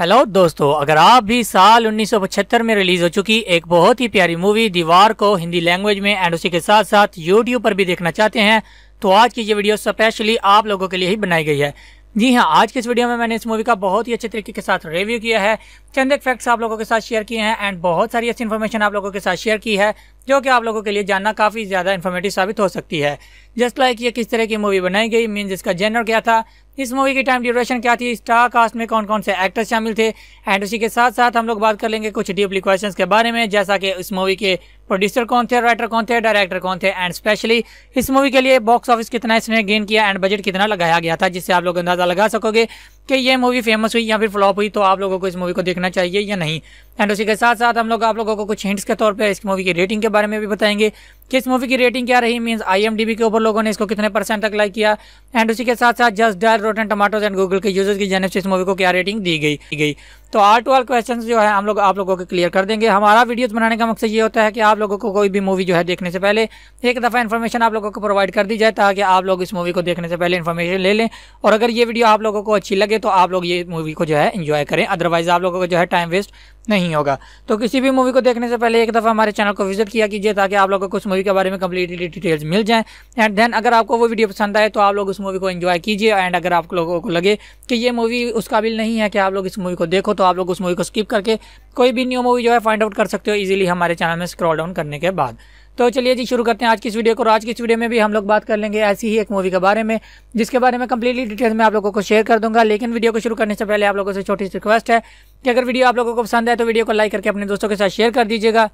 hello दोस्तों अगर आप भी साल 1975 में रिलीज हो चुकी एक बहुत ही प्यारी मूवी दीवार को हिंदी लैंग्वेज में एंड उसी के साथ साथ यूट्यूब पर भी देखना चाहते हैं तो आज की ये वीडियो स्पेशली आप लोगों के लिए ही बनाई गई है जी हाँ आज के इस वीडियो में मैंने इस मूवी का बहुत ही अच्छे तरीके के साथ रिव्यू किया है चंद एक फैक्ट्स आप लोगों के साथ शेयर किए हैं एंड बहुत सारी अच्छी इन्फॉर्मेशन आप लोगों के साथ शेयर की है जो कि आप लोगों के लिए जानना काफ़ी ज़्यादा इन्फॉर्मेटिव साबित हो सकती है जस्ट लाइक ये किस तरह की मूवी बनाई गई मीन इसका जेनर क्या था इस मूवी की टाइम ड्यूरेशन क्या थी स्टार कास्ट में कौन कौन से एक्टर्स शामिल थे एंड उसी के साथ साथ हम लोग बात कर लेंगे कुछ डीपली क्वेश्चंस के बारे में जैसा कि इस मूवी के प्रोड्यूसर कौन थे राइटर कौन थे डायरेक्टर कौन थे एंड स्पेशली इस मूवी के लिए बॉक्स ऑफिस कितना इसने गेन किया एंड बजट कितना लगाया गया था जिससे आप लोग अंदाज़ा लगा सकोगे कि ये मूवी फेमस हुई या फिर फ्लॉप हुई तो आप लोगों को इस मूवी को देखना चाहिए या नहीं एंड उसी के साथ साथ हम लोग आप लोगों को कुछ हिंट्स के तौर पर इस मूवी की रेटिंग के बारे में भी बताएंगे कि इस मूवी की रेटिंग क्या रही मीन्स आई के ऊपर लोगों ने इसको कितने परसेंट तक लाइक किया एंड उसी के साथ साथ just dial rotten tomatoes and Google के यूजर्स की जनब से इस मूवी को क्या रेटिंग दी गई दी गई तो आर टू आर क्वेश्चन जो है हम लोग आप लोगों के क्लियर कर देंगे हमारा वीडियोस बनाने का मकसद ये होता है कि आप लोगों को कोई भी मूवी जो है देखने से पहले एक दफ़ा इन्फॉर्मेशन आप लोगों को प्रोवाइड कर दी जाए ताकि आप लोग इस मूवी को देखने से पहले इन्फॉर्मेशन ले लें और अगर ये वीडियो आप लोगों को अच्छी लगे तो आप लोग ये मूवी को जो है इन्जॉय करें अदरवाइज़ आप लोगों को जो है टाइम वेस्ट नहीं होगा तो किसी भी मूवी को देखने से पहले एक दफ़ा हमारे चैनल को विजिट किया कीजिए ताकि आप लोगों को उस मूवी के बारे में कम्प्लीटली डिटेल्स मिल जाएँ एंड देन अगर आपको वो वीडियो पसंद आए तो आप लोग उस मूवी को इन्जॉय कीजिए एंड अगर आप लोगों को लगे कि ये मूवी उस काबिल नहीं है कि आप लोग इस मूवी को देखो तो आप लोग उस मूवी को स्किप करके कोई भी न्यू मूवी जो है फाइंड आउट कर सकते हो ईजिली हमारे चैनल में स्क्रॉल डाउन करने के बाद तो चलिए जी शुरू करते हैं आज की इस वीडियो को और आज की इस वीडियो में भी हम लोग बात कर लेंगे ऐसी ही एक मूवी के बारे में जिसके बारे में कंप्लीटली डिटेल्स में आप लोगों को शेयर कर दूंगा लेकिन वीडियो को शुरू करने से पहले आप लोगों से छोटी सी रिक्वेस्ट है कि अगर वीडियो आप लोगों को पसंद है तो वीडियो को लाइक करके अपने दोस्तों के साथ शेयर कर दीजिएगा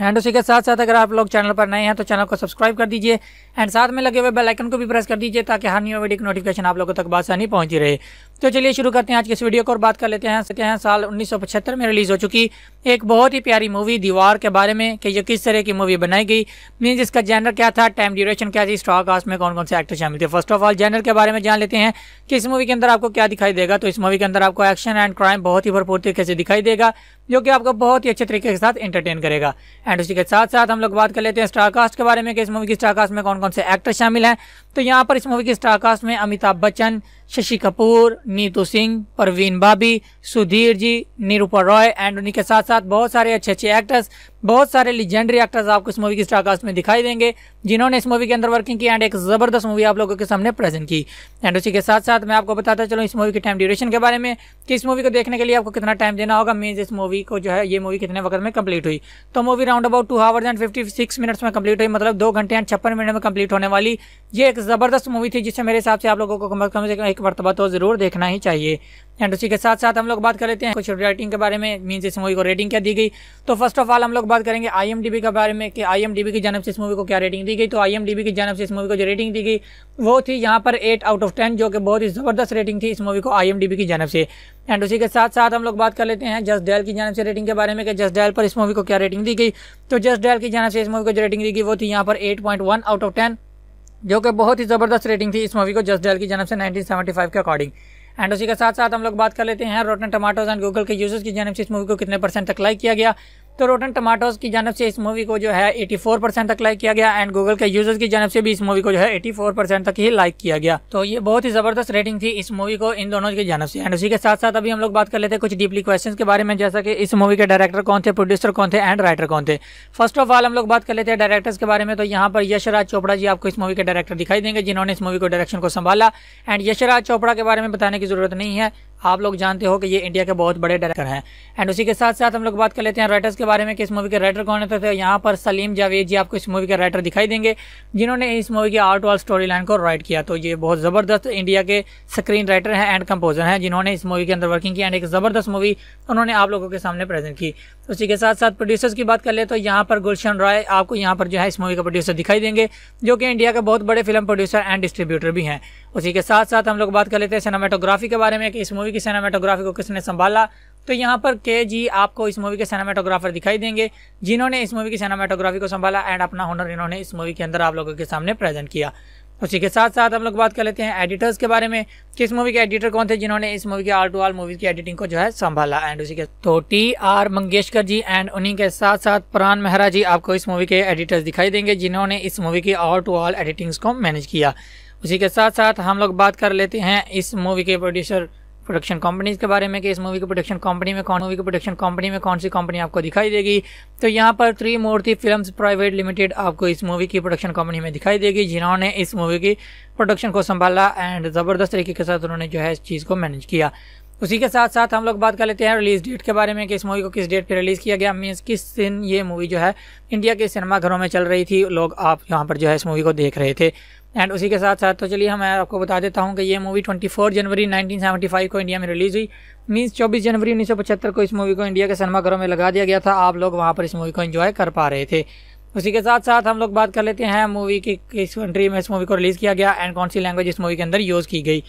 एंड उसी के साथ साथ अगर आप लोग चैनल पर नए हैं तो चैनल को सब्सक्राइब कर दीजिए एंड साथ में लगे हुए बेल आइकन को भी प्रेस कर दीजिए ताकि हर न्यू वीडियो की नोटिफिकेशन आप लोगों तक बासानी पहुंची रहे तो चलिए शुरू करते हैं आज के इस वीडियो को और बात कर लेते हैं सकते हैं साल उन्नीस में रिलीज़ हो चुकी एक बहुत ही प्यारी मूवी दीवार के बारे में कि ये किस तरह की मूवी बनाई गई मीन इसका जैनर क्या था टाइम ड्यूरेशन क्या थी स्टॉक कास्ट में कौन कौन से एक्टर शामिल थे फर्स्ट ऑफ ऑल जैनर के बारे में जान लेते हैं कि इस मूवी के अंदर आपको क्या दिखाई देगा तो इस मूवी के अंदर आपको एक्शन एंड क्राइम बहुत ही भरपूर तरीके से दिखाई देगा जो कि आपको बहुत ही अच्छे तरीके के साथ एंटरटेन करेगा एंड उसी के साथ साथ हम लोग बात कर लेते हैं स्टारकास्ट के बारे में कि इस मूवी की स्टारकास्ट में कौन कौन से एक्टर शामिल हैं तो यहाँ पर इस मूवी के स्टारकास्ट में अमिताभ बच्चन शशि कपूर नीतू सिंह परवीन भाभी सुधीर जी निरूपा रॉय एंड उन्हीं के साथ साथ बहुत सारे अच्छे अच्छे एक्टर्स बहुत सारे लिजेंडरी एक्टर्स आपको इस मूवी के स्टारकास्ट में दिखाई देंगे जिन्होंने इस मूवी के अंदर वर्किंग की एंड एक ज़बरदस्त मूवी आप लोगों के सामने प्रेजेंट की एंड उसी के साथ साथ मैं आपको बताता चलूँ इस मूवी के टाइम ड्यूरेशन के बारे में कि इस मूवी को देखने के लिए आपको कितना टाइम देना होगा मीन इस मूवी को जो है ये मूवी कितने वक्त में कंप्लीट हुई तो movie round about two hours and fifty six minutes में कंप्लीट हुई मतलब दो घंटे एंड छप्पन मिनट में कंप्लीट होने वाली ये एक तो ज़बरदस्त मूवी थी जिसे मेरे हिसाब से आप लोगों को कम से कम एक मरतबा तो ज़रूर देखना ही चाहिए एंड उसी के साथ साथ हम लोग बात कर लेते हैं कुछ रेटिंग के बारे में मीनस इस मूवी को रेटिंग क्या दी गई तो फर्स्ट ऑफ ऑल हम लोग बात करेंगे आई के बारे में कि आई की जनब से इस मूवी को क्या रेटिंग दी गई तो आई की जनब से इस मूवी को जो रेटिंग दी गई वो थी यहाँ पर एट आउट ऑफ टेन जो कि बहुत ही ज़बरदस्त रेटिंग थी इस मूवी को आई की जानब से एंड उसी के साथ साथ हम लोग बात कर लेते हैं जस्ट डैल की जानब से रेटिंग के बारे में कि जस्ट डैल पर इस मूवी को क्या रेटिंग दी गई तो जस्ट डैल की जानब से इस मूवी को जो रेटिंग दी गई वो थी यहाँ पर एट आउट ऑफ टेन जो कि बहुत ही ज़बरदस्त रेटिंग थी इस मूवी को जस्ट डेल की जन्म से 1975 के अकॉर्डिंग एंड उसी के साथ साथ हम लोग बात कर लेते हैं रोटन टमाटोज एंड गूगल के यूजर्स की जन्म से इस मूवी को कितने परसेंट तक लाइक किया गया तो रोटन टमाटोज की जानब से इस मूवी को जो है 84 परसेंट तक लाइक किया गया एंड गूगल के यूजर्स की जानब से भी इस मूवी को जो है 84 परसेंट तक ही लाइक किया गया तो ये बहुत ही जबरदस्त रेटिंग थी इस मूवी को इन दोनों की जानब से एंड उसी के साथ साथ अभी हम लोग बात कर लेते हैं कुछ डीपली क्वेश्चन के बारे में जैसा कि इस मूवी के डायरेक्टर कौन थे प्रोड्यूसर कौन थे एंड राइटर कौन थे फर्स्ट ऑफ ऑल हम लोग बात कर लेते हैं डायरेक्टर्स के बारे में तो यहाँ पर यशराज चोपड़ा जी आपको इस मूवी के डायरेक्टर दिखाई देंगे जिन्होंने इस मूवी को डायरेक्शन को संभाला एंड यशराज चोपड़ा के बारे में बताने की जरूरत नहीं है आप लोग जानते हो कि ये इंडिया के बहुत बड़े डायरेक्टर हैं एंड उसी के साथ साथ हम लोग बात कर लेते हैं राइटर्स के बारे में कि इस मूवी के राइटर कौन होते थे यहाँ पर सलीम जावेद जी आपको इस मूवी के राइटर दिखाई देंगे जिन्होंने इस मूवी की आर्ट और स्टोरी लाइन को राइट किया तो ये बहुत ज़बरदस्त इंडिया के स्क्रीन राइटर हैं एंड कंपोजर हैं जिन्होंने इस मूवी के अंदर वर्किंग की एंड एक ज़बरदस्त मूवी उन्होंने आप लोगों के सामने प्रेजेंट की उसी के साथ साथ प्रोड्यूसर्स की बात कर ले तो यहाँ पर गुलशन रॉय आपको यहाँ पर जो है इस मूवी का प्रोड्यूसर दिखाई देंगे जो कि इंडिया के बहुत बड़े फिल्म प्रोड्यूसर एंड डिस्ट्रीब्यूटर भी हैं उसी के साथ साथ हम लोग बात कर लेते हैं सिनेमाटोग्राफी के बारे में कि इस मूवी की सिनेमाटोग्राफी को किसने संभाला तो यहाँ पर के जी आपको इस मूवी के सिनेमाटोग्राफर दिखाई देंगे जिन्होंने इस मूवी की सिनेमाटोग्राफी को संभाला एंड अपना हुनर इन्होंने इस मूवी के अंदर आप लोगों के सामने प्रेजेंट किया तो उसी के साथ साथ हम लोग बात कर लेते हैं एडिटर्स के बारे में किस मूवी के एडिटर कौन थे जिन्होंने इस मूवी के आल टू आल मूवीज की एडिटिंग को जो है संभाला एंड उसी के तो T R Mangeshkar ji and उन्हीं के साथ साथ प्राण मेहरा जी आपको इस मूवी के एडिटर्स दिखाई देंगे जिन्होंने इस मूवी की ऑल टू ऑल एडिटिंग्स को मैनेज किया उसी के साथ साथ हम लोग बात कर लेते हैं इस मूवी के प्रोड्यूसर प्रोडक्शन कंपनीज के बारे में कि इस मूवी की प्रोडक्शन कंपनी में कौन मूवी की प्रोडक्शन कंपनी में कौन सी कंपनी आपको दिखाई देगी तो यहाँ पर मूर्ति फिल्म्स प्राइवेट लिमिटेड आपको इस मूवी की प्रोडक्शन कंपनी में दिखाई देगी जिन्होंने इस मूवी की प्रोडक्शन को संभाला एंड ज़बरदस्त तरीके के साथ उन्होंने जो है इस चीज़ को मैनेज किया उसी के साथ साथ हम लोग बात कर लेते हैं रिलीज़ डेट के बारे में कि इस मूवी को किस डेट पर रिलीज़ किया गया मीन्स किस दिन ये मूवी जो है इंडिया के सिनेमाघरों में चल रही थी लोग आप यहाँ पर जो है इस मूवी को देख रहे थे एंड उसी के साथ साथ तो चलिए मैं आपको बता देता हूँ कि ये मूवी 24 जनवरी 1975 को इंडिया में रिलीज़ हुई मींस 24 जनवरी 1975 को इस मूवी को इंडिया के सिनेमाघरों में लगा दिया गया था आप लोग वहाँ पर इस मूवी को इन्जॉय कर पा रहे थे उसी के साथ साथ हम लोग बात कर लेते हैं मूवी की किस कंट्री में इस मूवी को रिलीज़ किया गया एंड कौन सी लैंग्वेज इस मूवी के अंदर यूज़ की गई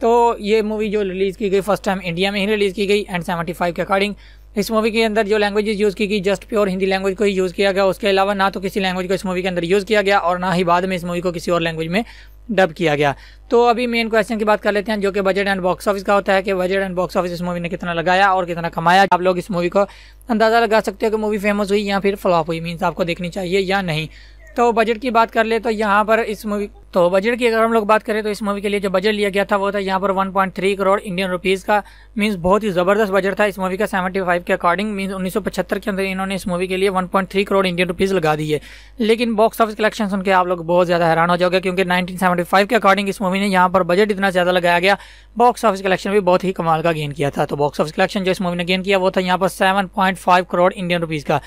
तो ये मूवी जो रिलीज़ की गई फर्स्ट टाइम इंडिया में ही रिलीज़ की गई एंड सेवेंटी के अकॉर्डिंग इस मूवी के अंदर जो लैंग्वेज यूज़ की गई जस्ट प्योर हिंदी लैंग्वेज को ही यूज़ किया गया उसके अलावा ना तो किसी लैंग्वेज को इस मूवी के अंदर यूज़ किया गया और ना ही बाद में इस मूवी को किसी और लैंग्वेज में डब किया गया तो अभी मेन क्वेश्चन की बात कर लेते हैं जो कि बजट एंड बॉक्स ऑफिस का होता है कि बजट एंड बॉक्स ऑफिस इस मूवी ने कितना लगाया और कितना कमाया आप लोग इस मूवी को अंदाज़ा लगा सकते हो कि मूवी फेमस हुई या फिर फ्लॉप हुई मीन्स आपको देखनी चाहिए या नहीं तो बजट की बात कर ले तो यहाँ पर इस मूवी तो बजट की अगर हम लोग बात करें तो इस मूवी के लिए जो बजट लिया गया था वो था यहाँ पर 1.3 करोड़ इंडियन रुपीज़ का मींस बहुत ही ज़बरदस्त बजट था इस मूवी का 75 के अकॉर्डिंग मींस 1975 के अंदर इन्होंने इस मूवी के लिए 1.3 करोड़ इंडियन रुपीज़ लगा दिए लेकिन बॉक्स ऑफिस कलेक्शन सुनकर आप लोग बहुत ज़्यादा हैरान हो जाओगे क्योंकि नाइनटीन के अकॉर्डिंग इस मूवी ने यहाँ पर बजट इतना ज़्यादा लगाया गया बॉक्स ऑफिस कलेक्शन भी बहुत ही कमाल का गेन किया था तो बॉक्स ऑफिस कलेक्शन जो इस मूवी ने गेन किया वो था यहाँ पर सेवन करोड़ इंडियन रुपीज़ का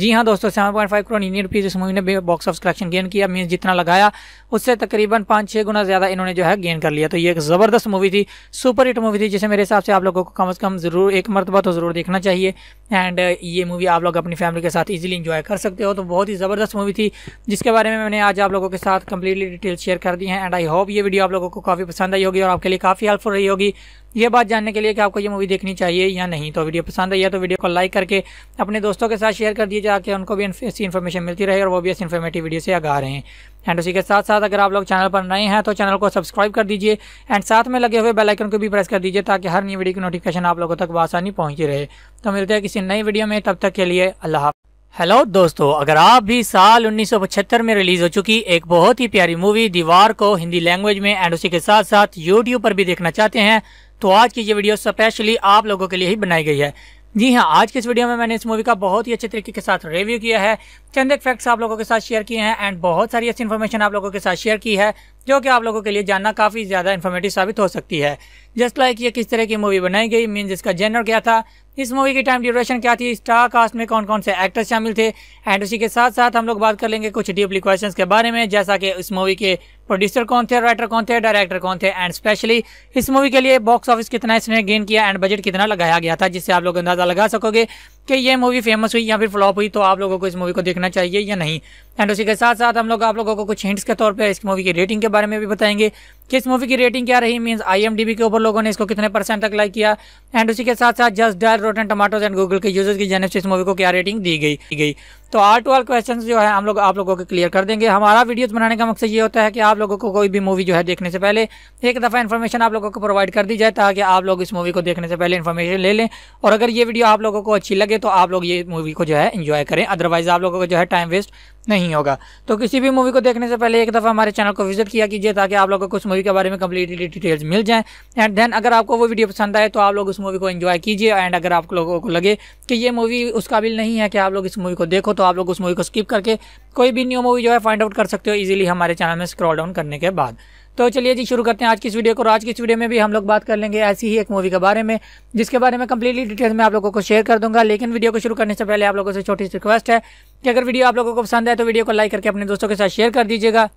जी हाँ दोस्तों seven point five crore Indian rupees इस मूवी ने बॉक्स ऑफ कलेक्शन गेन किया मीन जितना लगाया उससे तकरीबन पाँच छः गुना ज़्यादा इन्होंने जो है गेन कर लिया तो ये एक ज़बरदस्त मूवी थी सुपर हिट मूवी थी जिसे मेरे हिसाब से आप लोगों को कम अज़ कम ज़रूर एक मरतबा तो ज़रूर देखना चाहिए एंड ये मूवी आप लोग अपनी फैमिली के साथ ईजिली इंजॉय कर सकते हो तो बहुत ही ज़बरदस्त मूवी थी जिसके बारे में मैंने आज आप लोगों के साथ कम्प्लीटली डिटेल शेयर कर दी है एंड आई होप ये वीडियो आप लोगों को काफ़ी पसंद आई होगी और आपके लिए काफ़ी हेल्पफुल रही होगी ये बात जानने के लिए कि आपको ये मूवी देखनी चाहिए या नहीं तो वीडियो पसंद आई है तो वीडियो को लाइक करके अपने दोस्तों के साथ शेयर कर दीजिए ताकि उनको भी ऐसी इन्फॉर्मेशन मिलती रहे और वो भी ऐसी इन्फॉर्मेटिव वीडियो से आगा रहे हैं एंड उसी के साथ साथ अगर आप लोग चैनल पर नए हैं तो चैनल को सब्सक्राइब कर दीजिए एंड साथ में लगे हुए बेल आइकन को भी प्रेस कर दीजिए ताकि हर नई वीडियो की नोटिफिकेशन आप लोगों तक आसानी पहुंची रहे तो मिलते हैं किसी नई वीडियो में तब तक के लिए अल्लाह हेलो दोस्तों अगर आप भी साल 1975 में रिलीज हो चुकी एक बहुत ही प्यारी मूवी दीवार को हिंदी लैंग्वेज में एंड उसी के साथ साथ यूट्यूब पर भी देखना चाहते हैं तो आज की ये वीडियो स्पेशली आप लोगों के लिए ही बनाई गई है जी हाँ आज की इस वीडियो में मैंने इस मूवी का बहुत ही अच्छे तरीके के साथ रिव्यू किया है चंद एक फैक्ट्स आप लोगों के साथ शेयर किए हैं एंड बहुत सारी ऐसी इन्फॉर्मेशन आप लोगों के साथ शेयर की है जो कि आप लोगों के लिए जानना काफ़ी ज़्यादा इन्फॉर्मेटिव साबित हो सकती है जस्ट लाइक ये किस तरह की मूवी बनाई गई मीन इसका जेनर क्या था इस मूवी की टाइम ड्यूरेशन क्या थी स्टार कास्ट में कौन कौन से एक्टर्स शामिल थे एंड उसी के साथ साथ हम लोग बात कर लेंगे कुछ डीपली क्वेश्चंस के बारे में जैसा कि इस मूवी के प्रोड्यूसर कौन थे राइटर कौन थे डायरेक्टर कौन थे एंड स्पेशली इस मूवी के लिए बॉक्स ऑफिस कितना इसने गेन किया एंड बजट कितना लगाया गया था जिससे आप लोग अंदाज़ा लगा सकोगे कि ये मूवी फेमस हुई या फिर फ्लॉप हुई तो आप लोगों को इस मूवी को देखना चाहिए या नहीं एंड उसी के साथ साथ हम लोग आप लोगों को कुछ हिंट्स के तौर पे इस मूवी की रेटिंग के बारे में भी बताएंगे कि इस मूवी की रेटिंग क्या रही मीन्स आई के ऊपर लोगों ने इसको कितने परसेंट तक लाइक किया एंड उसी के साथ साथ just dial rotten tomatoes and Google के यूजर्स की जानव से इस मूवी को क्या रेटिंग दी गई दी गई तो आल टू आल क्वेश्चन जो है हम लोग आप लोगों को क्लियर कर देंगे हमारा वीडियोज़ बनाने का मकसद ये होता है कि आप लोगों को कोई भी मूवी जो है देखने से पहले एक दफ़ा इन्फॉर्मेशन आप लोगों को प्रोवाइड कर दी जाए ताकि आप लोग इस मूवी को देखने से पहले इन्फॉर्मेशन ले लें और अगर ये वीडियो आप लोगों को अच्छी लगे तो आप लोग ये मूवी को जो है इन्जॉय करें अदरवाइज़ आप लोगों को जो है टाइम वेस्ट नहीं होगा तो किसी भी मूवी को देखने से पहले एक दफ़ा हमारे चैनल को विजिट किया कीजिए ताकि आप लोगों को उस मूवी के बारे में कम्प्लीटली डिटेल्स मिल जाएं एंड देन अगर आपको वो वीडियो पसंद आए तो आप लोग उस मूवी को एंजॉय कीजिए एंड अगर आप लोगों को लगे कि ये मूवी उस काबिल नहीं है कि आप लोग इस मूवी को देखो तो आप लोग उस मूवी को स्किप करके कोई भी न्यू मूवी जो है फाइंड आउट कर सकते हो ईजिली हमारे चैनल में स्क्रॉल डाउन करने के बाद तो चलिए जी शुरू करते हैं आज की इस वीडियो को और आज की इस वीडियो में भी हम लोग बात कर लेंगे ऐसी ही एक मूवी के बारे में जिसके बारे में कंप्लीटली डिटेल्स में आप लोगों को शेयर कर दूंगा लेकिन वीडियो को शुरू करने से पहले आप लोगों से छोटी सी रिक्वेस्ट है कि अगर वीडियो आप लोगों को पसंद आए तो वीडियो को लाइक करके अपने दोस्तों के साथ शेयर कर दीजिएगा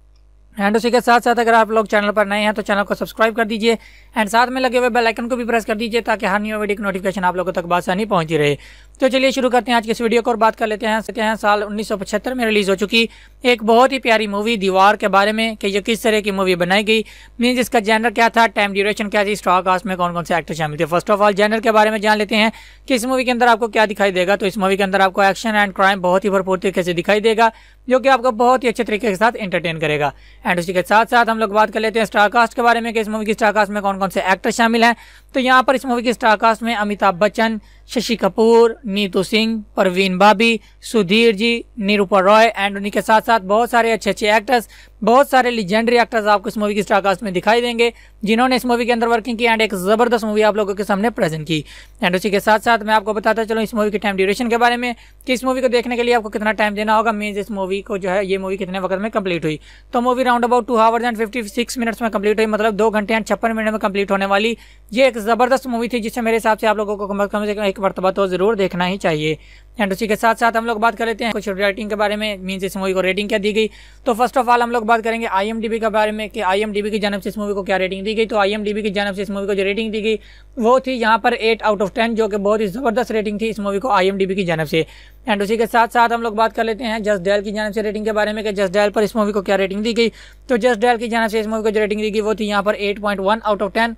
एंड उसी के साथ साथ अगर आप लोग चैनल पर नए हैं तो चैनल को सब्सक्राइब कर दीजिए एंड साथ में लगे हुए बेल आइकन को भी प्रेस कर दीजिए ताकि हर न्यू वीडियो की नोटिफिकेशन आप लोगों तक बासानी पहुंची रहे तो चलिए शुरू करते हैं आज के इस वीडियो को और बात कर लेते हैं सकते हैं साल 1975 में रिलीज़ हो चुकी एक बहुत ही प्यारी मूवी दीवार के बारे में कि ये किस तरह की मूवी बनाई गई मीन्स इसका जेनर क्या था टाइम ड्यूरेशन क्या थी स्टॉक कास्ट में कौन कौन से एक्टर शामिल थे फर्स्ट ऑफ ऑल जेनर के बारे में जान लेते हैं कि इस मूवी के अंदर आपको क्या दिखाई देगा तो इस मूवी के अंदर आपको एक्शन एंड क्राइम बहुत ही भरपूर तरीके से दिखाई देगा जो कि आपको बहुत ही अच्छे तरीके के साथ एंटरटेन करेगा एंड उसी के साथ साथ हम लोग बात कर लेते हैं स्टारकास्ट के बारे में कि इस मूवी की स्टारकास्ट में कौन कौन से एक्टर शामिल हैं तो यहाँ पर इस मूवी के स्टारकास्ट में अमिताभ बच्चन शशि कपूर नीतू सिंह परवीन भाभी सुधीर जी निरूपा रॉय एंड उन्हीं के साथ साथ बहुत सारे अच्छे अच्छे एक्टर्स बहुत सारे लीजेंडरी एक्टर्स आपको इस मूवी की स्टारकास्ट में दिखाई देंगे जिन्होंने इस मूवी के अंदर वर्किंग की एंड एक ज़बरदस्त मूवी आप लोगों के सामने प्रेजेंट की एंड उसी के साथ साथ मैं आपको बताता चलूँ इस मूवी के टाइम ड्यूरेशन के बारे में कि इस मूवी को देखने के लिए आपको कितना टाइम देना होगा मीन्स इस मूवी को जो है ये मूवी कितने वक्त में कंप्लीट हुई तो movie round about two hours and fifty six minutes में कंप्लीट हुई मतलब दो घंटे एंड छप्पन मिनट में कंप्लीट होने वाली ये एक ज़बरदस्त मूवी थी जिससे मेरे हिसाब से आप लोगों को कम से कम एक मरतबा तो ज़रूर देखना ही चाहिए एंड उसी के साथ साथ हम लोग बात कर लेते हैं कुछ रेटिंग के बारे में मीन इस मूवी को रेटिंग क्या दी गई तो फर्स्ट ऑफ ऑल हम लोग बात करेंगे आई के बारे में कि आई की जानब से इस मूवी को क्या रेटिंग दी गई तो आई की जानब से इस मूवी को जो रेटिंग दी गई वो थी यहाँ पर एट आउट ऑफ टेन जो कि बहुत ही ज़बरदस्त रेटिंग थी इस मूवी को आई की जनब से एंड उसी के साथ साथ हम लोग बात कर लेते हैं जस्ट डैल की जनब से रेटिंग के बारे में कि जस्ट डैल पर इस मूवी को क्या रेटिंग दी गई तो जस्ट डैल की जानब से इस मूवी को जो रेटिंग दी गई वो थी यहाँ पर एट आउट ऑफ टेन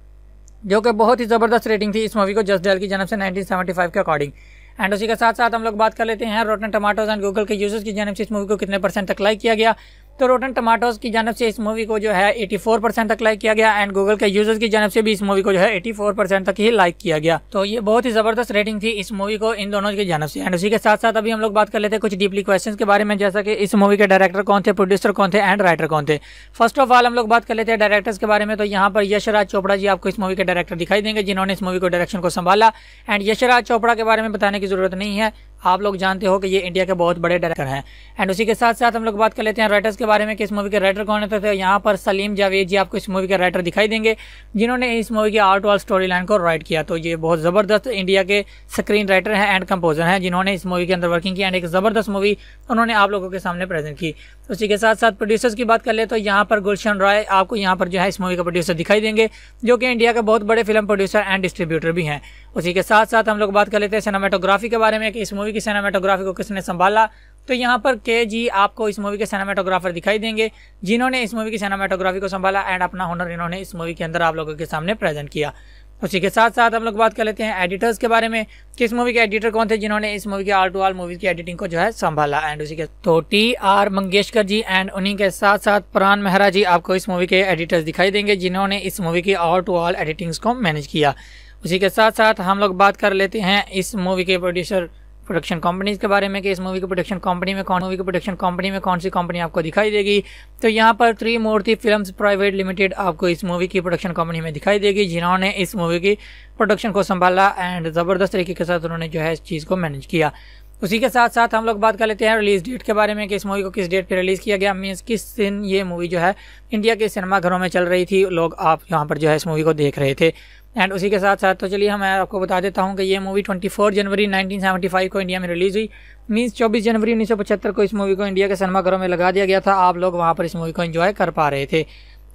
जो कि बहुत ही ज़बरदस्त रेटिंग थी इस मूवी को जस्ट डैल की जनब से नाइनटीन के अकॉर्डिंग एंड उसी के साथ साथ हम लोग बात कर लेते हैं रोटन टमाटोज एंड गूगल के यूजर्स की जानब से इस मूवी को कितने परसेंट तक लाइक किया गया तो रोटन टमाटोज की जानब से इस मूवी को जो है 84 परसेंट तक लाइक किया गया एंड गूगल के यूजर्स की जानब से भी इस मूवी को जो है 84 परसेंट तक ही लाइक किया गया तो ये बहुत ही जबरदस्त रेटिंग थी इस मूवी को इन दोनों की जानब से एंड उसी के साथ साथ अभी हम लोग बात कर लेते हैं कुछ डीपली क्वेश्चन के बारे में जैसा कि इस मूवी के डायरेक्टर कौन थे प्रोड्यूसर कौन थे एंड राइटर कौन थे फर्स्ट ऑफ ऑल हम लोग बात कर लेते हैं डायरेक्टर्स के बारे में तो यहाँ पर यशराज चोपड़ा जी आपको इस मूवी के डायरेक्टर दिखाई देंगे जिन्होंने इस मूवी को डायरेक्शन को संभाला एंड यशराज चोपड़ा के बारे में बताने की जरूरत नहीं है आप लोग जानते हो कि ये इंडिया के बहुत बड़े डायरेक्टर हैं एंड उसी के साथ साथ हम लोग बात कर लेते हैं राइटर्स के बारे में कि इस मूवी के राइटर कौन होते थे यहाँ पर सलीम जावेद जी आपको इस मूवी के राइटर दिखाई देंगे जिन्होंने इस मूवी की आर्ट और स्टोरी लाइन को राइट किया तो ये बहुत ज़बरदस्त इंडिया के स्क्रीन राइटर हैं एंड कंपोजर हैं जिन्होंने इस मूवी के अंदर वर्किंग की एंड एक ज़बरदस्त मूवी उन्होंने आप लोगों के सामने प्रेजेंट की उसी के साथ साथ प्रोड्यूसर्स की बात कर ले तो यहाँ पर गुलशन रॉय आपको यहाँ पर जो है इस मूवी का प्रोड्यूसर दिखाई देंगे जो कि इंडिया के बहुत बड़े फिल्म प्रोड्यूसर एंड डिस्ट्रीब्यूटर भी हैं उसी के साथ साथ हम लोग बात कर लेते हैं सिनेमाटोग्राफी के बारे में कि इस मूवी मूवी की सिनेमाटोग्राफी को किसने संभाला तो यहाँ पर के जी आपको इस मूवी के सिनेमाटोग्राफर दिखाई देंगे जिन्होंने इस मूवी की सिनेमाटोग्राफी को संभाला एंड अपना हुनर इन्होंने इस मूवी के अंदर आप लोगों के सामने प्रेजेंट किया उसी के साथ साथ हम लोग बात कर लेते हैं एडिटर्स के बारे में कि इस मूवी के एडिटर कौन थे जिन्होंने इस मूवी के आल टू आल मूवीज की एडिटिंग को जो है संभाला एंड उसी के तो T R Mangeshkar ji and उन्हीं के साथ साथ प्राण मेहरा जी आपको इस मूवी के एडिटर्स दिखाई देंगे जिन्होंने इस मूवी की आल टू आल एडिटिंग्स को मैनेज किया उसी के साथ साथ हम लोग बात कर लेते हैं इस मूवी के प्रोड्यूसर प्रोडक्शन कंपनीज के बारे में कि इस मूवी की प्रोडक्शन कंपनी में कौन मूवी की प्रोडक्शन कंपनी में कौन सी कंपनी आपको दिखाई देगी तो यहाँ पर मूर्ति फिल्म्स प्राइवेट लिमिटेड आपको इस मूवी की प्रोडक्शन कंपनी में दिखाई देगी जिन्होंने इस मूवी की प्रोडक्शन को संभाला एंड ज़बरदस्त तरीके के साथ उन्होंने जो है इस चीज़ को मैनेज किया उसी के साथ साथ हम लोग बात कर लेते हैं रिलीज डेट के बारे में कि इस मूवी को किस डेट पर रिलीज़ किया गया मीन्स किस दिन ये मूवी जो है इंडिया के सिनेमाघरों में चल रही थी लोग आप यहाँ पर जो है इस मूवी को देख रहे थे एंड उसी के साथ साथ तो चलिए मैं आपको बता देता हूँ कि ये मूवी 24 जनवरी 1975 को इंडिया में रिलीज़ हुई मींस 24 जनवरी 1975 को इस मूवी को इंडिया के सिनेमाघरों में लगा दिया गया था आप लोग वहाँ पर इस मूवी को एंजॉय कर पा रहे थे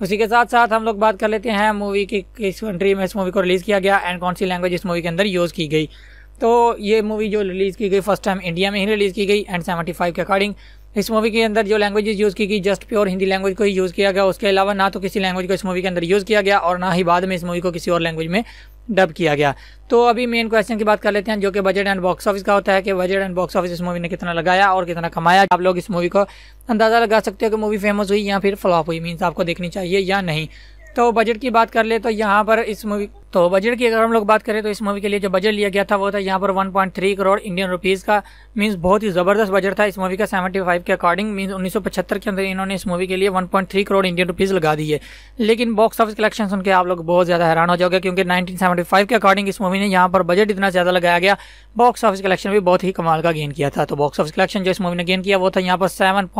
उसी के साथ साथ हम लोग बात कर लेते हैं मूवी की किस कंट्री में इस मूवी को रिलीज़ किया गया एंड कौन सी लैंग्वेज इस मूवी के अंदर यूज़ की गई तो ये मूवी जो रिलीज़ की गई फर्स्ट टाइम इंडिया में ही रिलीज़ की गई एंड सेवेंटी के अकॉर्डिंग इस मूवी के अंदर जो लैंग्वेज यूज़ की गई जस्ट प्योर हिंदी लैंग्वेज को ही यूज़ किया गया उसके अलावा ना तो किसी लैंग्वेज को इस मूवी के अंदर यूज़ किया गया और ना ही बाद में इस मूवी को किसी और लैंग्वेज में डब किया गया तो अभी मेन क्वेश्चन की बात कर लेते हैं जो कि बजट एंड बॉक्स ऑफिस का होता है कि बजट एंड बॉक्स ऑफिस इस मूवी ने कितना लगाया और कितना कमाया आप लोग इस मूवी को अंदाज़ा लगा सकते हो कि मूवी फेमस हुई या फिर फ्लॉप हुई मीन्स आपको देखनी चाहिए या नहीं तो बजट की बात कर ले तो यहाँ पर इस मूवी तो बजट की अगर हम लोग बात करें तो इस मूवी के लिए जो बजट लिया गया था वो था यहाँ पर 1.3 करोड़ इंडियन रुपीज़ का मींस बहुत ही ज़बरदस्त बजट था इस मूवी का 75 के अकॉर्डिंग मींस 1975 के अंदर इन्होंने इस मूवी के लिए 1.3 करोड़ इंडियन रुपीज़ लगा दिए लेकिन बॉक्स ऑफिस कलेक्शन सुनकर आप लोग बहुत ज़्यादा हैरान हो जाओगे क्योंकि नाइनटीन के अकॉर्डिंग इस मूवी ने यहाँ पर बजट इतना ज़्यादा लगाया गया बॉक्स ऑफिस कलेक्शन भी बहुत ही कमाल का गेन किया था तो बॉक्स ऑफिस कलेक्शन जो इस मूवी ने गेन किया वो था यहाँ पर सेवन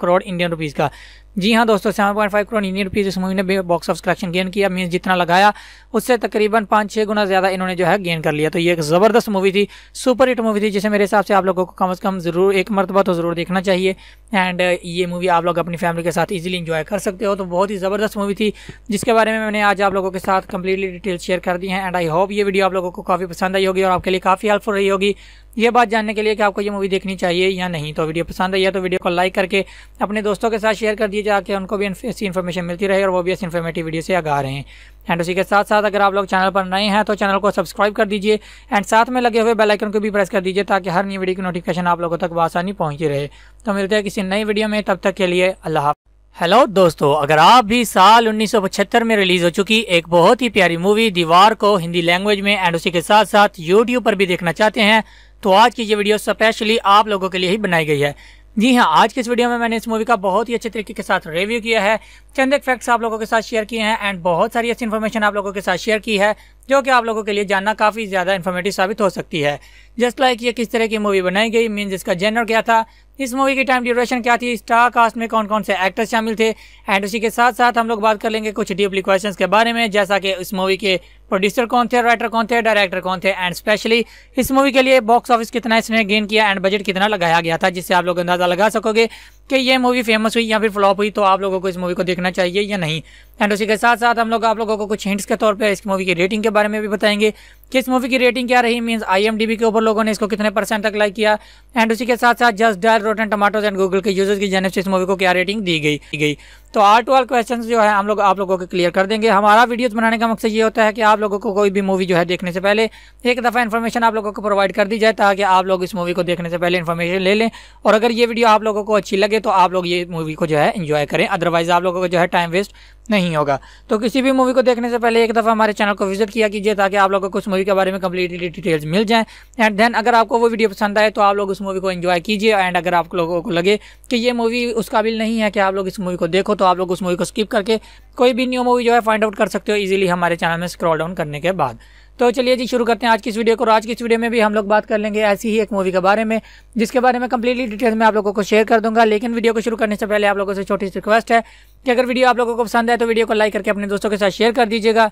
करोड़ इंडियन रुपीज़ का जी हाँ दोस्तों सेवन करोड़ इंडियन रुपीज़ इस मूवी ने बॉक्स ऑफिस कलेक्शन गेन किया मीन जितना लगाया उससे तकरीबन पाँच छः गुना ज़्यादा इन्होंने जो है गेन कर लिया तो ये एक ज़बरदस्त मूवी थी सुपर हिट मूवी थी जिसे मेरे हिसाब से आप लोगों को कम अज़ कम ज़रूर एक मरतबा तो ज़रूर देखना चाहिए एंड uh, ये मूवी आप लोग अपनी फैमिली के साथ ईजिली इन्जॉय कर सकते हो तो बहुत ही ज़बरदस्त मूवी थी जिसके बारे में मैंने आज आप लोगों के साथ कम्प्लीटली डिटेल शेयर कर दी है एंड आई होप ये वीडियो आप लोगों को काफ़ी पसंद आई होगी और आपके लिए काफ़ी हेल्पफुल रही होगी ये बात जानने के लिए कि आपको ये मूवी देखनी चाहिए या नहीं तो वीडियो पसंद आई है तो वीडियो को लाइक करके अपने दोस्तों के साथ शेयर कर दीजिए ताकि उनको भी ऐसी इन्फॉर्मेशन मिलती रहे और वो भी ऐसी इन्फॉर्मेटिव वीडियो से आगा रहे हैं एंड उसी के साथ साथ अगर आप लोग चैनल पर नए हैं तो चैनल को सब्सक्राइब कर दीजिए एंड साथ में लगे हुए बेल आइकन को भी प्रेस कर दीजिए ताकि हर नई वीडियो की नोटिफिकेशन आप लोगों तक आसानी पहुंची रहे तो मिलते हैं किसी नई वीडियो में तब तक के लिए अल्लाह हेलो दोस्तों अगर आप भी साल 1975 में रिलीज हो चुकी एक बहुत ही प्यारी मूवी दीवार को हिंदी लैंग्वेज में एंड उसी के साथ साथ यूट्यूब पर भी देखना चाहते हैं तो आज की ये वीडियो स्पेशली आप लोगों के लिए ही बनाई गई है जी हाँ आज की इस वीडियो में मैंने इस मूवी का बहुत ही अच्छे तरीके के साथ रिव्यू किया है चंद एक फैक्ट्स आप लोगों के साथ शेयर किए हैं एंड बहुत सारी अच्छी इन्फॉर्मेशन आप लोगों के साथ शेयर की है जो कि आप लोगों के लिए जानना काफ़ी ज़्यादा इन्फॉर्मेटिव साबित हो सकती है जस्ट लाइक ये किस तरह की मूवी बनाई गई मीन इसका जेनर क्या था इस मूवी की टाइम ड्यूरेशन क्या थी स्टार कास्ट में कौन कौन से एक्टर्स शामिल थे एंड उसी के साथ साथ हम लोग बात कर लेंगे कुछ डीपली क्वेश्चन के बारे में जैसा कि इस मूवी के प्रोड्यूसर कौन थे राइटर कौन थे डायरेक्टर कौन थे एंड स्पेशली इस मूवी के लिए बॉक्स ऑफिस कितना इसने गेन किया एंड बजट कितना लगाया गया था जिससे आप लोग अंदाज़ा लगा सकोगे कि ये मूवी फेमस हुई या फिर फ्लॉप हुई तो आप लोगों को इस मूवी को देखना चाहिए या नहीं एंड उसी के साथ साथ हम लोग आप लोगों को कुछ हिंट्स के तौर पर इस मूवी की रेटिंग के बारे में भी बताएंगे किस मूवी की रेटिंग क्या रही मीन्स आईएमडीबी के ऊपर लोगों ने इसको कितने परसेंट तक लाइक किया एंड उसी के साथ साथ just dial rotten tomatoes and Google के यूजर्स की जानव से इस मूवी को क्या रेटिंग दी गई दी गई तो आर टू आर क्वेश्चन जो है हम लोग आप लोगों को क्लियर कर देंगे हमारा वीडियोज बनाने का मकसद ये होता है कि आप लोगों को कोई भी मूवी जो है देखने से पहले एक दफ़ा इन्फॉर्मेशन आप लोगों को प्रोवाइड कर दी जाए ताकि आप लोग इस मूवी को देखने से पहले इन्फॉर्मेशन ले लें और अगर ये वीडियो आप लोगों को अच्छी लगे तो आप लोग ये मूवी को जो है इन्जॉय करें अदरवाइज़ आप लोगों को जो है टाइम वेस्ट नहीं होगा तो किसी भी मूवी को देखने से पहले एक दफ़ा हमारे चैनल को विजिट किया कीजिए ताकि आप लोगों को उस मूवी के बारे में कम्प्लीटली डिटेल्स मिल जाए एंड देन अगर आपको वो वीडियो पसंद आए तो आप लोग उस मूवी को एंजॉय कीजिए एंड अगर आप लोगों को लगे कि ये मूवी उस काबिल नहीं है कि आप लोग इस मूवी को देखो तो आप लोग उस मूवी को स्किप करके कोई भी न्यू मूवी जो है फाइंड आउट कर सकते हो ईजिली हमारे चैनल में स्क्रॉल डाउन करने के बाद तो चलिए जी शुरू करते हैं आज की इस वीडियो को आज की इस वीडियो में भी हम लोग बात कर लेंगे ऐसी ही एक मूवी के बारे में जिसके बारे में कंप्लीटली डिटेल में आप लोगों को शेयर कर दूंगा लेकिन वीडियो को शुरू करने से पहले आप लोगों से छोटी सी रिक्वेस्ट है कि अगर वीडियो आप लोगों को पसंद है तो वीडियो को लाइक करके अपने दोस्तों के साथ शेयर कर दीजिएगा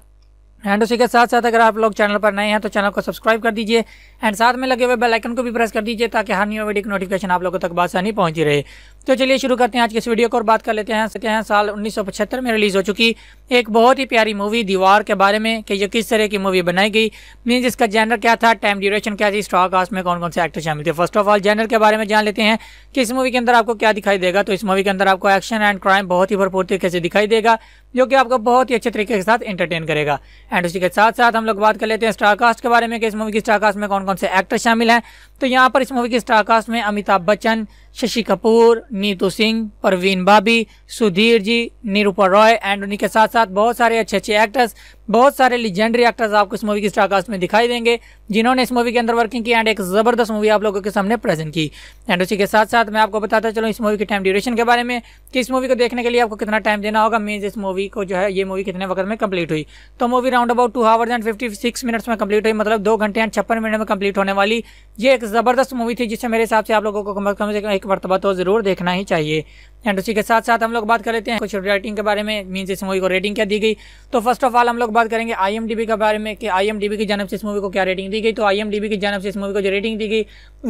एंड उसी के साथ साथ अगर आप लोग चैनल पर नए हैं तो चैनल को सब्सक्राइब कर दीजिए एंड साथ में लगे हुए बेल आइकन को भी प्रेस कर दीजिए ताकि हर न्यू वीडियो की नोटिफिकेशन आप लोगों तक बासानी पहुंची रहे तो चलिए शुरू करते हैं आज के इस वीडियो को और बात कर लेते हैं सकते हैं साल उन्नीस में रिलीज़ हो चुकी एक बहुत ही प्यारी मूवी दीवार के बारे में कि ये किस तरह की मूवी बनाई गई मीन्स इसका जेनर क्या था टाइम ड्यूरेशन क्या थी स्टॉक कास्ट में कौन कौन से एक्टर शामिल थे फर्स्ट ऑफ ऑल जेनर के बारे में जान लेते हैं कि इस मूवी के अंदर आपको क्या दिखाई देगा तो इस मूवी के अंदर आपको एक्शन एंड क्राइम बहुत ही भरपूर तरीके से दिखाई देगा जो कि आपको बहुत ही अच्छे तरीके के साथ एंटरटेन करेगा एंड उसी के साथ साथ हम लोग बात कर लेते हैं स्टारकास्ट के बारे में कि इस मूवी की स्टारकास्ट में कौन कौन से एक्टर शामिल हैं तो यहाँ पर इस मूवी के स्टारकास्ट में अमिताभ बच्चन शशि कपूर नीतू सिंह परवीन भाभी सुधीर जी निरूपा रॉय एंड उन्हीं के साथ साथ बहुत सारे अच्छे अच्छे एक्टर्स बहुत सारे लिजेंडरी एक्टर्स आपको इस मूवी की स्टारकास्ट में दिखाई देंगे जिन्होंने इस मूवी के अंदर वर्किंग की एंड एक जबरदस्त मूवी आप लोगों के सामने प्रेजेंट की एंड उसी के साथ साथ मैं आपको बताता चलूँ इस मूवी के टाइम ड्यूरेशन के बारे में कि इस मूवी को देखने के लिए आपको कितना टाइम देना होगा मीन इस मूवी को जो है ये मूवी कितने वक्त में कंप्लीट हुई तो movie round about two hours and fifty six minutes में कम्प्लीट हुई मतलब दो घंटे एंड छप्पन मिनट में कम्प्लीट होने वाली ये एक ज़बरदस्त मूवी थी जिससे मेरे हिसाब से आप लोगों को कम कम से कम एक मरतबा तो ज़रूर देखना ही चाहिए एंड उसी के साथ साथ हम लोग बात कर लेते हैं कुछ रेटिंग के बारे में मीन इस मूवी को रेटिंग क्या दी गई तो फर्स्ट ऑफ ऑल हम लोग बात करेंगे आई के बारे में कि आई की जनब से इस मूवी को क्या रेटिंग दी गई तो आई की जनब से इस मूवी को जो रेटिंग दी गई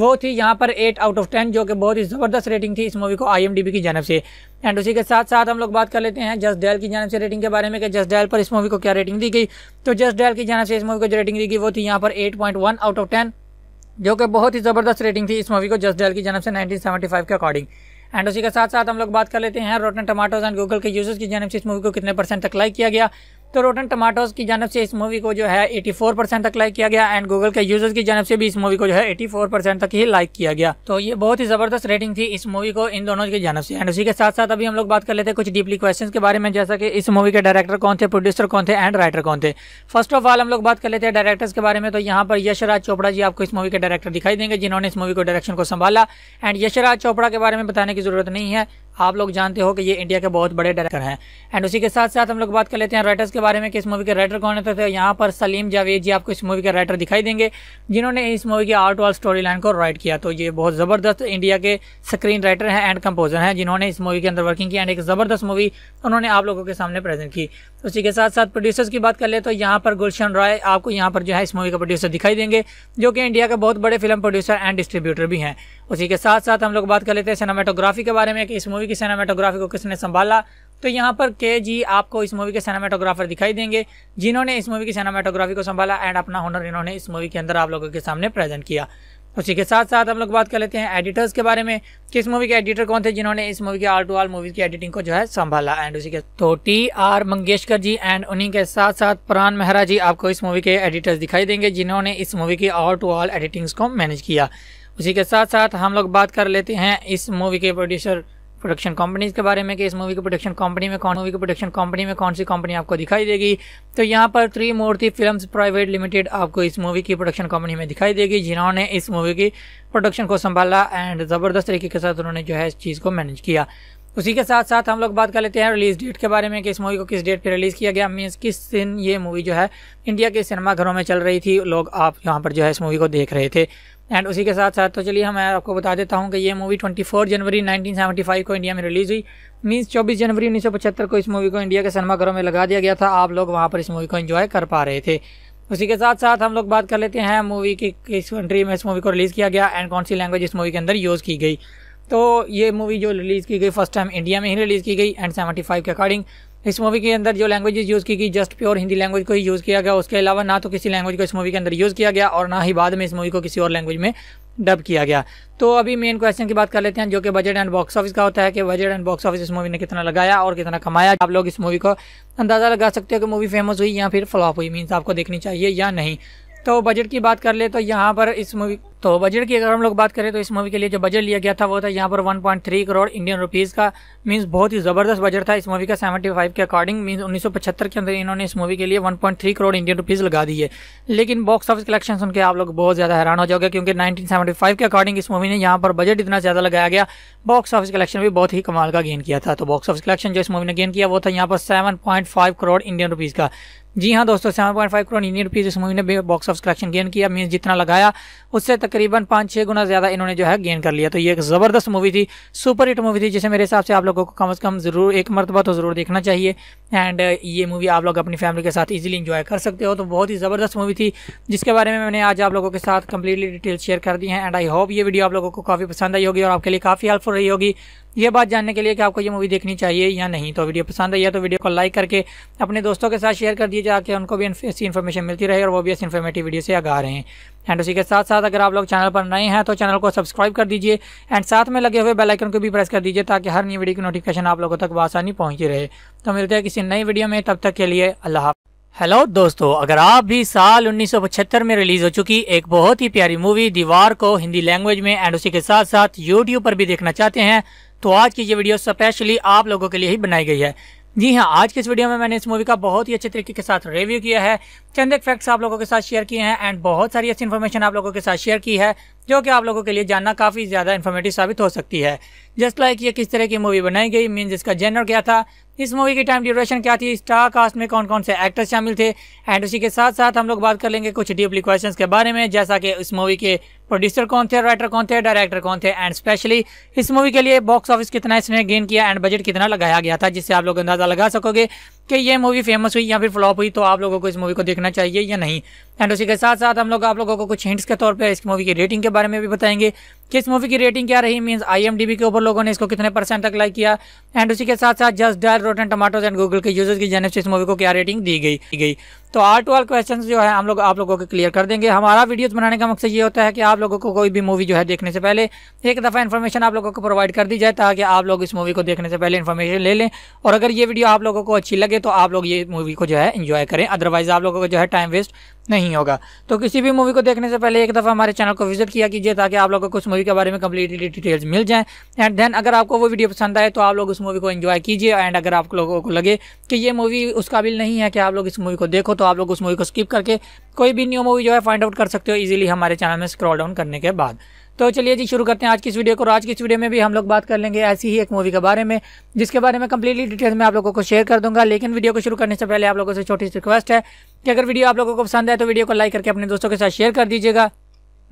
वो थी यहाँ पर एट आउट ऑफ टेन जो कि बहुत ही ज़बरदस्त रेटिंग थी इस मूवी को आई की जनब से एंड उसी के साथ साथ हम लोग बात कर लेते हैं जस्ट डैल की जानव से रेटिंग के बारे में कि जस्ट डैल पर इस मूवी को क्या रेटिंग दी गई तो जस्ट डैल की जानव से इस मूवी को जो रेटिंग दी गई वो थी यहाँ पर एट आउट ऑफ टेन जो कि बहुत ही ज़बरदस्त रेटिंग थी इस मूवी को जस्ट डेल की जन्म से 1975 के अकॉर्डिंग एंड उसी के साथ साथ हम लोग बात कर लेते हैं रोटन टमाटोज एंड गूगल के यूजर्स की जन्म से इस मूवी को कितने परसेंट तक लाइक किया गया तो रोटन टमाटोज की जानब से इस मूवी को जो है 84 परसेंट तक लाइक किया गया एंड गूगल के यूजर्स की जानब से भी इस मूवी को जो है 84 परसेंट तक ही लाइक किया गया तो ये बहुत ही जबरदस्त रेटिंग थी इस मूवी को इन दोनों की जानब से एंड उसी के साथ साथ अभी हम लोग बात कर लेते हैं कुछ डीपली क्वेश्चन के बारे में जैसा कि इस मूवी के डायरेक्टर कौन थे प्रोड्यूसर कौन थे एंड राइटर कौन थे फर्स्ट ऑफ ऑल हम लोग बात कर लेते हैं डायरेक्टर्स के बारे में तो यहाँ पर यशराज चोपड़ा जी आपको इस मूवी के डायरेक्टर दिखाई देंगे जिन्होंने इस मूवी को डायरेक्शन को संभाला एंड यशराज चोपड़ा के बारे में बताने की जरूरत नहीं है आप लोग जानते हो कि ये इंडिया के बहुत बड़े डायरेक्टर हैं एंड उसी के साथ साथ हम लोग बात कर लेते हैं राइटर्स के बारे में कि इस मूवी के राइटर कौन होते थे यहाँ पर सलीम जावेद जी आपको इस मूवी के राइटर दिखाई देंगे जिन्होंने इस मूवी के आर्ट और स्टोरी लाइन को राइट किया तो ये बहुत ज़बरदस्त इंडिया के स्क्रीन राइटर हैं एंड कंपोजर हैं जिन्होंने इस मूवी के अंदर वर्किंग की एंड एक ज़बरदस्त मूवी उन्होंने आप लोगों के सामने प्रेजेंट की उसी के साथ साथ प्रोड्यूसर्स की बात कर ले तो यहाँ पर गुलशन रॉय आपको यहाँ पर जो है इस मूवी का प्रोड्यूसर दिखाई देंगे जो कि इंडिया के बहुत बड़े फिल्म प्रोड्यूसर एंड डिस्ट्रीब्यूटर भी हैं उसी के साथ साथ हम लोग बात कर लेते हैं सिनेमाटोग्राफी के बारे में कि इस मूवी की सिनेमाटोग्राफी को किसने संभाला तो यहाँ पर के जी आपको इस मूवी के सिनेमाटोग्राफर दिखाई देंगे जिन्होंने इस मूवी की सिनेमाटोग्राफी को संभाला एंड अपना हुनर इन्होंने इस मूवी के अंदर आप लोगों के सामने प्रेजेंट किया उसी के साथ साथ हम लोग बात कर लेते हैं एडिटर्स के बारे में किस मूवी के एडिटर कौन थे जिन्होंने इस मूवी के आल टू आल मूवीज़ की एडिटिंग को जो है संभाला एंड उसी के तो T R Mangeshkar ji and उन्हीं के साथ साथ प्राण मेहरा जी आपको इस मूवी के एडिटर्स दिखाई देंगे जिन्होंने इस मूवी की ऑल टू ऑल एडिटिंग्स को मैनेज किया उसी के साथ साथ हम लोग बात कर लेते हैं इस मूवी के प्रोड्यूसर प्रोडक्शन कंपनीज के बारे में कि इस मूवी की प्रोडक्शन कंपनी में कौन मूवी की प्रोडक्शन कंपनी में कौन सी कंपनी आपको दिखाई देगी तो यहाँ पर मूर्ति फिल्म प्राइवेट लिमिटेड आपको इस मूवी की प्रोडक्शन कंपनी में दिखाई देगी जिन्होंने इस मूवी की प्रोडक्शन को संभाला एंड ज़बरदस्त तरीके के साथ उन्होंने जो है इस चीज़ को मैनेज किया उसी के साथ साथ हम लोग बात कर लेते हैं रिलीज़ डेट के बारे में कि इस मूवी को किस डेट पर रिलीज़ किया गया मीन्स किस दिन ये मूवी जो है इंडिया के सिनेमाघरों में चल रही थी लोग आप यहाँ पर जो है इस मूवी को देख रहे थे एंड उसी के साथ साथ तो चलिए मैं आपको बता देता हूँ कि ये मूवी 24 जनवरी 1975 को इंडिया में रिलीज़ हुई मीन्स 24 जनवरी 1975 को इस मूवी को इंडिया के सिनेमाघरों में लगा दिया गया था आप लोग वहाँ पर इस मूवी को इन्जॉय कर पा रहे थे उसी के साथ साथ हम लोग बात कर लेते हैं मूवी की किस कंट्री में इस मूवी को रिलीज़ किया गया एंड कौन सी लैंग्वेज इस मूवी के अंदर यूज़ की गई तो ये मूवी जो रिलीज़ की गई फर्स्ट टाइम इंडिया में ही रिलीज़ की गई एंड सेवेंटी फाइव के अकॉर्डिंग इस मूवी के अंदर जो लैंग्वेजेस यूज़ की गई जस्ट प्योर हिंदी लैंग्वेज को ही यूज़ किया गया उसके अलावा ना तो किसी लैंग्वेज को इस मूवी के अंदर यूज़ किया गया और ना ही बाद में इस मूवी को किसी और लैंग्वेज में डब किया गया तो अभी मेन क्वेश्चन की बात कर लेते हैं जो कि बजट एंड बॉक्स ऑफिस का होता है कि बजट एंड बॉक्स ऑफिस इस मूवी ने कितना लगाया और कितना कमाया आप लोग इस मूवी को अंदाज़ा लगा सकते हो कि मूवी फेमस हुई या फिर फ्लॉप हुई मीन्स आपको देखनी चाहिए या नहीं तो बजट की बात कर ले तो यहाँ पर इस मूवी तो बजट की अगर हम लोग बात करें तो इस मूवी के लिए जो बजट लिया गया था वो था यहाँ पर 1.3 करोड़ इंडियन रुपीज़ का मींस बहुत ही ज़बरदस्त बजट था इस मूवी का 75 के अकॉर्डिंग मींस 1975 के अंदर इन्होंने इस मूवी के लिए 1.3 करोड़ इंडियन रुपीज़ लगा दिए लेकिन बॉक्स ऑफिस कलेक्शन सुन के आप लोग बहुत ज़्यादा हैरान हो जाओगे क्योंकि नाइनटीन के अकॉर्डिंग इस मूवी ने यहाँ पर बजट इतना ज़्यादा लगाया गया बॉक्स ऑफिस कलेक्शन भी बहुत ही कमाल का गेन किया था तो बॉक्स ऑफिस कलेक्शन जो इस मूवी ने गेन किया वो था यहाँ पर सेवन करोड़ इंडियन रुपीज़ का जी हाँ दोस्तों seven point five crore Indian rupees इस मूवी ने बॉक्स ऑफ कलेक्शन गेन किया मीन जितना लगाया उससे तकरीबन पाँच छः गुना ज़्यादा इन्होंने जो है गेन कर लिया तो ये एक ज़बरदस्त मूवी थी सुपर हिट मूवी थी जिसे मेरे हिसाब से आप लोगों को कम अज़ कम ज़रूर एक मरतबा तो ज़रूर देखना चाहिए एंड ये मूवी आप लोग अपनी फैमिली के साथ ईजिली इन्जॉय कर सकते हो तो बहुत ही ज़बरदस्त मूवी थी जिसके बारे में मैंने आज आप लोगों के साथ कंप्लीटली डिटेल शेयर कर दी है एंड आई होप ये वीडियो आप लोगों को काफ़ी पसंद आई होगी और आपके लिए काफ़ी हेल्पफुल रही होगी ये बात जानने के लिए कि आपको ये मूवी देखनी चाहिए या नहीं तो वीडियो पसंद आई है तो वीडियो को लाइक करके अपने दोस्तों के साथ शेयर कर दीजिए जाकर उनको भी ऐसी इन्फॉर्मेशन मिलती रहे और वो भी ऐसी इन्फॉर्मेटिव वीडियो से आगा रहे हैं एंड उसी के साथ साथ अगर आप लोग चैनल पर नए हैं तो चैनल को सब्सक्राइब कर दीजिए एंड साथ में लगे हुए बेल आइकन को भी प्रेस कर दीजिए ताकि हर नई वीडियो की नोटिफिकेशन आप लोगों तक आसानी पहुंची रहे तो मिलते हैं किसी नई वीडियो में तब तक के लिए अल्लाह हेलो दोस्तों अगर आप भी साल 1975 में रिलीज हो चुकी एक बहुत ही प्यारी मूवी दीवार को हिंदी लैंग्वेज में एंड उसी के साथ साथ यूट्यूब पर भी देखना चाहते हैं तो आज की ये वीडियो स्पेशली आप लोगों के लिए ही बनाई गई है जी हाँ आज की इस वीडियो में मैंने इस मूवी का बहुत ही अच्छे तरीके के साथ रिव्यू किया है चंद एक फैक्ट्स आप लोगों के साथ शेयर किए हैं एंड बहुत सारी ऐसी इन्फॉर्मेशन आप लोगों के साथ शेयर की है जो कि आप लोगों के लिए जानना काफ़ी ज़्यादा इन्फॉर्मेटिव साबित हो सकती है जस्ट लाइक ये किस तरह की मूवी बनाई गई मीन इसका जेनर क्या था इस मूवी की टाइम ड्यूरेशन क्या थी स्टार कास्ट में कौन कौन से एक्टर्स शामिल थे एंड उसी के साथ साथ हम लोग बात कर लेंगे कुछ डीपली क्वेश्चन के बारे में जैसा कि इस मूवी के प्रोड्यूसर कौन थे राइटर कौन थे डायरेक्टर कौन थे एंड स्पेशली इस मूवी के लिए बॉक्स ऑफिस कितना इसने गेन किया एंड बजट कितना लगाया गया था जिससे आप लोग अंदाज़ा लगा सकोगे कि ये मूवी फेमस हुई या फिर फ्लॉप हुई तो आप लोगों को इस मूवी को देखना चाहिए या नहीं एंड उसी के साथ साथ हम लोग आप लोगों को कुछ हिंट्स के तौर पर इस मूवी की रेटिंग के बारे में भी बताएंगे कि इस मूवी की रेटिंग क्या रही मीन्स आईएमडीबी के ऊपर लोगों ने इसको कितने परसेंट तक लाइक किया एंड उसी के साथ साथ just dial rotten tomatoes and Google के यूजर्स की जानव से इस मूवी को क्या रेटिंग दी गई गई तो आर टू आर क्वेश्चन जो है हम लोग आप लोगों को क्लियर कर देंगे हमारा वीडियो बनाने का मकसद ये होता है कि आप लोगों को कोई भी मूवी जो है देखने से पहले एक दफ़ा इन्फॉर्मेशन आप लोगों को प्रोवाइड कर दी जाए ताकि आप लोग इस मूवी को देखने से पहले इन्फॉर्मेशन ले लें और अगर ये वीडियो आप लोगों को अच्छी लगे तो आप लोग ये मूवी को जो है इन्जॉय करें अदरवाइज़ आप लोगों को जो है टाइम वेस्ट नहीं होगा तो किसी भी मूवी को देखने से पहले एक दफ़ा हमारे चैनल को विजिट किया कीजिए ताकि आप लोगों को उस मूवी के बारे में कम्प्लीटली डिटेल्स मिल जाएं एंड देन अगर आपको वो वीडियो पसंद आए तो आप लोग उस मूवी को एंजॉय कीजिए एंड अगर आप लोगों को लगे कि ये मूवी उस काबिल नहीं है कि आप लोग इस मूवी को देखो तो आप लोग उस मूवी को स्किप करके कोई भी न्यू मूवी जो है फाइंड आउट कर सकते हो ईजिली हमारे चैनल में स्क्रॉल डाउन करने के बाद तो चलिए जी शुरू करते हैं आज की इस वीडियो को और आज की इस वीडियो में भी हम लोग बात कर लेंगे ऐसी ही एक मूवी के बारे में जिसके बारे में कंप्लीटली डिटेल्स में आप लोगों को शेयर कर दूंगा लेकिन वीडियो को शुरू करने से पहले आप लोगों से छोटी सी रिक्वेस्ट है कि अगर वीडियो आप लोगों को पसंद है तो वीडियो को लाइक करके अपने दोस्तों के साथ शेयर कर दीजिएगा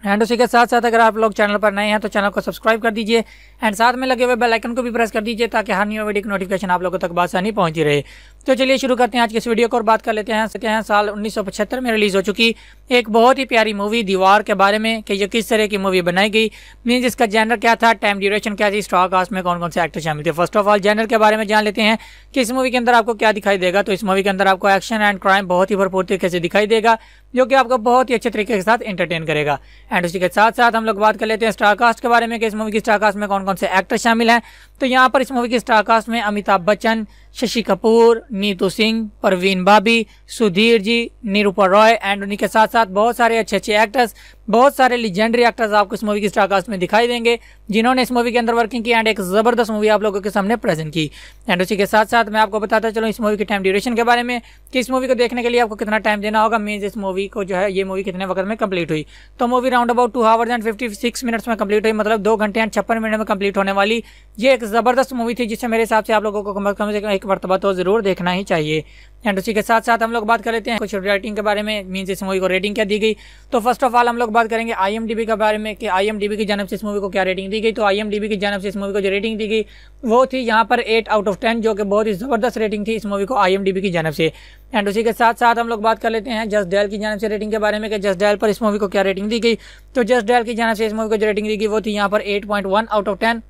एंड उसी के साथ साथ अगर आप लोग चैनल पर नए हैं तो चैनल को सब्सक्राइब कर दीजिए एंड साथ में लगे हुए बेल आइकन को भी प्रेस कर दीजिए ताकि हर न्यू वीडियो की नोटिफिकेशन आप लोगों तक बासानी पहुंची रहे तो चलिए शुरू करते हैं आज के इस वीडियो को और बात कर लेते हैं सकते हैं साल 1975 में रिलीज़ हो चुकी एक बहुत ही प्यारी मूवी दीवार के बारे में कि ये किस तरह की मूवी बनाई गई मीन इसका जेनर क्या था टाइम ड्यूरेशन क्या थी स्टॉक कास्ट में कौन कौन से एक्टर शामिल थे फर्स्ट ऑफ ऑल जेनर के बारे में जान लेते हैं कि इस मूवी के अंदर आपको क्या दिखाई देगा तो इस मूवी के अंदर आपको एक्शन एंड क्राइम बहुत ही भरपूर तरीके से दिखाई देगा जो कि आपको बहुत ही अच्छे तरीके के साथ एंटरटेन करेगा एंड उसी के साथ साथ हम लोग बात कर लेते हैं स्टार कास्ट के बारे में कि इस मूवी की स्टार कास्ट में कौन कौन से एक्टर शामिल हैं तो यहाँ पर इस मूवी के स्टारकास्ट में अमिताभ बच्चन शशि कपूर नीतू सिंह परवीन बाबी सुधीर जी निरूपा रॉय एंड उन्हीं के साथ साथ बहुत सारे अच्छे अच्छे एक्टर्स बहुत सारे लीजेंडरी एक्टर्स आपको इस मूवी की स्टारकास्ट में दिखाई देंगे जिन्होंने इस मूवी के अंदर वर्किंग की एंड एक ज़बरदस्त मूवी आप लोगों के सामने प्रेजेंट की एंड उसी के साथ साथ मैं आपको बताता चलूँ इस मूवी के टाइम ड्यूरेशन के बारे में कि इस मूवी को देखने के लिए आपको कितना टाइम देना होगा मीन इस मूवी को जो है ये मूवी कितने वक्त में कम्प्लीट हुई तो movie round about two hours and fifty six minutes में कंप्लीट हुई मतलब दो घंटे एंड छप्पन मिनट में कम्प्लीट होने वाली ये एक ज़बरदस्त मूवी थी जिससे मेरे हिसाब से आप लोगों को कम से कम एक मरतबा तो ज़रूर देखना ही चाहिए एंड उसी के साथ साथ हम लोग बात कर लेते हैं कुछ रेटिंग के बारे में मीन इस मूवी को रेटिंग क्या दी गई तो फर्स्ट ऑफ ऑल हम लोग बात करेंगे आईएमडीबी के बारे में कि आईएमडीबी की जनब से इस मूवी को क्या रेटिंग दी गई तो आईएमडीबी की जनब से इस मूवी को जो रेटिंग दी गई वो थी यहाँ पर एट आउट ऑफ टेन जो कि बहुत ही ज़बरदस्त रेटिंग थी इस मूवी को आई की जनब से एंड उसी के साथ साथ हम लोग बात कर लेते हैं जस्ट डैल की जानब से रेटिंग के बारे में कि जस्ट डैल पर इस मूवी को क्या रेटिंग दी गई तो जस्ट डैल की जानब से इस मूवी को जो रेटिंग दी गई वो थी यहाँ पर एट आउट ऑफ टेन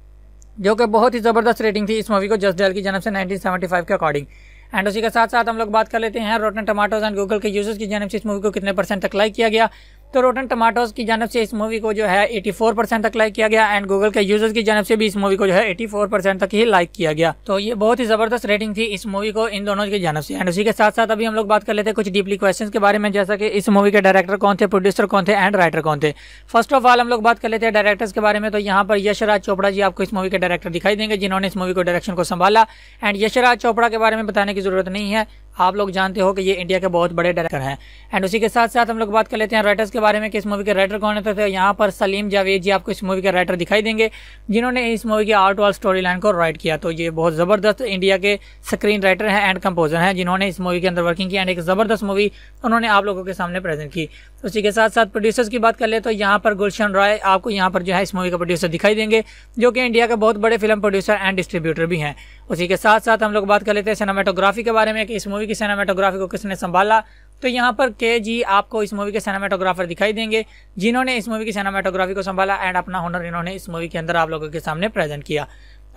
जो कि बहुत ही ज़बरदस्त रेटिंग थी इस मूवी को जस्ट डैल की जनब से नाइनटीन के अकॉर्डिंग एंड उसी के साथ साथ हम लोग बात कर लेते हैं रोटन टमाटोज एंड गूगल के यूजर्स की जानब से इस मूवी को कितने परसेंट तक लाइक किया गया तो रोटन टमाटोज की जानब से इस मूवी को जो है 84 परसेंट तक लाइक किया गया एंड गूगल के यूजर्स की जानब से भी इस मूवी को जो है 84 परसेंट तक ही लाइक किया गया तो ये बहुत ही जबरदस्त रेटिंग थी इस मूवी को इन दोनों की जानब से एंड उसी के साथ साथ अभी हम लोग बात कर लेते हैं कुछ डीपली क्वेश्चन के बारे में जैसा कि इस मूवी के डायरेक्टर कौन थे प्रोड्यूसर कौन थे एंड राइटर कौन थे फर्स्ट ऑफ ऑल हम लोग बात कर लेते हैं डायरेक्टर्स के बारे में तो यहाँ पर यशराज चोपड़ा जी आपको इस मूवी के डायरेक्टर दिखाई देंगे जिन्होंने इस मूवी को डायरेक्शन को संभाला एंड यशराज चोपड़ा के बारे में बताने की जरूरत नहीं है आप लोग जानते हो कि ये इंडिया के बहुत बड़े डायरेक्टर हैं एंड उसी के साथ साथ हम लोग बात कर लेते हैं राइटर्स के बारे में कि इस मूवी के राइटर कौन रहते थे यहाँ पर सलीम जावेद जी आपको इस मूवी के राइटर दिखाई देंगे जिन्होंने इस मूवी की आर्ट और स्टोरी लाइन को राइट किया तो ये बहुत ज़बरदस्त इंडिया के स्क्रीन राइटर हैं एंड कंपोजर हैं जिन्होंने इस मूवी के अंदर वर्किंग की एंड एक ज़बरदस्त मूवी उन्होंने आप लोगों के सामने प्रेजेंट की तो उसी के साथ साथ प्रोड्यूसर्स की बात कर ले तो यहाँ पर गुलशन रॉय आपको यहाँ पर जो है इस मूवी का प्रोड्यूसर दिखाई देंगे जो कि इंडिया के बहुत बड़े फिल्म प्रोड्यूसर एंड डिस्ट्रीब्यूटर भी हैं उसी के साथ साथ हम लोग बात कर लेते हैं सिनेमाटोग्राफी के बारे में कि इस मूवी मूवी की सिनेमाटोग्राफी को किसने संभाला तो यहाँ पर के जी आपको इस मूवी के सिनेमाटोग्राफर दिखाई देंगे जिन्होंने इस मूवी की सिनेमाटोग्राफी को संभाला एंड अपना हुनर इन्होंने इस मूवी के अंदर आप लोगों के सामने प्रेजेंट किया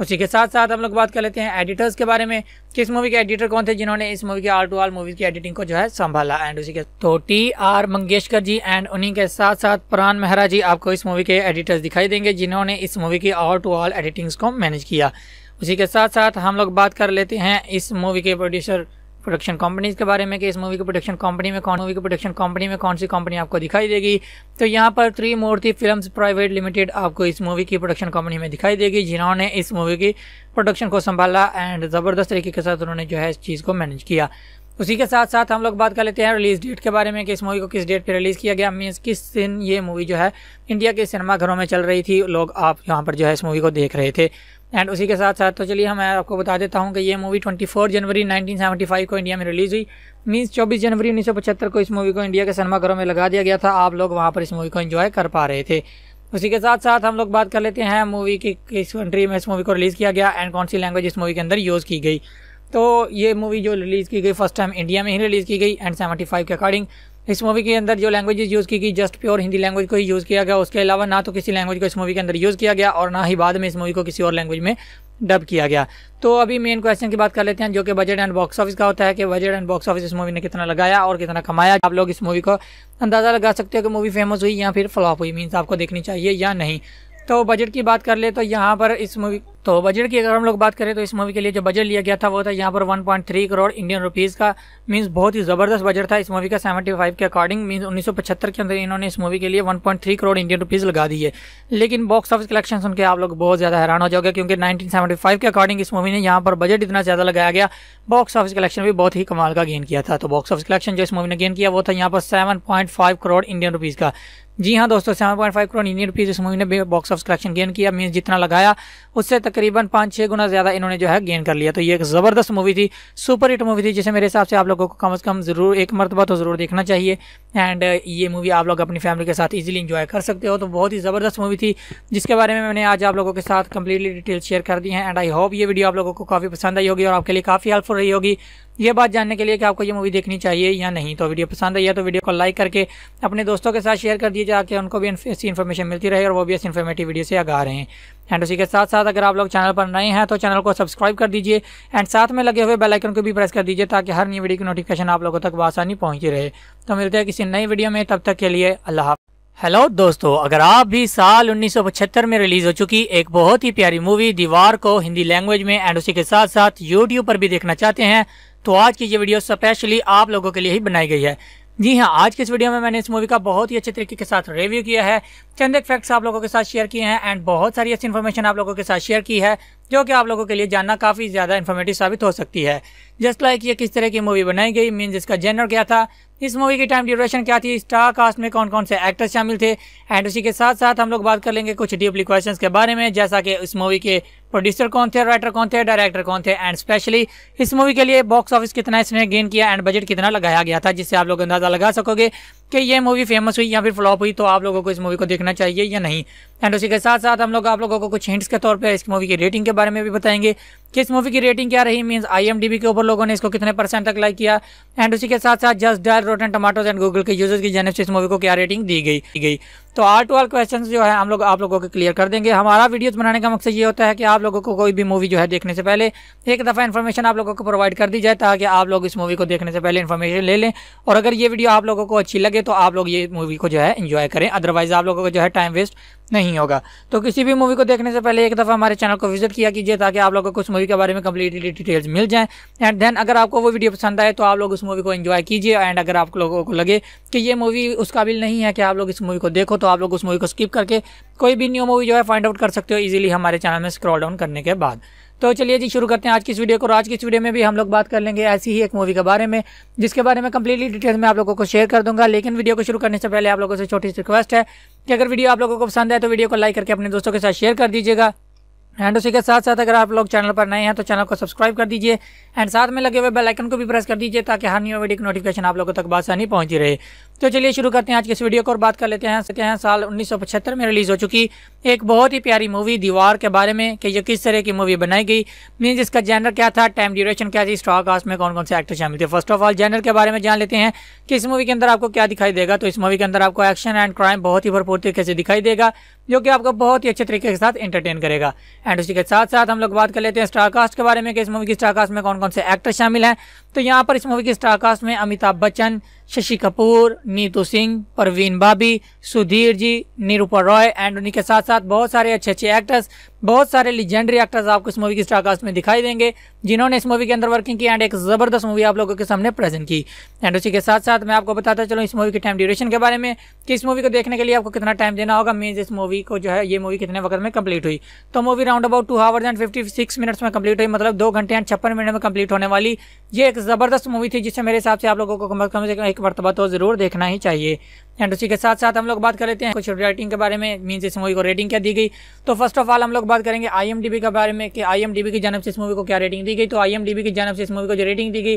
उसी के साथ साथ हम लोग बात कर लेते हैं एडिटर्स के बारे में किस मूवी के एडिटर कौन थे जिन्होंने इस मूवी के आल टू आल मूवीज की एडिटिंग को जो है संभाला एंड उसी के तो T R Mangeshkar ji and उन्हीं के साथ साथ प्राण मेहरा जी आपको इस मूवी के एडिटर्स दिखाई देंगे जिन्होंने इस मूवी की ऑल टू ऑल एडिटिंग्स को मैनेज किया उसी के साथ साथ हम लोग बात कर लेते हैं इस मूवी के प्रोड्यूसर प्रोडक्शन कंपनीज के बारे में कि इस मूवी की प्रोडक्शन कंपनी में कौन मूवी की प्रोडक्शन कंपनी में कौन सी कंपनी आपको दिखाई देगी तो यहाँ पर थ्री मूर्ति फिल्म प्राइवेट लिमिटेड आपको इस मूवी की प्रोडक्शन कंपनी में दिखाई देगी जिन्होंने इस मूवी की प्रोडक्शन को संभाला एंड ज़बरदस्त तरीके के साथ उन्होंने जो है इस चीज़ को मैनेज किया उसी के साथ साथ हम लोग बात कर लेते हैं रिलीज डेट के बारे में कि इस मूवी को किस डेट पर रिलीज़ किया गया मीन्स किस दिन ये मूवी जो है इंडिया के सिनेमाघरों में चल रही थी लोग आप यहाँ पर जो है इस मूवी को देख रहे थे एंड उसी के साथ साथ तो चलिए हम आपको बता देता हूँ कि ये मूवी 24 जनवरी 1975 को इंडिया में रिलीज़ हुई मींस 24 जनवरी 1975 को इस मूवी को इंडिया के सिनेमाघरों में लगा दिया गया था आप लोग वहाँ पर इस मूवी को इन्जॉय कर पा रहे थे उसी के साथ साथ हम लोग बात कर लेते हैं मूवी की किस कंट्री में इस मूवी को रिलीज़ किया गया एंड कौन सी लैंग्वेज इस मूवी के अंदर यूज़ की गई तो ये मूवी जो रिलीज़ की गई फर्स्ट टाइम इंडिया में ही रिलीज़ की गई एंड सेवेंटी के अकॉर्डिंग इस मूवी के अंदर जो लैंग्वेज यूज़ की गई जस्ट प्योर हिंदी लैंग्वेज को ही यूज़ किया गया उसके अलावा ना तो किसी लैंग्वेज को इस मूवी के अंदर यूज़ किया गया और ना ही बाद में इस मूवी को किसी और लैंग्वेज में डब किया गया तो अभी मेन क्वेश्चन की बात कर लेते हैं जो कि बजट एंड बॉक्स ऑफिस का होता है कि बजट एंड बॉक्स ऑफिस इस मूवी ने कितना लगाया और कितना कमाया आप लोग इस मूवी को अंदाज़ा लगा सकते हो कि मूवी फेमस हुई या फिर फ्लॉप हुई मीन्स आपको देखनी चाहिए या नहीं तो बजट की बात कर ले तो यहाँ पर इस मूवी तो बजट की अगर हम लोग बात करें तो इस मूवी के लिए जो बजट लिया गया था वो था यहाँ पर 1.3 करोड़ इंडियन रुपीज़ का मींस बहुत ही ज़बरदस्त बजट था इस मूवी का 75 के अकॉर्डिंग मींस 1975 के अंदर इन्होंने इस मूवी के लिए 1.3 करोड़ इंडियन रुपीज़ लगा दी है लेकिन बॉक्स ऑफिस कलेक्शन सुनकर आप लोग बहुत ज़्यादा हैरान हो जाओगे क्योंकि नाइनटीन के अकॉर्डिंग इस मूवी ने यहाँ पर बजट इतना ज़्यादा लगाया गया बॉक्स ऑफिस कलेक्शन भी बहुत ही कमाल का गेन किया था तो बॉक्स ऑफिस कलेक्शन जो इस मूवी ने गेन किया वो था यहाँ पर सेवन करोड़ इंडियन रुपीज़ का जी हाँ दोस्तों seven point five crore Indian rupees इस मूवी ने बॉक्स ऑफिस कलेक्शन गेन किया मीन जितना लगाया उससे तक तकरीबन पाँच छः गुना ज़्यादा इन्होंने जो है गेन कर लिया तो ये एक ज़बरदस्त मूवी थी सुपर हिट मूवी थी जिसे मेरे हिसाब से आप लोगों को कम अज़ कम ज़रूर एक मरतबा तो ज़रूर देखना चाहिए एंड uh, ये मूवी आप लोग अपनी फैमिली के साथ ईजिली इन्जॉय कर सकते हो तो बहुत ही ज़बरदस्त मूवी थी जिसके बारे में मैंने आज आप लोगों के साथ कंप्लीटली डिटेल शेयर कर दी है एंड आई होप ये वीडियो आप लोगों को काफ़ी पसंद आई होगी और आपके लिए काफ़ी हेल्पफुल रही होगी ये बात जानने के लिए कि आपको ये मूवी देखनी चाहिए या नहीं तो वीडियो पसंद आई है तो वीडियो को लाइक करके अपने दोस्तों के साथ शेयर कर दीजिए जाकर उनको भी ऐसी इन्फॉर्मेशन मिलती रहे और वो भी ऐसी इन्फॉर्मेटिव वीडियो से आगा रहे हैं एंड उसी के साथ साथ अगर आप लोग चैनल पर नए हैं तो चैनल को सब्सक्राइब कर दीजिए एंड साथ में लगे हुए बेल आइकन को भी प्रेस कर दीजिए ताकि हर नई वीडियो की नोटिफिकेशन आप लोगों तक आसानी पहुंची रहे तो मिलते हैं किसी नई वीडियो में तब तक के लिए अल्लाह हेलो दोस्तों अगर आप भी साल 1975 में रिलीज हो चुकी एक बहुत ही प्यारी मूवी दीवार को हिंदी लैंग्वेज में एंड उसी के साथ साथ यूट्यूब पर भी देखना चाहते हैं तो आज की ये वीडियो स्पेशली आप लोगों के लिए ही बनाई गई है जी हाँ आज की इस वीडियो में मैंने इस मूवी का बहुत ही अच्छे तरीके के साथ रिव्यू किया है चंद एक फैक्ट्स आप लोगों के साथ शेयर किए हैं एंड बहुत सारी अच्छी इन्फॉर्मेशन आप लोगों के साथ शेयर की है जो कि आप लोगों के लिए जानना काफ़ी ज़्यादा इन्फॉर्मेटिव साबित हो सकती है जस्ट लाइक ये किस तरह की मूवी बनाई गई मीन इसका जेनर क्या था इस मूवी की टाइम ड्यूरेशन क्या थी स्टार कास्ट में कौन कौन से एक्टर्स शामिल थे एंड उसी के साथ साथ हम लोग बात कर लेंगे कुछ डीपली क्वेश्चंस के बारे में जैसा कि इस मूवी के प्रोड्यूसर कौन थे राइटर कौन थे डायरेक्टर कौन थे एंड स्पेशली इस मूवी के लिए बॉक्स ऑफिस कितना इसने गेन किया एंड बजट कितना लगाया गया था जिससे आप लोग अंदाज़ा लगा सकोगे कि ये मूवी फेमस हुई या फिर फ्लॉप हुई तो आप लोगों को इस मूवी को देखना चाहिए या नहीं एंड उसी के साथ साथ हम लोग आप लोगों को कुछ हिंट्स के तौर पर इस मूवी की रेटिंग के बारे में भी बताएंगे किस मूवी की रेटिंग क्या रही मीन्स आई के ऊपर लोगों ने इसको कितने परसेंट तक लाइक किया एंड उसी के साथ साथ just dial rotten tomatoes and Google के यूजर्स की जानव से इस मूवी को क्या रेटिंग दी गई गई तो आल टू आर क्वेश्चन जो है हम लोग आप लोगों को क्लियर कर देंगे हमारा वीडियो बनाने का मकसद ये होता है कि आप लोगों को कोई भी मूवी जो है देखने से पहले एक दफ़ा इन्फॉर्मेशन आप लोगों को प्रोवाइड कर दी जाए ताकि आप लोग इस मूवी को देखने से पहले इन्फॉर्मेशन ले लें और अगर ये वीडियो आप लोगों को अच्छी लगे तो आप लोग ये मूवी को जो है इन्जॉय करें अदरवाइज़ आप लोगों को जो है टाइम वेस्ट नहीं होगा तो किसी भी मूवी को देखने से पहले एक दफ़ा हमारे चैनल को विजिट किया कीजिए ताकि आप लोगों को उस मूवी के बारे में कम्प्लीटली डिटेल्स मिल जाएं एंड देन अगर आपको वो वीडियो पसंद आए तो आप लोग उस मूवी को एंजॉय कीजिए एंड अगर आप लोगों को लगे कि ये मूवी उस काबिल नहीं है कि आप लोग इस मूवी को देखो तो आप लोग उस मूवी को स्किप करके कोई भी न्यू मूवी जो है फाइंड आउट कर सकते हो ईजिली हमारे चैनल में स्क्रॉल डाउन करने के बाद तो चलिए जी शुरू करते हैं आज की इस वीडियो को आज की इस वीडियो में भी हम लोग बात कर लेंगे ऐसी ही एक मूवी के बारे में जिसके बारे में कंप्लीटली डिटेल्स में आप लोगों को शेयर कर दूंगा लेकिन वीडियो को शुरू करने से पहले आप लोगों से छोटी सी रिक्वेस्ट है कि अगर वीडियो आप लोगों को पसंद है तो वीडियो को लाइक करके अपने दोस्तों के साथ शेयर कर दीजिएगा एंड उसी के साथ साथ अगर आप लोग चैनल पर नए हैं तो चैनल को सब्सक्राइब कर दीजिए एंड साथ में लगे हुए बेल आइकन को भी प्रेस कर दीजिए ताकि हर न्यू वीडियो की नोटिफिकेशन आप लोगों तक बासानी पहुंची रहे तो चलिए शुरू करते हैं आज के इस वीडियो को और बात कर लेते हैं सकते हैं साल उन्नीस में रिलीज़ हो चुकी एक बहुत ही प्यारी मूवी दीवार के बारे में कि ये किस तरह की मूवी बनाई गई मीन इसका जेनर क्या था टाइम ड्यूरेशन क्या थी स्टॉक कास्ट में कौन कौन से एक्टर शामिल थे फर्स्ट ऑफ ऑल जेनर के बारे में जान लेते हैं कि इस मूवी के अंदर आपको क्या दिखाई देगा तो इस मूवी के अंदर आपको एक्शन एंड क्राइम बहुत ही भरपूर तरीके से दिखाई देगा जो कि आपको बहुत ही अच्छे तरीके के साथ एंटरटेन करेगा एंड उसी के साथ साथ हम लोग बात कर लेते हैं स्टारकास्ट के बारे में कि इस मूवी की स्टारकास्ट में कौन कौन से एक्टर शामिल हैं तो यहाँ पर इस मूवी के स्टारकास्ट में अमिताभ बच्चन शशि कपूर नीतू सिंह परवीन बाबी सुधीर जी निरूपा रॉय एंड उन्हीं के साथ साथ बहुत सारे अच्छे अच्छे एक्टर्स बहुत सारे लिजेंडरी एक्टर्स आपको इस मूवी के स्टारकास्ट में दिखाई देंगे जिन्होंने इस मूवी के अंदर वर्किंग की एंड एक ज़बरदस्त मूवी आप लोगों के सामने प्रेजेंट की एंड उसी के साथ साथ मैं आपको बताता चलूँ इस मूवी के टाइम ड्यूरेशन के बारे में कि इस मूवी को देखने के लिए आपको कितना टाइम देना होगा मीन इस मूवी को जो है ये मूवी कितने वक्त में कंप्लीट हुई तो movie round about two hours and fifty six minutes में कम्प्लीट हुई मतलब दो घंटे एंड छप्पन मिनट में कम्प्लीट होने वाली ये एक ज़बरदस्त मूवी थी जिसे मेरे हिसाब से आप लोगों को कम कम से कम एक मरतबा तो ज़रूर देखना ही चाहिए एंड उसी के साथ साथ हम लोग बात कर लेते हैं कुछ रेटिंग के बारे में मीन इस मूवी को रेटिंग क्या दी गई तो फर्स्ट ऑफ ऑल हम लोग बात करेंगे आई के बारे में कि आई की जनब से इस मूवी को क्या रेटिंग दी गई तो आई की जनब से इस मूवी को जो रेटिंग दी गई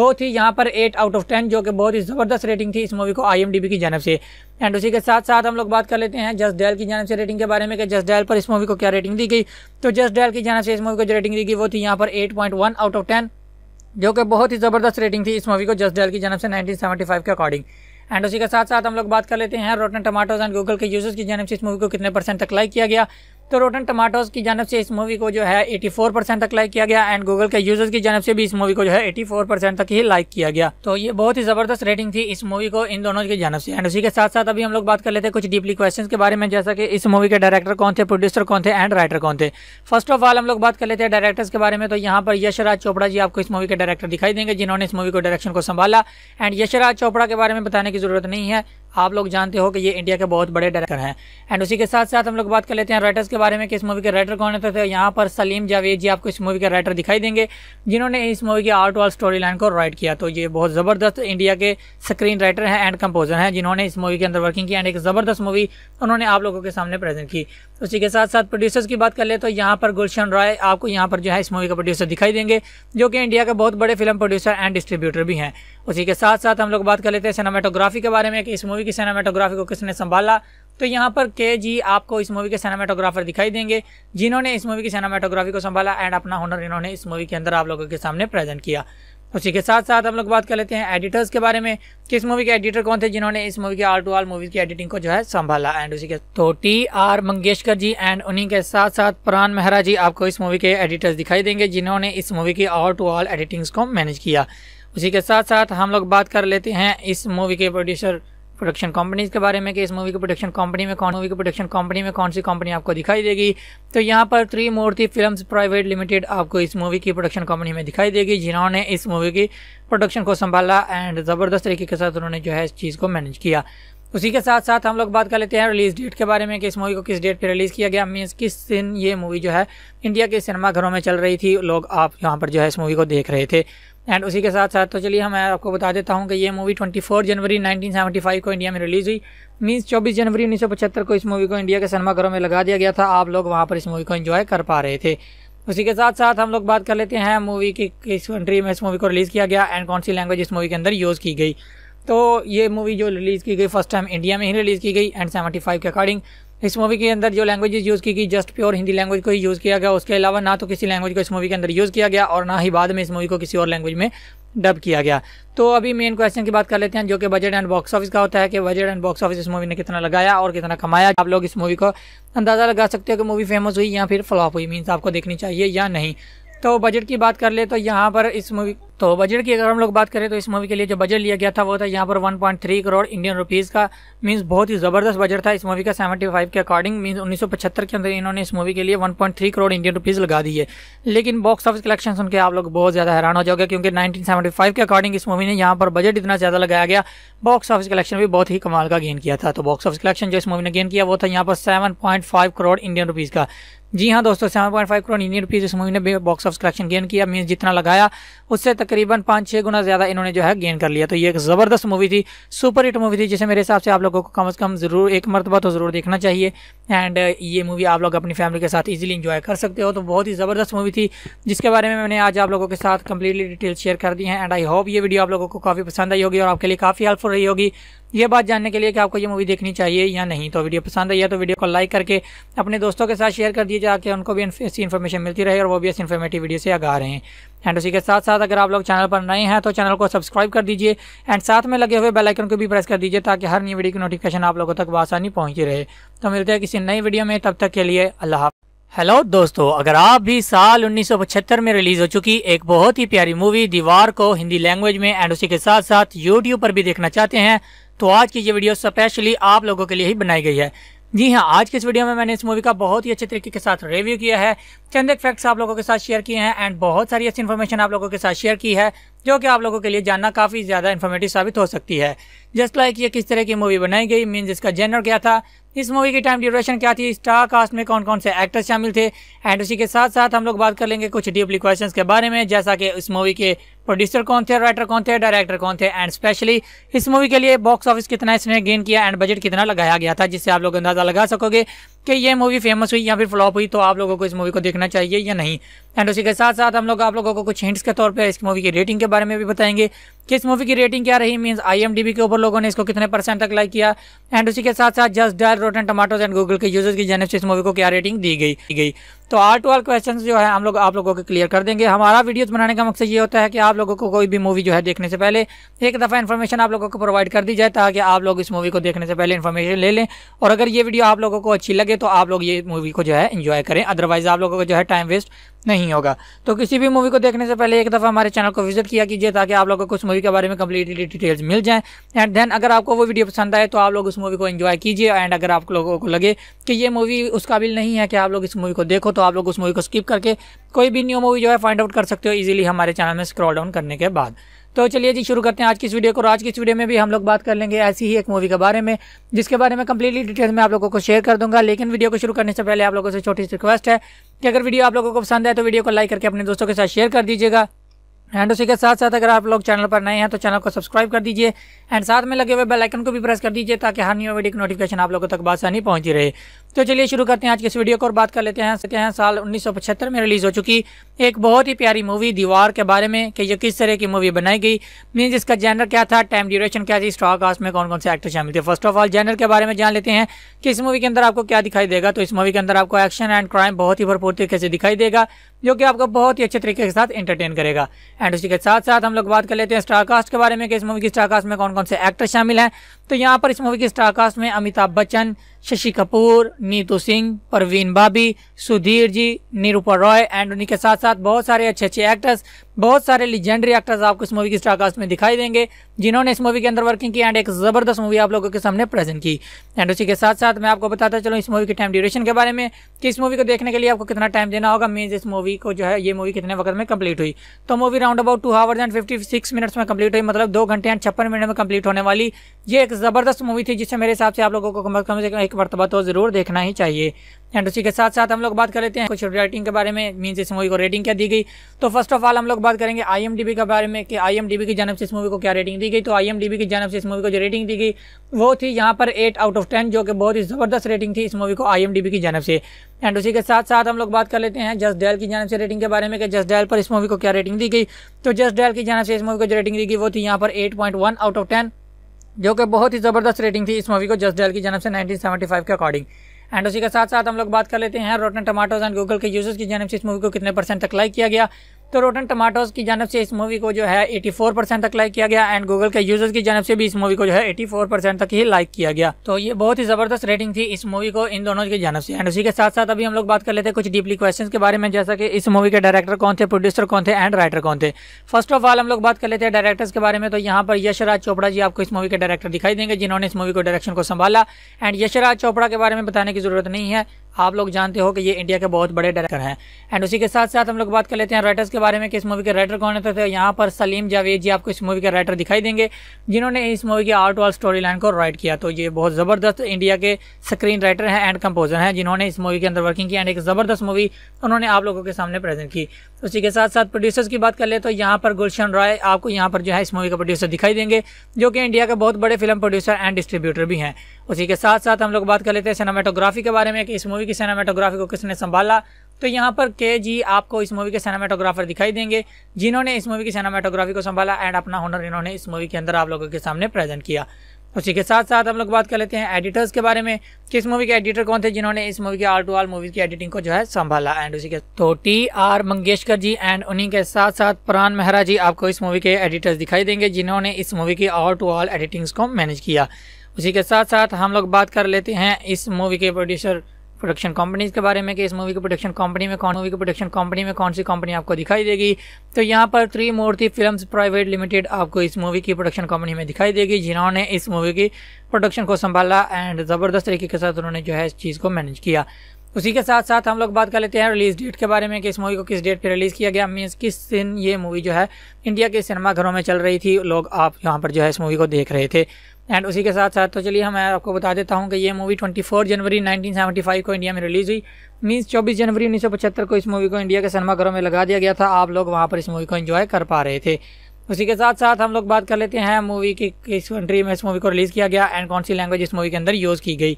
वो थी यहाँ पर एट आउट ऑफ टेन जो कि बहुत ही ज़बरदस्त रेटिंग थी इस मूवी को आई की जनब से एंड उसी के साथ साथ हम लोग बात कर लेते हैं जस्ट डैल की जनब से रेटिंग के बारे में कि जस्ट डैल पर इस मूवी को क्या रेटिंग दी गई तो जस्ट डैल की जनब से इस मूवी को जो रेटिंग दी गई वो थी यहाँ पर eight point one out of ten जो कि बहुत ही ज़बरदस्त रेटिंग थी इस मूवी को जस्ट डेल की जन्म से 1975 के अकॉर्डिंग एंड उसी के साथ साथ हम लोग बात कर लेते हैं रोटन टमाटोज एंड गूगल के यूजर्स की जन्म से इस मूवी को कितने परसेंट तक लाइक किया गया तो रोटन टमाटोज की जानब से इस मूवी को जो है 84 परसेंट तक लाइक किया गया एंड गूगल के यूजर्स की जानब से भी इस मूवी को जो है 84 परसेंट तक ही लाइक किया गया तो ये बहुत ही जबरदस्त रेटिंग थी इस मूवी को इन दोनों की जानब से एंड उसी के साथ साथ अभी हम लोग बात कर लेते हैं कुछ डीपली क्वेश्चन के बारे में जैसा कि इस मूवी के डायरेक्टर कौन थे प्रोड्यूसर कौन थे एंड राइटर कौन थे फर्स्ट ऑफ ऑल हम लोग बात कर लेते हैं डायरेक्टर्स के बारे में तो यहाँ पर यशराज चोपड़ा जी आपको इस मूवी के डायरेक्टर दिखाई देंगे जिन्होंने इस मूवी को डायरेक्शन को संभाला एंड यशराज चोपड़ा के बारे में बताने की जरूरत नहीं है आप लोग जानते हो कि ये इंडिया के बहुत बड़े डायरेक्टर हैं एंड उसी के साथ साथ हम लोग बात कर लेते हैं राइटर्स के बारे में कि इस मूवी के राइटर कौन होते थे यहाँ पर सलीम जावेद जी आपको इस मूवी के राइटर दिखाई देंगे जिन्होंने इस मूवी की आर्ट वाल स्टोरी लाइन को राइट किया तो ये बहुत ज़बरदस्त इंडिया के स्क्रीन राइटर हैं एंड कंपोजर हैं जिन्होंने इस मूवी के अंदर वर्किंग की एंड एक ज़बरदस्त मूवी उन्होंने आप लोगों के सामने प्रेजेंट की उसी के साथ साथ प्रोड्यूसर्स की बात कर ले तो यहाँ पर गुलशन रॉय आपको यहाँ पर जो है इस मूवी का प्रोड्यूसर दिखाई देंगे जो कि इंडिया के बहुत बड़े फिल्म प्रोड्यूसर एंड डिस्ट्रीब्यूटर भी हैं उसी के साथ साथ हम लोग बात कर लेते हैं सिनेमाटोग्राफी के बारे में कि इस मूवी की सिनेमाटोग्राफी को किसने संभाला तो यहाँ पर के जी आपको इस मूवी के सिनेमाटोग्राफर दिखाई देंगे जिन्होंने इस मूवी की सिनेमाटोग्राफी को संभाला एंड अपना हुनर इन्होंने इस मूवी के अंदर आप लोगों के सामने प्रेजेंट किया तो उसी के साथ साथ हम लोग बात कर लेते हैं एडिटर्स के बारे में किस मूवी के एडिटर कौन थे जिन्होंने इस मूवी के आल टू आल मूवीज की एडिटिंग को जो है संभाला एंड उसी के तो T R Mangeshkar ji and उन्हीं के साथ साथ प्राण मेहरा जी आपको इस मूवी के एडिटर्स दिखाई देंगे जिन्होंने इस मूवी की ऑल टू ऑल एडिटिंग्स को मैनेज किया उसी के साथ साथ हम लोग बात कर लेते हैं इस मूवी के प्रोड्यूसर प्रोडक्शन कंपनीज के बारे में कि इस मूवी की प्रोडक्शन कंपनी में कौन मूवी की प्रोडक्शन कंपनी में कौन सी कंपनी आपको दिखाई देगी तो यहाँ पर थ्री मूर्ति फिल्म प्राइवेट लिमिटेड आपको इस मूवी की प्रोडक्शन कंपनी में दिखाई देगी जिन्होंने इस मूवी की प्रोडक्शन को संभाला एंड ज़बरदस्त तरीके के साथ उन्होंने जो है इस चीज़ को मैनेज किया उसी के साथ साथ हम लोग बात कर लेते हैं रिलीज डेट के बारे में कि इस मूवी को किस डेट पर रिलीज़ किया गया मीन्स किस दिन ये मूवी जो है इंडिया के सिनेमाघरों में चल रही थी लोग आप यहाँ पर जो है इस मूवी को देख रहे थे एंड उसी के साथ साथ तो चलिए हम आपको बता देता हूँ कि ये मूवी 24 जनवरी 1975 को इंडिया में रिलीज़ हुई मींस 24 जनवरी 1975 को इस मूवी को इंडिया के सिनेमाघरों में लगा दिया गया था आप लोग वहाँ पर इस मूवी को इन्जॉय कर पा रहे थे उसी के साथ साथ हम लोग बात कर लेते हैं मूवी की किस कंट्री में इस मूवी को रिलीज़ किया गया एंड कौन सी लैंग्वेज इस मूवी के अंदर यूज़ की गई तो ये मूवी जो रिलीज़ की गई फर्स्ट टाइम इंडिया में ही रिलीज़ की गई एंड सेवेंटी के अकॉर्डिंग इस मूवी के अंदर जो लैंग्वेज यूज़ की गई जस्ट प्योर हिंदी लैंग्वेज को ही यूज़ किया गया उसके अलावा ना तो किसी लैंग्वेज को इस मूवी के अंदर यूज़ किया गया और ना ही बाद में इस मूवी को किसी और लैंग्वेज में डब किया गया तो अभी मेन क्वेश्चन की बात कर लेते हैं जो कि बजट एंड बॉक्स ऑफिस का होता है कि बजट एंड बॉक्स ऑफिस इस मूवी ने कितना लगाया और कितना कमाया आप लोग इस मूवी को अंदाज़ा लगा सकते हो कि मूवी फेमस हुई या फिर फ्लॉप हुई मीन्स आपको देखनी चाहिए या नहीं तो बजट की बात कर ले तो यहाँ पर इस मूवी तो बजट की अगर हम लोग बात करें तो इस मूवी के लिए जो बजट लिया गया था वो था यहाँ पर 1.3 करोड़ इंडियन रुपीज़ का मींस बहुत ही ज़बरदस्त बजट था इस मूवी का 75 के अकॉर्डिंग मींस 1975 के अंदर इन्होंने इस मूवी के लिए 1.3 करोड़ इंडियन रुपीज़ लगा दिए लेकिन बॉक्स ऑफिस कलेक्शन सुन के आप लोग बहुत ज़्यादा हैरान हो जाओगे क्योंकि नाइनटीन के अकॉर्डिंग इस मूवी ने यहाँ पर बजट इतना ज़्यादा लगाया गया बॉक्स ऑफिस कलेक्शन भी बहुत ही कमाल का गेन किया था तो बॉक्स ऑफिस कलेक्शन जो इस मूवी ने गेन किया वो था यहाँ पर सेवन करोड़ इंडियन रुपीज़ का जी हाँ दोस्तों seven point five crore Indian rupees इस मूवी ने बॉक्स ऑफ कलेक्शन गेन किया मीन जितना लगाया उससे तकरीबन पाँच छः गुना ज़्यादा इन्होंने जो है गेन कर लिया तो ये एक ज़बरदस्त मूवी थी सुपर हिट मूवी थी जिसे मेरे हिसाब से आप लोगों को कम से कम ज़रूर एक मरतबा तो ज़रूर देखना चाहिए एंड ये मूवी आप लोग अपनी फैमिली के साथ ईजिली इन्जॉय कर सकते हो तो बहुत ही ज़बरदस्त मूवी थी जिसके बारे में मैंने आज आप लोगों के साथ कंप्लीटली डिटेल शेयर कर दी है एंड आई होप ये वीडियो आप लोगों को काफ़ी पसंद आई होगी और आपके लिए काफ़ी हेल्पफुल रही होगी ये बात जानने के लिए कि आपको ये मूवी देखनी चाहिए या नहीं तो वीडियो पसंद आई है तो वीडियो को लाइक करके अपने दोस्तों के साथ शेयर कर दीजिए ताकि उनको भी ऐसी इन्फॉर्मेशन मिलती रहे और वो भी ऐसी इन्फॉर्मेटिव वीडियो से आगा रहे हैं एंड उसी के साथ साथ अगर आप लोग चैनल पर नए हैं तो चैनल को सब्सक्राइब कर दीजिए एंड साथ में लगे हुए बेलाइकन को भी प्रेस कर दीजिए ताकि हर नई वीडियो की नोटिफिकेशन आप लोगों तक आसानी पहुँची रहे तो मिलते हैं किसी नई वीडियो में तब तक के लिए अल्लाह हेलो दोस्तों अगर आप भी साल 1975 में रिलीज हो चुकी एक बहुत ही प्यारी मूवी दीवार को हिंदी लैंग्वेज में एंड उसी के साथ साथ यूट्यूब पर भी देखना चाहते हैं तो आज की ये वीडियो स्पेशली आप लोगों के लिए ही बनाई गई है जी हाँ आज की इस वीडियो में मैंने इस मूवी का बहुत ही अच्छे तरीके के साथ रिव्यू किया है चंद एक फैक्ट्स आप लोगों के साथ शेयर किए हैं एंड बहुत सारी ऐसी इन्फॉर्मेशन आप लोगों के साथ शेयर की है जो कि आप लोगों के लिए जानना काफ़ी ज़्यादा इन्फॉर्मेटिव साबित हो सकती है जस्ट लाइक ये किस तरह की मूवी बनाई गई मीन इसका जेनर क्या था इस मूवी की टाइम ड्यूरेशन क्या थी स्टार कास्ट में कौन कौन से एक्टर्स शामिल थे एंड उसी के साथ साथ हम लोग बात कर लेंगे कुछ डीपली क्वेश्चन के बारे में जैसा कि इस मूवी के प्रोड्यूसर कौन थे राइटर कौन थे डायरेक्टर कौन थे एंड स्पेशली इस मूवी के लिए बॉक्स ऑफिस कितना इसने गेन किया एंड बजट कितना लगाया गया था जिससे आप लोग अंदाज़ा लगा सकोगे कि ये मूवी फेमस हुई या फिर फ्लॉप हुई तो आप लोगों को इस मूवी को देखना चाहिए या नहीं एंड उसी के साथ साथ हम लोग आप लोगों को कुछ हिंट्स के तौर पर इस मूवी की रेटिंग के बारे में भी बताएंगे कि इस मूवी की रेटिंग क्या रही मीन्स आई के ऊपर लोगों ने इसको कितने परसेंट तक लाइक किया एंड उसी के साथ साथ just dial rotten tomatoes and Google के यूजर्स की जानब से इस मूवी को क्या रेटिंग दी गई दी गई तो आर टू आर क्वेश्चन जो है हम लोग आप लोगों को क्लियर कर देंगे हमारा वीडियो बनाने का मकसद ये होता है कि आप लोगों को कोई भी मूवी जो है देखने से पहले एक दफ़ा इन्फॉर्मेशन आप लोगों को प्रोवाइड कर दी जाए ताकि आप लोग इस मूवी को देखने से पहले इन्फॉर्मेशन ले लें और अगर ये वीडियो आप लोगों को अच्छी लगे तो आप लोग ये मूवी को जो है इन्जॉय करें अदरवाइज़ आप लोगों को जो है टाइम वेस्ट नहीं होगा तो किसी भी मूवी को देखने से पहले एक दफ़ा हमारे चैनल को विजिट किया कीजिए ताकि आप लोगों को उस मूवी के बारे में कम्प्लीटली डिटेल्स मिल जाएँ एंड देन अगर आपको वो वीडियो पसंद आए तो आप लोग उस मूवी को इन्जॉय कीजिए एंड अगर आप लोगों को लगे कि ये मूवी उस काबिल नहीं है कि आप लोग इस मूवी को देखो तो आप लोग उस मूवी को स्किप करके कोई भी न्यू मूवी जो है फाइंड आउट कर सकते हो ईजिली हमारे चैनल में स्क्रॉल डाउन करने के बाद तो चलिए जी शुरू करते हैं आज की इस वीडियो को आज की इस वीडियो में भी हम लोग बात कर लेंगे ऐसी ही एक मूवी के बारे में जिसके बारे में कंप्लीटली डिटेल्स में आप लोगों को शेयर कर दूंगा लेकिन वीडियो को शुरू करने से पहले आप लोगों से छोटी सी रिक्वेस्ट है कि अगर वीडियो आप लोगों को पसंद है तो वीडियो को लाइक करके अपने दोस्तों के साथ शेयर कर दीजिएगा एंड उसी के साथ साथ अगर आप लोग चैनल पर नए हैं तो चैनल को सब्सक्राइब कर दीजिए एंड साथ में लगे हुए बेल आइकन को भी प्रेस कर दीजिए ताकि हर न्यू वीडियो की नोटिफिकेशन आप लोगों तक बासानी पहुंची रहे तो चलिए शुरू करते हैं आज के इस वीडियो को और बात कर लेते हैं सकते हैं साल 1975 में रिलीज़ हो चुकी एक बहुत ही प्यारी मूवी दीवार के बारे में कि ये किस तरह की मूवी बनाई गई मीन इसका जैनर क्या था टाइम ड्यूरेशन क्या थी स्टॉक कास्ट में कौन कौन से एक्टर शामिल थे फर्स्ट ऑफ ऑल जैनर के बारे में जान लेते हैं कि इस मूवी के अंदर आपको क्या दिखाई देगा तो इस मूवी के अंदर आपको एक्शन एंड क्राइम बहुत ही भरपूर तरीके से दिखाई देगा जो कि आपको बहुत ही अच्छे तरीके के साथ एंटरटेन करेगा एंड उसी के साथ साथ हम लोग बात कर लेते हैं स्टारकास्ट के बारे में कि इस मूवी की स्टारकास्ट में कौन कौन से एक्टर शामिल हैं तो यहाँ पर इस मूवी के स्टारकास्ट में अमिताभ बच्चन शशि कपूर नीतू सिंह परवीन बाबी सुधीर जी निरूपा रॉय एंड उन्हीं के साथ साथ बहुत सारे अच्छे अच्छे एक्टर्स बहुत सारे लीजेंडरी एक्टर्स आपको इस मूवी की स्टारकास्ट में दिखाई देंगे जिन्होंने इस मूवी के अंदर वर्किंग की एंड एक ज़बरदस्त मूवी आप लोगों के सामने प्रेजेंट की एंड उसी के साथ साथ मैं आपको बताता चलूँ इस मूवी के टाइम ड्यूरेशन के बारे में कि इस मूवी को देखने के लिए आपको कितना टाइम देना होगा मीन इस मूवी को जो है ये मूवी कितने वक्त में कंप्लीट हुई तो movie round about two hours and fifty six minutes में कम्प्लीट हुई मतलब दो घंटे एंड छप्पन मिनट में कम्प्लीट होने वाली ये एक ज़बरदस्त मूवी थी जिससे मेरे हिसाब से आप लोगों को कम से कम एक मरतबा तो ज़रूर देखना ही चाहिए एंड उसी के साथ साथ हम लोग बात कर लेते हैं कुछ रेटिंग के बारे में मीनस इस मूवी को रेटिंग क्या दी गई तो फर्स्ट ऑफ ऑल हम लोग बात करेंगे आईएमडीबी के बारे में कि आईएमडीबी की जनब से इस मूवी को क्या रेटिंग दी गई तो आईएमडीबी की जनब से इस मूवी को जो रेटिंग दी गई वो थी यहाँ पर एट आउट ऑफ टेन जो कि बहुत ही ज़बरदस्त रेटिंग थी इस मूवी को आई की जनब से एंड उसी के साथ साथ हम लोग बात कर लेते हैं जस्ट डैल की जानव से रेटिंग के बारे में कि जस्ट डैल पर इस मूवी को क्या रेटिंग दी गई तो जस्ट डैल की जानव से इस मूवी को जो रेटिंग दी गई वो थी यहाँ पर एट आउट ऑफ टेन जो कि बहुत ही ज़बरदस्त रेटिंग थी इस मूवी को जस्ट डैल की जानब से नाइनटीन के अकॉर्डिंग एंड उसी के साथ साथ हम लोग बात कर लेते हैं रोटन टमाटोज एंड गूगल के यूजर्स की जानब से इस मूवी को कितने परसेंट तक लाइक किया गया तो रोटन टमाटोज की जानब से इस मूवी को जो है 84 परसेंट तक लाइक किया गया एंड गूगल के यूजर्स की जानब से भी इस मूवी को जो है 84 परसेंट तक ही लाइक किया गया तो ये बहुत ही जबरदस्त रेटिंग थी इस मूवी को इन दोनों की जानव से एंड उसी के साथ साथ अभी हम लोग बात कर लेते हैं कुछ डीपली क्वेश्चन के बारे में जैसा कि इस मूवी के डायरेक्टर कौन थे प्रोड्यूसर कौन थे एंड राइटर कौन थे फर्स्ट ऑफ ऑल हम लोग बात कर लेते हैं डायरेक्टर्स के बारे में तो यहाँ पर यशराज चोपड़ा जी आपको इस मूवी के डायरेक्टर दिखाई देंगे जिन्होंने इस मूवी को डायरेक्शन को संभाला एंड यशराज चोपड़ा के बारे में बताने की जरूरत नहीं है आप लोग जानते हो कि ये इंडिया के बहुत बड़े डायरेक्टर हैं एंड उसी के साथ साथ हम लोग बात कर लेते हैं राइटर्स के बारे में इस मूवी के राइटर कौन होते थे यहाँ पर सलीम जावेद जी आपको इस मूवी के राइटर दिखाई देंगे जिन्होंने इस मूवी की आर्ट वाल स्टोरी लाइन को राइट किया तो ये बहुत ज़बरदस्त इंडिया के स्क्रीन राइटर हैं एंड कंपोजर हैं जिन्होंने इस मूवी के अंदर वर्किंग की एंड एक ज़बरदस्त मूवी उन्होंने आप लोगों के सामने प्रेजेंट की उसी के साथ साथ प्रोड्यूसर्स की बात कर ले तो यहाँ पर गुलशन राय आपको यहाँ पर जो है इस मूवी का प्रोड्यूसर दिखाई देंगे जो कि इंडिया के बहुत बड़े फिल्म प्रोड्यूसर एंड डिस्ट्रीब्यूटर भी हैं उसी के साथ साथ हम लोग बात कर लेते हैं सिनेमाटोग्राफी के बारे में कि इस मूवी की सैनामेटोग्राफी को किसने संभाला तो यहाँ पर के जी आपको इस मूवी के सैनामेटोग्राफर दिखाई देंगे जिन्होंने इस मूवी की सैनामेटोग्राफी को संभाला एंड अपना हुनर इन्होंने इस मूवी के अंदर आप लोगों के सामने प्रेजेंट किया उसी के साथ साथ हम लोग बात कर लेते हैं एडिटर्स के बारे में किस मूवी के एडिटर कौन थे जिन्होंने इस मूवी के आल टू आल मूवी की एडिटिंग को जो है संभाला एंड उसी के तो T R Mangeshkar ji and उन्हीं के साथ साथ प्राण मेहरा जी आपको इस मूवी के एडिटर्स दिखाई देंगे जिन्होंने इस मूवी की ऑल टू ऑल एडिटिंग्स को मैनेज किया उसी के साथ साथ हम लोग बात कर लेते हैं इस मूवी के प्रोड्यूसर प्रोडक्शन कंपनीज के बारे में कि इस मूवी की प्रोडक्शन कंपनी में कौन मूवी की प्रोडक्शन कंपनी में कौन सी कंपनी आपको दिखाई देगी तो यहाँ पर मूर्ति फिल्म्स प्राइवेट लिमिटेड आपको इस मूवी की प्रोडक्शन कंपनी में दिखाई देगी जिन्होंने इस मूवी की प्रोडक्शन को संभाला एंड ज़बरदस्त तरीके के साथ उन्होंने जो है इस चीज़ को मैनेज किया उसी के साथ साथ हम लोग बात कर लेते हैं रिलीज डेट के बारे में कि इस मूवी को किस डेट पर रिलीज़ किया गया मीन्स किस दिन ये मूवी जो है इंडिया के सिनेमाघरों में चल रही थी लोग आप यहाँ पर जो है इस मूवी को देख रहे थे एंड उसी के साथ साथ तो चलिए हम आपको बता देता हूँ कि ये मूवी 24 जनवरी 1975 को इंडिया में रिलीज़ हुई मींस 24 जनवरी 1975 को इस मूवी को इंडिया के सिनेमाघरों में लगा दिया गया था आप लोग वहाँ पर इस मूवी को एंजॉय कर पा रहे थे उसी के साथ साथ हम लोग बात कर लेते हैं मूवी की किस कंट्री में इस मूवी को रिलीज़ किया गया एंड कौन सी लैंग्वेज इस मूवी के अंदर यूज़ की गई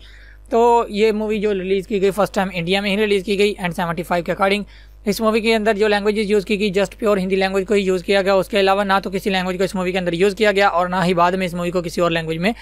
तो ये मूवी जो रिलीज़ की गई फर्स्ट टाइम इंडिया में ही रिलीज़ की गई एंड सेवेंटी के अकॉर्डिंग इस मूवी के अंदर जो लैंग्वेजेस यूज़ की गई जस्ट प्योर हिंदी लैंग्वेज को ही यूज़ किया गया उसके अलावा ना तो किसी लैंग्वेज को इस मूवी के अंदर यूज़ किया गया और ना ही बाद में इस मूवी को किसी और लैंग्वेज में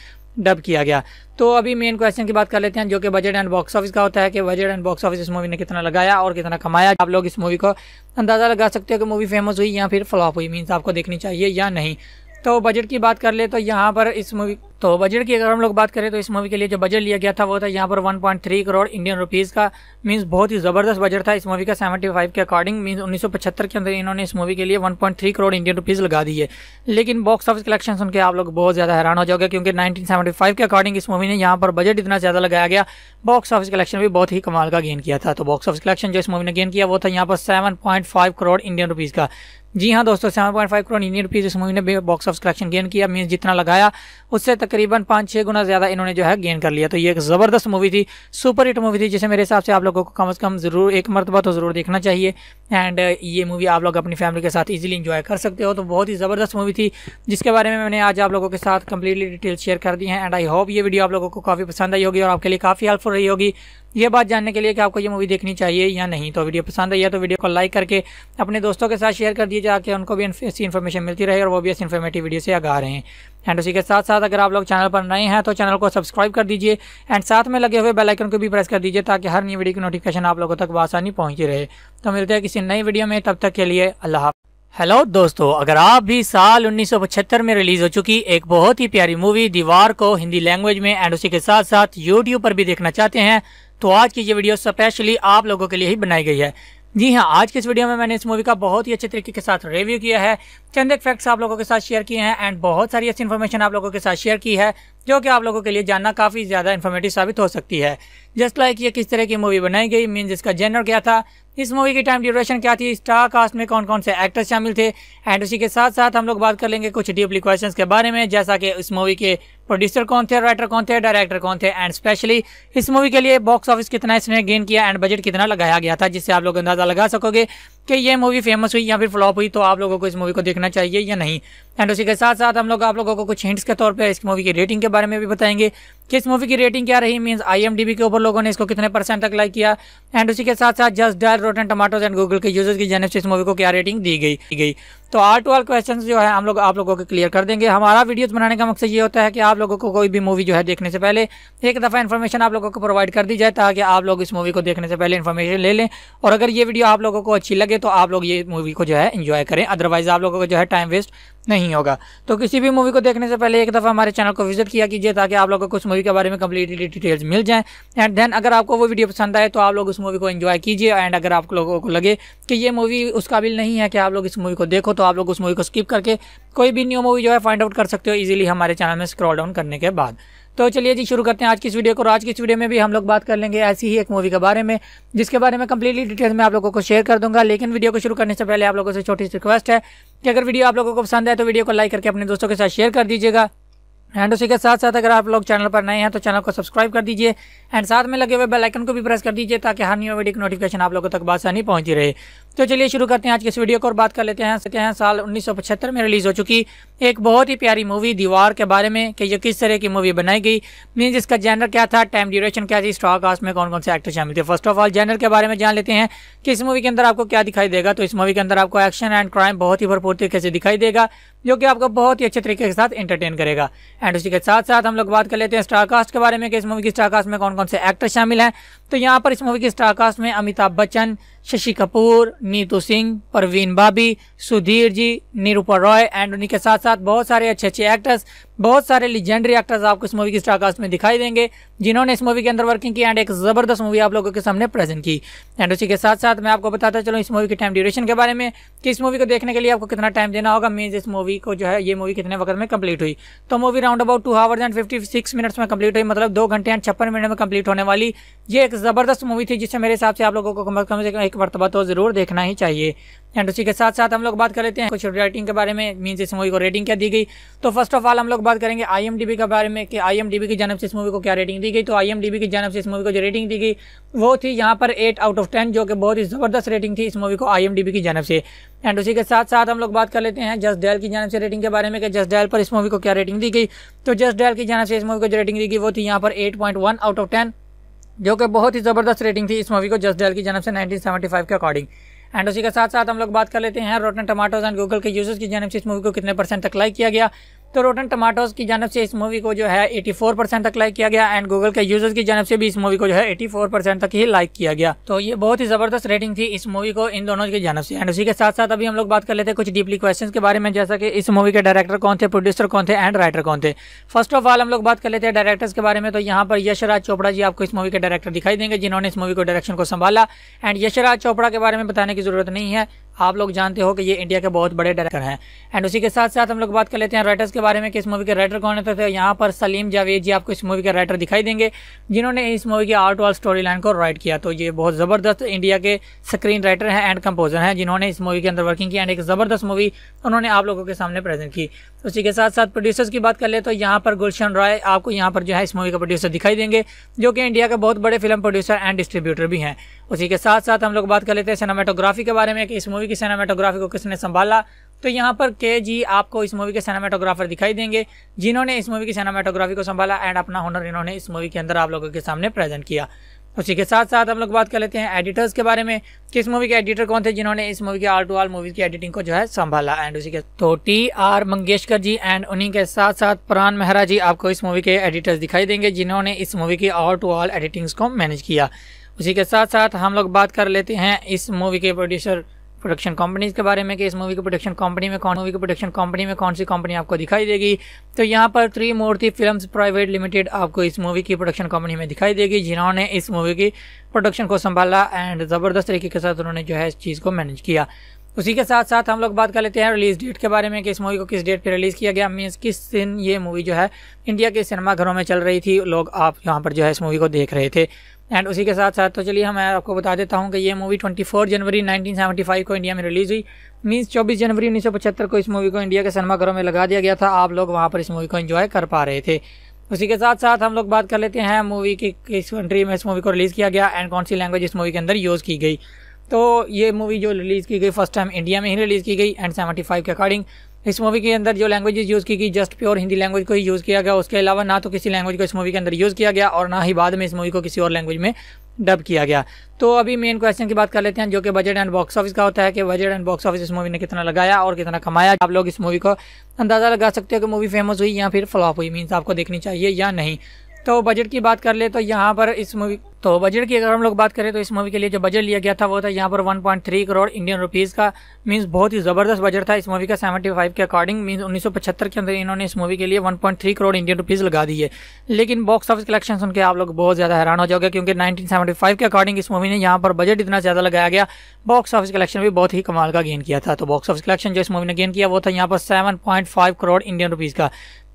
डब किया गया तो अभी मेन क्वेश्चन की बात कर लेते हैं जो कि बजट एंड बॉक्स ऑफिस का होता है कि बजट एंड बॉक्स ऑफिस इस मूवी ने कितना लगाया और कितना कमाया आप लोग इस मूवी को अंदाज़ा लगा सकते हो कि मूवी फेमस हुई या फिर फ्लॉप हुई मीन्स आपको देखनी चाहिए या नहीं तो बजट की बात कर ले तो यहाँ पर इस मूवी तो बजट की अगर हम लोग बात करें तो इस मूवी के लिए जो बजट लिया गया था वो था यहाँ पर 1.3 करोड़ इंडियन रुपीज़ का मींस बहुत ही ज़बरदस्त बजट था इस मूवी का 75 के अकॉर्डिंग मींस 1975 के अंदर इन्होंने इस मूवी के लिए 1.3 करोड़ इंडियन रुपीज़ लगा दिए लेकिन बॉक्स ऑफिस कलेक्शन सुन के आप लोग बहुत ज़्यादा हैरान हो जाओगे क्योंकि नाइनटीन के अकॉर्डिंग इस मूवी ने यहाँ पर बजट इतना ज़्यादा लगाया गया बॉक्स ऑफिस कलेक्शन भी बहुत ही कमाल का गेन किया था तो बॉक्स ऑफिस कलेक्शन जो इस मूवी ने गेन किया वो था यहाँ पर सेवन करोड़ इंडियन रुपीज़ का जी हाँ दोस्तों seven point five crore Indian rupees इस मूवी ने बॉक्स ऑफिस कलेक्शन गेन किया मीन जितना लगाया उससे तक तकरीबन पाँच छः गुना ज़्यादा इन्होंने जो है गेन कर लिया तो ये एक ज़बरदस्त मूवी थी सुपर हिट मूवी थी जिसे मेरे हिसाब से आप लोगों को कम अज़ कम ज़रूर एक मरतबा तो ज़रूर देखना चाहिए एंड uh, ये मूवी आप लोग अपनी फैमिली के साथ ईजिली इंजॉय कर सकते हो तो बहुत ही ज़बरदस्त मूवी थी जिसके बारे में मैंने आज आप लोगों के साथ कंप्लीटली डिटेल शेयर कर दी है एंड आई होप ये वीडियो आप लोगों को काफ़ी पसंद आई होगी और आपके लिए काफ़ी हेल्पफुल रही होगी ये बात जानने के लिए कि आपको ये मूवी देखनी चाहिए या नहीं तो वीडियो पसंद आई है तो वीडियो को लाइक करके अपने दोस्तों के साथ शेयर कर दिए जाकर उनको भी ऐसी इन्फॉर्मेशन मिलती रहे और वो भी ऐसी इन्फॉर्मेटिव वीडियो से आगा रहे हैं एंड उसी के साथ साथ अगर आप लोग चैनल पर नए हैं तो चैनल को सब्सक्राइब कर दीजिए एंड साथ में लगे हुए बेल आइकन को भी प्रेस कर दीजिए ताकि हर नई वीडियो की नोटिफिकेशन आप लोगों तक आसानी पहुंची रहे तो मिलते हैं किसी नई वीडियो में तब तक के लिए अल्लाह हेलो दोस्तों अगर आप भी साल 1975 में रिलीज हो चुकी एक बहुत ही प्यारी मूवी दीवार को हिंदी लैंग्वेज में एंड उसी के साथ साथ यूट्यूब पर भी देखना चाहते हैं तो आज की ये वीडियो स्पेशली आप लोगों के लिए ही बनाई गई है जी हाँ आज की इस वीडियो में मैंने इस मूवी का बहुत ही अच्छे तरीके के साथ रिव्यू किया है चंद एक फैक्ट्स आप लोगों के साथ शेयर किए हैं एंड बहुत सारी अच्छी इन्फॉर्मेशन आप लोगों के साथ शेयर की है जो कि आप लोगों के लिए जानना काफ़ी ज़्यादा इन्फॉर्मेटिव साबित हो सकती है जस्ट लाइक ये किस तरह की मूवी बनाई गई मीन इसका जेनर क्या था इस मूवी की टाइम ड्यूरेशन क्या थी स्टार कास्ट में कौन कौन से एक्टर्स शामिल थे एंड उसी के साथ साथ हम लोग बात कर लेंगे कुछ डीपली क्वेश्चंस के बारे में जैसा कि इस मूवी के प्रोड्यूसर कौन थे राइटर कौन थे डायरेक्टर कौन थे एंड स्पेशली इस मूवी के लिए बॉक्स ऑफिस कितना इसने गेन किया एंड बजट कितना लगाया गया था जिससे आप लोग अंदाज़ा लगा सकोगे कि ये मूवी फेमस हुई या फिर फ्लॉप हुई तो आप लोगों को इस मूवी को देखना चाहिए या नहीं एंड उसी के साथ साथ हम लोग आप लोगों को कुछ हिंट्स के तौर पर इस मूवी की रेटिंग के बारे में भी बताएंगे कि इस मूवी की रेटिंग क्या रही मीन्स आई के ऊपर लोगों ने इसको कितने परसेंट तक लाइक किया एंड उसी के साथ साथ just dial rotten tomatoes and Google के यूजर्स की जनब से इस मूवी को क्या रेटिंग दी गई दी गई तो आर टू आर क्वेश्चन जो है हम लोग आप लोगों को क्लियर कर देंगे हमारा वीडियोस बनाने का मकसद ये होता है कि आप लोगों को कोई भी मूवी जो है देखने से पहले एक दफ़ा इन्फॉर्मेशन आप लोगों को प्रोवाइड कर दी जाए ताकि आप लोग इस मूवी को देखने से पहले इन्फॉर्मेशन ले लें और अगर ये वीडियो आप लोगों को अच्छी लगे तो आप लोग ये मूवी को जो है इन्जॉय करें अदरवाइज़ आप लोगों को जो है टाइम वेस्ट नहीं होगा तो किसी भी मूवी को देखने से पहले एक दफ़ा हमारे चैनल को विजिट किया कीजिए ताकि आप लोगों को उस मूवी के बारे में कम्प्लीटली डिटेल्स मिल जाएँ एंड देन अगर आपको वो वीडियो पसंद आए तो आप लोग उस मूवी को इन्जॉय कीजिए एंड अगर आप लोगों को लगे कि ये मूवी उस काबिल नहीं है कि आप लोग इस मूवी को देखो तो आप लोग उस मूवी को स्किप करके कोई भी न्यू मूवी जो है फाइंड आउट कर सकते हो ईजिली हमारे चैनल में स्क्रॉल डाउन करने के बाद तो चलिए जी शुरू करते हैं आज की इस वीडियो को और आज की इस वीडियो में भी हम लोग बात कर लेंगे ऐसी ही एक मूवी के बारे में जिसके बारे में कंप्लीटली डिटेल्स में आप लोगों को शेयर कर दूंगा लेकिन वीडियो को शुरू करने से पहले आप लोगों से छोटी सी रिक्वेस्ट है कि अगर वीडियो आप लोगों को पसंद है तो वीडियो को लाइक करके अपने दोस्तों के साथ शेयर कर दीजिएगा एंड उसी के साथ साथ अगर आप लोग चैनल पर नए हैं तो चैनल को सब्सक्राइब कर दीजिए एंड साथ में लगे हुए बेल आइकन को भी प्रेस कर दीजिए ताकि हर न्यू वीडियो की नोटिफिकेशन आप लोगों तक बासानी पहुंची रहे तो चलिए शुरू करते हैं आज के इस वीडियो को और बात कर लेते हैं सकते हैं साल 1975 में रिलीज़ हो चुकी एक बहुत ही प्यारी मूवी दीवार के बारे में कि ये किस तरह की मूवी बनाई गई मीन इसका जेनर क्या था टाइम ड्यूरेशन क्या थी स्टॉक कास्ट में कौन कौन से एक्टर शामिल थे फर्स्ट ऑफ ऑल जेनर के बारे में जान लेते हैं कि इस मूवी के अंदर आपको क्या दिखाई देगा तो इस मूवी के अंदर आपको एक्शन एंड क्राइम बहुत ही भरपूर तरीके से दिखाई देगा जो कि आपको बहुत ही अच्छे तरीके के साथ एंटरटेन करेगा एंड उसी के साथ साथ हम लोग बात कर लेते हैं स्टारकास्ट के बारे में कि इस मूवी की स्टारकास्ट में कौन कौन से एक्टर शामिल हैं तो यहाँ पर इस मूवी के स्टारकास्ट में अमिताभ बच्चन शशि कपूर नीतू सिंह परवीन भाभी सुधीर जी निरूपा रॉय एंड उन्हीं के साथ साथ बहुत सारे अच्छे अच्छे एक्टर्स बहुत सारे लीजेंडरी एक्टर्स आपको इस मूवी की स्टारकास्ट में दिखाई देंगे जिन्होंने इस मूवी के अंदर वर्किंग की एंड एक ज़बरदस्त मूवी आप लोगों के सामने प्रेजेंट की एंड उसी के साथ साथ मैं आपको बताता चलूँ इस मूवी के टाइम ड्यूरेशन के बारे में कि इस मूवी को देखने के लिए आपको कितना टाइम देना होगा मीन इस मूवी को जो है ये मूवी कितने वक्त में कंप्लीट हुई तो movie round about two hours and fifty six minutes में कंप्लीट हुई मतलब दो घंटे एंड छप्पन मिनट में कंप्लीट होने वाली ये एक ज़बरदस्त मूवी थी जिससे मेरे हिसाब से आप लोगों को कम से कम एक मरतबा तो ज़रूर देखना ही चाहिए एंड उसी के साथ साथ हम लोग बात कर लेते हैं कुछ रेटिंग के बारे में मीन इस मूवी को रेटिंग क्या दी गई तो फर्स्ट ऑफ ऑल हम लोग बात करेंगे आई के बारे में कि आई की जानब से इस मूवी को क्या रेटिंग दी गई तो आई की जानब से इस मूवी को जो रेटिंग दी गई वो थी यहाँ पर एट आउट ऑफ टेन जो कि बहुत ही ज़बरदस्त रेटिंग थी इस मूवी को आई की जनब से एंड उसी के साथ साथ हम लोग बात कर लेते हैं जस डैल की जानब से रेटिंग के बारे में कि जस्ट डैल पर इस मूवी को क्या रेटिंग दी गई तो जस डैल की जानब से इस मूवी को जो रेटिंग दी गई वो थी यहाँ पर एट आउट ऑफ टेन जो कि बहुत ही ज़बरदस्त रेटिंग थी इस मूवी को जस डैल की जानब से नाइनटीन के अकॉर्डिंग एंड उसी के साथ साथ हम लोग बात कर लेते हैं रोटन टमाटोज एंड गूगल के यूजर्स की जानब से इस मूवी को कितने परसेंट तक लाइक किया गया तो रोटन टमाटोज की जानब से इस मूवी को जो है 84 परसेंट तक लाइक किया गया एंड गूगल के यूजर्स की जानब से भी इस मूवी को जो है 84 परसेंट तक ही लाइक किया गया तो ये बहुत ही जबरदस्त रेटिंग थी इस मूवी को इन दोनों की जानब से एंड उसी के साथ साथ अभी हम लोग बात कर लेते हैं कुछ डीपली क्वेश्चन के बारे में जैसा कि इस मूवी के डायरेक्टर कौन थे प्रोड्यूसर कौन थे एंड राइटर कौन थे फर्स्ट ऑफ ऑल हम लोग बात कर लेते हैं डायरेक्टर्स के बारे में तो यहाँ पर यशराज चोपड़ा जी आपको इस मूवी के डायरेक्टर दिखाई देंगे जिन्होंने इस मूवी को डायरेक्शन को संभाला एंड यशराज चोपड़ा के बारे में बताने की जरूरत नहीं है आप लोग जानते हो कि ये इंडिया के बहुत बड़े डायरेक्टर हैं एंड उसी के साथ साथ हम लोग बात कर लेते हैं राइटर्स के बारे में कि इस मूवी के राइटर कौन होते थे यहाँ पर सलीम जावेद जी आपको इस मूवी के राइटर दिखाई देंगे जिन्होंने इस मूवी की आर्ट वाल स्टोरी लाइन को राइट किया तो ये बहुत ज़बरदस्त इंडिया के स्क्रीन राइटर हैं एंड कंपोजर हैं जिन्होंने इस मूवी के अंदर वर्किंग की एंड एक ज़बरदस्त मूवी उन्होंने आप लोगों के सामने प्रेजेंट की तो उसी के साथ साथ प्रोड्यूसर्स की बात कर ले तो यहाँ पर गुलशन रॉय आपको यहाँ पर जो है इस मूवी का प्रोड्यूसर दिखाई देंगे जो कि इंडिया के बहुत बड़े फिल्म प्रोड्यूसर एंड डिस्ट्रीब्यूटर भी हैं उसी के साथ साथ हम लोग बात कर लेते हैं सिनेमाटोग्राफी के बारे में कि इस मूवी की सिनेमाटोग्राफी को किसने संभाला तो यहाँ पर के जी आपको इस मूवी के सिनेमाटोग्राफर दिखाई देंगे जिन्होंने इस मूवी की सिनेमाटोग्राफी को संभाला एंड अपना हुनर इन्होंने इस मूवी के अंदर आप लोगों के सामने प्रेजेंट किया उसी के साथ साथ हम लोग बात कर लेते हैं एडिटर्स के बारे में किस मूवी के एडिटर कौन थे जिन्होंने इस मूवी के आल टू आल मूवीज की एडिटिंग को जो है संभाला एंड उसी के तो T R Mangeshkar ji and उन्हीं के साथ साथ प्राण मेहरा जी आपको इस मूवी के एडिटर्स दिखाई देंगे जिन्होंने इस मूवी की ऑल टू ऑल एडिटिंग्स को मैनेज किया उसी के साथ साथ हम लोग बात कर लेते हैं इस मूवी के प्रोड्यूसर प्रोडक्शन कंपनीज के बारे में कि इस मूवी की प्रोडक्शन कंपनी में कौन मूवी की प्रोडक्शन कंपनी में कौन सी कंपनी आपको दिखाई देगी तो यहाँ पर मूर्ति फिल्म्स प्राइवेट लिमिटेड आपको इस मूवी की प्रोडक्शन कंपनी में दिखाई देगी जिन्होंने इस मूवी की प्रोडक्शन को संभाला एंड ज़बरदस्त तरीके के साथ उन्होंने जो है इस चीज़ को मैनेज किया उसी के साथ साथ हम लोग बात कर लेते हैं रिलीज़ डेट के बारे में कि इस मूवी को किस डेट पर रिलीज़ किया गया मीन्स किस दिन ये मूवी जो है इंडिया के सिनेमाघरों में चल रही थी लोग आप यहाँ पर जो है इस मूवी को देख रहे थे एंड उसी के साथ साथ तो चलिए मैं आपको बता देता हूँ कि ये मूवी 24 जनवरी 1975 को इंडिया में रिलीज़ हुई मींस 24 जनवरी 1975 को इस मूवी को इंडिया के सिनेमाघरों में लगा दिया गया था आप लोग वहाँ पर इस मूवी को इन्जॉय कर पा रहे थे उसी के साथ साथ हम लोग बात कर लेते हैं मूवी की किस कंट्री में इस मूवी को रिलीज़ किया गया एंड कौन सी लैंग्वेज इस मूवी के अंदर यूज़ की गई तो ये मूवी जो रिलीज़ की गई फर्स्ट टाइम इंडिया में ही रिलीज़ की गई एंड सेवेंटी के अकॉर्डिंग इस मूवी के अंदर जो लैंग्वेजेस यूज़ की गई जस्ट प्योर हिंदी लैंग्वेज को ही यूज़ किया गया उसके अलावा ना तो किसी लैंग्वेज को इस मूवी के अंदर यूज़ किया गया और ना ही बाद में इस मूवी को किसी और लैंग्वेज में डब किया गया तो अभी मेन क्वेश्चन की बात कर लेते हैं जो कि बजट एंड बॉक्स ऑफिस का होता है कि बजट एंड बॉक्स ऑफिस इस मूवी ने कितना लगाया और कितना कमाया आप लोग इस मूवी को अंदाज़ा लगा सकते हो कि मूवी फेमस हुई या फिर फ्लॉप हुई मीन्स आपको देखनी चाहिए या नहीं तो बजट की बात कर ले तो यहाँ पर इस मूवी तो बजट की अगर हम लोग बात करें तो इस मूवी के लिए जो बजट लिया गया था वो था यहाँ पर 1.3 करोड़ इंडियन रुपीज़ का मींस बहुत ही ज़बरदस्त बजट था इस मूवी का 75 के अकॉर्डिंग मींस 1975 के अंदर इन्होंने इस मूवी के लिए 1.3 करोड़ इंडियन रुपीज़ लगा दिए लेकिन बॉक्स ऑफिस कलेक्शन सुनकर आप लोग बहुत ज़्यादा हैरान हो जाओगे क्योंकि नाइनटीन के अकॉर्डिंग इस मूवी ने यहाँ पर बजट इतना ज़्यादा लगाया गया बॉक्स ऑफिस कलेक्शन भी बहुत ही कमाल का गेन किया था तो बॉक्स ऑफिस कलेक्शन जो इस मूवी ने गेन किया वो था यहाँ पर सेवन करोड़ इंडियन रुपीज़ का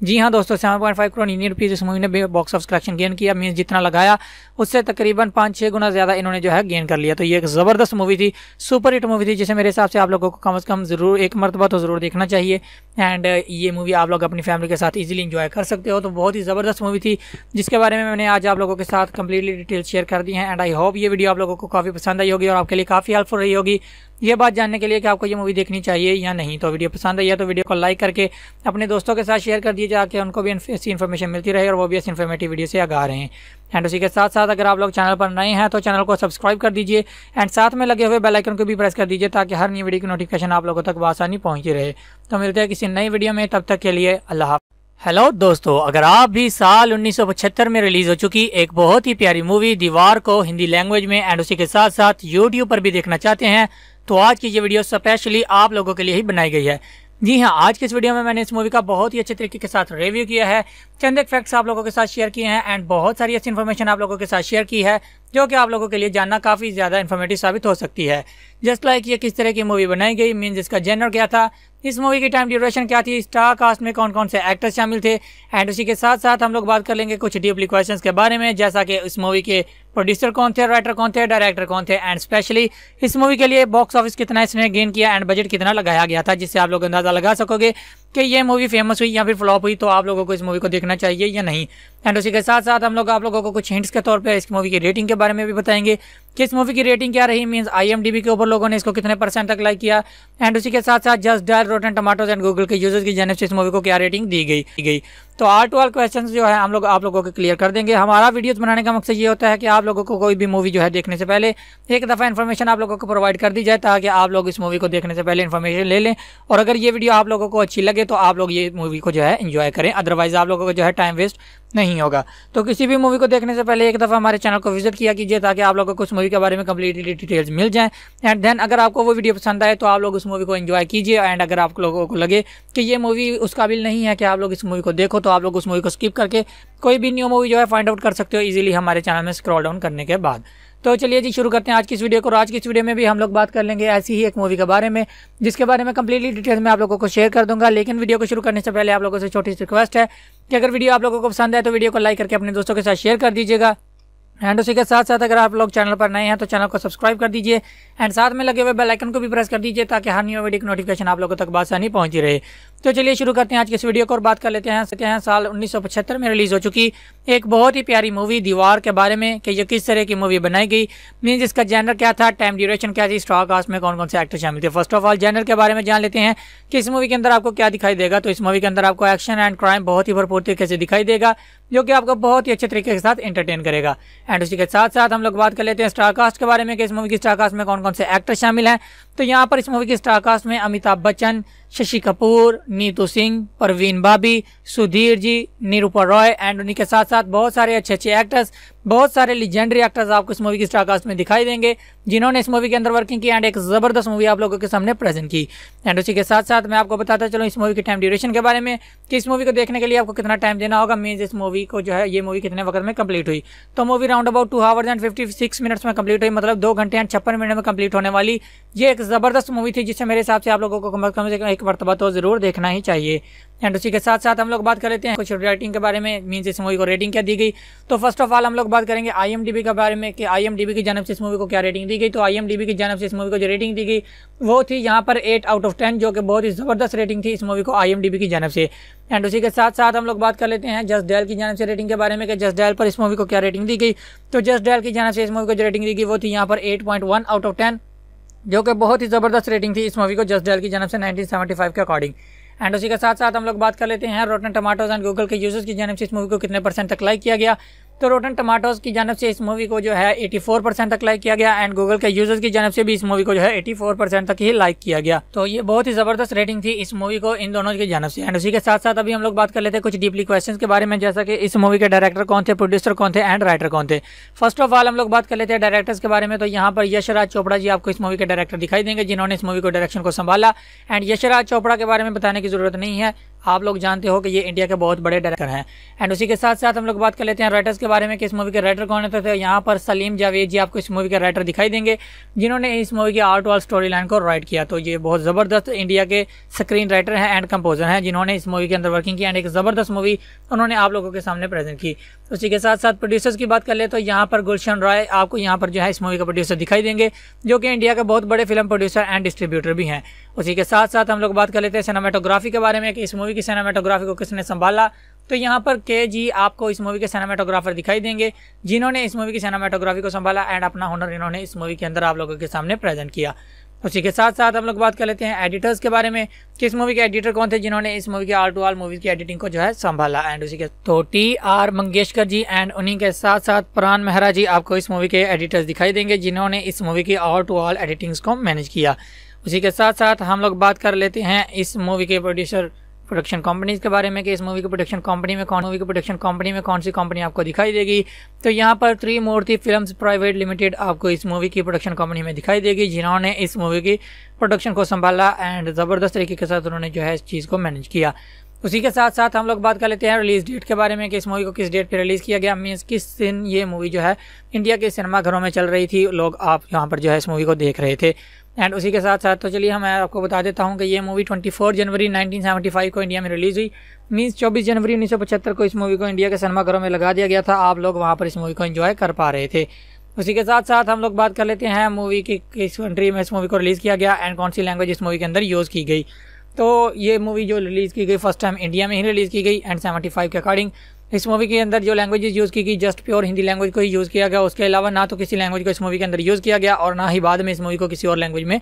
जी हाँ दोस्तों seven point five crore Indian rupees इस मूवी ने बॉक्स ऑफ कलेक्शन गेन किया मीन जितना लगाया उससे तकरीबन पाँच छः गुना ज़्यादा इन्होंने जो है गेन कर लिया तो ये एक ज़बरदस्त मूवी थी सुपर हिट मूवी थी जिसे मेरे हिसाब से आप लोगों को कम अज़ कम ज़रूर एक मरतबा तो ज़रूर देखना चाहिए एंड ये मूवी आप लोग अपनी फैमिली के साथ ईजिली इंजॉय कर सकते हो तो बहुत ही ज़बरदस्त मूवी थी जिसके बारे में मैंने आज आप लोगों के साथ कम्प्लीटली डिटेल शेयर कर दी है एंड आई होप ये वीडियो आप लोगों को काफ़ी पसंद आई होगी और आपके लिए काफ़ी हेल्पफुल रही होगी ये बात जानने के लिए कि आपको ये मूवी देखनी चाहिए या नहीं तो वीडियो पसंद आई है तो वीडियो को लाइक करके अपने दोस्तों के साथ शेयर कर दीजिए ताकि उनको भी ऐसी इन्फॉर्मेशन मिलती रहे और वो भी ऐसी इन्फॉर्मेटिव वीडियो से आगा रहे हैं एंड उसी के साथ साथ अगर आप लोग चैनल पर नए हैं तो चैनल को सब्सक्राइब कर दीजिए एंड साथ में लगे हुए बेल आइकन को भी प्रेस कर दीजिए ताकि हर नई वीडियो की नोटिफिकेशन आप लोगों तक आसानी पहुंची रहे तो मिलते हैं किसी नई वीडियो में तब तक के लिए अल्लाह हेलो दोस्तों अगर आप भी साल 1975 में रिलीज हो चुकी एक बहुत ही प्यारी मूवी दीवार को हिंदी लैंग्वेज में एंड उसी के साथ साथ यूट्यूब पर भी देखना चाहते हैं तो आज की ये वीडियो स्पेशली आप लोगों के लिए ही बनाई गई है जी हाँ आज की इस वीडियो में मैंने इस मूवी का बहुत ही अच्छे तरीके के साथ रिव्यू किया है चंद एक फैक्ट्स आप लोगों के साथ शेयर किए हैं एंड बहुत सारी ऐसी इन्फॉर्मेशन आप लोगों के साथ शेयर की है जो कि आप लोगों के लिए जानना काफ़ी ज़्यादा इन्फॉर्मेटिव साबित हो सकती है जस्ट लाइक ये किस तरह की मूवी बनाई गई मीन इसका जेनर क्या था इस मूवी की टाइम ड्यूरेशन क्या थी स्टार कास्ट में कौन कौन से एक्टर्स शामिल थे एंड उसी के साथ साथ हम लोग बात कर लेंगे कुछ डीपली क्वेश्चंस के बारे में जैसा कि इस मूवी के प्रोड्यूसर कौन थे राइटर कौन थे डायरेक्टर कौन थे एंड स्पेशली इस मूवी के लिए बॉक्स ऑफिस कितना इसने गेन किया एंड बजट कितना लगाया गया था जिससे आप लोग अंदाज़ा लगा सकोगे कि ये मूवी फेमस हुई या फिर फ्लॉप हुई तो आप लोगों को इस मूवी को देखना चाहिए या नहीं एंड उसी के साथ साथ हम लोग आप लोगों को कुछ हिंट्स के तौर पे इस मूवी की रेटिंग के बारे में भी बताएंगे कि इस मूवी की रेटिंग क्या रही मीन्स आईएमडीबी के ऊपर लोगों ने इसको कितने परसेंट तक लाइक किया एंड उसी के साथ साथ just dial rotten tomatoes and Google के यूजर्स की जानव से इस मूवी को क्या रेटिंग दी गई दी गई तो आल टू आल क्वेश्चन जो है हम लोग आप लोगों को क्लियर कर देंगे हमारा वीडियोज़ बनाने का मकसद ये होता है कि आप लोगों को कोई भी मूवी जो है देखने से पहले एक दफ़ा इन्फॉर्मेशन आप लोगों को प्रोवाइड कर दी जाए ताकि आप लोग इस मूवी को देखने से पहले इन्फॉर्मेशन ले लें और अगर ये वीडियो आप लोगों को अच्छी लगे तो आप लोग ये मूवी को जो है इन्जॉय करें अदरवाइज़ आप लोगों को जो है टाइम वेस्ट नहीं होगा तो किसी भी मूवी को देखने से पहले एक दफ़ा हमारे चैनल को विजिट किया कीजिए ताकि आप लोगों को उस मूवी के बारे में कम्प्लीटली डिटेल्स मिल जाएं एंड देन अगर आपको वो वीडियो पसंद आए तो आप लोग उस मूवी को एंजॉय कीजिए एंड अगर आप लोगों को लगे कि ये मूवी उस काबिल नहीं है कि आप लोग इस मूवी को देखो तो आप लोग उस मूवी को स्किप करके कोई भी न्यू मूवी जो है फाइंड आउट कर सकते हो ईजिली हमारे चैनल में स्क्रॉल डाउन करने के बाद तो चलिए जी शुरू करते हैं आज की इस वीडियो को और आज की इस वीडियो में भी हम लोग बात कर लेंगे ऐसी ही एक मूवी के बारे में जिसके बारे में कंप्लीटली डिटेल्स में आप लोगों को शेयर कर दूंगा लेकिन वीडियो को शुरू करने से पहले आप लोगों से छोटी सी रिक्वेस्ट है कि अगर वीडियो आप लोगों को पसंद है तो वीडियो को लाइक करके अपने दोस्तों के साथ शेयर कर दीजिएगा एंड उसी के साथ साथ अगर आप लोग चैनल पर नए हैं तो चैनल को सब्सक्राइब कर दीजिए एंड साथ में लगे हुए बेल आइकन को भी प्रेस कर दीजिए ताकि हर न्यू वीडियो की नोटिफिकेशन आप लोगों तक बासानी पहुंची रहे तो चलिए शुरू करते हैं आज के इस वीडियो को और बात कर लेते हैं सकते हैं साल 1975 में रिलीज़ हो चुकी एक बहुत ही प्यारी मूवी दीवार के बारे में कि ये किस तरह की मूवी बनाई गई मीन इसका जेनर क्या था टाइम ड्यूरेशन क्या थी स्टॉक कास्ट में कौन कौन से एक्टर शामिल थे फर्स्ट ऑफ ऑल जेनर के बारे में जान लेते हैं कि इस मूवी के अंदर आपको क्या दिखाई देगा तो इस मूवी के अंदर आपको एक्शन एंड क्राइम बहुत ही भरपूर तरीके से दिखाई देगा जो कि आपको बहुत ही अच्छे तरीके के साथ एंटरटेन करेगा एंड उसी के साथ साथ हम लोग बात कर लेते हैं स्टारकास्ट के बारे में कि इस मूवी की स्टारकास्ट में कौन कौन से एक्टर शामिल हैं तो यहाँ पर इस मूवी के स्टारकास्ट में अमिताभ बच्चन शशि कपूर नीतू सिंह परवीन बाबी सुधीर जी निरूपा रॉय एंड उन्हीं के साथ साथ बहुत सारे अच्छे अच्छे एक्टर्स बहुत सारे लीजेंडरी एक्टर्स आपको इस मूवी की स्टारकास्ट में दिखाई देंगे जिन्होंने इस मूवी के अंदर वर्किंग की एंड एक ज़बरदस्त मूवी आप लोगों के सामने प्रेजेंट की एंड उसी के साथ साथ मैं आपको बताता चलूँ इस मूवी के टाइम ड्यूरेशन के बारे में कि इस मूवी को देखने के लिए आपको कितना टाइम देना होगा मीन इस मूवी को जो है ये मूवी कितने वक्त में कंप्लीट हुई तो movie round about two hours and fifty six minutes में कंप्लीट हुई मतलब दो घंटे एंड छप्पन मिनट में कंप्लीट होने वाली ये एक ज़बरदस्त मूवी थी जिससे मेरे हिसाब से आप लोगों को कम से कम एक मरतबा तो ज़रूर देखना ही चाहिए एंड उसी के साथ साथ हम लोग बात कर लेते हैं कुछ रेटिंग के बारे में मीन इस मूवी को रेटिंग क्या दी गई तो फर्स्ट ऑफ ऑल हम लोग बात करेंगे आईएमडीबी के बारे में कि आईएमडीबी की जानब से इस मूवी को क्या रेटिंग दी गई तो आईएमडीबी की जानब से इस मूवी को जो रेटिंग दी गई वो थी यहाँ पर एट आउट ऑफ टेन जो कि बहुत ही ज़बरदस्त रेटिंग थी इस मूवी को आई की जनब से एंड उसी के साथ साथ हम लोग बात कर लेते हैं जस्ट डैल की जानब से रेटिंग के बारे में कि जस्ट डैल पर इस मूवी को क्या रेटिंग दी गई तो जस्ट डैल की जानब से इस मूवी को जो रेटिंग दी गई वो थी यहाँ पर eight point one out of ten जो कि बहुत ही ज़बरदस्त रेटिंग थी इस मूवी को जस्ट डैल की जनब से नाइनटीन के अकॉर्डिंग एंड उसी के साथ साथ हम लोग बात कर लेते हैं रोटन टमाटोज एंड गूगल के यूजर्स की जन्म से इस मूवी को कितने परसेंट तक लाइक किया गया तो रोटन टमाटोज की जानब से इस मूवी को जो है 84 परसेंट तक लाइक किया गया एंड गूगल के यूजर्स की जानब से भी इस मूवी को जो है 84 परसेंट तक ही लाइक किया गया तो ये बहुत ही जबरदस्त रेटिंग थी इस मूवी को इन दोनों की जानब से एंड उसी के साथ साथ अभी हम लोग बात कर लेते हैं कुछ डीपली क्वेश्चन के बारे में जैसा कि इस मूवी के डायरेक्टर कौन थे प्रोड्यूसर कौन थे एंड राइटर कौन थे फर्स्ट ऑफ ऑल हम लोग बात कर लेते हैं डायरेक्टर्स के बारे में तो यहाँ पर यशराज चोपड़ा जी आपको इस मूवी के डायरेक्टर दिखाई देंगे जिन्होंने इस मूवी को डायरेक्शन को संभाला एंड यशराज चोपड़ा के बारे में बताने की जरूरत नहीं है आप लोग जानते हो कि ये इंडिया के बहुत बड़े डायरेक्टर हैं एंड उसी के साथ साथ हम लोग बात कर लेते हैं राइटर्स के बारे में कि इस मूवी के राइटर कौन होते थे यहाँ पर सलीम जावेद जी आपको इस मूवी के राइटर दिखाई देंगे जिन्होंने इस मूवी के आर्ट और स्टोरी लाइन को राइट किया तो ये बहुत ज़बरदस्त इंडिया के स्क्रीन राइटर हैं एंड कंपोजर हैं जिन्होंने इस मूवी के अंदर वर्किंग की एंड एक ज़बरदस्त मूवी उन्होंने आप लोगों के सामने प्रेजेंट की उसी के साथ साथ प्रोड्यूसर्स की बात कर ले तो यहाँ पर गुलशन राय आपको यहाँ पर जो है इस मूवी का प्रोड्यूसर दिखाई देंगे जो कि इंडिया के बहुत बड़े फिल्म प्रोड्यूसर एंड डिस्ट्रीब्यूटर भी हैं उसी के साथ साथ हम लोग बात कर लेते हैं सिनेमाटोग्राफी के बारे में कि इस मूवी मूवी की सिनेमाटोग्राफी को किसने संभाला तो यहाँ पर के जी आपको इस मूवी के सिनेमाटोग्राफर दिखाई देंगे जिन्होंने इस मूवी की सिनेमाटोग्राफी को संभाला एंड अपना हुनर इन्होंने इस मूवी के अंदर आप लोगों के सामने प्रेजेंट किया उसी के साथ साथ हम लोग बात कर लेते हैं एडिटर्स के बारे में कि इस मूवी के एडिटर कौन थे जिन्होंने इस मूवी के आल टू आल मूवीज की एडिटिंग को जो है संभाला एंड उसी के तो T R Mangeshkar ji and उन्हीं के साथ साथ प्राण मेहरा जी आपको इस मूवी के एडिटर्स दिखाई देंगे जिन्होंने इस मूवी की आल टू आल एडिटिंग्स को मैनेज किया उसी के साथ साथ हम लोग बात कर लेते हैं इस मूवी के प्रोड्यूसर प्रोडक्शन कंपनीज के बारे में कि इस मूवी की प्रोडक्शन कंपनी में कौन मूवी की प्रोडक्शन कंपनी में कौन सी कंपनी आपको दिखाई देगी तो यहाँ पर मूर्ति फिल्म्स प्राइवेट लिमिटेड आपको इस मूवी की प्रोडक्शन कंपनी में दिखाई देगी जिन्होंने इस मूवी की प्रोडक्शन को संभाला एंड ज़बरदस्त तरीके के साथ उन्होंने जो है इस चीज़ को मैनेज किया उसी के साथ साथ हम लोग बात कर लेते हैं रिलीज डेट के बारे में कि इस मूवी को किस डेट पर रिलीज़ किया गया मीन्स किस दिन ये मूवी जो है इंडिया के सिनेमाघरों में चल रही थी लोग आप यहाँ पर जो है इस मूवी को देख रहे थे एंड उसी के साथ साथ तो चलिए मैं आपको बता देता हूँ कि ये मूवी 24 जनवरी 1975 को इंडिया में रिलीज़ हुई मीन्स 24 जनवरी 1975 को इस मूवी को इंडिया के सिनेमाघरों में लगा दिया गया था आप लोग वहाँ पर इस मूवी को इन्जॉय कर पा रहे थे उसी के साथ साथ हम लोग बात कर लेते हैं मूवी की किस कंट्री में इस मूवी को रिलीज़ किया गया एंड कौन सी लैंग्वेज इस मूवी के अंदर यूज़ की गई तो ये मूवी जो रिलीज़ की गई फर्स्ट टाइम इंडिया में ही रिलीज़ की गई एंड सेवेंटी के अकॉर्डिंग इस मूवी के अंदर जो लैंग्वेज यूज़ की गई जस्ट प्योर हिंदी लैंग्वेज को ही यूज़ किया गया उसके अलावा ना तो किसी लैंग्वेज को इस मूवी के अंदर यूज़ किया गया और ना ही बाद में इस मूवी को किसी और लैंग्वेज में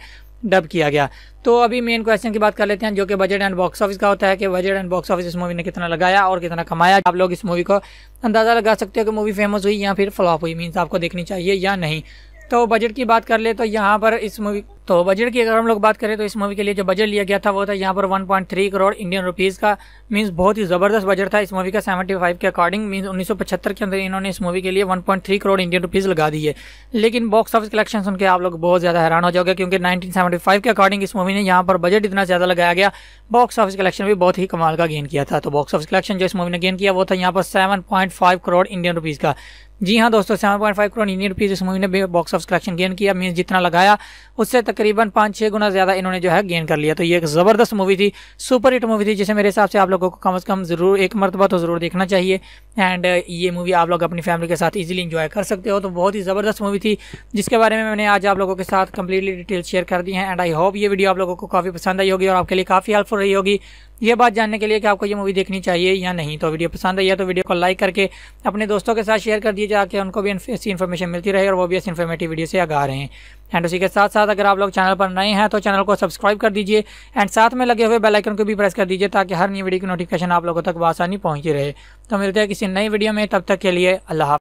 डब किया गया तो अभी मेन क्वेश्चन की बात कर लेते हैं जो कि बजट एंड बॉक्स ऑफिस का होता है कि बजट एंड बॉक्स ऑफिस इस मूवी ने कितना लगाया और कितना कमाया आप लोग इस मूवी को अंदाज़ा लगा सकते हो कि मूवी फेमस हुई या फिर फ्लॉप हुई मीन्स आपको देखनी चाहिए या नहीं तो बजट की बात कर ले तो यहाँ पर इस मूवी तो बजट की अगर हम लोग बात करें तो इस मूवी के लिए जो बजट लिया गया था वो था यहाँ पर 1.3 करोड़ इंडियन रुपीज़ का मींस बहुत ही ज़बरदस्त बजट था इस मूवी का 75 के अकॉर्डिंग मींस 1975 के अंदर इन्होंने इस मूवी के लिए 1.3 करोड़ इंडियन रुपीज़ लगा दिए लेकिन बॉक्स ऑफिस कलेक्शन सुनकर आप लोग बहुत ज़्यादा हैरान हो जाओगे क्योंकि नाइनटीन के अकॉर्डिंग इस मूवी ने यहाँ पर बजट इतना ज़्यादा लगाया गया बॉक्स ऑफिस कलेक्शन भी बहुत ही कमाल का गेन किया था तो बॉक्स ऑफिस कलेक्शन जो इस मूवी ने गेन किया वो था यहाँ पर सेवन करोड़ इंडियन रुपीज़ का जी हाँ दोस्तों सेवन करोड़ इंडियन रुपीज़ इस मूवी ने बॉक्स ऑफिस कलेक्शन गेन किया मीन जितना लगाया उससे तकरीबन पाँच छः गुना ज़्यादा इन्होंने जो है गेन कर लिया तो ये एक ज़बरदस्त मूवी थी सुपर हिट मूवी थी जिसे मेरे हिसाब से आप लोगों को कम अज़ कम ज़रूर एक मरतबा तो ज़रूर देखना चाहिए एंड uh, ये मूवी आप लोग अपनी फैमिली के साथ ईजिली इन्जॉय कर सकते हो तो बहुत ही ज़बरदस्त मूवी थी जिसके बारे में मैंने आज आप लोगों के साथ कम्प्लीटली डिटेल शेयर कर दी है एंड आई होप ये वीडियो आप लोगों को काफ़ी पसंद आई होगी और आपके लिए काफ़ी हेल्पफुल रही होगी ये बात जानने के लिए कि आपको ये मूवी देखनी चाहिए या नहीं तो वीडियो पसंद आई है तो वीडियो को लाइक करके अपने दोस्तों के साथ शेयर कर दीजिए ताकि उनको भी ऐसी इन्फॉर्मेशन मिलती रहे और वो भी ऐसी इन्फॉर्मेटिव वीडियो से आगा रहे हैं एंड उसी के साथ साथ अगर आप लोग चैनल पर नए हैं तो चैनल को सब्सक्राइब कर दीजिए एंड साथ में लगे हुए बेल आइकन को भी प्रेस कर दीजिए ताकि हर नई वीडियो की नोटिफिकेशन आप लोगों तक आसानी पहुंची रहे तो मिलते हैं किसी नई वीडियो में तब तक के लिए अल्लाह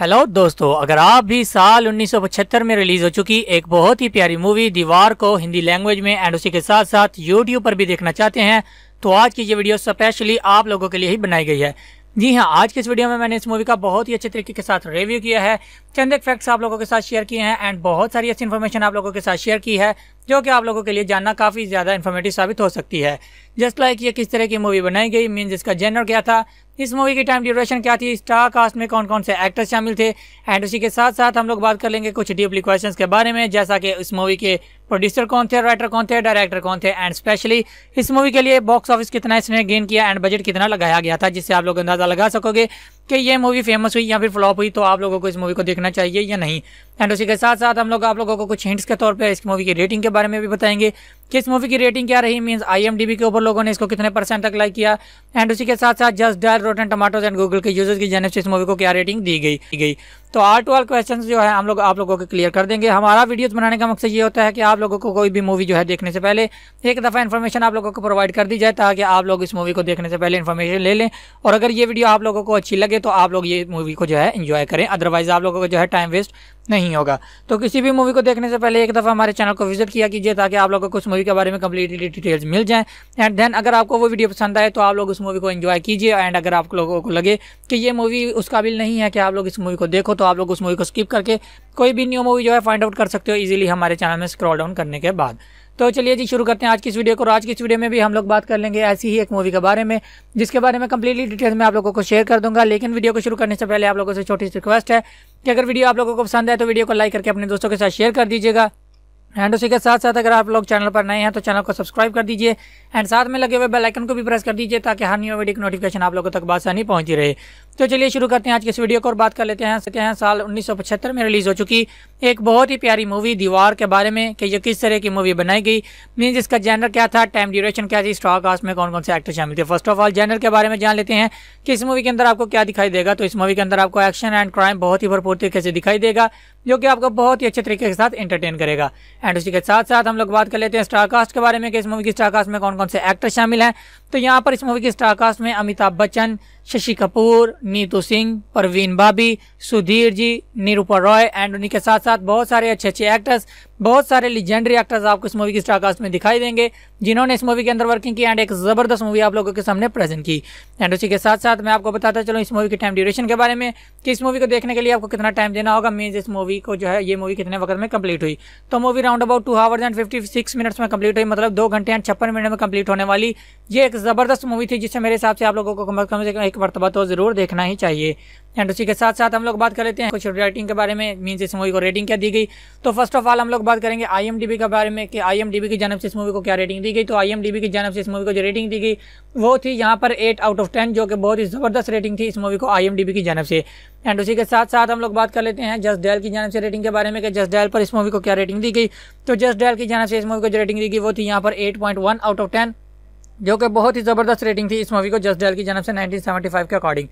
हेलो दोस्तों अगर आप भी साल 1975 में रिलीज हो चुकी एक बहुत ही प्यारी मूवी दीवार को हिंदी लैंग्वेज में एंड उसी के साथ साथ यूट्यूब पर भी देखना चाहते हैं तो आज की ये वीडियो स्पेशली आप लोगों के लिए ही बनाई गई है जी हाँ आज के इस वीडियो में मैंने इस मूवी का बहुत ही अच्छे तरीके के साथ रिव्यू किया है चंद एक फैक्ट्स आप लोगों के साथ शेयर किए हैं एंड बहुत सारी अच्छी इन्फॉर्मेशन आप लोगों के साथ शेयर की है जो कि आप लोगों के लिए जानना काफ़ी ज़्यादा इन्फॉर्मेटिव साबित हो सकती है जस्ट लाइक ये किस तरह की मूवी बनाई गई मीन इसका जेनर क्या था इस मूवी की टाइम ड्यूरेशन क्या थी स्टार कास्ट में कौन कौन से एक्टर्स शामिल थे एंड उसी के साथ साथ हम लोग बात कर लेंगे कुछ डीपली क्वेश्चन के बारे में जैसा कि इस मूवी के प्रोड्यूसर कौन थे राइटर कौन थे डायरेक्टर कौन थे एंड स्पेशली इस मूवी के लिए बॉक्स ऑफिस कितना इसने गेन किया एंड बजट कितना लगाया गया था जिससे आप लोग अंदाज़ा लगा सकोगे कि ये मूवी फेमस हुई या फिर फ्लॉप हुई तो आप लोगों को इस मूवी को देखना चाहिए या नहीं एंड उसी के साथ साथ हम लोग आप लोगों को कुछ हिंट्स के तौर पर इस मूवी की रेटिंग के बारे में भी बताएंगे कि इस मूवी की रेटिंग क्या रही मीन्स आईएमडीबी के ऊपर लोगों ने इसको कितने परसेंट तक लाइक किया एंड उसी के साथ साथ just dial rotten tomatoes and Google के यूजर्स की जनब से इस मूवी को क्या रेटिंग दी गई दी गई तो आर टू आर क्वेश्चन जो है हम लोग आप लोगों को क्लियर कर देंगे हमारा वीडियोस बनाने का मकसद ये होता है कि आप लोगों को कोई भी मूवी जो है देखने से पहले एक दफ़ा इन्फॉर्मेशन आप लोगों को प्रोवाइड कर दी जाए ताकि आप लोग इस मूवी को देखने से पहले इन्फॉर्मेशन ले लें और अगर ये वीडियो आप लोगों को अच्छी लगे तो आप लोग ये मूवी को जो है इन्जॉय करें अदरवाइज़ आप लोगों को जो है टाइम वेस्ट नहीं होगा तो किसी भी मूवी को देखने से पहले एक दफ़ा हमारे चैनल को विजिट किया कीजिए ताकि आप लोगों को उस मूवी के बारे में कम्प्लीटली डिटेल्स मिल जाएं एंड देन अगर आपको वो वीडियो पसंद आए तो आप लोग उस मूवी को एंजॉय कीजिए एंड अगर आप लोगों को लगे कि ये मूवी उस काबिल नहीं है कि आप लोग इस मूवी को देखो तो आप लोग उस मूवी को स्किप करके कोई भी न्यू मूवी जो है फाइंड आउट कर सकते हो ईजिली हमारे चैनल में स्क्रॉल डाउन करने के बाद तो चलिए जी शुरू करते हैं आज की इस वीडियो को और आज की इस वीडियो में भी हम लोग बात कर लेंगे ऐसी ही एक मूवी के बारे में जिसके बारे में कंप्लीटली डिटेल्स में आप लोगों को शेयर कर दूंगा लेकिन वीडियो को शुरू करने से पहले आप लोगों से छोटी सी रिक्वेस्ट है कि अगर वीडियो आप लोगों को पसंद है तो वीडियो को लाइक करके अपने दोस्तों के साथ शेयर कर दीजिएगा एंड उसी के साथ साथ अगर आप लोग चैनल पर नए हैं तो चैनल को सब्सक्राइब कर दीजिए एंड साथ में लगे हुए बेल आइकन को भी प्रेस कर दीजिए ताकि हर न्यू वीडियो की नोटिफिकेशन आप लोगों तक बासानी पहुंची रहे तो चलिए शुरू करते हैं आज के इस वीडियो को और बात कर लेते हैं सकते हैं साल 1975 में रिलीज़ हो चुकी एक बहुत ही प्यारी मूवी दीवार के बारे में कि ये किस तरह की मूवी बनाई गई मीन्स इसका जैनर क्या था टाइम ड्यूरेशन क्या थी स्टॉक कास्ट में कौन कौन से एक्टर शामिल थे फर्स्ट ऑफ ऑल जैनर के बारे में जान लेते हैं कि इस मूवी के अंदर आपको क्या दिखाई देगा तो इस मूवी के अंदर आपको एक्शन एंड क्राइम बहुत ही भरपूर तरीके से दिखाई देगा जो कि आपको बहुत ही अच्छे तरीके के साथ एंटरटेन करेगा एंड उसी के साथ साथ हम लोग बात कर लेते हैं स्टारकास्ट के बारे में कि इस मूवी की स्टारकास्ट में कौन कौन से एक्टर शामिल हैं तो यहाँ पर इस मूवी के स्टारकास्ट में अमिताभ बच्चन शशि कपूर नीतू सिंह परवीन भाभी सुधीर जी निरूपा रॉय एंड उन्हीं के साथ साथ बहुत सारे अच्छे अच्छे एक्टर्स बहुत सारे लीजेंडरी एक्टर्स आपको इस मूवी की स्टारकास्ट में दिखाई देंगे जिन्होंने इस मूवी के अंदर वर्किंग की एंड एक ज़बरदस्त मूवी आप लोगों के सामने प्रेजेंट की एंड उसी के साथ साथ मैं आपको बताता चलूँ इस मूवी के टाइम ड्यूरेशन के बारे में कि इस मूवी को देखने के लिए आपको कितना टाइम देना होगा मीन इस मूवी को जो है ये मूवी कितने वक्त में कम्प्लीट हुई तो movie round about two hours and fifty six minutes में कंप्लीट हुई मतलब दो घंटे एंड छप्पन मिनट में कम्प्लीट होने वाली ये एक ज़बरदस्त मूवी थी जिससे मेरे हिसाब से आप लोगों को कम से कम एक मरतबा तो ज़रूर देखना ही चाहिए एंड उसी के साथ साथ हम लोग बात कर लेते हैं कुछ रेटिंग के बारे में मीन इस मूवी को रेटिंग क्या दी गई तो फर्स्ट ऑफ ऑल हम लोग बात करेंगे आई के बारे में कि आई की जनब से इस मूवी को क्या रेटिंग दी गई तो आई की जनब से इस मूवी को जो रेटिंग दी गई वो थी यहाँ पर एट आउट ऑफ टेन जो कि बहुत ही ज़बरदस्त रेटिंग थी इस मूवी को आई की जनब से एंड उसी के साथ साथ हम लोग बात कर लेते हैं जस्ट डैल की जानव से रेटिंग के बारे में कि जस्ट डैल पर इस मूवी को क्या रेटिंग दी गई तो जस्ट डैल की जानव से इस मूवी को जो रेटिंग दी गई वो थी यहाँ पर एट आउट ऑफ टेन जो कि बहुत ही ज़बरदस्त रेटिंग थी इस मूवी को जस्ट डैल की जनब से नाइनटीन के अकॉर्डिंग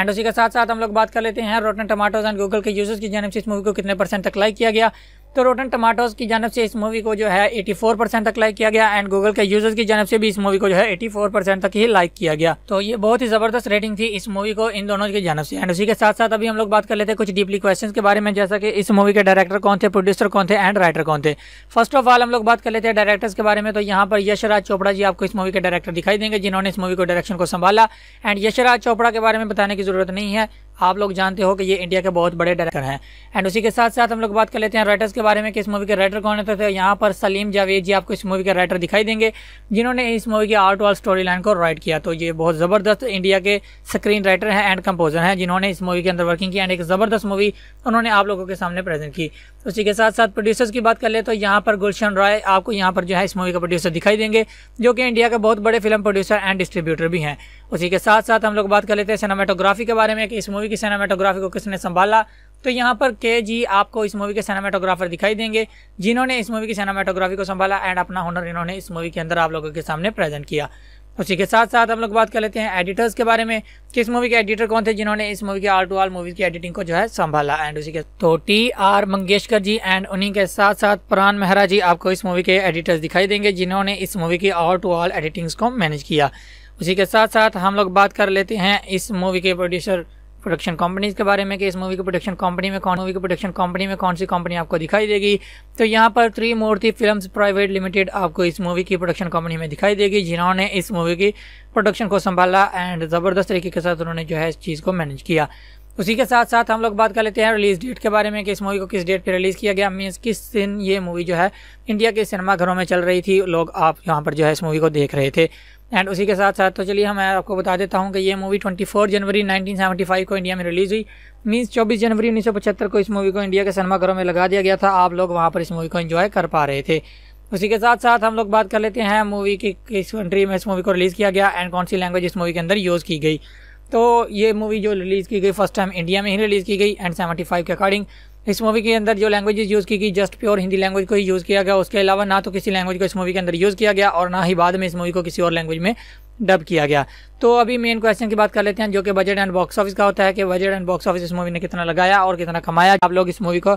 एंड उसी के साथ साथ हम लोग बात कर लेते हैं रोटन टमाटोज एंड गूगल के यूजर्स की जानब से इस मूवी को कितने परसेंट तक लाइक किया गया तो रोटन टमाटोज की जानब से इस मूवी को जो है 84 परसेंट तक लाइक किया गया एंड गूगल के यूजर्स की जानब से भी इस मूवी को जो है 84 परसेंट तक ही लाइक किया गया तो ये बहुत ही जबरदस्त रेटिंग थी इस मूवी को इन दोनों की जानब से एंड उसी के साथ साथ अभी हम लोग बात कर लेते हैं कुछ डीपली क्वेश्चन के बारे में जैसा कि इस मूवी के डायरेक्टर कौन थे प्रोड्यूसर कौन थे एंड राइटर कौन थे फर्स्ट ऑफ ऑल हम लोग बात कर लेते हैं डायरेक्टर्स के बारे में तो यहाँ पर यशराज चोपड़ा जी आपको इस मूवी के डायरेक्टर दिखाई देंगे जिन्होंने इस मूवी को डायरेक्शन को संभाला एंड यशराज चोपड़ा के बारे में बताने की जरूरत नहीं है आप लोग जानते हो कि ये इंडिया के बहुत बड़े डायरेक्टर हैं एंड उसी के साथ साथ हम लोग बात कर लेते हैं राइटर्स के बारे में कि इस मूवी के राइटर कौन होते थे यहाँ पर सलीम जावेद जी आपको इस मूवी के राइटर दिखाई देंगे जिन्होंने इस मूवी के आर्ट और स्टोरी लाइन को राइट किया तो ये बहुत ज़बरदस्त इंडिया के स्क्रीन राइटर हैं एंड कंपोजर हैं जिन्होंने इस मूवी के अंदर वर्किंग की एंड एक ज़बरदस्त मूवी उन्होंने आप लोगों के सामने प्रेजेंट की उसी के साथ साथ प्रोड्यूसर्स की बात कर ले तो यहाँ पर गुलशन रॉय आपको यहाँ पर जो है इस मूवी का प्रोड्यूसर दिखाई देंगे जो कि इंडिया के बहुत बड़े फिल्म प्रोड्यूसर एंड डिस्ट्रीब्यूटर भी हैं उसी के साथ साथ हम लोग बात कर लेते हैं सिनेमाटोग्राफी के बारे में कि इस मूवी की सिनेमाटोग्राफी को किसने संभाला तो यहाँ पर के जी आपको इस मूवी के सिनेमाटोग्राफर दिखाई देंगे जिन्होंने इस मूवी की सिनेमाटोग्राफी को संभाला एंड अपना हुनर इन्होंने इस मूवी के अंदर आप लोगों के सामने प्रेजेंट किया उसी के साथ साथ हम लोग बात कर लेते हैं एडिटर्स के बारे में किस मूवी के एडिटर कौन थे जिन्होंने इस मूवी के आल टू आल मूवीज की एडिटिंग को जो है संभाला एंड उसी के तो T R Mangeshkar ji and उन्हीं के साथ साथ प्राण मेहरा जी आपको इस मूवी के एडिटर्स दिखाई देंगे जिन्होंने इस मूवी की ऑल टू ऑल एडिटिंग्स को मैनेज किया उसी के साथ साथ हम लोग बात कर लेते हैं इस मूवी के प्रोड्यूसर प्रोडक्शन कंपनीज के बारे में कि इस मूवी की प्रोडक्शन कंपनी में कौन मूवी की प्रोडक्शन कंपनी में कौन सी कंपनी आपको दिखाई देगी तो यहाँ पर मूर्ति फिल्म प्राइवेट लिमिटेड आपको इस मूवी की प्रोडक्शन कंपनी में दिखाई देगी जिन्होंने इस मूवी की प्रोडक्शन को संभाला एंड ज़बरदस्त तरीके के साथ उन्होंने जो है इस चीज़ को मैनेज किया उसी के साथ साथ हम लोग बात कर लेते हैं रिलीज डेट के बारे में कि इस मूवी को किस डेट पर रिलीज़ किया गया मीन्स किस दिन ये मूवी जो है इंडिया के सिनेमाघरों में चल रही थी लोग आप यहाँ पर जो है इस मूवी को देख रहे थे एंड उसी के साथ साथ तो चलिए मैं आपको बता देता हूँ कि ये मूवी 24 जनवरी 1975 को इंडिया में रिलीज़ हुई मीन्स 24 जनवरी 1975 को इस मूवी को इंडिया के सिनेमाघरों में लगा दिया गया था आप लोग वहाँ पर इस मूवी को इन्जॉय कर पा रहे थे उसी के साथ साथ हम लोग बात कर लेते हैं मूवी की किस कंट्री में इस मूवी को रिलीज़ किया गया एंड कौन सी लैंग्वेज इस मूवी के अंदर यूज़ की गई तो ये मूवी जो रिलीज़ की गई फर्स्ट टाइम इंडिया में ही रिलीज़ की गई एंड सेवेंटी के अकॉर्डिंग इस मूवी के अंदर जो लैंग्वेज यूज़ की गई जस्ट प्योर हिंदी लैंग्वेज को ही यूज़ किया गया उसके अलावा ना तो किसी लैंग्वेज को इस मूवी के अंदर यूज़ किया गया और ना ही बाद में इस मूवी को किसी और लैंग्वेज में डब किया गया तो अभी मेन क्वेश्चन की बात कर लेते हैं जो कि बजट एंड बॉक्स ऑफिस का होता है कि बजट एंड बॉक्स ऑफिस इस मूवी ने कितना लगाया और कितना कमाया आप लोग इस मूवी को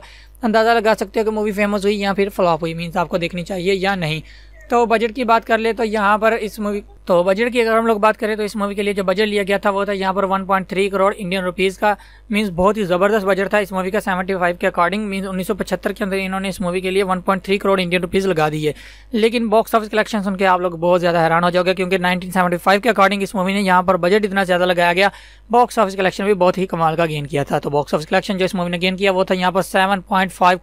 अंदाज़ा लगा सकते हो कि मूवी फेमस हुई या फिर फ्लॉप हुई मीन्स आपको देखनी चाहिए या नहीं तो बजट की बात कर ले तो यहाँ पर इस मूवी तो बजट की अगर हम लोग बात करें तो इस मूवी के लिए जो बजट लिया गया था वो था यहाँ पर 1.3 करोड़ इंडियन रुपीस का मींस बहुत ही ज़बरदस्त बजट था इस मूवी का 75 के अकॉर्डिंग मींस 1975 के अंदर इन्होंने इस मूवी के लिए 1.3 करोड़ इंडियन रुपीस लगा दिए लेकिन बॉक्स ऑफिस कलेक्शन सुन के आप लोग बहुत ज़्यादा हैरान हो जाओगे क्योंकि नाइनटीन के अकॉर्डिंग इस मूवी ने यहाँ पर बजट इतना ज़्यादा लगाया गया बॉक्स ऑफिस कलेक्शन भी बहुत ही कमाल का गेन किया था तो बॉक्स ऑफिस कलेक्शन जो इस मूवी ने गेन किया वो था यहाँ पर सेवन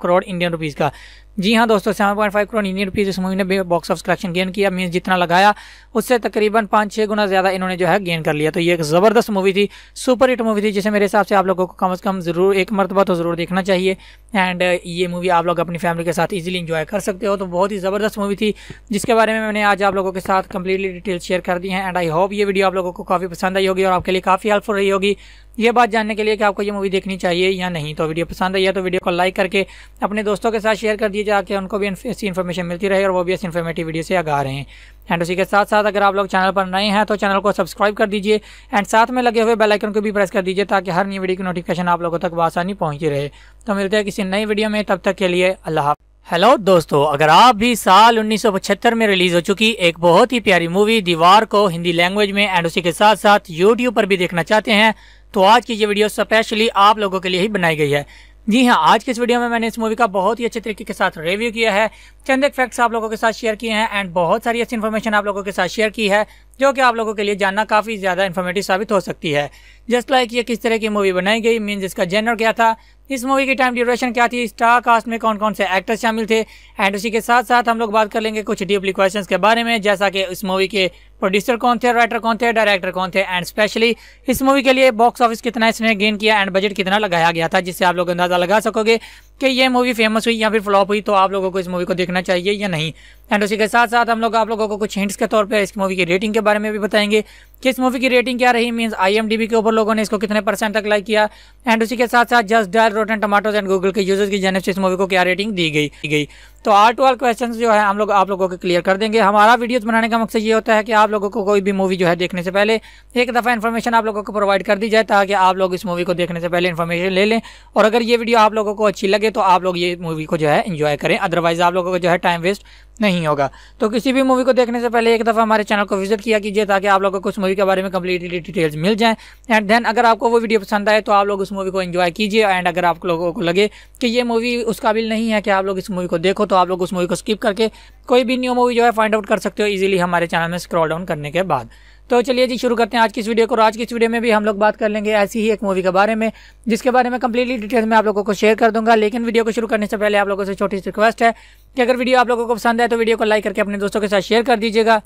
करोड़ इंडियन रुपीज़ का जी हाँ दोस्तों seven point five crore Indian rupees इस मूवी ने बॉक्स ऑफ कलेक्शन गेन किया मीन जितना लगाया उससे तकरीबन पाँच छः गुना ज़्यादा इन्होंने जो है गेन कर लिया तो ये एक ज़बरदस्त मूवी थी सुपर हिट मूवी थी जिसे मेरे हिसाब से आप लोगों को कम अज़ कम ज़रूर एक मरतबा तो ज़रूर देखना चाहिए एंड ये मूवी आप लोग अपनी फैमिली के साथ ईजिली इन्जॉय कर सकते हो तो बहुत ही ज़बरदस्त मूवी थी जिसके बारे में मैंने आज आप लोगों के साथ कंप्लीटली डिटेल शेयर कर दी है एंड आई होप ये वीडियो आप लोगों को काफ़ी पसंद आई होगी और आपके लिए काफ़ी हेल्पफुल रही होगी ये बात जानने के लिए कि आपको ये मूवी देखनी चाहिए या नहीं तो वीडियो पसंद आई है तो वीडियो को लाइक करके अपने दोस्तों के साथ शेयर कर दीजिए जाकर उनको भी ऐसी इन्फॉर्मेशन मिलती रहे और वो भी ऐसी इन्फॉर्मेटिव वीडियो से आगा रहे हैं एंड उसी के साथ साथ अगर आप लोग चैनल पर नए हैं तो चैनल को सब्सक्राइब कर दीजिए एंड साथ में लगे हुए बेल आइकन को भी प्रेस कर दीजिए ताकि हर नई वीडियो की नोटिफिकेशन आप लोगों तक आसानी पहुंची रहे तो मिलते हैं किसी नई वीडियो में तब तक के लिए अल्लाह हेलो दोस्तों अगर आप भी साल 1975 में रिलीज हो चुकी एक बहुत ही प्यारी मूवी दीवार को हिंदी लैंग्वेज में एंड उसी के साथ साथ यूट्यूब पर भी देखना चाहते हैं तो आज की ये वीडियो स्पेशली आप लोगों के लिए ही बनाई गई है जी हाँ आज की इस वीडियो में मैंने इस मूवी का बहुत ही अच्छे तरीके के साथ रिव्यू किया है चंद एक फैक्ट्स आप लोगों के साथ शेयर किए हैं एंड बहुत सारी ऐसी इन्फॉर्मेशन आप लोगों के साथ शेयर की है जो कि आप लोगों के लिए जानना काफ़ी ज़्यादा इन्फॉर्मेटिव साबित हो सकती है जस्ट लाइक ये किस तरह की मूवी बनाई गई मीन इसका जेनर क्या था इस मूवी की टाइम ड्यूरेशन क्या थी स्टार कास्ट में कौन कौन से एक्टर्स शामिल थे एंड उसी के साथ साथ हम लोग बात कर लेंगे कुछ डीपली क्वेश्चन के बारे में जैसा कि इस मूवी के प्रोड्यूसर कौन थे राइटर कौन थे डायरेक्टर कौन थे एंड स्पेशली इस मूवी के लिए बॉक्स ऑफिस कितना इसने गेन किया एंड बजट कितना लगाया गया था जिससे आप लोग अंदाज़ा लगा सकोगे कि ये मूवी फेमस हुई या फिर फ्लॉप हुई तो आप लोगों को इस मूवी को देखना चाहिए या नहीं एंड उसी के साथ साथ हम लोग आप लोगों को कुछ हिंट्स के तौर पर इस मूवी की रेटिंग के बारे में भी बताएंगे कि इस मूवी की रेटिंग क्या रही मीन्स आई के ऊपर लोगों ने इसको कितने परसेंट तक लाइक किया एंड उसी के साथ साथ just dial rotten tomatoes and Google के यूजर्स की जानव से इस मूवी को क्या रेटिंग दी गई गई तो आर टू क्वेश्चन जो है हम लोग आप लोगों के क्लियर कर देंगे हमारा वीडियोस बनाने का मकसद ये होता है कि आप लोगों को कोई भी मूवी जो है देखने से पहले एक दफ़ा इन्फॉर्मेशन आप लोगों को प्रोवाइड कर दी जाए ताकि आप लोग इस मूवी को देखने से पहले इन्फॉर्मेशन ले लें और अगर ये वीडियो आप लोगों को अच्छी लगे तो आप लोग ये मूवी को जो है इन्जॉय करें अदरवाइज़ आप लोगों को जो है टाइम वेस्ट नहीं होगा तो किसी भी मूवी को देखने से पहले एक दफ़ा हमारे चैनल को विजिट किया कीजिए ताकि आप लोगों को उस मूवी के बारे में कम्प्लीटली डिटेल्स मिल जाएं एंड देन अगर आपको वो वीडियो पसंद आए तो आप लोग उस मूवी को एंजॉय कीजिए एंड अगर आप लोगों को लगे कि ये मूवी उस काबिल नहीं है कि आप लोग इस मूवी को देखो तो आप लोग उस मूवी को स्किप करके कोई भी न्यू मूवी जो है फाइंड आउट कर सकते हो ईजिली हमारे चैनल में स्क्रॉल डाउन करने के बाद तो चलिए जी शुरू करते हैं आज की इस वीडियो को और आज की इस वीडियो में भी हम लोग बात कर लेंगे ऐसी ही एक मूवी के बारे में जिसके बारे में कंप्लीटली डिटेल्स में आप लोगों को शेयर कर दूंगा लेकिन वीडियो को शुरू करने से पहले आप लोगों से छोटी सी रिक्वेस्ट है कि अगर वीडियो आप लोगों को पसंद है तो वीडियो को लाइक करके अपने दोस्तों के साथ शेयर कर दीजिएगा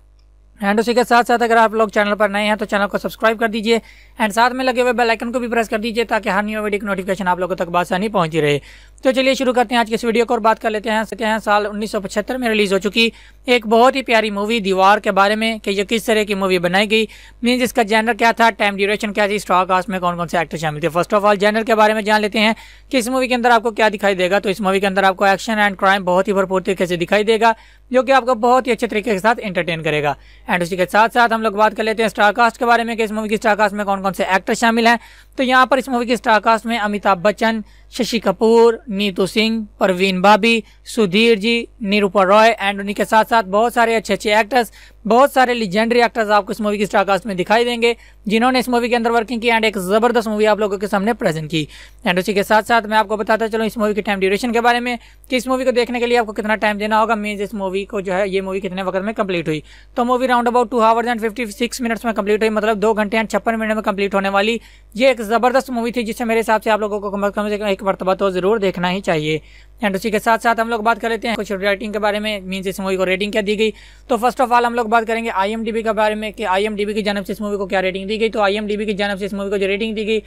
एंड उसी के साथ साथ अगर आप लोग चैनल पर नए हैं तो चैनल को सब्सक्राइब कर दीजिए एंड साथ में लगे हुए बेल आइकन को भी प्रेस कर दीजिए ताकि हर न्यू वीडियो की नोटिफिकेशन आप लोगों तक बासानी पहुंची रहे तो चलिए शुरू करते हैं आज के इस वीडियो को और बात कर लेते हैं सकते हैं साल 1975 में रिलीज़ हो चुकी एक बहुत ही प्यारी मूवी दीवार के बारे में कि ये किस तरह की मूवी बनाई गई मीन्स इसका जेनर क्या था टाइम ड्यूरेशन क्या थी स्टॉक कास्ट में कौन कौन से एक्टर शामिल थे फर्स्ट ऑफ ऑल जेनर के बारे में जान लेते हैं कि इस मूवी के अंदर आपको क्या दिखाई देगा तो इस मूवी के अंदर आपको एक्शन एंड क्राइम बहुत ही भरपूर तरीके से दिखाई देगा जो कि आपको बहुत ही अच्छे तरीके के साथ एंटरटेन करेगा एंड उसी के साथ साथ हम लोग बात कर लेते हैं स्टार कास्ट के बारे में कि इस मूवी की स्टार कास्ट में कौन कौन से एक्टर शामिल हैं तो यहाँ पर इस मूवी के स्टारकास्ट में अमिताभ बच्चन शशि कपूर नीतू सिंह परवीन बाबी सुधीर जी निरूपा रॉय एंड उन्हीं के साथ साथ बहुत सारे अच्छे अच्छे एक्टर्स बहुत सारे लिजेंडरी एक्टर्स आपको इस मूवी के स्टारकास्ट में दिखाई देंगे जिन्होंने इस मूवी के अंदर वर्किंग की एंड एक जबरदस्त मूवी आप लोगों के सामने प्रेजेंट की एंड उसी के साथ साथ मैं आपको बताता चलूँ इस मूवी के टाइम ड्यूरेशन के बारे में कि इस मूवी को देखने के लिए आपको कितना टाइम देना होगा मीन इस मूवी को जो है ये मूवी कितने वक्त में कम्प्लीट हुई तो movie round about two hours and fifty six minutes में कम्प्लीट हुई मतलब दो घंटे एंड छप्पन मिनट में कम्प्लीट होने वाली ये एक ज़बरदस्त मूवी थी जिसे मेरे हिसाब से आप लोगों को कम से कम एक मरतबा तो ज़रूर देखना ही चाहिए एंड उसी के साथ साथ हम लोग बात कर लेते हैं कुछ रेटिंग के बारे में मीन इस मूवी को रेटिंग क्या दी गई तो फर्स्ट ऑफ ऑल हम लोग बात करेंगे आई के बारे में कि आई की जानब से इस मूवी को क्या रेटिंग दी गई तो आई की जनब से इस मूवी को जो रेटिंग दी गई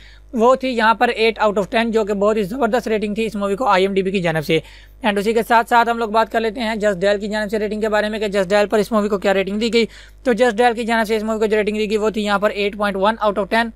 वो थी यहाँ पर एट आउट ऑफ टेन जो कि बहुत ही ज़बरदस्त रेटिंग थी इस मूवी को आई की जनब से एंड उसी के साथ साथ हम लोग बात कर लेते हैं जस्ट डैल की जानब से रेटिंग के बारे में कि जस्ट डैल पर इस मूवी को क्या रेटिंग दी गई तो जस्ट डैल की जानब से इस मूवी को जो रेटिंग दी गई वो थी यहाँ पर एट आउट ऑफ टेन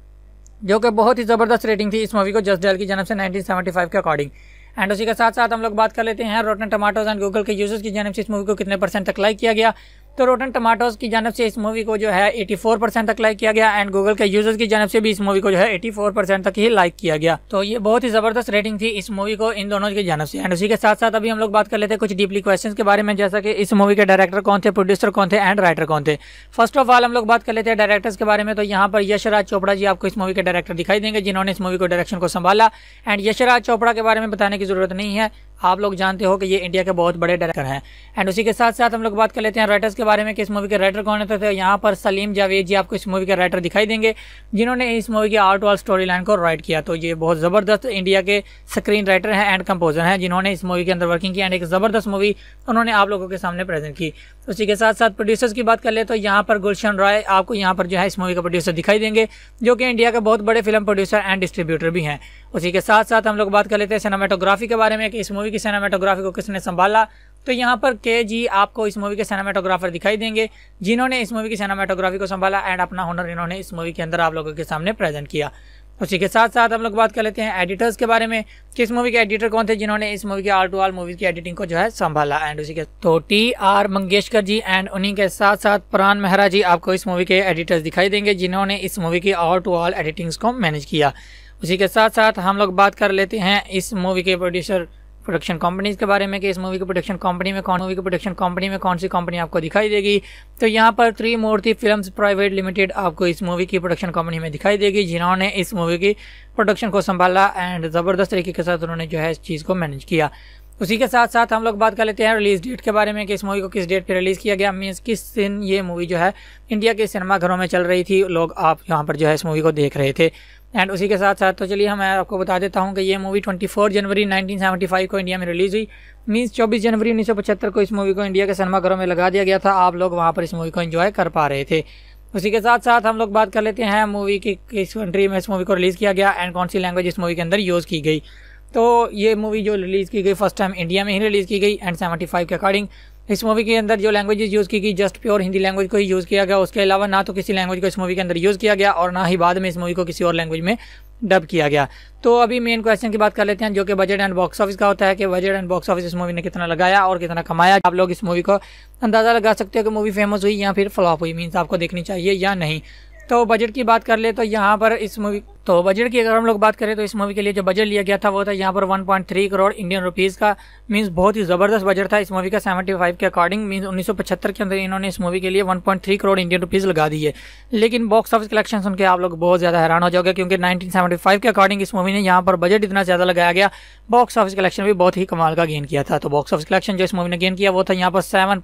जो कि बहुत ही ज़बरदस्त रेटिंग थी इस मूवी को जस्ट डेल की जन्म से 1975 के अकॉर्डिंग एंड उसी के साथ साथ हम लोग बात कर लेते हैं रोटन टमाटोज एंड गूगल के यूजर्स की जन्म से इस मूवी को कितने परसेंट तक लाइक किया गया तो रोटन टमाटोज की जानब से इस मूवी को जो है 84 परसेंट तक लाइक किया गया एंड गूगल के यूजर्स की जानब से भी इस मूवी को जो है 84 परसेंट तक ही लाइक किया गया तो ये बहुत ही जबरदस्त रेटिंग थी इस मूवी को इन दोनों की जानब से एंड उसी के साथ साथ अभी हम लोग बात कर लेते हैं कुछ डीपली क्वेश्चन के बारे में जैसा कि इस मूवी के डायरेक्टर कौन थे प्रोड्यूसर कौन थे एंड राइटर कौन थे फर्स्ट ऑफ ऑल हम लोग बात कर लेते हैं डायरेक्टर्स के बारे में तो यहाँ पर यशराज चोपड़ा जी आपको इस मूवी के डायरेक्टर दिखाई देंगे जिन्होंने इस मूवी को डायरेक्शन को संभाला एंड यशराज चोपड़ा के बारे में बताने की जरूरत नहीं है आप लोग जानते हो कि ये इंडिया के बहुत बड़े डायरेक्टर हैं एंड उसी के साथ साथ हम लोग बात कर लेते हैं राइटर्स के बारे में कि इस मूवी के राइटर कौन होते थे यहाँ पर सलीम जावेद जी आपको इस मूवी के राइटर दिखाई देंगे जिन्होंने इस मूवी की आर्ट वाल स्टोरी लाइन को राइट किया तो ये बहुत ज़बरदस्त इंडिया के स्क्रीन राइटर हैं एंड कंपोजर हैं जिन्होंने इस मूवी के अंदर वर्किंग की एंड एक ज़बरदस्त मूवी उन्होंने आप लोगों के सामने प्रेजेंट की तो उसी के साथ साथ प्रोड्यूसर्स की बात कर ले तो यहाँ पर गुलशन रॉय आपको यहाँ पर जो है इस मूवी का प्रोड्यूसर दिखाई देंगे जो कि इंडिया के बहुत बड़े फिल्म प्रोड्यूसर एंड डिस्ट्रीब्यूटर भी हैं उसी के साथ साथ हम लोग बात कर लेते हैं सिनेमाटोग्राफी के बारे में कि इस मूवी की सिनेमाटोग्राफी को किसने संभाला तो यहाँ पर के जी आपको इस मूवी के सिनेमाटोग्राफर दिखाई देंगे जिन्होंने इस मूवी की सिनेमाटोग्राफी को संभाला एंड अपना हुनर इन्होंने इस मूवी के अंदर आप लोगों के सामने प्रेजेंट किया उसी के साथ साथ हम लोग बात कर लेते हैं एडिटर्स के बारे में कि इस मूवी के एडिटर कौन थे जिन्होंने इस मूवी के आल टू आल मूवीज़ की एडिटिंग को जो है संभाला एंड उसी के तो T R Mangeshkar ji and उन्हीं के साथ साथ प्राण मेहरा जी आपको इस मूवी के एडिटर्स दिखाई देंगे जिन्होंने इस मूवी की ऑल टू ऑल एडिटिंग्स को मैनेज किया उसी के साथ साथ हम लोग बात कर लेते हैं इस मूवी के प्रोड्यूसर प्रोडक्शन कंपनीज के बारे में कि इस मूवी की प्रोडक्शन कंपनी में कौन मूवी की प्रोडक्शन कंपनी में कौन सी कंपनी आपको दिखाई देगी तो यहाँ पर three Murti films private limited आपको इस मूवी की प्रोडक्शन कंपनी में दिखाई देगी जिन्होंने इस मूवी की प्रोडक्शन को संभाला एंड ज़बरदस्त तरीके के साथ उन्होंने जो है इस चीज़ को मैनेज किया उसी के साथ साथ हम लोग बात कर लेते हैं रिलीज डेट के बारे में कि इस मूवी को किस डेट पर रिलीज़ किया गया मीन्स किस दिन ये मूवी जो है इंडिया के सिनेमाघरों में चल रही थी लोग आप यहाँ पर जो है इस मूवी को देख रहे थे एंड उसी के साथ साथ तो चलिए मैं आपको बता देता हूँ कि ये मूवी 24 जनवरी 1975 को इंडिया में रिलीज़ हुई मीन्स 24 जनवरी 1975 को इस मूवी को इंडिया के सिनेमाघरों में लगा दिया गया था आप लोग वहाँ पर इस मूवी को इन्जॉय कर पा रहे थे उसी के साथ साथ हम लोग बात कर लेते हैं मूवी की किस कंट्री में इस मूवी को रिलीज़ किया गया एंड कौन सी लैंग्वेज इस मूवी के अंदर यूज़ की गई तो ये मूवी जो रिलीज़ की गई फर्स्ट टाइम इंडिया में ही रिलीज़ की गई एंड सेवेंटी के अकॉर्डिंग इस मूवी के अंदर जो लैंग्वेज यूज़ की गई जस्ट प्योर हिंदी लैंग्वेज को ही यूज़ किया गया उसके अलावा ना तो किसी लैंग्वेज को इस मूवी के अंदर यूज़ किया गया और ना ही बाद में इस मूवी को किसी और लैंग्वेज में डब किया गया तो अभी मेन क्वेश्चन की बात कर लेते हैं जो कि बजट एंड बॉक्स ऑफिस का होता है कि बजट एंड बॉक्स ऑफिस इस मूवी ने कितना लगाया और कितना कमाया आप लोग इस मूवी को अंदाज़ा लगा सकते हो कि मूवी फेमस हुई या फिर फ्लॉप हुई मीन्स आपको देखनी चाहिए या नहीं तो बजट की बात कर ले तो यहाँ पर इस मूवी तो बजट की अगर हम लोग बात करें तो इस मूवी के लिए जो बजट लिया गया था वो था यहाँ पर 1.3 करोड़ इंडियन रुपीज़ का मींस बहुत ही ज़बरदस्त बजट था इस मूवी का 75 के अकॉर्डिंग मींस 1975 के अंदर इन्होंने इस मूवी के लिए 1.3 करोड़ इंडियन रुपीज़ लगा दिए लेकिन बॉक्स ऑफिस कलेक्शन सुनकर आप लोग बहुत ज़्यादा हैरान हो जाओगे क्योंकि नाइनटीन के अकॉर्डिंग इस मूवी ने यहाँ पर बजट इतना ज़्यादा लगाया गया बॉक्स ऑफिस कलेक्शन भी बहुत ही कमाल का गेन किया था तो बॉक्स ऑफिस कलेक्शन जो इस मूवी ने गेन किया वो था यहाँ पर सेवन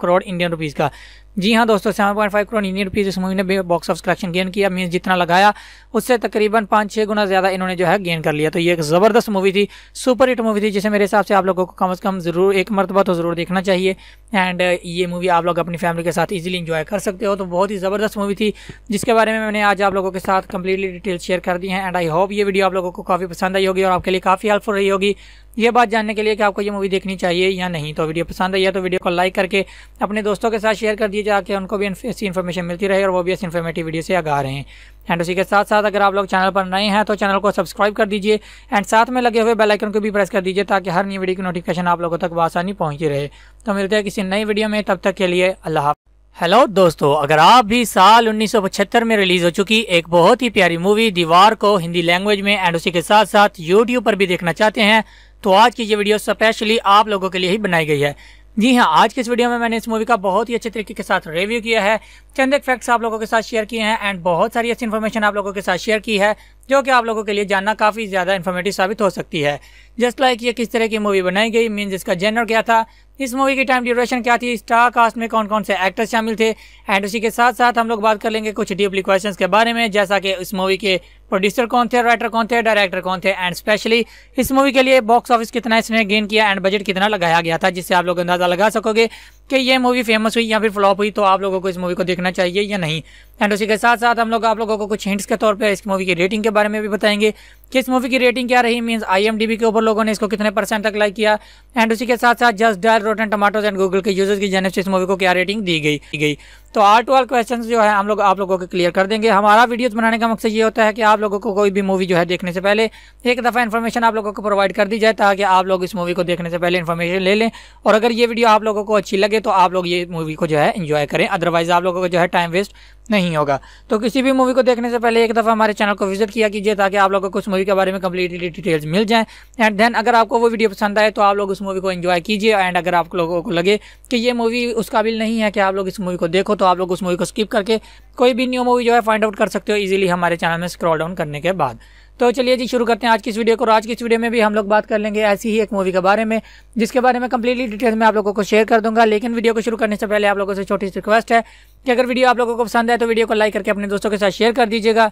करोड़ इंडियन रुपीज़ का जी हाँ दोस्तों seven point five crore Indian rupees इस मूवी ने बॉक्स ऑफ कलेक्शन गेन किया मीन जितना लगाया उससे तकरीबन पाँच छः गुना ज़्यादा इन्होंने जो है गेन कर लिया तो ये एक ज़बरदस्त मूवी थी सुपर हिट मूवी थी जिसे मेरे हिसाब से आप लोगों को कम अज़ कम ज़रूर एक मरतबा तो ज़रूर देखना चाहिए एंड ये मूवी आप लोग अपनी फैमिली के साथ ईजिली इन्जॉय कर सकते हो तो बहुत ही ज़बरदस्त मूवी थी जिसके बारे में मैंने आज आप लोगों के साथ कंप्लीटली डिटेल शेयर कर दी है एंड आई होप ये वीडियो आप लोगों को काफ़ी पसंद आई होगी और आपके लिए काफ़ी हेल्पफुल रही होगी ये बात जानने के लिए कि आपको ये मूवी देखनी चाहिए या नहीं तो वीडियो पसंद आई है तो वीडियो को लाइक करके अपने दोस्तों के साथ शेयर कर दीजिए जाकर उनको भी ऐसी इन्फॉर्मेशन मिलती रहे और वो भी ऐसी इन्फॉर्मेटिव वीडियो से आगा रहे हैं एंड उसी के साथ साथ अगर आप लोग चैनल पर नए हैं तो चैनल को सब्सक्राइब कर दीजिए एंड साथ में लगे हुए बेलाइकन को भी प्रेस कर दीजिए ताकि हर नई वीडियो की नोटिफिकेशन आप लोगों तक आसानी पहुँची रहे तो मिलते हैं किसी नई वीडियो में तब तक के लिए अल्लाह हेलो दोस्तों अगर आप भी साल 1975 में रिलीज हो चुकी एक बहुत ही प्यारी मूवी दीवार को हिंदी लैंग्वेज में एंड उसी के साथ साथ यूट्यूब पर भी देखना चाहते हैं तो आज की ये वीडियो स्पेशली आप लोगों के लिए ही बनाई गई है जी हाँ आज की इस वीडियो में मैंने इस मूवी का बहुत ही अच्छे तरीके के साथ रिव्यू किया है चंद एक फैक्ट्स आप लोगों के साथ शेयर किए हैं एंड बहुत सारी ऐसी इन्फॉर्मेशन आप लोगों के साथ शेयर की है जो कि आप लोगों के लिए जानना काफ़ी ज़्यादा इन्फॉर्मेटिव साबित हो सकती है जस्ट लाइक ये किस तरह की मूवी बनाई गई मीन्स इसका जेनर क्या था इस मूवी की टाइम ड्यूरेशन क्या थी स्टार कास्ट में कौन कौन से एक्टर्स शामिल थे एंड उसी के साथ साथ हम लोग बात कर लेंगे कुछ डीपली क्वेश्चंस के बारे में जैसा कि इस मूवी के प्रोड्यूसर कौन थे राइटर कौन थे डायरेक्टर कौन थे एंड स्पेशली इस मूवी के लिए बॉक्स ऑफिस कितना इसने गेन किया एंड बजट कितना लगाया गया था जिससे आप लोग अंदाजा लगा सकोगे कि ये मूवी फेमस हुई या फिर फ्लॉप हुई तो आप लोगों को इस मूवी को देखना चाहिए या नहीं एंड उसी के साथ साथ हम लोग आप लोगों को कुछ हिंट्स के तौर पर इस मूवी की रेटिंग के बारे में भी बताएंगे कि इस मूवी की रेटिंग क्या रही मीन्स आईएमडीबी के ऊपर लोगों ने इसको कितने परसेंट तक लाइक किया एंड उसी के साथ साथ just dial rotten tomatoes and Google के यूजर्स की जानव से इस मूवी को क्या रेटिंग दी गई गई तो आर टू आर क्वेश्चन जो है हम लोग आप लोगों को क्लियर कर देंगे हमारा वीडियोज बनाने का मकसद ये होता है कि आप लोगों को कोई भी मूवी जो है देखने से पहले एक दफ़ा इन्फॉर्मेशन आप लोगों को प्रोवाइड कर दी जाए ताकि आप लोग इस मूवी को देखने से पहले इन्फॉर्मेशन ले लें और अगर ये वीडियो आप लोगों को अच्छी लगे तो आप लोग ये मूवी को जो है इन्जॉय करें अदरवाइज़ आप लोगों को जो है टाइम वेस्ट नहीं होगा तो किसी भी मूवी को देखने से पहले एक दफ़ा हमारे चैनल को विजिट किया कीजिए ताकि आप लोगों को उस मूवी के बारे में कम्प्लीटली डिटेल्स मिल जाएं एंड देन अगर आपको वो वीडियो पसंद आए तो आप लोग उस मूवी को एंजॉय कीजिए एंड अगर आप लोगों को लगे कि ये मूवी उस काबिल नहीं है कि आप लोग इस मूवी को देखो तो आप लोग उस मूवी को स्किप करके कोई भी न्यू मूवी जो है फाइंड आउट कर सकते हो ईजिली हमारे चैनल में स्क्रॉल डाउन करने के बाद तो चलिए जी शुरू करते हैं आज की इस वीडियो को आज की इस वीडियो में भी हम लोग बात कर लेंगे ऐसी ही एक मूवी के बारे में जिसके बारे में कंप्लीटली डिटेल्स में आप लोगों को शेयर कर दूंगा लेकिन वीडियो को शुरू करने से पहले आप लोगों से छोटी सी रिक्वेस्ट है कि अगर वीडियो आप लोगों को पसंद है तो वीडियो को लाइक करके अपने दोस्तों के साथ शेयर कर दीजिएगा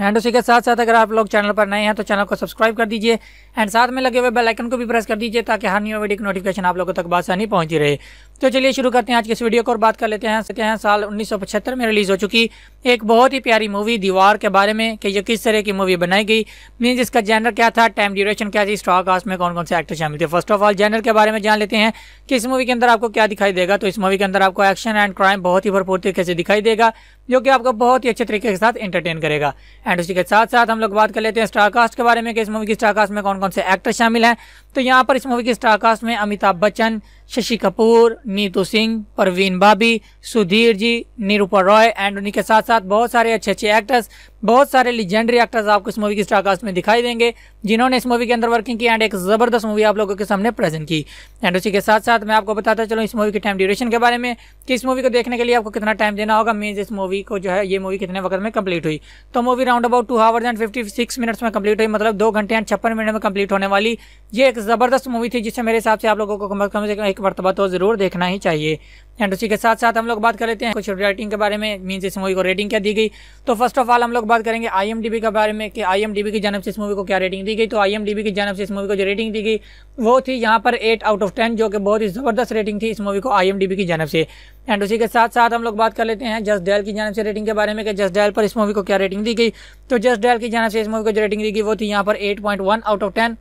एंड उसी के साथ साथ अगर आप लोग चैनल पर नए हैं तो चैनल को सब्सक्राइब कर दीजिए एंड साथ में लगे हुए बेल आइकन को भी प्रेस कर दीजिए ताकि हर न्यू वीडियो की नोटिफिकेशन आप लोगों तक बासानी पहुंची रहे तो चलिए शुरू करते हैं आज के इस वीडियो को और बात कर लेते हैं सकते हैं साल 1975 में रिलीज़ हो चुकी एक बहुत ही प्यारी मूवी दीवार के बारे में कि ये किस तरह की मूवी बनाई गई मीन इसका जेनर क्या था टाइम ड्यूरेशन क्या थी स्टॉक कास्ट में कौन कौन से एक्टर शामिल थे फर्स्ट ऑफ ऑल जैनर के बारे में जान लेते हैं कि इस मूवी के अंदर आपको क्या दिखाई देगा तो इस मूवी के अंदर आपको एक्शन एंड क्राइम बहुत ही भरपूर तरीके से दिखाई देगा जो कि आपको बहुत ही अच्छे तरीके के साथ एंटरटेन करेगा एंड उसी के साथ साथ हम लोग बात कर लेते हैं स्टारकास्ट के बारे में कि इस मूवी की स्टारकास्ट में कौन कौन से एक्टर शामिल हैं तो यहाँ पर इस मूवी की स्टारकास्ट में अमिताभ बच्चन शशि कपूर नीतू सिंह परवीन बाबी सुधीर जी निरूपा रॉय एंड उन्हीं के साथ साथ बहुत सारे अच्छे अच्छे एक्टर्स बहुत सारे लीजेंडरी एक्टर्स आपको इस मूवी की स्टारकास्ट में दिखाई देंगे जिन्होंने इस मूवी के अंदर वर्किंग की एंड एक ज़बरदस्त मूवी आप लोगों के सामने प्रेजेंट की एंड उसी के साथ साथ मैं आपको बताता चलूँ इस मूवी के टाइम ड्यूरेशन के बारे में कि इस मूवी को देखने के लिए आपको कितना टाइम देना होगा मीन इस मूवी को जो है ये मूवी कितने वक्त में कंप्लीट हुई तो movie round about two hours and fifty six minutes में कंप्लीट हुई मतलब दो घंटे एंड छप्पन मिनट में कंप्लीट होने वाली ये एक ज़बरदस्त मूवी थी जिससे मेरे हिसाब से आप लोगों को कम से कम एक मरतबा तो ज़रूर देखना ही चाहिए एंड उसी के साथ साथ हम लोग बात कर लेते हैं कुछ रेटिंग के बारे में मीन इस मूवी को रेटिंग क्या दी गई तो फर्स्ट ऑफ ऑल हम लोग बात करेंगे आईएमडीबी के बारे में कि आईएमडीबी की जनब से इस मूवी को क्या रेटिंग दी गई तो आईएमडीबी की जनब से इस मूवी को जो रेटिंग दी गई वो थी यहाँ पर एट आउट ऑफ टेन जो कि बहुत ही ज़बरदस्त रेटिंग थी इस मूवी को आई की जनब से एंड उसी के साथ साथ हम लोग बात कर लेते हैं जस्ट डैल की जानब से रेटिंग के बारे में कि जस्ट डैल पर इस मूवी को क्या रेटिंग दी गई तो जस्ट डैल की जानब से इस मूवी को जो रेटिंग दी गई वो थी यहाँ पर एट आउट ऑफ टेन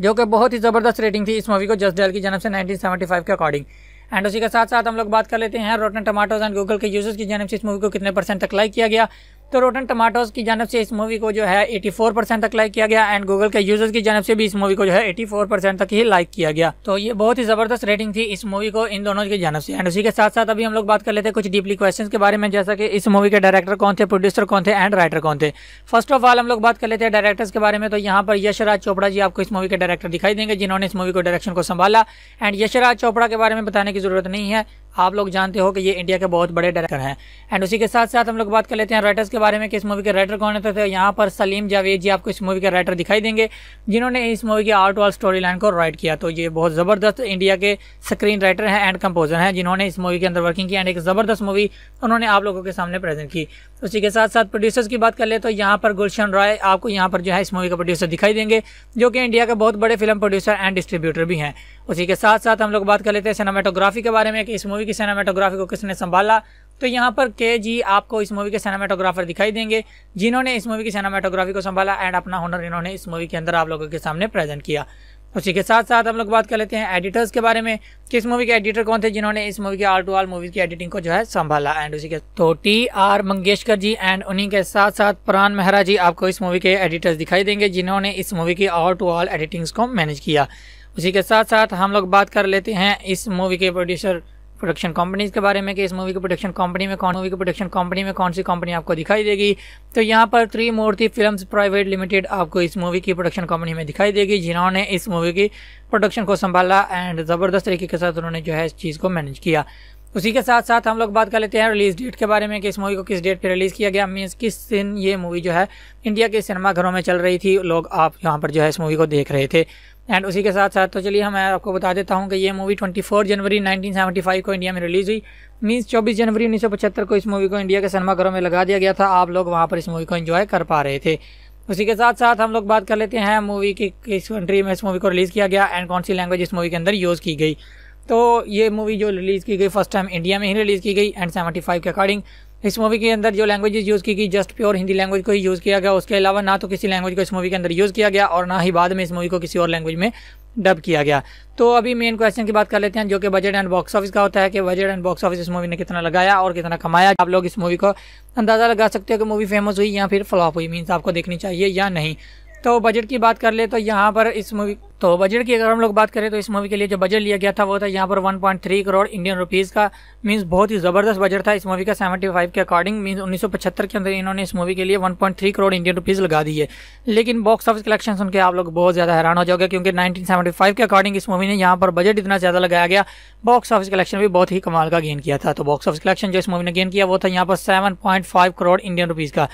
जो कि बहुत ही ज़बरदस्त रेटिंग थी इस मूवी को जस्ट डैल की जनब से नाइनटीन के अकॉर्डिंग एंड उसी के साथ साथ हम लोग बात कर लेते हैं रोटन टमाटोज एंड गूगल के यूजर्स की जानब से इस मूवी को कितने परसेंट तक लाइक किया गया तो रोटन टमाटोज की जानब से इस मूवी को जो है 84 परसेंट तक लाइक किया गया एंड गूगल के यूजर्स की जानव से भी इस मूवी को जो है 84 परसेंट तक ही लाइक किया गया तो ये बहुत ही जबरदस्त रेटिंग थी इस मूवी को इन दोनों की जानव से एंड उसी के साथ साथ अभी हम लोग बात कर लेते हैं कुछ डीपली क्वेश्चन के बारे में जैसा कि इस मूवी के डायरेक्टर कौन थे प्रोड्यूसर कौन थे एंड राइटर कौन थे फर्स्ट ऑफ ऑल हम लोग बात कर लेते हैं डायरेक्टर्स के बारे में तो यहाँ पर यशराज चोपड़ा जी आपको इस मूवी के डायरेक्टर दिखाई देंगे जिन्होंने इस मूवी को डायरेक्शन को संभाला एंड यशराज चोपड़ा के बारे में बताने की जरूरत नहीं है आप लोग जानते हो कि ये इंडिया के बहुत बड़े डायरेक्टर हैं एंड उसी के साथ साथ हम लोग बात कर लेते हैं राइटर्स के बारे में कि इस मूवी के राइटर कौन होते थे यहाँ पर सलीम जावेद जी आपको इस मूवी के राइटर दिखाई देंगे जिन्होंने इस मूवी के आर्ट और स्टोरी लाइन को राइट किया तो ये बहुत ज़बरदस्त इंडिया के स्क्रीन राइटर हैं एंड कंपोजर हैं जिन्होंने इस मूवी के अंदर वर्किंग की एंड एक ज़बरदस्त मूवी उन्होंने आप लोगों के सामने प्रेजेंट की तो उसी के साथ साथ प्रोड्यूसर्स की बात कर ले तो यहाँ पर गुलशन रॉय आपको यहाँ पर जो है इस मूवी का प्रोड्यूसर दिखाई देंगे जो कि इंडिया के बहुत बड़े फिल्म प्रोड्यूसर एंड डिस्ट्रीब्यूटर भी हैं उसी के साथ साथ हम लोग बात कर लेते हैं सिनेमाटोग्राफी के बारे में कि इस मूवी की सिनेमाटोग्राफी को किसने संभाला तो यहाँ पर के जी आपको इस मूवी के सिनेमाटोग्राफर दिखाई देंगे जिन्होंने इस मूवी की सिनेमाटोग्राफी को संभाला एंड अपना हुनर इन्होंने इस मूवी के अंदर आप लोगों के सामने प्रेजेंट किया उसी के साथ साथ हम लोग बात कर लेते हैं एडिटर्स के बारे में किस मूवी के एडिटर कौन थे जिन्होंने इस मूवी के आल टू आल मूवीज की एडिटिंग को जो है संभाला एंड उसी के तो T R Mangeshkar ji and उन्हीं के साथ साथ प्राण मेहरा जी आपको इस मूवी के एडिटर्स दिखाई देंगे जिन्होंने इस मूवी की आल टू आल एडिटिंग्स को मैनेज किया इसी के साथ साथ हम लोग बात कर लेते हैं इस मूवी के प्रोड्यूसर प्रोडक्शन कंपनीज के बारे में कि इस मूवी की प्रोडक्शन कंपनी में कौन मूवी की प्रोडक्शन कंपनी में कौन सी कंपनी आपको दिखाई देगी तो यहाँ पर three Murti films private limited आपको इस मूवी की प्रोडक्शन कंपनी में दिखाई देगी जिन्होंने इस मूवी की प्रोडक्शन को संभाला एंड ज़बरदस्त तरीके के साथ उन्होंने जो है इस चीज़ को मैनेज किया उसी के साथ साथ हम लोग बात कर लेते हैं रिलीज डेट के बारे में कि इस मूवी को किस डेट पर रिलीज़ किया गया मीन्स किस दिन ये मूवी जो है इंडिया के सिनेमाघरों में चल रही थी लोग आप यहाँ पर जो है इस मूवी को देख रहे थे एंड उसी के साथ साथ तो चलिए मैं आपको बता देता हूँ कि ये मूवी 24 जनवरी 1975 को इंडिया में रिलीज़ हुई मींस 24 जनवरी 1975 को इस मूवी को इंडिया के सिनेमाघरों में लगा दिया गया था आप लोग वहाँ पर इस मूवी को इन्जॉय कर पा रहे थे उसी के साथ साथ हम लोग बात कर लेते हैं मूवी की किस कंट्री में इस मूवी को रिलीज़ किया गया एंड कौन सी लैंग्वेज इस मूवी के अंदर यूज़ की गई तो ये मूवी जो रिलीज़ की गई फर्स्ट टाइम इंडिया में ही रिलीज़ की गई एंड सेवेंटी फाइव के अकॉर्डिंग इस मूवी के अंदर जो लैंग्वेज यूज़ की गई जस्ट प्योर हिंदी लैंग्वेज को ही यूज़ किया गया उसके अलावा ना तो किसी लैंग्वेज को इस मूवी के अंदर यूज़ किया गया और ना ही बाद में इस मूवी को किसी और लैंग्वेज में डब किया गया तो अभी मेन क्वेश्चन की बात कर लेते हैं जो कि बजट एंड बॉक्स ऑफिस का होता है कि बजट एंड बॉक्स ऑफिस इस मूवी ने कितना लगाया और कितना कमाया आप लोग इस मूवी को अंदाज़ा लगा सकते हो कि मूवी फेमस हुई या फिर फ्लॉप हुई मीन्स आपको देखनी चाहिए या नहीं तो बजट की बात कर ले तो यहाँ पर इस मूवी तो बजट की अगर हम लोग बात करें तो इस मूवी के लिए जो बजट लिया गया था वो था यहाँ पर 1.3 करोड़ इंडियन रुपीज़ का मींस बहुत ही ज़बरदस्त बजट था इस मूवी का 75 के अकॉर्डिंग मींस 1975 के अंदर इन्होंने इस मूवी के लिए 1.3 करोड़ इंडियन रुपीज़ लगा दी है लेकिन बॉक्स ऑफिस कलेक्शन सुनकर आप लोग बहुत ज़्यादा हैरान हो जाओगे क्योंकि नाइनटीन के अकॉर्डिंग इस मूवी ने यहाँ पर बजट इतना ज़्यादा लगाया गया बॉक्स ऑफिस कलेक्शन भी बहुत ही कमाल का गेन किया था तो बॉक्स ऑफिस कलेक्शन जो इस मूवी ने गेन किया वो था यहाँ पर सेवन करोड़ इंडियन रुपीज़ का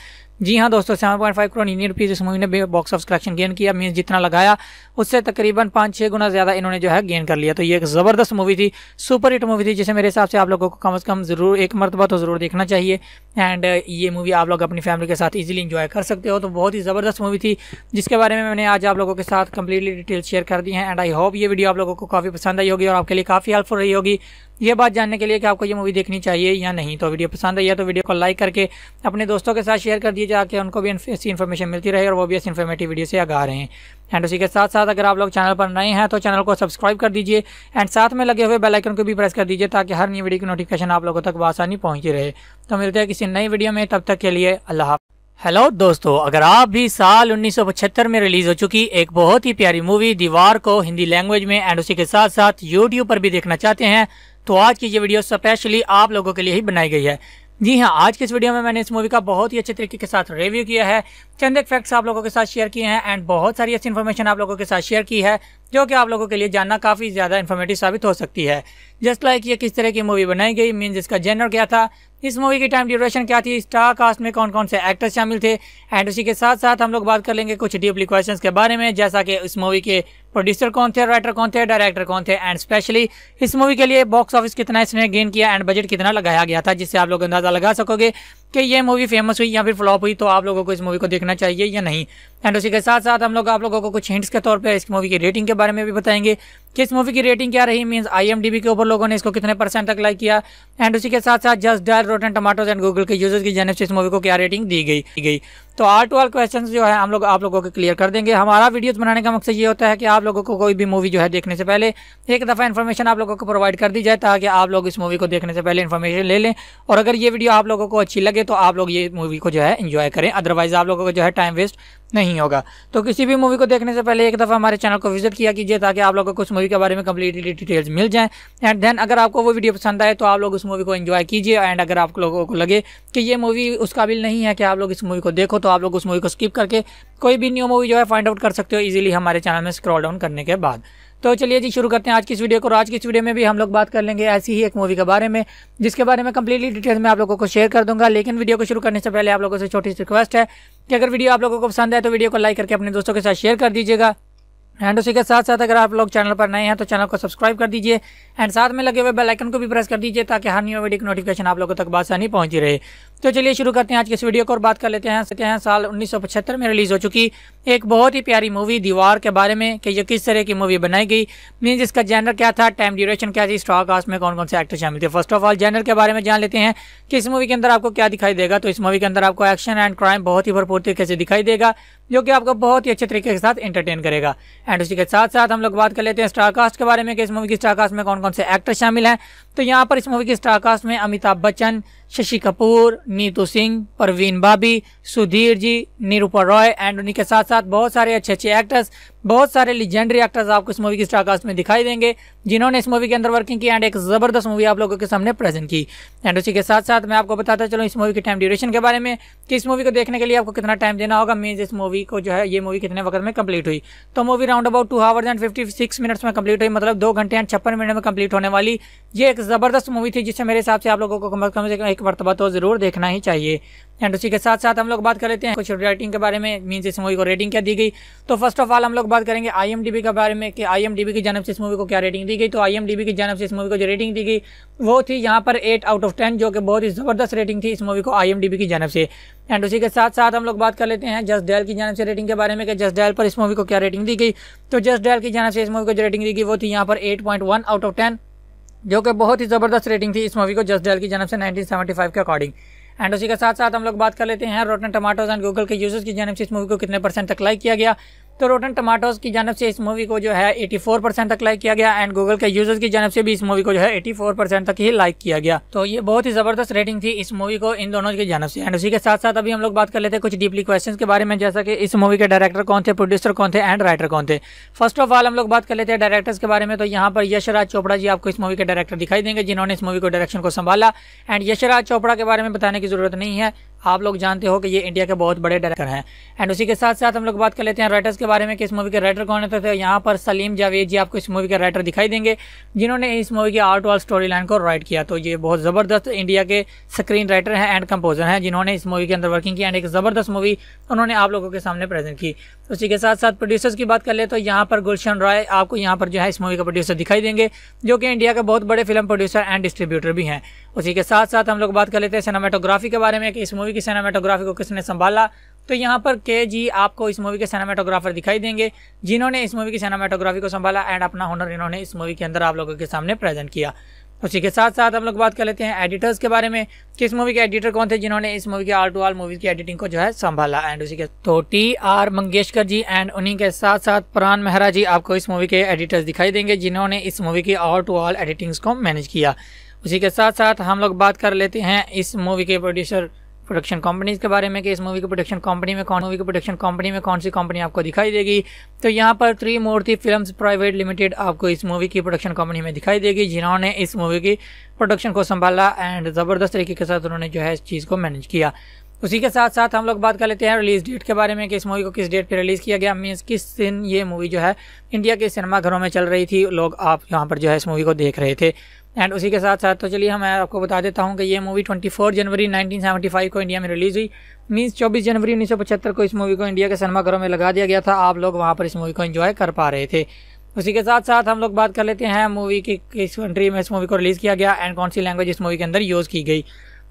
जी हाँ दोस्तों seven point five crore Indian rupees इस मूवी ने बॉक्स ऑफिस कलेक्शन गेन किया मीन जितना लगाया उससे तक तकरीबन पाँच छः गुना ज़्यादा इन्होंने जो है गेन कर लिया तो ये एक ज़बरदस्त मूवी थी सुपर हिट मूवी थी जिसे मेरे हिसाब से आप लोगों को कम से कम ज़रूर एक मरतबा तो ज़रूर देखना चाहिए एंड ये मूवी आप लोग अपनी फैमिली के साथ ईजिली इन्जॉय कर सकते हो तो बहुत ही ज़बरदस्त मूवी थी जिसके बारे में मैंने आज आप लोगों के साथ कंप्लीटली डिटेल शेयर कर दी है एंड आई होप ये वीडियो आप लोगों को काफ़ी पसंद आई होगी और आपके लिए काफ़ी हेल्पफुल रही होगी ये बात जानने के लिए कि आपको ये मूवी देखनी चाहिए या नहीं तो वीडियो पसंद आई है तो वीडियो को लाइक करके अपने दोस्तों के साथ शेयर कर दिए जाके उनको भी ऐसी इन्फॉर्मेशन मिलती रहे और वो भी ऐसी इन्फॉर्मेटिव वीडियो से आगा रहे हैं एंड उसी के साथ साथ अगर आप लोग चैनल पर नए हैं तो चैनल को सब्सक्राइब कर दीजिए एंड साथ में लगे हुए बेलाइकन को भी प्रेस कर दीजिए ताकि हर नई वीडियो की नोटिफिकेशन आप लोगों तक आसानी पहुँची रहे तो मिलते हैं किसी नई वीडियो में तब तक के लिए अल्लाह हेलो दोस्तों अगर आप भी साल 1975 में रिलीज हो चुकी एक बहुत ही प्यारी मूवी दीवार को हिंदी लैंग्वेज में एंड उसी के साथ साथ यूट्यूब पर भी देखना चाहते हैं तो आज की ये वीडियो स्पेशली आप लोगों के लिए ही बनाई गई है जी हाँ आज के इस वीडियो में मैंने इस मूवी का बहुत ही अच्छे तरीके के साथ रिव्यू किया है चंद एक फैक्ट्स आप लोगों के साथ शेयर किए हैं एंड बहुत सारी अच्छी इन्फॉर्मेशन आप लोगों के साथ शेयर की है जो कि आप लोगों के लिए जानना काफ़ी ज़्यादा इन्फॉर्मेटिव साबित हो सकती है जस्ट लाइक like ये किस तरह की मूवी बनाई गई मीन इसका जेनर क्या था इस मूवी की टाइम ड्यूरेशन क्या थी स्टार कास्ट में कौन कौन से एक्टर्स शामिल थे एंड उसी के साथ साथ हम लोग बात कर लेंगे कुछ डीपली क्वेश्चन के बारे में जैसा कि इस मूवी के प्रोड्यूसर कौन थे राइटर कौन थे डायरेक्टर कौन थे एंड स्पेशली इस मूवी के लिए बॉक्स ऑफिस कितना इसने गेन किया एंड बजट कितना लगाया गया था जिससे आप लोग अंदाज़ा लगा सकोगे कि ये मूवी फेमस हुई या फिर फ्लॉप हुई तो आप लोगों को इस मूवी को देखना चाहिए या नहीं एंड उसी के साथ साथ हम लोग आप लोगों को कुछ हिंट्स के तौर पर इस मूवी की रेटिंग के बारे में भी बताएंगे कि इस मूवी की रेटिंग क्या रही मीन्स आई के ऊपर लोगों ने इसको कितने परसेंट तक लाइक किया एंड उसी के साथ साथ just dial rotten tomatoes and Google के यूजर्स की जानव से इस मूवी को क्या रेटिंग दी गई गई तो आर टू आर क्वेश्चन जो है हम लोग आप लोगों के क्लियर कर देंगे हमारा वीडियो बनाने का मकसद ये होता है कि आप लोगों को कोई भी मूवी जो है देखने से पहले एक दफ़ा इन्फॉर्मेशन आप लोगों को प्रोवाइड कर दी जाए ताकि आप लोग इस मूवी को देखने से पहले इन्फॉर्मेशन ले लें और अगर ये वीडियो आप लोगों को अच्छी लगे तो आप लोग ये मूवी को जो है इन्जॉय करें अदरवाइज़ आप लोगों को जो है टाइम वेस्ट नहीं होगा तो किसी भी मूवी को देखने से पहले एक दफ़ा हमारे चैनल को विजिट किया कीजिए ताकि आप लोगों को उस मूवी के बारे में कम्प्लीटली डिटेल्स मिल जाएं एंड देन अगर आपको वो वीडियो पसंद आए तो आप लोग उस मूवी को एंजॉय कीजिए एंड अगर आप लोगों को लगे कि ये मूवी उस काबिल नहीं है कि आप लोग इस मूवी को देखो तो आप लोग उस मूवी को स्किप करके कोई भी न्यू मूवी जो है फाइंड आउट कर सकते हो ईजिली हमारे चैनल में स्क्रॉल डाउन करने के बाद तो चलिए जी शुरू करते हैं आज की इस वीडियो को आज की इस वीडियो में भी हम लोग बात कर लेंगे ऐसी ही एक मूवी के बारे में जिसके बारे में कम्प्लीटली डिटेल्स में आप लोगों को शेयर कर दूंगा लेकिन वीडियो को शुरू करने से पहले आप लोगों से छोटी सी रिक्वेस्ट है कि अगर वीडियो आप लोगों को पसंद आए तो वीडियो को लाइक करके अपने दोस्तों के साथ शेयर कर दीजिएगा एंड उसी के साथ साथ अगर आप लोग चैनल पर नए हैं तो चैनल को सब्सक्राइब कर दीजिए एंड साथ में लगे हुए बेल आइकन को भी प्रेस कर दीजिए ताकि हर न्यू वीडियो की नोटिफिकेशन आप लोगों तक बासानी पहुंची रहे तो चलिए शुरू करते हैं आज के इस वीडियो को और बात कर लेते हैं सकते हैं साल 1975 में रिलीज़ हो चुकी एक बहुत ही प्यारी मूवी दीवार के बारे में कि ये किस तरह की मूवी बनाई गई मीन इसका जैनर क्या था टाइम ड्यूरेशन क्या थी स्टॉक कास्ट में कौन कौन से एक्टर शामिल थे फर्स्ट ऑफ ऑल जैनर के बारे में जान लेते हैं कि इस मूवी के अंदर आपको क्या दिखाई देगा तो इस मूवी के अंदर आपको एक्शन एंड क्राइम बहुत ही भरपूर तरीके से दिखाई देगा जो कि आपको बहुत ही अच्छे तरीके के साथ एंटरटेन करेगा एंड उसी के साथ साथ हम लोग बात कर लेते हैं स्टारकास्ट के बारे में कि इस मूवी की स्टारकास्ट में कौन कौन से एक्टर शामिल हैं तो यहाँ पर इस मूवी के स्टारकास्ट में अमिताभ बच्चन शशि कपूर नीतू सिंह परवीन बाबी सुधीर जी निरूपा रॉय एंड उन्हीं के साथ साथ बहुत सारे अच्छे अच्छे एक्टर्स बहुत सारे लिजेंडरी एक्टर्स आपको इस मूवी की स्टारकास्ट में दिखाई देंगे जिन्होंने इस मूवी के अंदर वर्किंग की एंड एक ज़बरदस्त मूवी आप लोगों के सामने प्रेजेंट की एंड उसी के साथ साथ मैं आपको बताता चलूँ इस मूवी के टाइम ड्यूरेशन के बारे में कि इस मूवी को देखने के लिए आपको कितना टाइम देना होगा मीन इस मूवी को जो है ये मूवी कितने वक्त में कंप्लीट हुई तो movie round about two hours and fifty six minutes में कंप्लीट हुई मतलब दो घंटे एंड छप्पन मिनट में कंप्लीट होने वाली ये एक ज़बरदस्त मूवी थी जिसे मेरे हिसाब से आप लोगों को कम कम से कम एक मरतबा तो ज़रूर देखना ही चाहिए एंड उसी के साथ साथ हम लोग बात कर लेते हैं कुछ रेटिंग के बारे में मीन्स इस मूवी को रेटिंग क्या दी गई तो फर्स्ट ऑफ ऑल हम लोग बात करेंगे आई के बारे में कि आई की जानब से इस मूवी को क्या रेटिंग दी गई तो आई की जनब से इस मूवी को जो रेटिंग दी गई वो थी यहाँ पर एट आउट ऑफ टेन जो कि बहुत ही ज़बरदस्त रेटिंग थी इस मूवी को आई की जानब से एंड उसी के साथ साथ हम लोग बात कर लेते हैं जस्ट डैल की जानव से रेटिंग के बारे में कि जस्ट डैल पर इस मूवी को क्या रेटिंग दी गई तो जस्ट डैल की जानव से इस मूवी को जो रेटिंग दी गई वो थी यहाँ पर eight point one out of ten जो कि बहुत ही ज़बरदस्त रेटिंग थी इस मूवी को जस्ट डेल की जन्म से 1975 के अकॉर्डिंग एंड उसी के साथ साथ हम लोग बात कर लेते हैं रोटन टमाटोज एंड गूगल के यूजर्स की जन्म से इस मूवी को कितने परसेंट तक लाइक किया गया तो रोटन टमाटोज की जानब से इस मूवी को जो है 84 परसेंट तक लाइक किया गया एंड गूगल के यूजर्स की जानव से भी इस मूवी को जो है 84 परसेंट तक ही लाइक किया गया तो ये बहुत ही जबरदस्त रेटिंग थी इस मूवी को इन दोनों की जानव से एंड उसी के साथ साथ अभी हम लोग बात कर लेते हैं कुछ डीपली क्वेश्चन के बारे में जैसा कि इस मूवी के डायरेक्टर कौन थे प्रोड्यूसर कौन थे एंड राइटर कौन थे फर्स्ट ऑफ ऑल हम लोग बात कर लेते हैं डायरेक्टर्स के बारे में तो यहाँ पर यशराज चोपड़ा जी आपको इस मूवी के डायरेक्टर दिखाई देंगे जिन्होंने इस मूवी को डायरेक्शन को संभाला एंड यशराज चोपड़ा के बारे में बताने की जरूरत नहीं है आप लोग जानते हो कि ये इंडिया के बहुत बड़े डायरेक्टर हैं एंड उसी के साथ साथ हम लोग बात कर लेते हैं राइटर्स के बारे में कि इस मूवी के राइटर कौन होते थे यहाँ पर सलीम जावेद जी आपको इस मूवी के राइटर दिखाई देंगे जिन्होंने इस मूवी की आर्ट वाल स्टोरी लाइन को राइट किया तो ये बहुत ज़बरदस्त इंडिया के स्क्रीन राइटर हैं एंड कंपोजर हैं जिन्होंने इस मूवी के अंदर वर्किंग की एंड एक ज़बरदस्त मूवी उन्होंने आप लोगों के सामने प्रेजेंट की उसी के साथ साथ प्रोड्यूसर्स की बात कर ले तो यहाँ पर गुलशन रॉय आपको यहाँ पर जो है इस मूवी का प्रोड्यूसर दिखाई देंगे जो कि इंडिया के बहुत बड़े फिल्म प्रोड्यूसर एंड डिस्ट्रीब्यूटर भी हैं उसी के साथ साथ हम लोग बात कर लेते हैं सिनेमाटोग्राफी के बारे में कि इस मूवी की सिनेमाटोग्राफी को किसने संभाला तो यहाँ पर के जी आपको इस मूवी के सिनेमाटोग्राफर दिखाई देंगे जिन्होंने इस मूवी की सिनेमाटोग्राफी को संभाला एंड अपना हुनर इन्होंने इस मूवी के अंदर आप लोगों के सामने प्रेजेंट किया उसी के साथ साथ हम लोग बात कर लेते हैं एडिटर्स के बारे में कि इस मूवी के एडिटर कौन थे जिन्होंने इस मूवी के आल टू ऑल मूवी की एडिटिंग को जो है संभाला एंड उसी के तो T R Mangeshkar ji and उन्हीं के साथ साथ प्राण मेहरा जी आपको इस मूवी के एडिटर्स दिखाई देंगे जिन्होंने इस मूवी की आल टू ऑल एडिटिंग्स को मैनेज किया उसी के साथ साथ हम लोग बात कर लेते हैं इस मूवी के प्रोड्यूसर प्रोडक्शन कंपनीज के बारे में कि इस मूवी की प्रोडक्शन कंपनी में कौन मूवी की प्रोडक्शन कंपनी में कौन सी कंपनी आपको दिखाई देगी तो यहाँ पर मूर्ति फिल्म्स प्राइवेट लिमिटेड आपको इस मूवी की प्रोडक्शन कंपनी में दिखाई देगी जिन्होंने इस मूवी की प्रोडक्शन को संभाला एंड ज़बरदस्त तरीके के साथ उन्होंने जो है इस चीज़ को मैनेज किया उसी के साथ साथ हम लोग बात कर लेते हैं रिलीज डेट के बारे में कि इस मूवी को किस डेट पर रिलीज़ किया गया मीन्स किस दिन ये मूवी जो है इंडिया के सिनेमाघरों में चल रही थी लोग आप यहाँ पर जो है इस मूवी को देख रहे थे एंड उसी के साथ साथ तो चलिए हम आपको बता देता हूँ कि ये मूवी 24 जनवरी 1975 को इंडिया में रिलीज़ हुई मींस 24 जनवरी 1975 को इस मूवी को इंडिया के सिनेमाघरों में लगा दिया गया था आप लोग वहाँ पर इस मूवी को इन्जॉय कर पा रहे थे उसी के साथ साथ हम लोग बात कर लेते हैं मूवी की किस कंट्री में इस मूवी को रिलीज़ किया गया एंड कौन सी लैंग्वेज इस मूवी के अंदर यूज़ की गई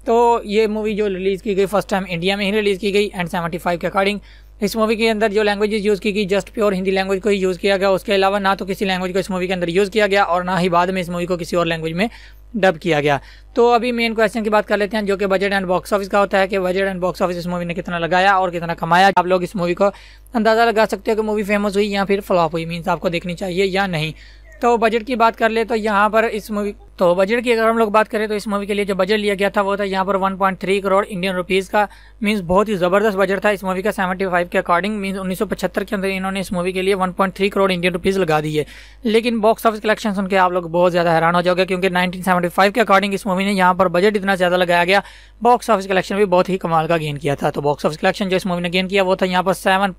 तो ये मूवी जो रिलीज़ की गई फर्स्ट टाइम इंडिया में ही रिलीज़ की गई एंड सेवेंटी के अकॉर्डिंग इस मूवी के अंदर जो लैंग्वेज यूज़ की गई जस्ट प्योर हिंदी लैंग्वेज को ही यूज़ किया गया उसके अलावा ना तो किसी लैंग्वेज को इस मूवी के अंदर यूज़ किया गया और ना ही बाद में इस मूवी को किसी और लैंग्वेज में डब किया गया तो अभी मेन क्वेश्चन की बात कर लेते हैं जो कि बजट एंड बॉक्स ऑफिस का होता है कि बजट एंड बॉक्स ऑफिस इस मूवी ने कितना लगाया और कितना कमाया आप लोग इस मूवी को अंदाज़ा लगा सकते हो कि मूवी फेमस हुई या फिर फ्लॉप हुई मीन्स आपको देखनी चाहिए या नहीं तो बजट की बात कर ले तो यहाँ पर इस मूवी तो बजट की अगर हम लोग बात करें तो इस मूवी के लिए जो बजट लिया गया था वो था यहाँ पर 1.3 करोड़ इंडियन रुपीज़ का मींस बहुत ही ज़बरदस्त बजट था इस मूवी का 75 के अकॉर्डिंग मींस 1975 के अंदर इन्होंने इस मूवी के लिए 1.3 करोड़ इंडियन रुपीज़ लगा दिए लेकिन बॉक्स ऑफिस कलेक्शन सुन आप लोग बहुत ज़्यादा हैरान हो जाओगे क्योंकि नाइनटीन के अकॉर्डिंग इस मूवी ने यहाँ पर बजट इतना ज़्यादा लगाया गया बॉक्स ऑफिस कलेक्शन भी बहुत ही कमाल का गेन किया था तो बॉक्स ऑफिस कलेक्शन जो इस मूवी ने गेन किया वो था यहाँ पर सेवन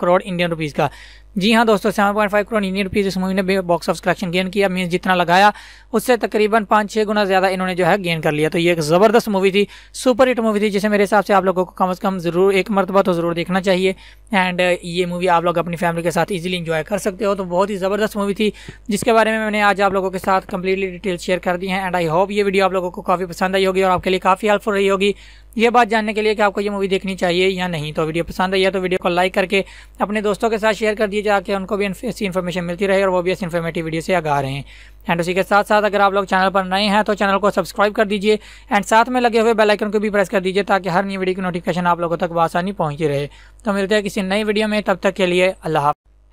करोड़ इंडियन रुपीज़ का जी हाँ दोस्तों seven point five crore Indian rupees इस मूवी ने बॉक्स ऑफ कलेक्शन गेन किया मीन जितना लगाया उससे तकरीबन पाँच छः गुना ज़्यादा इन्होंने जो है गेन कर लिया तो ये एक ज़बरदस्त मूवी थी सुपर हिट मूवी थी जिसे मेरे हिसाब से आप लोगों को कम अज़ कम ज़रूर एक मरतबा तो ज़रूर देखना चाहिए एंड ये मूवी आप लोग अपनी फैमिली के साथ ईजिली इंजॉय कर सकते हो तो बहुत ही ज़बरदस्त मूवी थी जिसके बारे में मैंने आज आप लोगों के साथ कंप्लीटली डिटेल शेयर कर दी है एंड आई होप ये वीडियो आप लोगों को काफ़ी पसंद आई होगी और आपके लिए काफ़ी हेल्पफुल रही होगी ये बात जानने के लिए कि आपको ये मूवी देखनी चाहिए या नहीं तो वीडियो पसंद आई है तो वीडियो को लाइक करके अपने दोस्तों के साथ शेयर कर दीजिए जाकर उनको भी ऐसी इन्फॉर्मेशन मिलती रहे और वो भी ऐसी इन्फॉर्मेटिव वीडियो से आगा रहे हैं एंड उसी के साथ साथ अगर आप लोग चैनल पर नए हैं तो चैनल को सब्सक्राइब कर दीजिए एंड साथ में लगे हुए बेलाइकन को भी प्रेस कर दीजिए ताकि हर नई वीडियो की नोटिफिकेशन आप लोगों तक आसानी पहुँची रहे तो मिलते हैं किसी नई वीडियो में तब तक के लिए अल्लाह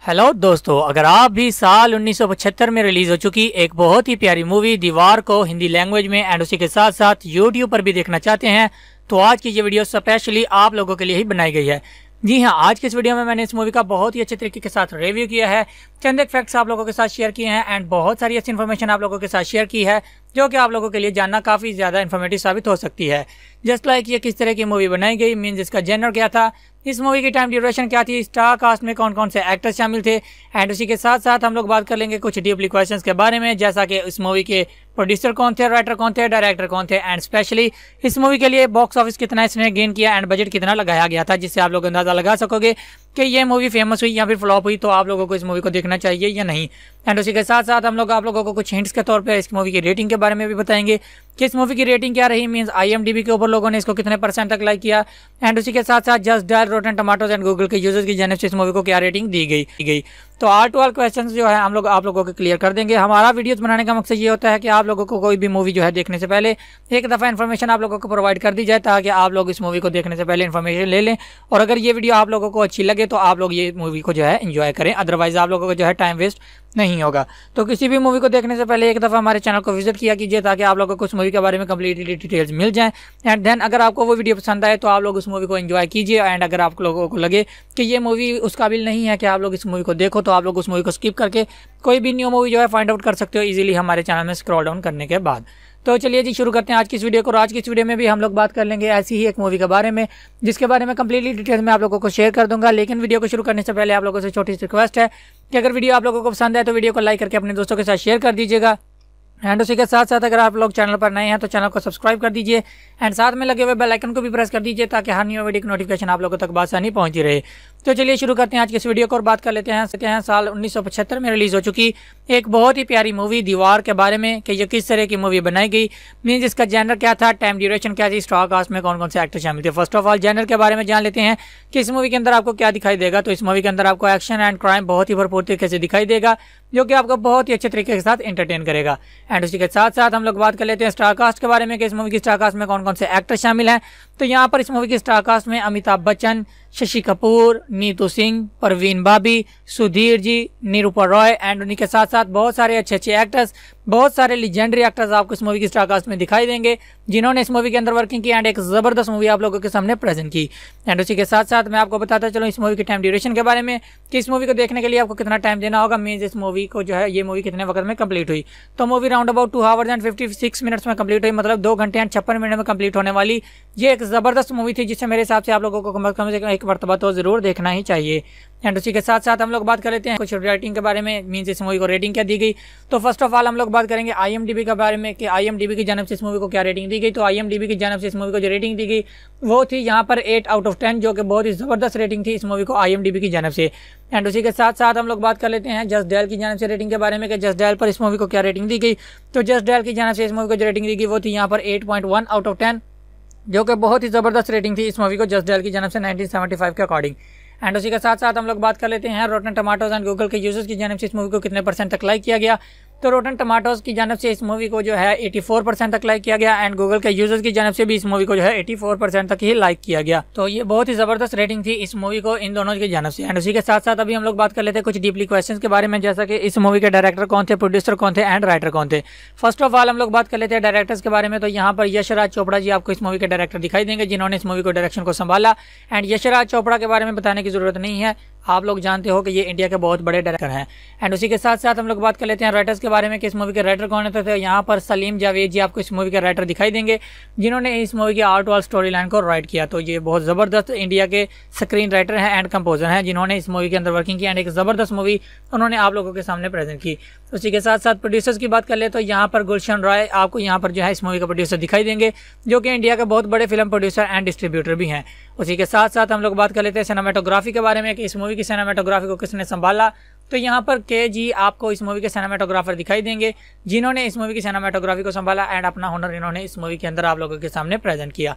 हेलो दोस्तों अगर आप भी साल 1975 में रिलीज हो चुकी एक बहुत ही प्यारी मूवी दीवार को हिंदी लैंग्वेज में एंड उसी के साथ साथ यूट्यूब पर भी देखना चाहते हैं तो आज की ये वीडियो स्पेशली आप लोगों के लिए ही बनाई गई है जी हाँ आज की इस वीडियो में मैंने इस मूवी का बहुत ही अच्छे तरीके के साथ रिव्यू किया है चंद एक फैक्ट्स आप लोगों के साथ शेयर किए हैं एंड बहुत सारी अच्छी इन्फॉर्मेशन आप लोगों के साथ शेयर की है जो कि आप लोगों के लिए जानना काफ़ी ज़्यादा इन्फॉर्मेटिव साबित हो सकती है जस्ट लाइक ये किस तरह की मूवी बनाई गई मीन्स इसका जेनर क्या था इस मूवी की टाइम ड्यूरेशन क्या थी स्टार कास्ट में कौन कौन से एक्टर्स शामिल थे एंड उसी के साथ साथ हम लोग बात कर लेंगे कुछ डीपली क्वेश्चंस के बारे में जैसा कि इस मूवी के प्रोड्यूसर कौन थे राइटर कौन थे डायरेक्टर कौन थे एंड स्पेशली इस मूवी के लिए बॉक्स ऑफिस कितना इसने गेन किया एंड बजट कितना लगाया गया था जिससे आप लोग अंदाजा लगा सकोगे कि ये मूवी फेमस हुई या फिर फ्लॉप हुई तो आप लोगों को इस मूवी को देखना चाहिए या नहीं एंड उसी के साथ साथ हम लोग आप लोगों को कुछ हिंट्स के तौर पर इस मूवी की रेटिंग के बारे में भी बताएंगे कि इस मूवी की रेटिंग क्या रही मीन्स आईएमडीबी के ऊपर लोगों ने इसको कितने परसेंट तक लाइक किया एंड उसी के साथ साथ just dial rotten tomatoes and Google के यूजर्स की जानव से इस मूवी को क्या रेटिंग दी गई गई तो आठ ट्वेल्व क्वेश्चन जो है हम लोग आप लोगों के क्लियर कर देंगे हमारा वीडियो बनाने का मकसद ये होता है कि आप लोगों को कोई भी मूवी जो है देखने से पहले एक दफ़ा इन्फॉर्मेशन आप लोगों को प्रोवाइड कर दी जाए ताकि आप लोग इस मूवी को देखने से पहले इन्फॉर्मेशन ले लें और अगर ये वीडियो आप लोगों को अच्छी लगे तो आप लोग ये मूवी को जो है इन्जॉय करें अदरवाइज़ आप लोगों को जो है टाइम वेस्ट नहीं होगा तो किसी भी मूवी को देखने से पहले एक दफ़ा हमारे चैनल को विजिट किया कीजिए ताकि आप लोगों को उस मूवी के बारे में कम्प्लीटली डिटेल्स मिल जाएँ एंड देन अगर आपको वो वीडियो पसंद आए तो आप लोग उस मूवी को इन्जॉय कीजिए एंड अगर आप लोगों को लगे कि ये मूवी उस काबिल नहीं है कि आप लोग इस मूवी को देखो तो आप लोग उस मूवी को स्किप करके कोई भी न्यू मूवी जो है फाइंड आउट कर सकते हो ईजिली हमारे चैनल में स्क्रॉल डाउन करने के बाद तो चलिए जी शुरू करते हैं आज की इस वीडियो को और आज की इस वीडियो में भी हम लोग बात कर लेंगे ऐसी ही एक मूवी के बारे में जिसके बारे में कंप्लीटली डिटेल्स में आप लोगों को शेयर कर दूंगा लेकिन वीडियो को शुरू करने से पहले आप लोगों से छोटी सी रिक्वेस्ट है कि अगर वीडियो आप लोगों को पसंद आए तो वीडियो को लाइक करके अपने दोस्तों के साथ शेयर कर दीजिएगा एंड उसी के साथ साथ अगर आप लोग चैनल पर नए हैं तो चैनल को सब्सक्राइब कर दीजिए एंड साथ में लगे हुए बेल आइकन को भी प्रेस कर दीजिए ताकि हर न्यू वीडियो की नोटिफिकेशन आप लोगों तक बासानी पहुंची रहे तो चलिए शुरू करते हैं आज के इस वीडियो को और बात कर लेते हैं सकते हैं साल 1975 में रिलीज़ हो चुकी एक बहुत ही प्यारी मूवी दीवार के बारे में कि ये किस तरह की मूवी बनाई गई मीन इसका जैनर क्या था टाइम ड्यूरेशन क्या थी स्टॉक कास्ट में कौन कौन से एक्टर शामिल थे फर्स्ट ऑफ ऑल जैनर के बारे में जान लेते हैं कि इस मूवी के अंदर आपको क्या दिखाई देगा तो इस मूवी के अंदर आपको एक्शन एंड क्राइम बहुत ही भरपूर तरीके से दिखाई देगा जो कि आपको बहुत ही अच्छे तरीके के साथ एंटरटेन करेगा एंड उसी के साथ साथ हम लोग बात कर लेते हैं स्टारकास्ट के बारे में कि इस मूवी की स्टारकास्ट में कौन कौन से एक्टर शामिल हैं तो यहाँ पर इस मूवी की स्टारकास्ट में अमिताभ बच्चन शशि कपूर नीतू सिंह परवीन बाबी सुधीर जी निरूपा रॉय एंड उन्हीं के साथ साथ बहुत सारे अच्छे अच्छे एक्टर्स बहुत सारे लीजेंडरी एक्टर्स आपको इस मूवी की स्टारकास्ट में दिखाई देंगे जिन्होंने इस मूवी के अंदर वर्किंग की एंड एक ज़बरदस्त मूवी आप लोगों के सामने प्रेजेंट की एंड उसी के साथ साथ मैं आपको बताता चलूँ इस मूवी के टाइम ड्यूरेशन के बारे में कि इस मूवी को देखने के लिए आपको कितना टाइम देना होगा मीन इस मूवी को जो है ये मूवी कितने वक्त में कंप्लीट हुई तो movie round about two hours and fifty six minutes में कंप्लीट हुई मतलब दो घंटे एंड छप्पन मिनट में कंप्लीट होने वाली ये एक ज़बरदस्त मूवी थी जिसे मेरे हिसाब से आप लोगों को कम से कम एक मरतबा तो ज़रूर देखना ही चाहिए एंड उसी के साथ साथ हम लोग बात कर लेते हैं कुछ रेटिंग के बारे में मीनस इस मूवी को रेटिंग क्या दी गई तो फर्स्ट ऑफ ऑल हम लोग बात करेंगे आईएमडीबी के बारे में कि आईएमडीबी की जनब से इस मूवी को क्या रेटिंग दी गई तो आईएमडीबी की जनब से इस मूवी को जो रेटिंग दी गई वो थी यहाँ पर एट आउट ऑफ टेन जो कि बहुत ही ज़बरदस्त रेटिंग थी इस मूवी को आई की जनब से एंड उसी के साथ साथ हम लोग बात कर लेते हैं जस डैल की जानव से रेटिंग के बारे में कि डैल पर इस मूवी को क्या रेटिंग दी गई तो जस डैल की जानव से इस मूवी को जो रेटिंग दी गई वो थी यहाँ पर एट आउट ऑफ टेन जो कि बहुत ही ज़बरदस्त रेटिंग थी इस मूवी को जस डैल की जानब से नाइनटीन के अकॉर्डिंग एंड उसी के साथ साथ हम लोग बात कर लेते हैं रोटन टमाटोज एंड गूगल के यूजर्स की जानम से इस मूवी को कितने परसेंट तक लाइक किया गया तो रोटन टमाटोज की जानब से इस मूवी को जो है 84 परसेंट तक लाइक किया गया एंड गूगल के यूजर्स की जानव से भी इस मूवी को जो है 84 परसेंट तक ही लाइक किया गया तो ये बहुत ही जबरदस्त रेटिंग थी इस मूवी को इन दोनों की जानव से एंड उसी के साथ साथ अभी हम लोग बात कर लेते हैं कुछ डीपली क्वेश्चन के बारे में जैसा कि इस मूवी के डायरेक्टर कौन थे प्रोड्यूसर कौन थे एंड राइटर कौन थे फर्स्ट ऑफ ऑल हम लोग बात कर लेते हैं डायरेक्टर्स के बारे में तो यहाँ पर यशराज चोपड़ा जी आपको इस मूवी के डायरेक्टर दिखाई देंगे जिन्होंने इस मूवी को डायरेक्शन को संभाला एंड यशराज चोपड़ा के बारे में बताने की जरूरत नहीं है आप लोग जानते हो कि ये इंडिया के बहुत बड़े डायरेक्टर हैं एंड उसी के साथ साथ हम लोग बात कर लेते हैं राइटर्स के बारे में कि इस मूवी के राइटर कौन थे यहाँ पर सलीम जावेद जी आपको इस मूवी के राइटर दिखाई देंगे जिन्होंने इस मूवी की आर्ट वाल स्टोरी लाइन को राइट किया तो ये बहुत ज़बरदस्त इंडिया के स्क्रीन राइटर हैं एंड कंपोजर हैं जिन्होंने इस मूवी के अंदर वर्किंग की एंड एक ज़बरदस्त मूवी उन्होंने आप लोगों के सामने प्रेजेंट की उसी के साथ साथ प्रोड्यूसर्स की बात कर ले तो यहाँ पर गुलशन राय आपको यहाँ पर जो है इस मूवी का प्रोड्यूसर दिखाई देंगे जो कि इंडिया के बहुत बड़े फिल्म प्रोड्यूसर एंड डिस्ट्रीब्यूटर भी हैं उसी के साथ साथ हम लोग बात कर लेते हैं सिनेमाटोग्राफी के बारे में कि इस मूवी की सिनेमाटोग्राफी को किसने संभाला तो यहाँ पर के जी आपको इस मूवी के सिनेमाटोग्राफर दिखाई देंगे जिन्होंने इस मूवी की सिनेमाटोग्राफी को संभाला एंड अपना हुनर इन्होंने इस मूवी के अंदर आप लोगों के सामने प्रेजेंट किया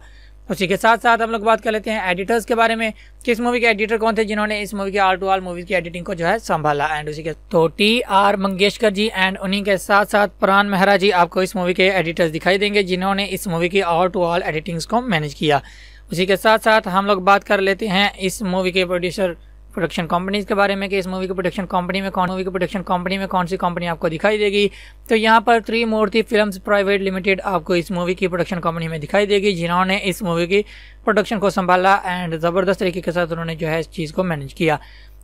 उसी के साथ साथ हम लोग बात कर लेते हैं एडिटर्स के बारे में किस इस मूवी के एडिटर कौन थे जिन्होंने इस मूवी के आल टू आल मूवी की एडिटिंग को जो है संभाला एंड उसी के तो T R Mangeshkar ji and उन्हीं के साथ साथ प्राण मेहरा जी आपको इस मूवी के एडिटर्स दिखाई देंगे जिन्होंने इस मूवी की आल टू आल एडिटिंग्स को मैनेज किया उसी के साथ साथ हम लोग बात कर लेते हैं इस मूवी के प्रोड्यूसर प्रोडक्शन कंपनीज के बारे में कि इस मूवी की प्रोडक्शन कंपनी में कौन मूवी की प्रोडक्शन कंपनी में कौन सी कंपनी आपको दिखाई देगी तो यहाँ पर त्रिमूर्ति फिल्म्स प्राइवेट लिमिटेड आपको इस मूवी की प्रोडक्शन कंपनी में दिखाई देगी जिन्होंने इस मूवी की प्रोडक्शन को संभाला एंड ज़बरदस्त तरीके के साथ उन्होंने जो है इस चीज़ को मैनेज किया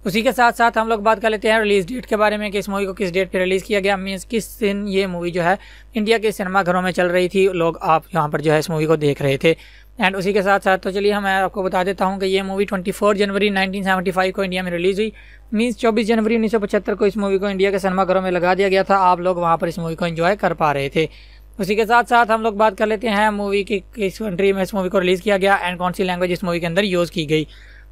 उसी के साथ साथ हम लोग बात कर लेते हैं रिलीज डेट के बारे में कि इस मूवी को किस डेट पर रिलीज़ किया गया मीन्स किस दिन ये मूवी जो है इंडिया के सिनेमाघरों में चल रही थी लोग आप यहाँ पर जो है इस मूवी को देख रहे थे एंड उसी के साथ साथ तो चलिए हम आपको बता देता हूँ कि ये मूवी 24 जनवरी 1975 को इंडिया में रिलीज़ हुई मींस 24 जनवरी 1975 को इस मूवी को इंडिया के सिनेमाघरों में लगा दिया गया था आप लोग वहाँ पर इस मूवी को इन्जॉय कर पा रहे थे उसी के साथ साथ हम लोग बात कर लेते हैं मूवी की किस कंट्री में इस मूवी को रिलीज़ किया गया एंड कौन सी लैंग्वेज इस मूवी के अंदर यूज़ की गई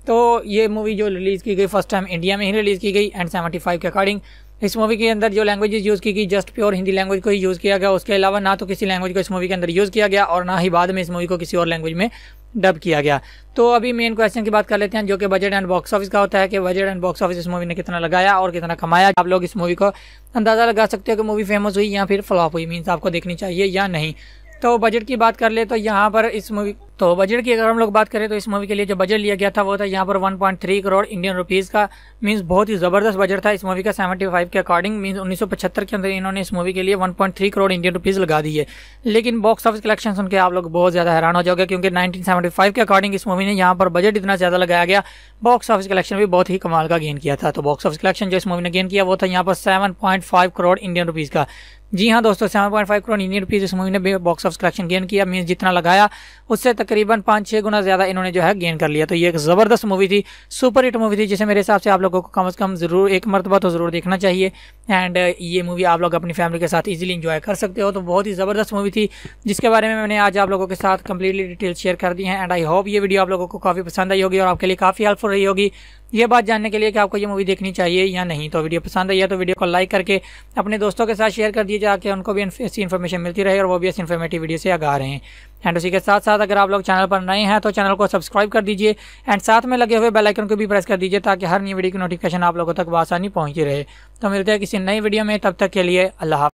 तो ये मूवी जो रिलीज़ की गई फर्स्ट टाइम इंडिया में ही रिलीज़ की गई एंड सेवेंटी के अकॉर्डिंग इस मूवी के अंदर जो लैंग्वेजेस यूज़ की गई जस्ट प्योर हिंदी लैंग्वेज को ही यूज़ किया गया उसके अलावा ना तो किसी लैंग्वेज को इस मूवी के अंदर यूज़ किया गया और ना ही बाद में इस मूवी को किसी और लैंग्वेज में डब किया गया तो अभी मेन क्वेश्चन की बात कर लेते हैं जो कि बजट एंड बॉक्स ऑफिस का होता है कि बजट एंड बॉक्स ऑफिस इस मूवी ने कितना लगाया और कितना कमाया आप लोग इस मूवी को अंदाज़ा लगा सकते हो कि मूवी फेमस हुई या फिर फ्लॉप हुई मीन्स आपको देखनी चाहिए या नहीं तो बजट की बात कर ले तो यहाँ पर इस मूवी तो बजट की अगर हम लोग बात करें तो इस मूवी के लिए जो बजट लिया गया था वो था यहाँ पर 1.3 करोड़ इंडियन रुपीज़ का मींस बहुत ही ज़बरदस्त बजट था इस मूवी का 75 के अकॉर्डिंग मींस 1975 के अंदर इन्होंने इस मूवी के लिए 1.3 करोड़ इंडियन रुपीज़ लगा दिए लेकिन बॉक्स ऑफिस कलेक्शन सुन के आप लोग बहुत ज़्यादा हैरान हो जाओगे क्योंकि नाइनटीन के अकॉर्डिंग इस मूवी ने यहाँ पर बजट इतना ज़्यादा लगाया गया बॉक्स ऑफिस कलेक्शन भी बहुत ही कमाल का गेन किया था तो बॉक्स ऑफिस कलेक्शन जो इस मूवी ने गेन किया वो था यहाँ पर सेवन करोड़ इंडियन रुपीज़ का जी हाँ दोस्तों सेवन करोड़ इंडियन रुपीज़ इस मूवी ने बॉक्स ऑफिस कलेक्शन गेन किया मीन जितना लगाया उससे तकरीबन पाँच छः गुना ज़्यादा इन्होंने जो है गेन कर लिया तो ये एक ज़बरदस्त मूवी थी सुपर हिट मूवी थी जिसे मेरे हिसाब से आप लोगों को कम अज़ कम ज़रूर एक मरतबा तो ज़रूर देखना चाहिए एंड uh, ये मूवी आप लोग अपनी फैमिली के साथ ईजिली इन्जॉय कर सकते हो तो बहुत ही ज़बरदस्त मूवी थी जिसके बारे में मैंने आज आप लोगों के साथ कम्प्लीटली डिटेल शेयर कर दी है एंड आई होप ये वीडियो आप लोगों को काफ़ी पसंद आई होगी और आपके लिए काफ़ी हेल्पफुल रही होगी ये बात जानने के लिए कि आपको ये मूवी देखनी चाहिए या नहीं तो वीडियो पसंद आई है तो वीडियो को लाइक करके अपने दोस्तों के साथ शेयर कर दीजिए ताकि उनको भी ऐसी इन्फॉर्मेशन मिलती रहे और वो भी ऐसी इन्फॉर्मेटिव वीडियो से आगा रहे हैं एंड उसी के साथ साथ अगर आप लोग चैनल पर नए हैं तो चैनल को सब्सक्राइब कर दीजिए एंड साथ में लगे हुए बेल आइकन को भी प्रेस कर दीजिए ताकि हर नई वीडियो की नोटिफिकेशन आप लोगों तक आसानी पहुंची रहे तो मिलते हैं किसी नई वीडियो में तब तक के लिए अल्लाह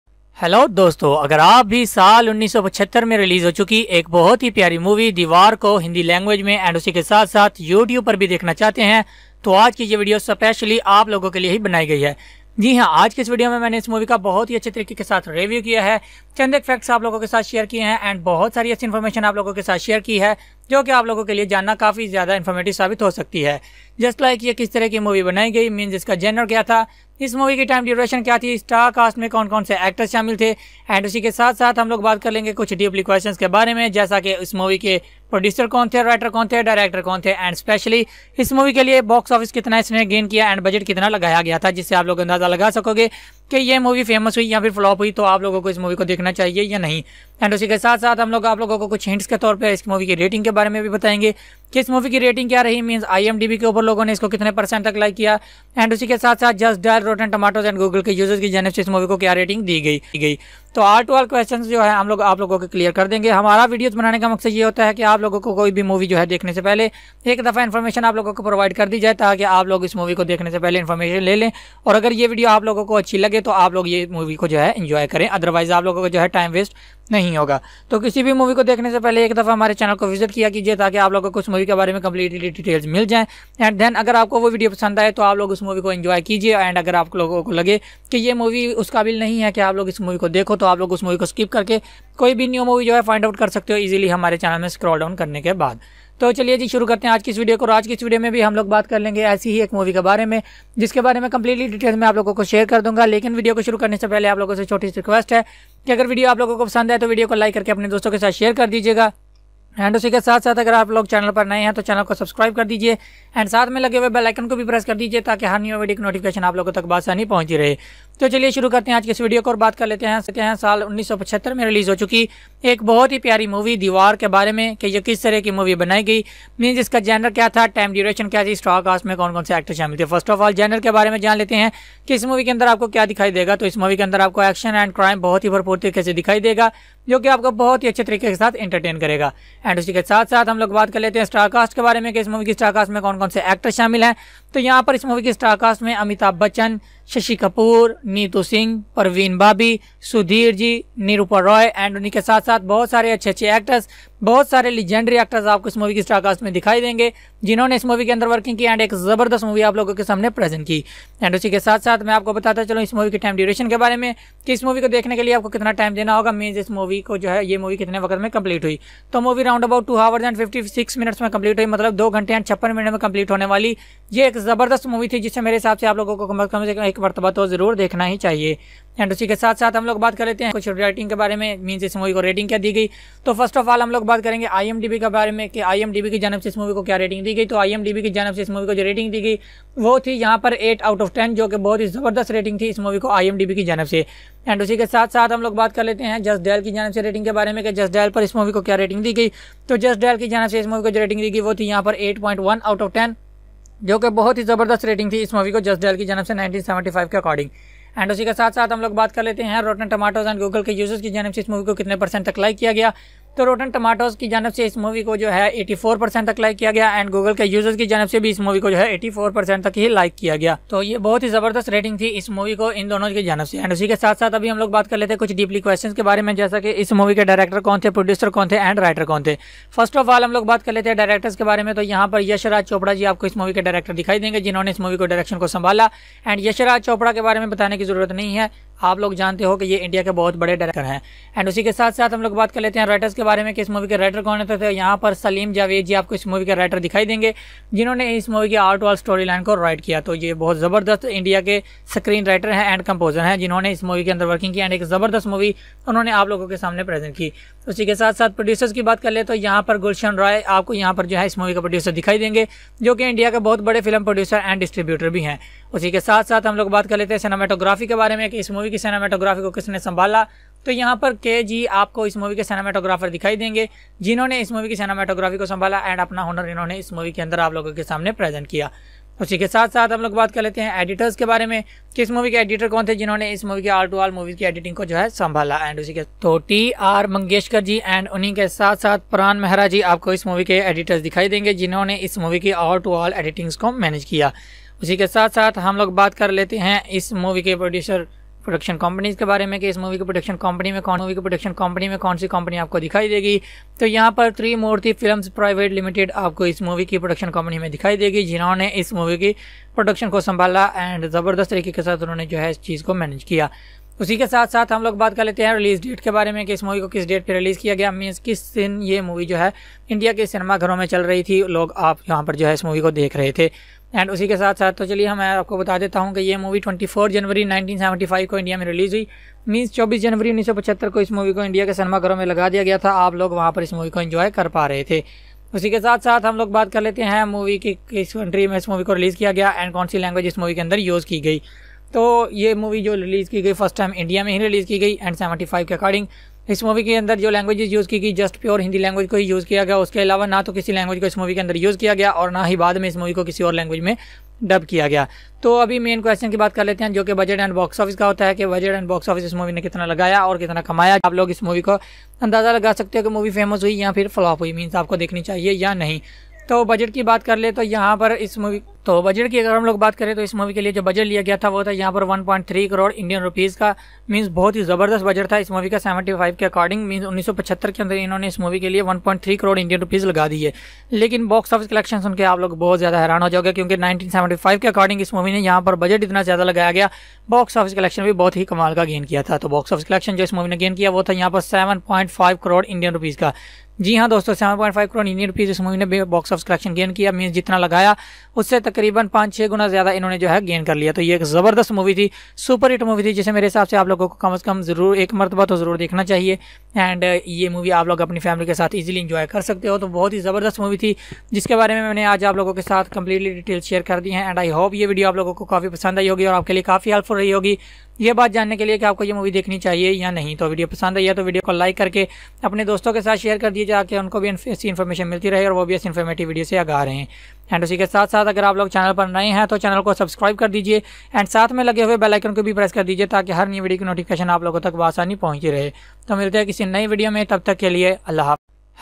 हेलो दोस्तों अगर आप भी साल 1975 में रिलीज हो चुकी एक बहुत ही प्यारी मूवी दीवार को हिंदी लैंग्वेज में एंड उसी के साथ साथ यूट्यूब पर भी देखना चाहते हैं तो आज की ये वीडियो स्पेशली आप लोगों के लिए ही बनाई गई है जी हाँ आज की इस वीडियो में मैंने इस मूवी का बहुत ही अच्छे तरीके के साथ रिव्यू किया है चंद एक फैक्ट्स आप लोगों के साथ शेयर किए हैं एंड बहुत सारी अच्छी इन्फॉर्मेशन आप लोगों के साथ शेयर की है जो कि आप लोगों के लिए जानना काफ़ी ज़्यादा इन्फॉर्मेटिव साबित हो सकती है जस्ट लाइक ये किस तरह की मूवी बनाई गई मीन इसका जेनर क्या था इस मूवी की टाइम ड्यूरेशन क्या थी स्टार कास्ट में कौन कौन से एक्टर्स शामिल थे एंड उसी के साथ साथ हम लोग बात कर लेंगे कुछ डीपली क्वेश्चन के बारे में जैसा कि इस मूवी के प्रोड्यूसर कौन थे राइटर कौन थे डायरेक्टर कौन थे एंड स्पेशली इस मूवी के लिए बॉक्स ऑफिस कितना इसने गेन किया एंड बजट कितना लगाया गया था जिससे आप लोग अंदाज़ा लगा सकोगे कि ये मूवी फेमस हुई या फिर फ्लॉप हुई तो आप लोगों को इस मूवी को देखना चाहिए या नहीं एंड उसी के साथ साथ हम लोग आप लोगों को कुछ हिंट्स के तौर पे इस मूवी की रेटिंग के बारे में भी बताएंगे कि इस मूवी की रेटिंग क्या रही मीन्स आईएमडीबी के ऊपर लोगों ने इसको कितने परसेंट तक लाइक किया एंड उसी के साथ साथ just dial rotten tomatoes and Google के यूजर्स की जानव से इस मूवी को क्या रेटिंग दी गई दी गई तो आर टू आर क्वेश्चन जो है हम लोग आप लोगों को क्लियर कर देंगे हमारा वीडियोज़ बनाने का मकसद ये होता है कि आप लोगों को कोई भी मूवी जो है देखने से पहले एक दफ़ा इन्फॉर्मेशन आप लोगों को प्रोवाइड कर दी जाए ताकि आप लोग इस मूवी को देखने से पहले इन्फॉर्मेशन ले लें और अगर ये वीडियो आप लोगों को अच्छी लगे तो आप लोग ये मूवी को जो है इन्जॉय करें अदरवाइज़ आप लोगों को जो है टाइम वेस्ट नहीं होगा तो किसी भी मूवी को देखने से पहले एक दफ़ा हमारे चैनल को विजिट किया कीजिए ताकि आप लोगों को उस मूवी के बारे में कम्प्लीटली डिटेल्स मिल जाएँ एंड देन अगर आपको वो वीडियो पसंद आए तो आप लोग उस मूवी को एंजॉय कीजिए एंड अगर आप लोगों को लगे कि ये मूवी उस काबिल नहीं है कि आप लोग इस मूवी को देखो तो आप लोग उस मूवी को स्किप करके कोई भी न्यू मूवी जो है फाइंड आउट कर सकते हो ईजिली हमारे चैनल में स्क्रॉल डाउन करने के बाद तो चलिए जी शुरू करते हैं आज की इस वीडियो को और आज की इस वीडियो में भी हम लोग बात कर लेंगे ऐसी ही एक मूवी के बारे में जिसके बारे में कंप्लीटली डिटेल्स में आप लोगों को शेयर कर दूंगा लेकिन वीडियो को शुरू करने से पहले आप लोगों से छोटी सी रिक्वेस्ट है कि अगर वीडियो आप लोगों को पसंद है तो वीडियो को लाइक करके अपने दोस्तों के साथ शेयर कर दीजिएगा एंड उसी के साथ साथ अगर आप लोग चैनल पर नए हैं तो चैनल को सब्सक्राइब कर दीजिए एंड साथ में लगे हुए बेल आइकन को भी प्रेस कर दीजिए ताकि हर न्यू वीडियो की नोटिफिकेशन आप लोगों तक बासानी पहुंची रहे तो चलिए शुरू करते हैं आज के इस वीडियो को और बात कर लेते हैं सकते हैं साल 1975 में रिलीज़ हो चुकी एक बहुत ही प्यारी मूवी दीवार के बारे में कि ये किस तरह की मूवी बनाई गई मीन इसका जनर क्या था टाइम ड्यूरेशन क्या थी स्टॉक कास्ट में कौन कौन से एक्टर शामिल थे फर्स्ट ऑफ ऑल जनर के बारे में जान लेते हैं कि इस मूवी के अंदर आपको क्या दिखाई देगा तो इस मूवी के अंदर आपको एक्शन एंड क्राइम बहुत ही भरपूर तरीके से दिखाई देगा जो कि आपको बहुत ही अच्छे तरीके के साथ एंटरटेन करेगा एंड उसी के साथ साथ हम लोग बात कर लेते हैं स्टारकास्ट के बारे में कि इस मूवी की स्टारकास्ट में कौन कौन से एक्टर शामिल हैं तो यहाँ पर इस मूवी के स्टारकास्ट में अमिताभ बच्चन शशि कपूर नीतू सिंह परवीन बाबी सुधीर जी निरूपा रॉय एंड उन्हीं के साथ साथ बहुत सारे अच्छे अच्छे एक्टर्स बहुत सारे लीजेंडरी एक्टर्स आपको इस मूवी के स्टारकास्ट में दिखाई देंगे जिन्होंने इस मूवी के अंदर वर्किंग की एंड एक ज़बरदस्त मूवी आप लोगों के सामने प्रेजेंट की एंड उसी के साथ साथ मैं आपको बताता चलूँ इस मूवी के टाइम ड्यूरेशन के बारे में कि इस मूवी को देखने के लिए आपको कितना टाइम देना होगा मीन इस मूवी को जो है ये मूवी कितने वक्त में कंप्लीट हुई तो movie round about two hours and fifty six minutes में कंप्लीट हुई मतलब दो घंटे एंड छप्पन मिनट में कंप्लीट होने वाली ये एक तो ज़बरदस्त मूवी थी जिसे मेरे हिसाब से आप लोगों को कम से कम एक मरतबा तो ज़रूर देखना ही चाहिए एंड उसी के साथ साथ हम लोग बात कर लेते हैं कुछ रेटिंग के बारे में मीनस इस मूवी को रेटिंग क्या दी गई तो फर्स्ट ऑफ ऑल हम लोग बात करेंगे आई के बारे में कि आई की जानब से इस मूवी को क्या रेटिंग दी गई तो आई की जनब से इस मूवी को जो रेटिंग दी गई वो थी यहाँ पर एट आउट ऑफ टेन जो कि बहुत ही ज़बरदस्त रेटिंग थी इस मूवी को आई की जानब से एंड उसी के साथ साथ हम लोग बात कर लेते हैं जस्ट डैल की जानब से रेटिंग के बारे में कि जस्ट डैल पर इस मूवी को क्या रेटिंग दी गई तो जस्ट डैल की जानब से इस मूवी को जो रेटिंग दी गई वो थी यहाँ पर एट आउट ऑफ टेन जो कि बहुत ही ज़बरदस्त रेटिंग थी इस मूवी को जस्ट डेल की जन्म से 1975 के अकॉर्डिंग एंड उसी के साथ साथ हम लोग बात कर लेते हैं रोटन टमाटोज एंड गूगल के यूजर्स की जन्म से इस मूवी को कितने परसेंट तक लाइक किया गया तो रोटन टमाटोज की जानब से इस मूवी को जो है 84 परसेंट तक लाइक किया गया एंड गूगल के यूजर्स की जानब से भी इस मूवी को जो है 84 परसेंट तक ही लाइक किया गया तो ये बहुत ही जबरदस्त रेटिंग थी इस मूवी को इन दोनों की जानब से एंड उसी के साथ साथ अभी हम लोग बात कर लेते हैं कुछ डीपली क्वेश्चन के बारे में जैसा कि इस मूवी के डायरेक्टर कौन थे प्रोड्यूसर कौन थे एंड राइटर कौन थे फर्स्ट ऑफ ऑल हम लोग बात कर लेते हैं डायरेक्टर्स के बारे में तो यहाँ पर यशराज चोपड़ा जी आपको इस मूवी के डायरेक्टर दिखाई देंगे जिन्होंने इस मूवी को डायरेक्शन को संभाला एंड यशराज चोपड़ा के बारे में बताने की जरूरत नहीं है आप लोग जानते हो कि ये इंडिया के बहुत बड़े डायरेक्टर हैं एंड उसी के साथ साथ हम लोग बात कर लेते हैं राइटर्स के बारे में कि इस मूवी के राइटर कौन होते तो थे यहाँ पर सलीम जावेद जी आपको इस मूवी के राइटर दिखाई देंगे जिन्होंने इस मूवी की आर्ट और स्टोरी लाइन को राइट किया तो ये बहुत ज़बरदस्त इंडिया के स्क्रीन राइटर हैं एंड कंपोजर हैं जिन्होंने इस मूवी के अंदर वर्किंग की एंड एक ज़बरदस्त मूवी उन्होंने आप लोगों के सामने प्रेजेंट की उसी के साथ साथ प्रोड्यूसर्स की बात कर ले तो यहाँ पर गुलशन राय आपको यहाँ पर जो है इस मूवी का प्रोड्यूसर दिखाई देंगे जो कि इंडिया के बहुत बड़े फिल्म प्रोड्यूसर एंड डिस्ट्रीब्यूटर भी हैं उसी के साथ साथ हम लोग बात कर लेते हैं सिनेमाटोग्राफी के बारे में कि इस मूवी की सिनेमाटोग्राफी को किसने संभाला तो यहाँ पर के जी आपको इस मूवी के सिनेमाटोग्राफर दिखाई देंगे जिन्होंने इस मूवी की सिनेमाटोग्राफी को संभाला एंड अपना हुनर इन्होंने इस मूवी के अंदर आप लोगों के सामने प्रेजेंट किया उसी के साथ साथ हम लोग बात कर लेते हैं एडिटर्स के बारे में कि इस मूवी के एडिटर कौन थे जिन्होंने इस मूवी के आल टू आल मूवीज की एडिटिंग को जो है संभाला एंड उसी के तो T R Mangeshkar ji and उन्हीं के साथ साथ प्राण मेहरा जी आपको इस मूवी के एडिटर्स दिखाई देंगे जिन्होंने इस मूवी की ऑल टू ऑल एडिटिंग्स को मैनेज किया उसी के साथ साथ हम लोग बात कर लेते हैं इस मूवी के प्रोड्यूसर प्रोडक्शन कंपनीज के बारे में कि इस मूवी की प्रोडक्शन कंपनी में कौन मूवी की प्रोडक्शन कंपनी में कौन सी कंपनी आपको दिखाई देगी तो यहाँ पर मूर्ति फिल्म्स प्राइवेट लिमिटेड आपको इस मूवी की प्रोडक्शन कंपनी में दिखाई देगी जिन्होंने इस मूवी की प्रोडक्शन को संभाला एंड ज़बरदस्त तरीके के साथ उन्होंने जो है इस चीज़ को मैनेज किया उसी के साथ साथ हम लोग बात कर लेते हैं रिलीज डेट के बारे में कि इस मूवी को किस डेट पर रिलीज़ किया गया मीन्स किस दिन ये मूवी जो है इंडिया के सिनेमाघरों में चल रही थी लोग आप यहाँ पर जो है इस मूवी को देख रहे थे एंड उसी के साथ साथ तो चलिए मैं आपको बता देता हूँ कि ये मूवी 24 जनवरी 1975 को इंडिया में रिलीज़ हुई मीन्स 24 जनवरी 1975 को इस मूवी को इंडिया के सिनेमाघरों में लगा दिया गया था आप लोग वहाँ पर इस मूवी को इन्जॉय कर पा रहे थे उसी के साथ साथ हम लोग बात कर लेते हैं मूवी की किस कंट्री में इस मूवी को रिलीज़ किया गया एंड कौन सी लैंग्वेज इस मूवी के अंदर यूज़ की गई तो ये मूवी जो रिलीज़ की गई फर्स्ट टाइम इंडिया में ही रिलीज़ की गई एंड फाइव के अकॉर्डिंग इस मूवी के अंदर जो लैंग्वेज यूज़ की गई जस्ट प्योर हिंदी लैंग्वेज को ही यूज़ किया गया उसके अलावा ना तो किसी लैंग्वेज को इस मूवी के अंदर यूज़ किया गया और ना ही बाद में इस मूवी को किसी और लैंग्वेज में डब किया गया तो अभी मेन क्वेश्चन की बात कर लेते हैं जो कि बजट एंड बॉक्स ऑफिस का होता है कि बजट एंड बॉक्स ऑफिस इस मूवी ने कितना लगाया और कितना कमाया आप लोग इस मूवी को अंदाज़ा लगा सकते हो कि मूवी फेमस हुई या फिर फ्लॉप हुई मीन्स आपको देखनी चाहिए या नहीं तो बजट की बात कर ले तो यहाँ पर इस मूवी तो बजट की अगर हम लोग बात करें तो इस मूवी के लिए जो बजट लिया गया था वो था यहाँ पर 1.3 करोड़ इंडियन रुपीज़ का मींस बहुत ही ज़बरदस्त बजट था इस मूवी का 75 के अकॉर्डिंग मींस 1975 के अंदर इन्होंने इस मूवी के लिए 1.3 करोड़ इंडियन रुपीज़ लगा दिए लेकिन बॉक्स ऑफिस कलेक्शन सुनकर आप लोग बहुत ज़्यादा हैरान हो जाओगे क्योंकि नाइनटीन के अकॉर्डिंग इस मूवी ने यहाँ पर बजट इतना ज़्यादा लगाया गया बॉक्स ऑफिस कलेक्शन भी बहुत ही कमाल का गेन किया था तो बॉक्स ऑफिस कलेक्शन जो इस मूवी ने गेन किया वो था यहाँ पर सेवन करोड़ इंडियन रुपीज़ का जी हाँ दोस्तों seven point five crore Indian rupees इस मूवी ने बॉक्स ऑफ कलेक्शन गेन किया मीन जितना लगाया उससे तकरीबन पाँच छः गुना ज़्यादा इन्होंने जो है गेन कर लिया तो ये एक ज़बरदस्त मूवी थी सुपर हिट मूवी थी जिसे मेरे हिसाब से आप लोगों को कम अज़ कम ज़रूर एक मरतबा तो ज़रूर देखना चाहिए एंड ये मूवी आप लोग अपनी फैमिली के साथ ईजिली इंजॉय कर सकते हो तो बहुत ही ज़बरदस्त मूवी थी जिसके बारे में मैंने आज आप लोगों के साथ कंप्लीटली डिटेल शेयर कर दी है एंड आई होप ये वीडियो आप लोगों को काफ़ी पसंद आई होगी और आपके लिए काफ़ी हेल्पफुल रही होगी ये बात जानने के लिए कि आपको ये मूवी देखनी चाहिए या नहीं तो वीडियो पसंद आई है तो वीडियो को लाइक करके अपने दोस्तों के साथ शेयर कर दीजिए ताकि उनको भी ऐसी इन्फॉर्मेशन मिलती रहे और वो भी ऐसी इन्फॉर्मेटिव वीडियो से आगा रहे हैं एंड उसी के साथ साथ अगर आप लोग चैनल पर नए हैं तो चैनल को सब्सक्राइब कर दीजिए एंड साथ में लगे हुए बेल आइकन को भी प्रेस कर दीजिए ताकि हर नई वीडियो की नोटिफिकेशन आप लोगों तक आसानी पहुंची रहे तो मिलते हैं किसी नई वीडियो में तब तक के लिए अल्लाह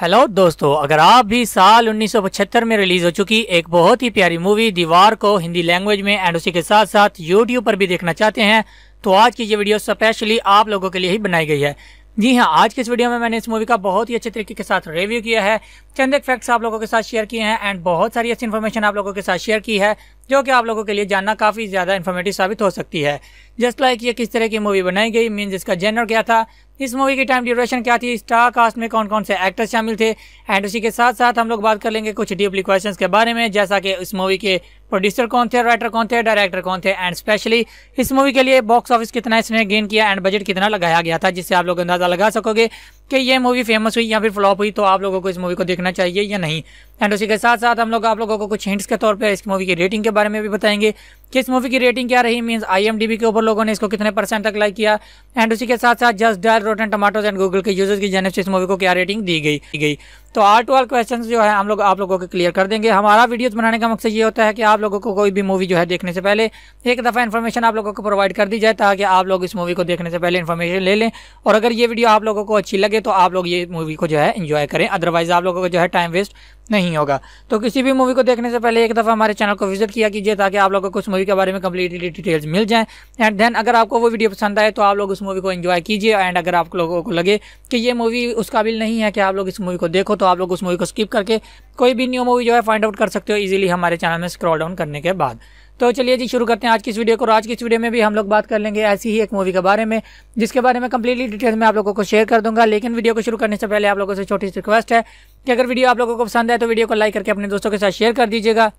हेलो दोस्तों अगर आप भी साल 1975 में रिलीज हो चुकी एक बहुत ही प्यारी मूवी दीवार को हिंदी लैंग्वेज में एंड उसी के साथ साथ यूट्यूब पर भी देखना चाहते हैं तो आज की ये वीडियो स्पेशली आप लोगों के लिए ही बनाई गई है जी हाँ आज की इस वीडियो में मैंने इस मूवी का बहुत ही अच्छे तरीके के साथ रिव्यू किया है चंद एक फैक्ट्स आप लोगों के साथ शेयर किए हैं एंड बहुत सारी ऐसी इन्फॉर्मेशन आप लोगों के साथ शेयर की है जो कि आप लोगों के लिए जानना काफ़ी ज़्यादा इन्फॉर्मेटिव साबित हो सकती है जस्ट लाइक ये किस तरह की मूवी बनाई गई मीन्स इसका जेनर क्या था इस मूवी की टाइम ड्यूरेशन क्या थी स्टार कास्ट में कौन कौन से एक्टर्स शामिल थे एंड उसी के साथ साथ हम लोग बात कर लेंगे कुछ डीपली क्वेश्चंस के बारे में जैसा कि इस मूवी के प्रोड्यूसर कौन थे राइटर कौन थे डायरेक्टर कौन थे एंड स्पेशली इस मूवी के लिए बॉक्स ऑफिस कितना इसने गेन किया एंड बजट कितना लगाया गया था जिससे आप लोग अंदाजा लगा सकोगे कि ये मूवी फेमस हुई या फिर फ्लॉप हुई तो आप लोगों को इस मूवी को देखना चाहिए या नहीं एंड उसी के साथ साथ हम लोग आप लोगों को कुछ हिंट्स के तौर पर इस मूवी की रेटिंग के बारे में भी बताएंगे कि इस मूवी की रेटिंग क्या रही मीन्स आईएमडीबी के ऊपर लोगों ने इसको कितने परसेंट तक लाइक किया एंड उसी के साथ साथ just dial rotten tomatoes and Google के यूजर्स की जानब से इस मूवी को क्या रेटिंग दी गई दी गई तो आल टू आल क्वेश्चन जो है हम लोग आप लोगों को क्लियर कर देंगे हमारा वीडियोज बनाने का मकसद ये होता है कि आप लोगों को कोई भी मूवी जो है देखने से पहले एक दफ़ा इन्फॉर्मेशन आप लोगों को प्रोवाइड कर दी जाए ताकि आप लोग इस मूवी को देखने से पहले इन्फॉर्मेशन ले लें और अगर ये वीडियो आप लोगों को अच्छी लगे लगे तो आप लोग ये मूवी को जो है इन्जॉय करें अदरवाइज़ आप लोगों को जो है टाइम वेस्ट नहीं होगा तो किसी भी मूवी को देखने से पहले एक दफ़ा हमारे चैनल को विजिट किया कीजिए ताकि आप लोगों को उस मूवी के बारे में कम्प्लीटली डिटेल्स मिल जाएँ एंड देन अगर आपको वो वीडियो पसंद आए तो आप लोग उस मूवी को इन्जॉय कीजिए एंड अगर आप लोगों को लगे कि ये मूवी उस काबिल नहीं है कि आप लोग इस मूवी को देखो तो आप लोग उस मूवी को स्किप करके कोई भी न्यू मूवी जो है फाइंड आउट कर सकते हो ईजिली हमारे चैनल में स्क्रॉल डाउन करने के बाद तो चलिए जी शुरू करते हैं आज की इस वीडियो को और आज की इस वीडियो में भी हम लोग बात कर लेंगे ऐसी ही एक मूवी के बारे में जिसके बारे में कंप्लीटली डिटेल्स में आप लोगों को शेयर कर दूंगा लेकिन वीडियो को शुरू करने से पहले आप लोगों से छोटी सी रिक्वेस्ट है कि अगर वीडियो आप लोगों को पसंद है तो वीडियो को लाइक करके अपने दोस्तों के साथ शेयर कर दीजिएगा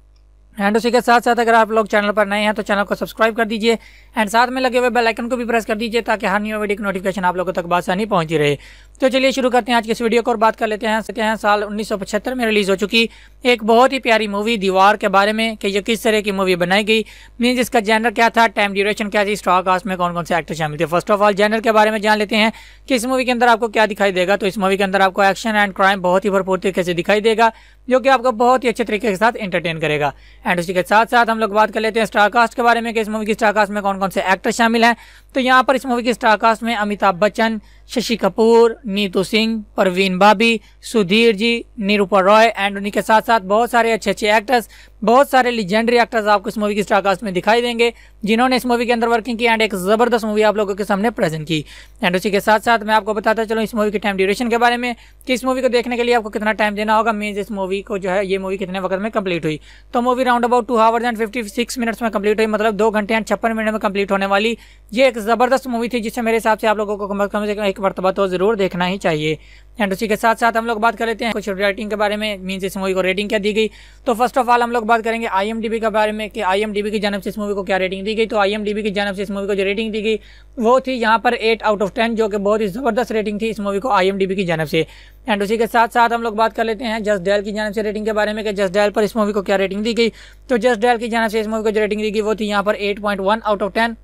एंड उसी के साथ साथ अगर आप लोग चैनल पर नए हैं तो चैनल को सब्सक्राइब कर दीजिए एंड साथ में लगे हुए बेल आइकन को भी प्रेस कर दीजिए ताकि हर न्यू वीडियो की नोटिफिकेशन आप लोगों तक बासानी पहुंची रहे तो चलिए शुरू करते हैं आज के इस वीडियो को और बात कर लेते हैं सकते हैं साल 1975 में रिलीज़ हो चुकी एक बहुत ही प्यारी मूवी दीवार के बारे में कि ये किस तरह की मूवी बनाई गई मीन्स इसका जैनर क्या था टाइम ड्यूरेशन क्या थी स्टॉक कास्ट में कौन कौन से एक्टर शामिल थे फर्स्ट ऑफ ऑल जैनर के बारे में जान लेते हैं कि इस मूवी के अंदर आपको क्या दिखाई देगा तो इस मूवी के अंदर आपको एक्शन एंड क्राइम बहुत ही भरपूर तरीके से दिखाई देगा जो कि आपको बहुत ही अच्छे तरीके के साथ एंटरटेन करेगा एंड उसी के साथ साथ हम लोग बात कर लेते हैं स्टारकास्ट के बारे में कि इस मूवी की स्टारकास्ट में कौन कौन से एक्टर शामिल हैं तो यहाँ पर इस मूवी की स्टारकास्ट में अमिताभ बच्चन शशि कपूर नीतू सिंह परवीन भाभी सुधीर जी निरूपा रॉय एंड उन्हीं के साथ साथ बहुत सारे अच्छे अच्छे एक्टर्स बहुत सारे लीजेंडरी एक्टर्स आपको इस मूवी की स्टारकास्ट में दिखाई देंगे जिन्होंने इस मूवी के अंदर वर्किंग की एंड एक ज़बरदस्त मूवी आप लोगों के सामने प्रेजेंट की एंड उसी के साथ साथ मैं आपको बताता चलूँ इस मूवी के टाइम ड्यूरेशन के बारे में कि इस मूवी को देखने के लिए आपको कितना टाइम देना होगा मीन्स इस मूवी को जो है ये मूवी कितने वक्त में कंप्लीट हुई तो movie round about two hours and fifty six minutes में कंप्लीट हुई मतलब दो घंटे एंड छप्पन मिनट में कंप्लीट होने वाली ये एक ज़बरदस्त मूवी थी जिससे मेरे हिसाब से आप लोगों को कम से कम एक मरतबा तो ज़रूर देखना ही चाहिए एंड उसी के साथ साथ हम लोग बात कर लेते हैं कुछ रेटिंग के बारे में मीन इस मूवी को रेटिंग क्या दी गई तो फर्स्ट ऑफ ऑल हम लोग बात करेंगे आई के बारे में कि आई की जानब से इस मूवी को क्या रेटिंग दी गई तो आई की जानब से इस मूवी को जो रेटिंग दी गई वो थी यहाँ पर एट आउट ऑफ टेन जो कि बहुत ही ज़बरदस्त रेटिंग थी इस मूवी को आई की जनब से एंड उसी के साथ साथ हम लोग बात कर लेते हैं जस्ट डैल की जनब से रेटिंग के बारे में कि जस्ट डैल पर इस मूवी को क्या रेटिंग दी गई तो जस्ट डैल की जनब से इस मूवी को जो रेटिंग दी गई वो थी यहाँ पर एट आउट ऑफ टेन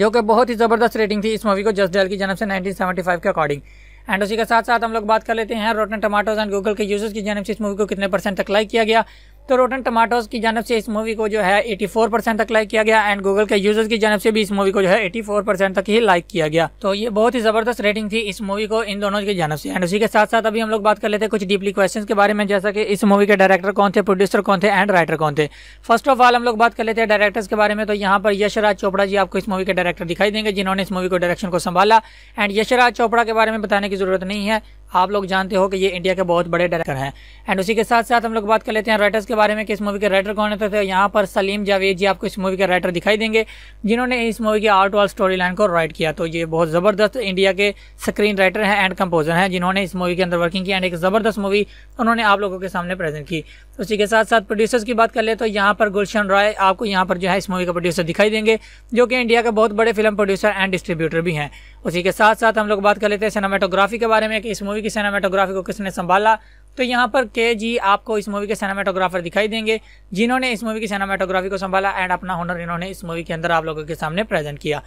जो कि बहुत ही ज़बरदस्त रेटिंग थी इस मूवी को जस्ट डैल की जनब से नाइनटीन के अकॉर्डिंग एंड उसी के साथ साथ हम लोग बात कर लेते हैं रोटन टमाटोज एंड गूगल के यूजर्स की जानब से इस मूवी को कितने परसेंट तक लाइक किया गया तो रोटन टमाटोज की जानब से इस मूवी को जो है 84 परसेंट तक लाइक किया गया एंड गूगल के यूजर्स की जानब से भी इस मूवी को जो है 84 परसेंट तक ही लाइक किया गया तो ये बहुत ही जबरदस्त रेटिंग थी इस मूवी को इन दोनों की जानब से एंड उसी के साथ साथ अभी हम लोग बात कर लेते हैं कुछ डीपली क्वेश्चन के बारे में जैसा कि इस मूवी के डायरेक्टर कौन थे प्रोड्यूसर कौन थे एंड राइटर कौन थे फर्स्ट ऑफ ऑल हम लोग बात कर लेते हैं डायरेक्टर्स के बारे में तो यहाँ पर यशराज चोपड़ा जी आपको इस मूवी के डायरेक्टर दिखाई देंगे जिन्होंने इस मूवी को डायरेक्शन को संभाला एंड यशराज चोपड़ा के बारे में बताने की जरूरत नहीं है आप लोग जानते हो कि ये इंडिया के बहुत बड़े डायरेक्टर हैं एंड उसी के साथ साथ हम लोग बात कर लेते हैं राइटर्स के बारे में कि इस मूवी के राइटर कौन होते थे यहाँ पर सलीम जावेद जी आपको इस मूवी के राइटर दिखाई देंगे जिन्होंने इस मूवी की आर्ट और स्टोरी लाइन को राइट किया तो ये बहुत ज़बरदस्त इंडिया के स्क्रीन राइटर हैं एंड कंपोजर हैं जिन्होंने इस मूवी के अंदर वर्किंग की एंड एक ज़बरदस्त मूवी उन्होंने आप लोगों के सामने प्रेजेंट की उसी के साथ साथ प्रोड्यूसर्स की बात कर ले तो यहाँ पर गुलशन रॉय आपको यहाँ पर जो है इस मूवी का प्रोड्यूसर दिखाई देंगे जो कि इंडिया के बहुत बड़े फिल्म प्रोड्यूसर एंड डिस्ट्रीब्यूटर भी हैं उसी के साथ साथ हम लोग बात कर लेते हैं सिनेमाटोग्राफी के बारे में कि इस मूवी की सिनेमाटोग्राफी को किसने संभाला तो यहाँ पर के जी आपको इस मूवी के सिनेमाटोग्राफर दिखाई देंगे जिन्होंने इस मूवी की सिनेमाटोग्राफी को संभाला एंड अपना हुनर इन्होंने इस मूवी के अंदर आप लोगों के सामने प्रेजेंट किया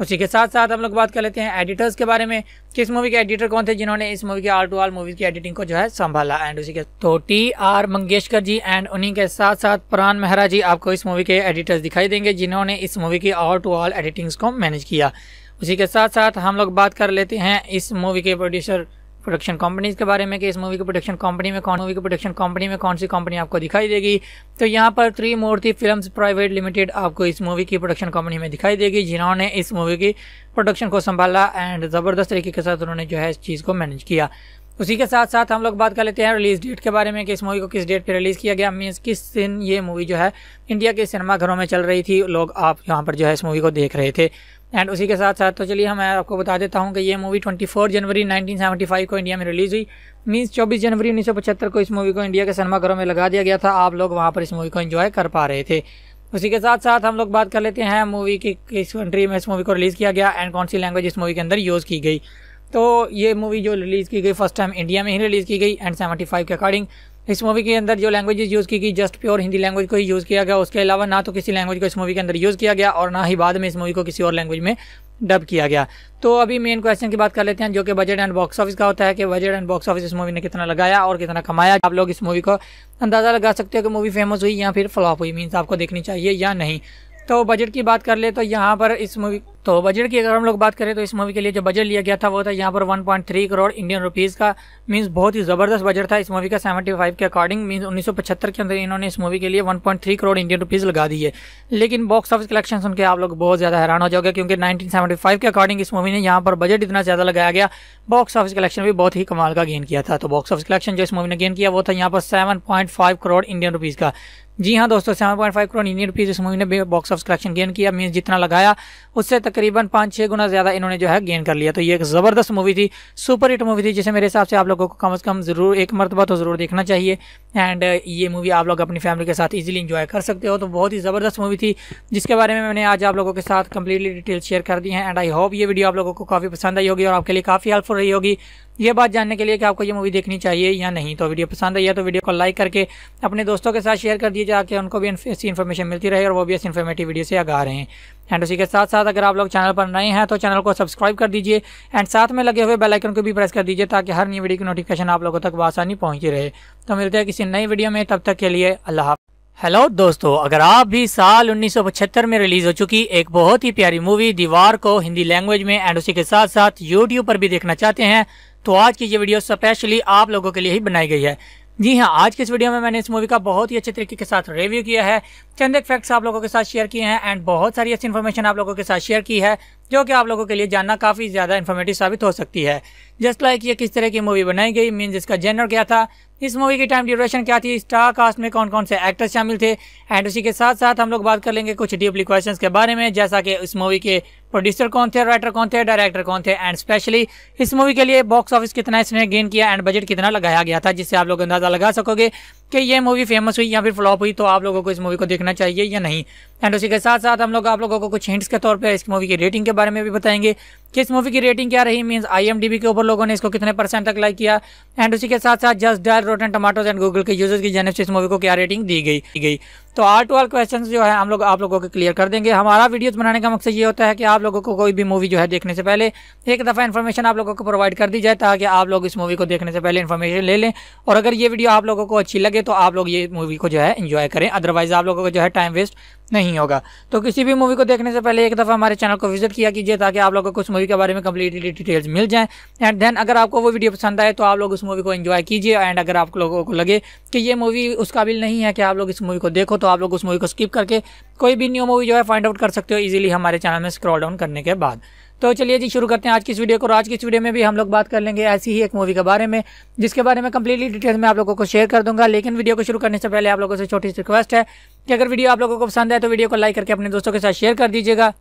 उसी के साथ साथ हम लोग बात कर लेते हैं एडिटर्स के बारे में कि इस मूवी के एडिटर कौन थे जिन्होंने इस मूवी के आल टू आल मूवीज की एडिटिंग को जो है संभाला एंड उसी के तो T R Mangeshkar ji and उन्हीं के साथ साथ प्राण मेहरा जी आपको इस मूवी के एडिटर्स दिखाई देंगे जिन्होंने इस मूवी की आल टू ऑल एडिटिंग्स को मैनेज किया उसी के साथ साथ हम लोग बात कर लेते हैं इस मूवी के प्रोड्यूसर प्रोडक्शन कंपनीज के बारे में कि इस मूवी की प्रोडक्शन कंपनी में कौन मूवी की प्रोडक्शन कंपनी में कौन सी कंपनी आपको दिखाई देगी तो यहाँ पर त्रिमूर्ति फिल्म्स प्राइवेट लिमिटेड आपको इस मूवी की प्रोडक्शन कंपनी में दिखाई देगी जिन्होंने इस मूवी की प्रोडक्शन को संभाला एंड ज़बरदस्त तरीके के साथ उन्होंने जो है इस चीज़ को मैनेज किया उसी के साथ साथ हम लोग बात कर लेते हैं रिलीज डेट के बारे में कि इस मूवी को किस डेट पर रिलीज़ किया गया मीन्स किस दिन ये मूवी जो है इंडिया के सिनेमाघरों में चल रही थी लोग आप यहाँ पर जो है इस मूवी को देख रहे थे एंड उसी के साथ साथ तो चलिए मैं आपको बता देता हूँ कि ये मूवी 24 जनवरी 1975 को इंडिया में रिलीज़ हुई मींस 24 जनवरी 1975 को इस मूवी को इंडिया के सिनेमाघरों में लगा दिया गया था आप लोग वहाँ पर इस मूवी को इन्जॉय कर पा रहे थे उसी के साथ साथ हम लोग बात कर लेते हैं मूवी की किस कंट्री में इस मूवी को रिलीज़ किया गया एंड कौन सी लैंग्वेज इस मूवी के अंदर यूज़ की गई तो ये मूवी जो रिलीज़ की गई फर्स्ट टाइम इंडिया में ही रिलीज़ की गई एंड सेवेंटी के अकॉर्डिंग इस मूवी के अंदर जो लैंग्वेज यूज़ की गई जस्ट प्योर हिंदी लैंग्वेज को ही यूज़ किया गया उसके अलावा ना तो किसी लैंग्वेज को इस मूवी के अंदर यूज़ किया गया और ना ही बाद में इस मूवी को किसी और लैंग्वेज में डब किया गया तो अभी मेन क्वेश्चन की बात कर लेते हैं जो कि बजट एंड बॉक्स ऑफिस का होता है कि बजट एंड बॉक्स ऑफिस इस मूवी ने कितना लगाया और कितना कमाया आप लोग इस मूवी को अंदाज़ा लगा सकते हो कि मूवी फेमस हुई या फिर फ्लॉप हुई मीन्स आपको देखनी चाहिए या नहीं तो बजट की बात कर ले तो यहाँ पर इस मूवी तो बजट की अगर हम लोग बात करें तो इस मूवी के लिए जो बजट लिया गया था वो था यहाँ पर 1.3 करोड़ इंडियन रुपीज़ का मींस बहुत ही ज़बरदस्त बजट था इस मूवी का 75 के अकॉर्डिंग मींस 1975 के अंदर इन्होंने इस मूवी के लिए 1.3 करोड़ इंडियन रुपीज़ लगा दिए लेकिन बॉक्स ऑफिस कलेक्शन सुन के आप लोग बहुत ज़्यादा हैरान हो जाओगे क्योंकि नाइनटीन के अकॉर्डिंग इस मूवी ने यहाँ पर बजट इतना ज़्यादा लगाया गया बॉक्स ऑफिस कलेक्शन भी बहुत ही कमाल का गेन किया था तो बॉक्स ऑफिस कलेक्शन जो इस मूवी ने गेन किया वो था यहाँ पर सेवन करोड़ इंडियन रुपीज़ का जी हाँ दोस्तों seven point five crore Indian rupees इस मूवी ने बॉक्स ऑफ कलेक्शन गेन किया मीन जितना लगाया उससे तकरीबन पाँच छः गुना ज़्यादा इन्होंने जो है गेन कर लिया तो ये एक ज़बरदस्त मूवी थी सुपर हिट मूवी थी जिसे मेरे हिसाब से आप लोगों को कम अज़ कम ज़रूर एक मरतबा तो ज़रूर देखना चाहिए एंड ये मूवी आप लोग अपनी फैमिली के साथ ईजिली इन्जॉय कर सकते हो तो बहुत ही ज़बरदस्त मूवी थी जिसके बारे में मैंने आज आप लोगों के साथ कंप्लीटली डिटेल शेयर कर दी है एंड आई होप ये वीडियो आप लोगों को काफ़ी पसंद आई होगी और आपके लिए काफ़ी हेल्पफुल रही होगी ये बात जानने के लिए कि आपको ये मूवी देखनी चाहिए या नहीं तो वीडियो पसंद आई है तो वीडियो को लाइक करके अपने दोस्तों के साथ शेयर कर दीजिए जाकर उनको भी ऐसी इन्फॉर्मेशन मिलती रहे और वो भी ऐसी इन्फॉर्मेटिव वीडियो से आगा रहे हैं एंड उसी के साथ साथ अगर आप लोग चैनल पर नए हैं तो चैनल को सब्सक्राइब कर दीजिए एंड साथ में लगे हुए बेल आइकन को भी प्रेस कर दीजिए ताकि हर नई वीडियो की नोटिफिकेशन आप लोगों तक आसानी पहुंची रहे तो मिलते हैं किसी नई वीडियो में तब तक के लिए अल्लाह हेलो दोस्तों अगर आप भी साल 1975 में रिलीज हो चुकी एक बहुत ही प्यारी मूवी दीवार को हिंदी लैंग्वेज में एंड उसी के साथ साथ यूट्यूब पर भी देखना चाहते हैं तो आज की ये वीडियो स्पेशली आप लोगों के लिए ही बनाई गई है जी हाँ आज की इस वीडियो में मैंने इस मूवी का बहुत ही अच्छे तरीके के साथ रिव्यू किया है चंद एक फैक्ट्स आप लोगों के साथ शेयर किए हैं एंड बहुत सारी ऐसी इन्फॉर्मेशन आप लोगों के साथ शेयर की है जो कि आप लोगों के लिए जानना काफ़ी ज़्यादा इन्फॉर्मेटिव साबित हो सकती है जस्ट लाइक ये किस तरह की मूवी बनाई गई मीन इसका जेनर क्या था इस मूवी की टाइम ड्यूरेशन क्या थी स्टार कास्ट में कौन कौन से एक्टर्स शामिल थे एंड उसी के साथ साथ हम लोग बात कर लेंगे कुछ डीपली क्वेश्चन के बारे में जैसा कि इस मूवी के प्रोड्यूसर कौन थे राइटर कौन थे डायरेक्टर कौन थे एंड स्पेशली इस मूवी के लिए बॉक्स ऑफिस कितना इसने गेन किया एंड बजट कितना लगाया गया था जिससे आप लोग अंदाज़ा लगा सकोगे कि ये मूवी फेमस हुई या फिर फ्लॉप हुई तो आप लोगों को इस मूवी को देखना चाहिए या नहीं एंड उसी के साथ साथ हम लोग आप लोगों को कुछ हिंट्स के तौर पर इस मूवी की रेटिंग के बारे में भी बताएंगे कि इस मूवी की रेटिंग क्या रही मीन्स आईएमडीबी के ऊपर लोगों ने इसको कितने परसेंट तक लाइक किया एंड उसी के साथ साथ just dial rotten tomatoes and Google के यूजर्स की जानव से इस मूवी को क्या रेटिंग दी गई दी गई तो आर टू आर क्वेश्चन जो है हम लोग आप लोगों को क्लियर कर देंगे हमारा वीडियोज बनाने का मकसद ये होता है कि आप लोगों को कोई भी मूवी जो है देखने से पहले एक दफ़ा इन्फॉर्मेशन आप लोगों को प्रोवाइड कर दी जाए ताकि आप लोग इस मूवी को देखने से पहले इन्फॉर्मेशन ले लें और अगर ये वीडियो आप लोगों को अच्छी लगे तो आप लोग ये मूवी को जो है इन्जॉय करें अदरवाइज आप लोगों को जो है टाइम वेस्ट नहीं होगा तो किसी भी मूवी को देखने से पहले एक दफ़ा हमारे चैनल को विजिट किया कीजिए ताकि आप लोगों को उस मूवी के बारे में कम्प्लीटली डिटेल्स मिल जाए एंड देन अगर आपको वो वीडियो पसंद आए तो आप लोग उस मूवी को एंजॉय कीजिए एंड अगर आप लोगों को लगे कि ये मूवी उस काबिल नहीं है कि आप लोग इस मूवी को देखो तो आप लोग उस मूवी को स्किप करके कोई भी न्यू मूवी जो है फाइंड आउट कर सकते हो ईजिली हमारे चैनल में स्क्रॉल डाउन करने के बाद तो चलिए जी शुरू करते हैं आज की इस वीडियो को आज की इस वीडियो में भी हम लोग बात कर लेंगे ऐसी ही एक मूवी के बारे में जिसके बारे में कंप्लीटली डिटेल्स में आप लोगों को शेयर कर दूंगा लेकिन वीडियो को शुरू करने से पहले आप लोगों से छोटी सी रिक्वेस्ट है कि अगर वीडियो आप लोगों को पसंद आए तो वीडियो को लाइक करके अपने दोस्तों के साथ शेयर कर दीजिएगा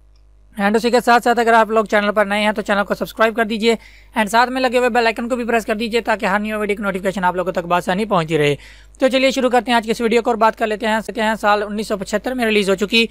एंड उसी के साथ साथ अगर आप लोग चैनल पर नए हैं तो चैनल को सब्सक्राइब कर दीजिए एंड साथ में लगे हुए बेल आइकन को भी प्रेस कर दीजिए ताकि हर न्यू वीडियो की नोटिफिकेशन आप लोगों तक बासानी पहुंची रहे तो चलिए शुरू करते हैं आज के इस वीडियो को और बात कर लेते हैं सकते हैं साल 1975 में रिलीज़ हो चुकी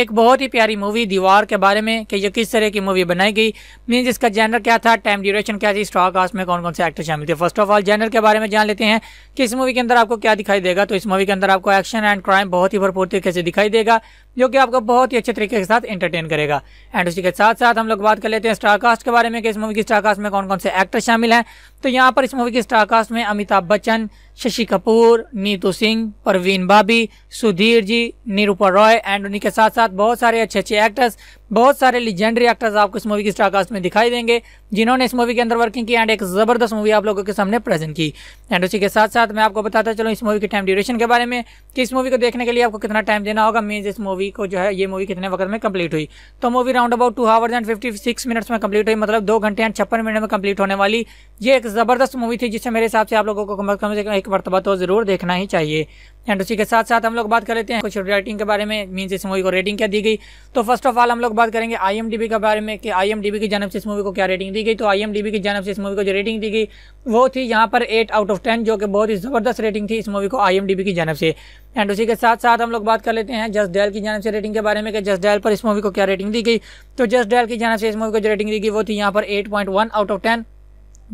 एक बहुत ही प्यारी मूवी दीवार के बारे में कि ये किस तरह की मूवी बनाई गई मीन्स इसका जेनर क्या था टाइम ड्यूरेशन क्या थी स्टॉक कास्ट में कौन कौन से एक्टर शामिल थे फर्स्ट ऑफ ऑल जेनर के बारे में जान लेते हैं कि इस मूवी के अंदर आपको क्या दिखाई देगा तो इस मूवी के अंदर आपको एक्शन एंड क्राइम बहुत ही भरपूर तरीके से दिखाई देगा जो कि आपको बहुत ही अच्छे तरीके के साथ एंटरटेन करेगा एंड उसी के साथ साथ हम लोग बात कर लेते हैं स्टार कास्ट के बारे में कि इस मूवी की स्टार कास्ट में कौन कौन से एक्टर शामिल हैं तो यहाँ पर इस मूवी के स्टारकास्ट में अमिताभ बच्चन शशि कपूर नीतू सिंह परवीन भाभी सुधीर जी निरूपा रॉय एंड उन्हीं के साथ साथ बहुत सारे अच्छे अच्छे एक्टर्स बहुत सारे लिजेंडरी एक्टर्स आपको इस मूवी के स्टारकास्ट में दिखाई देंगे जिन्होंने इस मूवी के अंदर वर्किंग की एंड एक ज़बरदस्त मूवी आप लोगों के सामने प्रेजेंट की एंड उसी के साथ साथ मैं आपको बताता चलूँ इस मूवी के टाइम ड्यूरेशन के बारे में कि इस मूवी को देखने के लिए आपको कितना टाइम देना होगा मीन इस मूवी को जो है ये मूवी कितने वक्त में कंप्लीट हुई तो movie round about two hours and fifty six minutes में कम्प्लीट हुई मतलब दो घंटे एंड छप्पन मिनट में कम्प्लीट होने वाली ये एक एक ज़बरदस्त मूवी थी जिसे मेरे हिसाब से आप लोगों को कम से कम एक मरतबा तो ज़रूर देखना ही चाहिए एंड उसी के साथ साथ हम लोग बात कर लेते हैं कुछ रेटिंग के बारे में मीन इस मूवी को रेटिंग क्या दी गई तो फर्स्ट ऑफ ऑल हम लोग बात करेंगे आई के बारे में कि आईएमडीबी की जनब से इस मूवी को क्या रेटिंग दी गई तो आई की जानब से इस मूवी तो को जो रेटिंग दी गई वो थी यहाँ पर एट आउट ऑफ टेन जो कि बहुत ही ज़बरदस्त रेटिंग थी इस मूवी को आई की जनब से एंड उसी के साथ साथ हम लोग बात कर लेते हैं जस्ट डैल की जानव से रेटिंग के बारे में कि जस्ट डैल पर इस मूवी को क्या रेटिंग दी गई तो जस्ट डैल की जानव से इस मूवी को जो रेटिंग दी गई वो थी यहाँ पर एट आउट ऑफ टेन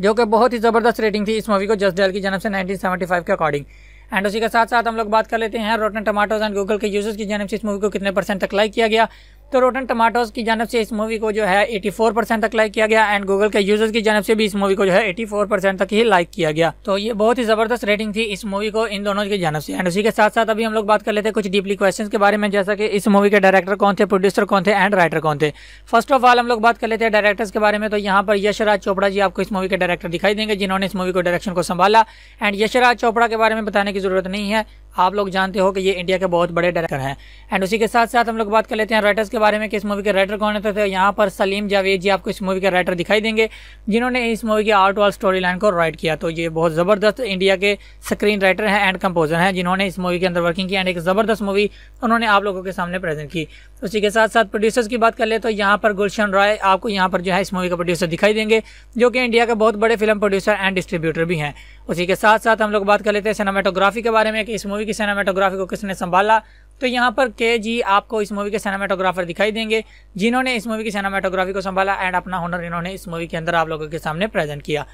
जो कि बहुत ही ज़बरदस्त रेटिंग थी इस मूवी को जस्ट डेल की जन्म से 1975 के अकॉर्डिंग एंड उसी के साथ साथ हम लोग बात कर लेते हैं रोटन टमाटोज एंड गूगल के यूजर्स की जन्म से इस मूवी को कितने परसेंट तक लाइक किया गया तो रोटन टमाटोज की जानब से इस मूवी को जो है 84 परसेंट तक लाइक किया गया एंड गूगल के यूजर्स की जानब से भी इस मूवी को जो है 84 परसेंट तक ही लाइक किया गया तो ये बहुत ही जबरदस्त रेटिंग थी इस मूवी को इन दोनों की जानब से एंड उसी के साथ साथ अभी हम लोग बात कर लेते हैं कुछ डीपली क्वेश्चन के बारे में जैसा कि इस मूवी के डायरेक्टर कौन थे प्रोड्यूसर कौन थे एंड राइटर कौन थे फर्स्ट ऑफ ऑल हम लोग बात कर लेते हैं डायरेक्टर्स के बारे में तो यहाँ पर यशराज चोपड़ा जी आपको इस मूवी के डायरेक्टर दिखाई देंगे जिन्होंने इस मूवी को डायरेक्शन को संभाला एंड यशराज चोपड़ा के बारे में बताने की जरूरत नहीं है आप लोग जानते हो कि ये इंडिया के बहुत बड़े डायरेक्टर हैं एंड उसी के साथ साथ हम लोग बात कर लेते हैं राइटर्स के बारे में कि इस मूवी के राइटर कौन रहते थे यहाँ पर सलीम जावेद जी आपको इस मूवी के राइटर दिखाई देंगे जिन्होंने इस मूवी की आर्ट वाल स्टोरी लाइन को राइट किया तो ये बहुत ज़बरदस्त इंडिया के स्क्रीन राइटर हैं एंड कंपोजर हैं जिन्होंने इस मूवी के अंदर वर्किंग की एंड एक ज़बरदस्त मूवी उन्होंने आप लोगों के सामने प्रेजेंट की तो उसी के साथ साथ प्रोड्यूसर्स की बात कर ले तो यहाँ पर गुलशन रॉय आपको यहाँ पर जो है इस मूवी का प्रोड्यूसर दिखाई देंगे जो कि इंडिया के बहुत बड़े फिल्म प्रोड्यूसर एंड डिस्ट्रीब्यूटर भी हैं उसी के साथ साथ हम लोग बात कर लेते हैं सिनेमाटोग्राफी के बारे में कि इस मूवी की सिनेमाटोग्राफी को किसने संभाला तो यहाँ पर के जी आपको इस मूवी के सिनेमाटोग्राफर दिखाई देंगे जिन्होंने इस मूवी की सिनेमाटोग्राफी को संभाला एंड अपना हुनर इन्होंने इस मूवी के अंदर आप लोगों के सामने प्रेजेंट किया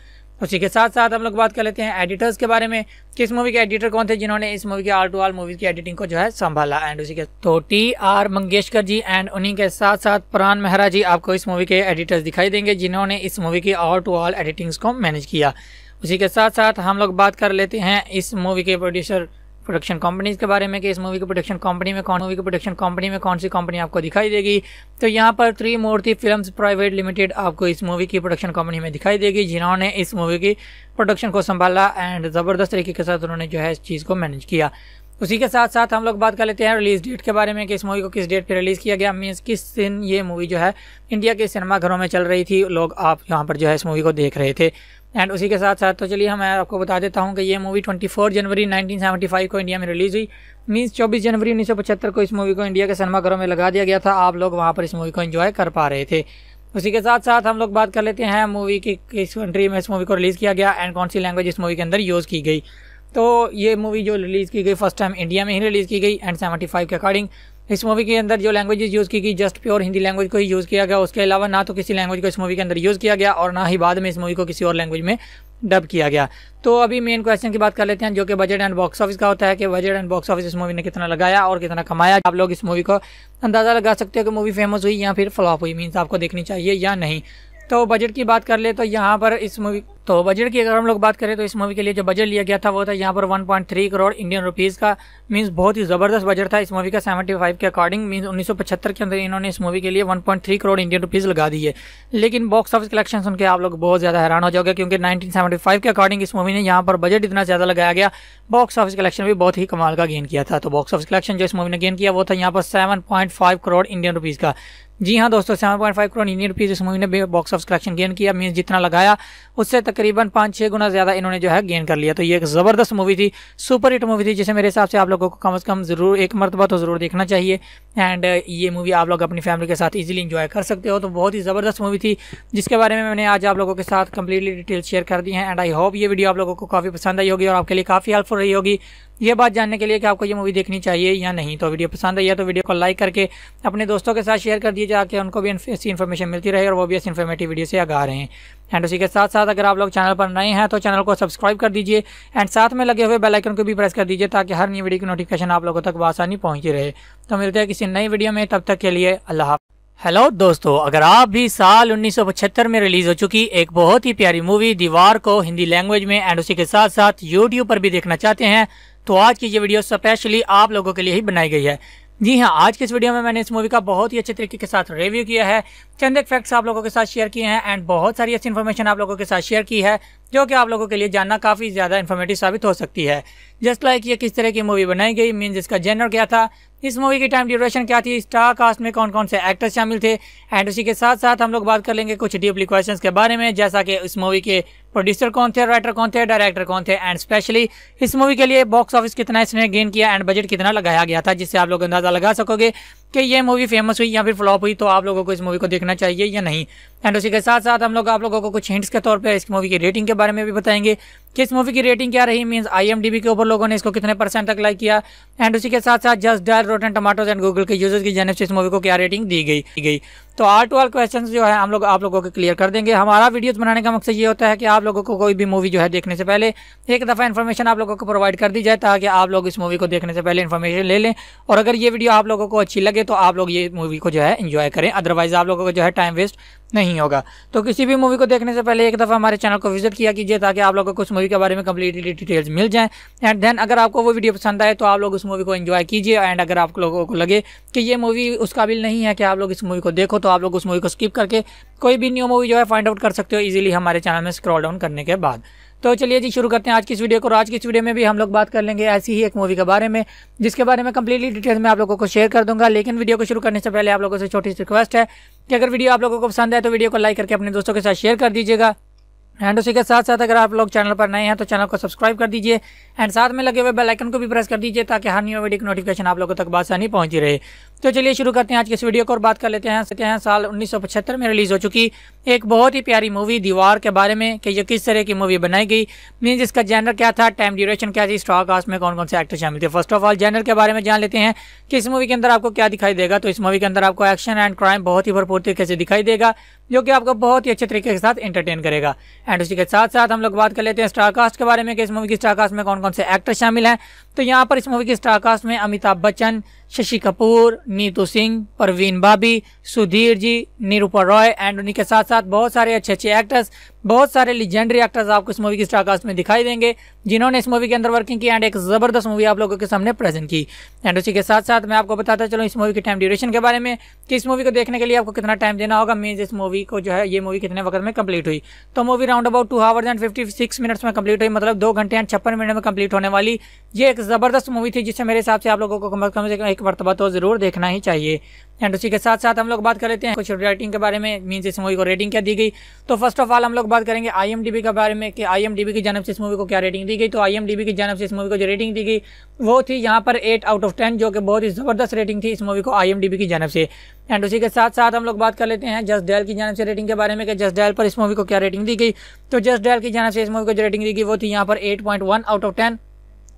उसी के साथ साथ हम लोग बात कर लेते हैं एडिटर्स के बारे में कि इस मूवी के एडिटर कौन थे जिन्होंने इस मूवी के आल टू आल मूवीज़ की एडिटिंग को जो है संभाला एंड उसी के तो T R Mangeshkar ji and उन्हीं के साथ साथ प्राण मेहरा जी आपको इस मूवी के एडिटर्स दिखाई देंगे जिन्होंने इस मूवी की आल टू आल एडिटिंग्स को मैनेज किया उसी के साथ साथ हम लोग बात कर लेते हैं इस मूवी के प्रोड्यूसर प्रोडक्शन कंपनीज के बारे में कि इस मूवी की प्रोडक्शन कंपनी में कौन मूवी की प्रोडक्शन कंपनी में कौन सी कंपनी आपको दिखाई देगी तो यहाँ पर three Murti films private limited आपको इस मूवी की प्रोडक्शन कंपनी में दिखाई देगी जिन्होंने इस मूवी की प्रोडक्शन को संभाला एंड ज़बरदस्त तरीके के साथ उन्होंने जो है इस चीज़ को मैनेज किया उसी के साथ साथ हम लोग बात कर लेते हैं रिलीज डेट के बारे में कि इस मूवी को किस डेट पर रिलीज़ किया गया मीन्स किस दिन ये मूवी जो है इंडिया के सिनेमाघरों में चल रही थी लोग आप यहाँ पर जो है इस मूवी को देख रहे थे एंड उसी के साथ साथ तो चलिए मैं आपको बता देता हूँ कि ये मूवी 24 जनवरी 1975 को इंडिया में रिलीज़ हुई मीन्स 24 जनवरी 1975 को इस मूवी को इंडिया के सिनेमाघरों में लगा दिया गया था आप लोग वहाँ पर इस मूवी को इन्जॉय कर पा रहे थे उसी के साथ साथ हम लोग बात कर लेते हैं मूवी की किस कंट्री में इस मूवी को रिलीज़ किया गया एंड कौन सी लैंग्वेज इस मूवी के अंदर यूज़ की गई तो ये मूवी जो रिलीज़ की गई फर्स्ट टाइम इंडिया में ही रिलीज़ की गई एंड सेवेंटी के अकॉर्डिंग इस मूवी के अंदर जो लैंग्वेज यूज़ की गई जस्ट प्योर हिंदी लैंग्वेज को ही यूज़ किया गया उसके अलावा ना तो किसी लैंग्वेज को इस मूवी के अंदर यूज़ किया गया और ना ही बाद में इस मूवी को किसी और लैंग्वेज में डब किया गया तो अभी मेन क्वेश्चन की बात कर लेते हैं जो कि बजट एंड बॉक्स ऑफिस का होता है कि बजट एंड बॉक्स ऑफिस इस मूवी ने कितना लगाया और कितना कमाया आप लोग इस मूवी को अंदाज़ा लगा सकते हो कि मूवी फेमस हुई या फिर फ्लॉप हुई मीन्स आपको देखनी चाहिए या नहीं तो बजट की बात कर ले तो यहाँ पर इस मूवी तो बजट की अगर हम लोग बात करें तो इस मूवी के लिए जो बजट लिया गया था वो था यहाँ पर 1.3 करोड़ इंडियन रुपीज़ का मींस बहुत ही ज़बरदस्त बजट था इस मूवी का 75 के अकॉर्डिंग मींस 1975 के अंदर इन्होंने इस मूवी के लिए 1.3 करोड़ इंडियन रुपीज़ लगा दिए लेकिन बॉक्स ऑफिस कलेक्शन सुन के आप लोग बहुत ज़्यादा हैरान हो जाओगे क्योंकि नाइनटीन के अकॉर्डिंग इस मूवी ने यहाँ पर बजट इतना ज़्यादा लगाया गया बॉक्स ऑफिस कलेक्शन भी बहुत ही कमाल का गेन किया था तो बॉक्स ऑफिस कलेक्शन जो इस मूवी ने गेन किया वो था यहाँ पर सेवन करोड़ इंडियन रुपीज़ का जी हाँ दोस्तों seven point five crore Indian rupees इस मूवी ने बॉक्स ऑफ कलेक्शन गेन किया मीन जितना लगाया उससे तकरीबन पाँच छः गुना ज़्यादा इन्होंने जो है गेन कर लिया तो ये एक ज़बरदस्त मूवी थी सुपर हिट मूवी थी जिसे मेरे हिसाब से आप लोगों को कम अज़ कम ज़रूर एक मरतबा तो ज़रूर देखना चाहिए एंड ये मूवी आप लोग अपनी फैमिली के साथ ईजिली इन्जॉय कर सकते हो तो बहुत ही ज़बरदस्त मूवी थी जिसके बारे में मैंने आज आप लोगों के साथ कम्प्लीटली डिटेल शेयर कर दी है एंड आई होप ये वीडियो आप लोगों को काफ़ी पसंद आई होगी और आपके लिए काफ़ी हेल्पफुल रही होगी ये बात जानने के लिए कि आपको ये मूवी देखनी चाहिए या नहीं तो वीडियो पसंद आई है तो वीडियो को लाइक करके अपने दोस्तों के साथ शेयर कर दीजिए जाकर उनको भी ऐसी इन्फॉर्मेशन मिलती रहे और वो भी ऐसी इन्फॉर्मेटिव वीडियो से आगा रहे हैं एंड उसी के साथ साथ अगर आप लोग चैनल पर नए हैं तो चैनल को सब्सक्राइब कर दीजिए एंड साथ में लगे हुए बेल आइकन को भी प्रेस कर दीजिए ताकि हर नई वीडियो की नोटिफिकेशन आप लोगों तक आसानी पहुंची रहे तो मिलते हैं किसी नई वीडियो में तब तक के लिए अल्लाह हेलो दोस्तों अगर आप भी साल 1975 में रिलीज हो चुकी एक बहुत ही प्यारी मूवी दीवार को हिंदी लैंग्वेज में एंड उसी के साथ साथ यूट्यूब पर भी देखना चाहते हैं तो आज की ये वीडियो स्पेशली आप लोगों के लिए ही बनाई गई है जी हाँ आज की इस वीडियो में मैंने इस मूवी का बहुत ही अच्छे तरीके के साथ रिव्यू किया है चंद एक फैक्ट्स आप लोगों के साथ शेयर किए हैं एंड बहुत सारी ऐसी इन्फॉर्मेशन आप लोगों के साथ शेयर की है जो कि आप लोगों के लिए जानना काफ़ी ज़्यादा इन्फॉर्मेटिव साबित हो सकती है जस्ट लाइक ये किस तरह की मूवी बनाई गई मीन्स इसका जेनर क्या था इस मूवी की टाइम ड्यूरेशन क्या थी स्टार कास्ट में कौन कौन से एक्टर्स शामिल थे एंड उसी के साथ साथ हम लोग बात कर लेंगे कुछ डीपली क्वेश्चन के बारे में जैसा कि इस मूवी के प्रोड्यूसर कौन थे राइटर कौन थे डायरेक्टर कौन थे एंड स्पेशली इस मूवी के लिए बॉक्स ऑफिस कितना इसने गेन किया एंड बजट कितना लगाया गया था जिससे आप लोग अंदाजा लगा सकोगे कि ये मूवी फेमस हुई या फिर फ्लॉप हुई तो आप लोगों को इस मूवी को देखना चाहिए या नहीं एंड उसी के साथ साथ हम लोग आप लोगों को कुछ हिंट्स के तौर पर इस मूवी की रेटिंग के बारे में भी बताएंगे कि इस मूवी की रेटिंग क्या रही मीन्स आईएमडीबी के ऊपर लोगों ने इसको कितने परसेंट तक लाइक किया एंड उसी के साथ साथ just dial rotten tomatoes and Google के यूजर्स की जानव से इस मूवी को क्या रेटिंग दी गई गई तो आर टू आर क्वेश्चन जो है हम लोग आप लोगों को क्लियर कर देंगे हमारा वीडियोस बनाने का मकसद ये होता है कि आप लोगों को कोई भी मूवी जो है देखने से पहले एक दफ़ा इन्फॉर्मेशन आप लोगों को प्रोवाइड कर दी जाए ताकि आप लोग इस मूवी को देखने से पहले इन्फॉर्मेशन ले लें और अगर ये वीडियो आप लोगों को अच्छी लगे तो आप लोग ये मूवी को जो है इन्जॉय करें अदरवाइज़ आप लोगों को जो है टाइम वेस्ट नहीं होगा तो किसी भी मूवी को देखने से पहले एक दफ़ा हमारे चैनल को विजिट किया कीजिए ताकि आप लोगों को उस मूवी के बारे में कम्प्लीटली डिटेल्स मिल जाएं एंड देन अगर आपको वो वीडियो पसंद आए तो आप लोग उस मूवी को एंजॉय कीजिए एंड अगर आप लोगों को लगे कि ये मूवी उस काबिल नहीं है कि आप लोग इस मूवी को देखो तो आप लोग उस मूवी को स्किप करके कोई भी न्यू मूवी जो है फाइंड आउट कर सकते हो ईजिली हमारे चैनल में स्क्रॉल डाउन करने के बाद तो चलिए जी शुरू करते हैं आज की इस वीडियो को आज की इस वीडियो में भी हम लोग बात कर लेंगे ऐसी ही एक मूवी के बारे में जिसके बारे में कंप्लीटली डिटेल्स में आप लोगों को शेयर कर दूंगा लेकिन वीडियो को शुरू करने से पहले आप लोगों से छोटी सी रिक्वेस्ट है कि अगर वीडियो आप लोगों को पसंद है तो वीडियो को लाइक करके अपने दोस्तों के साथ शेयर कर दीजिएगा एंड उसी के साथ साथ अगर आप लोग चैनल पर नए हैं तो चैनल को सब्सक्राइब कर दीजिए एंड साथ में लगे हुए बेल आइकन को भी प्रेस कर दीजिए ताकि हर न्यू वीडियो की नोटिफिकेशन आप लोगों तक बासानी पहुंची रहे तो चलिए शुरू करते हैं आज के इस वीडियो को और बात कर लेते हैं सकते हैं साल 1975 में रिलीज़ हो चुकी एक बहुत ही प्यारी मूवी दीवार के बारे में कि ये किस तरह की मूवी बनाई गई मीन इसका जेनर क्या था टाइम ड्यूरेशन क्या थी स्टॉक कास्ट में कौन कौन से एक्टर शामिल थे फर्स्ट ऑफ ऑल जेनर के बारे में जान लेते हैं कि इस मूवी के अंदर आपको क्या दिखाई देगा तो इस मूवी के अंदर आपको एक्शन एंड क्राइम बहुत ही भरपूर तरीके से दिखाई देगा जो कि आपको बहुत ही अच्छे तरीके के साथ एंटरटेन करेगा एंड उसी के साथ साथ हम लोग बात कर लेते हैं स्टार कास्ट के बारे में कि इस मूवी की स्टार कास्ट में कौन कौन से एक्टर शामिल हैं तो यहाँ पर इस मूवी की स्टार कास्ट में अमिताभ बच्चन शशि कपूर नीतू सिंह परवीन बाबी सुधीर जी निरूपा रॉय एंड उन्हीं के साथ साथ बहुत सारे अच्छे अच्छे एक्टर्स बहुत सारे लीजेंडरी एक्टर्स आपको इस मूवी की स्टारकास्ट में दिखाई देंगे जिन्होंने इस मूवी के अंदर वर्किंग की एंड एक ज़बरदस्त मूवी आप लोगों के सामने प्रेजेंट की एंड उसी के साथ साथ मैं आपको बताता चलूँ इस मूवी के टाइम ड्यूरेशन के बारे में कि इस मूवी को देखने के लिए आपको कितना टाइम देना होगा मीन इस मूवी को जो है ये मूवी कितने वक्त में कम्प्लीट हुई तो movie round about two hours and fifty six minutes में कम्प्लीट हुई मतलब दो घंटे एंड छप्पन मिनट में कम्प्लीट होने वाली ये एक ज़बरदस्त मूवी थी जिससे मेरे हिसाब से आप लोगों को कम से कम एक मरतबा तो ज़रूर देखना ही चाहिए एंड उसी के साथ साथ हम लोग बात कर लेते हैं कुछ रेटिंग के बारे में मीन इस मूवी को रेटिंग क्या दी गई तो फर्स्ट ऑफ ऑल हम लोग बात करेंगे आईएमडीबी के बारे में कि आईएमडीबी की जनब से इस मूवी को क्या रेटिंग दी गई तो आईएमडीबी की जनब से इस मूवी को जो रेटिंग दी गई वो थी यहाँ पर एट आउट ऑफ टेन जो कि बहुत ही ज़बरदस्त रेटिंग थी इस मूवी को आई की जनब से एंड उसी के साथ साथ हम लोग बात कर लेते हैं जस्ट डैल की जानब से रेटिंग के बारे में कि जस्ट डैल पर इस मूवी को क्या रेटिंग दी गई तो जस्ट डैल की जानब से इस मूवी को जो रेटिंग दी गई वो थी यहाँ पर एट आउट ऑफ टेन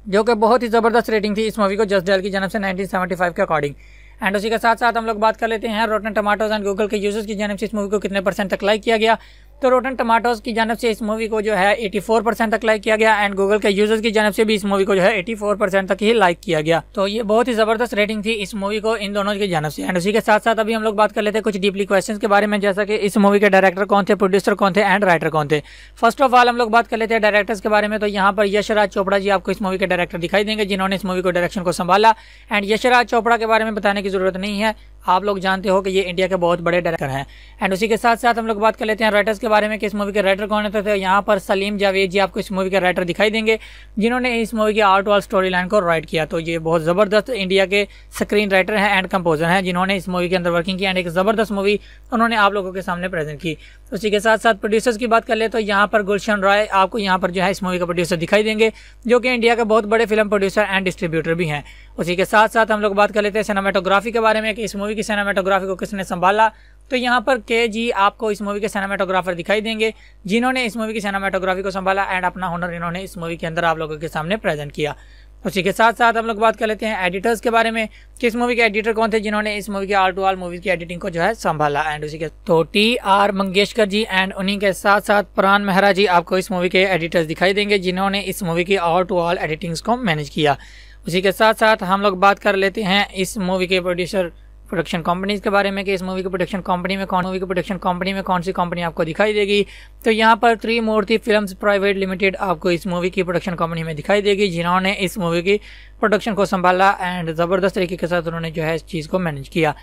जो कि बहुत ही ज़बरदस्त रेटिंग थी इस मूवी को जस्ट डैल की जनब से नाइनटीन के अकॉर्डिंग एंड उसी के साथ साथ हम लोग बात कर लेते हैं रोटन टमाटोज एंड गूगल के यूजर्स की जानब से इस मूवी को कितने परसेंट तक लाइक किया गया तो रोटन टमाटोज की जानब से इस मूवी को जो है 84 परसेंट तक लाइक किया गया एंड गूगल के यूजर्स की जानब से भी इस मूवी को जो है 84 परसेंट तक ही लाइक किया गया तो ये बहुत ही जबरदस्त रेटिंग थी इस मूवी को इन दोनों की जानब से एंड उसी के साथ साथ अभी हम लोग बात कर लेते हैं कुछ डीपली क्वेश्चन के बारे में जैसा कि इस मूवी के डायरेक्टर कौन थे प्रोड्यूसर कौन थे एंड राइटर कौन थे फर्स्ट ऑफ ऑल हम लोग बात कर लेते हैं डायरेक्टर्स के बारे में तो यहाँ पर यशराज चोपड़ा जी आपको इस मूवी के डायरेक्टर दिखाई देंगे जिन्होंने इस मूवी को डायरेक्शन को संभाला एंड यशराज चोपड़ा के बारे में बताने की जरूरत नहीं है आप लोग जानते हो कि ये इंडिया के बहुत बड़े डायरेक्टर हैं एंड उसी के साथ साथ हम लोग बात कर लेते हैं राइटर्स के बारे में कि इस मूवी के राइटर कौन होते थे यहाँ पर सलीम जावेद जी आपको इस मूवी के राइटर दिखाई देंगे जिन्होंने इस मूवी के आर्ट और स्टोरी लाइन को राइट किया तो ये बहुत ज़बरदस्त इंडिया के स्क्रीन राइटर हैं एंड कंपोजर हैं जिन्होंने इस मूवी के अंदर वर्किंग की एंड एक ज़बरदस्त मूवी उन्होंने आप लोगों के सामने प्रेजेंट की तो उसी के साथ साथ प्रोड्यूसर्स की बात कर ले तो यहाँ पर गुलशन रॉय आपको यहाँ पर जो है इस मूवी का प्रोड्यूसर दिखाई देंगे जो कि इंडिया के बहुत बड़े फिल्म प्रोड्यूसर एंड डिस्ट्रीब्यूटर भी हैं उसी के साथ साथ हम लोग बात कर लेते हैं सिनेमाटोग्राफी के बारे में कि इस मूवी की सिनेमाटोग्राफी को किसने संभाला तो यहाँ पर के जी आपको इस मूवी के सिनेमाटोग्राफर दिखाई देंगे जिन्होंने इस मूवी की सिनेमाटोग्राफी को संभाला एंड अपना हुनर इन्होंने इस मूवी के अंदर आप लोगों के सामने प्रेजेंट किया उसी के साथ साथ हम लोग बात कर लेते हैं एडिटर्स के बारे में कि इस मूवी के एडिटर कौन थे जिन्होंने इस मूवी के आल टू आल मूवीज की एडिटिंग को जो है संभाला एंड उसी के तो T R Mangeshkar ji and उन्हीं के साथ साथ प्राण मेहरा जी आपको इस मूवी के एडिटर्स दिखाई देंगे जिन्होंने इस मूवी की आल टू ऑल एडिटिंग्स को मैनेज किया उसी के साथ साथ हम लोग बात कर लेते हैं इस मूवी के प्रोड्यूसर प्रोडक्शन कंपनीज के बारे में कि इस मूवी की प्रोडक्शन कंपनी में कौन मूवी की प्रोडक्शन कंपनी में कौन सी कंपनी आपको दिखाई देगी तो यहाँ पर three Murti films private limited आपको इस मूवी की प्रोडक्शन कंपनी में दिखाई देगी जिन्होंने इस मूवी की प्रोडक्शन को संभाला एंड ज़बरदस्त तरीके के साथ उन्होंने जो है इस चीज़ को मैनेज किया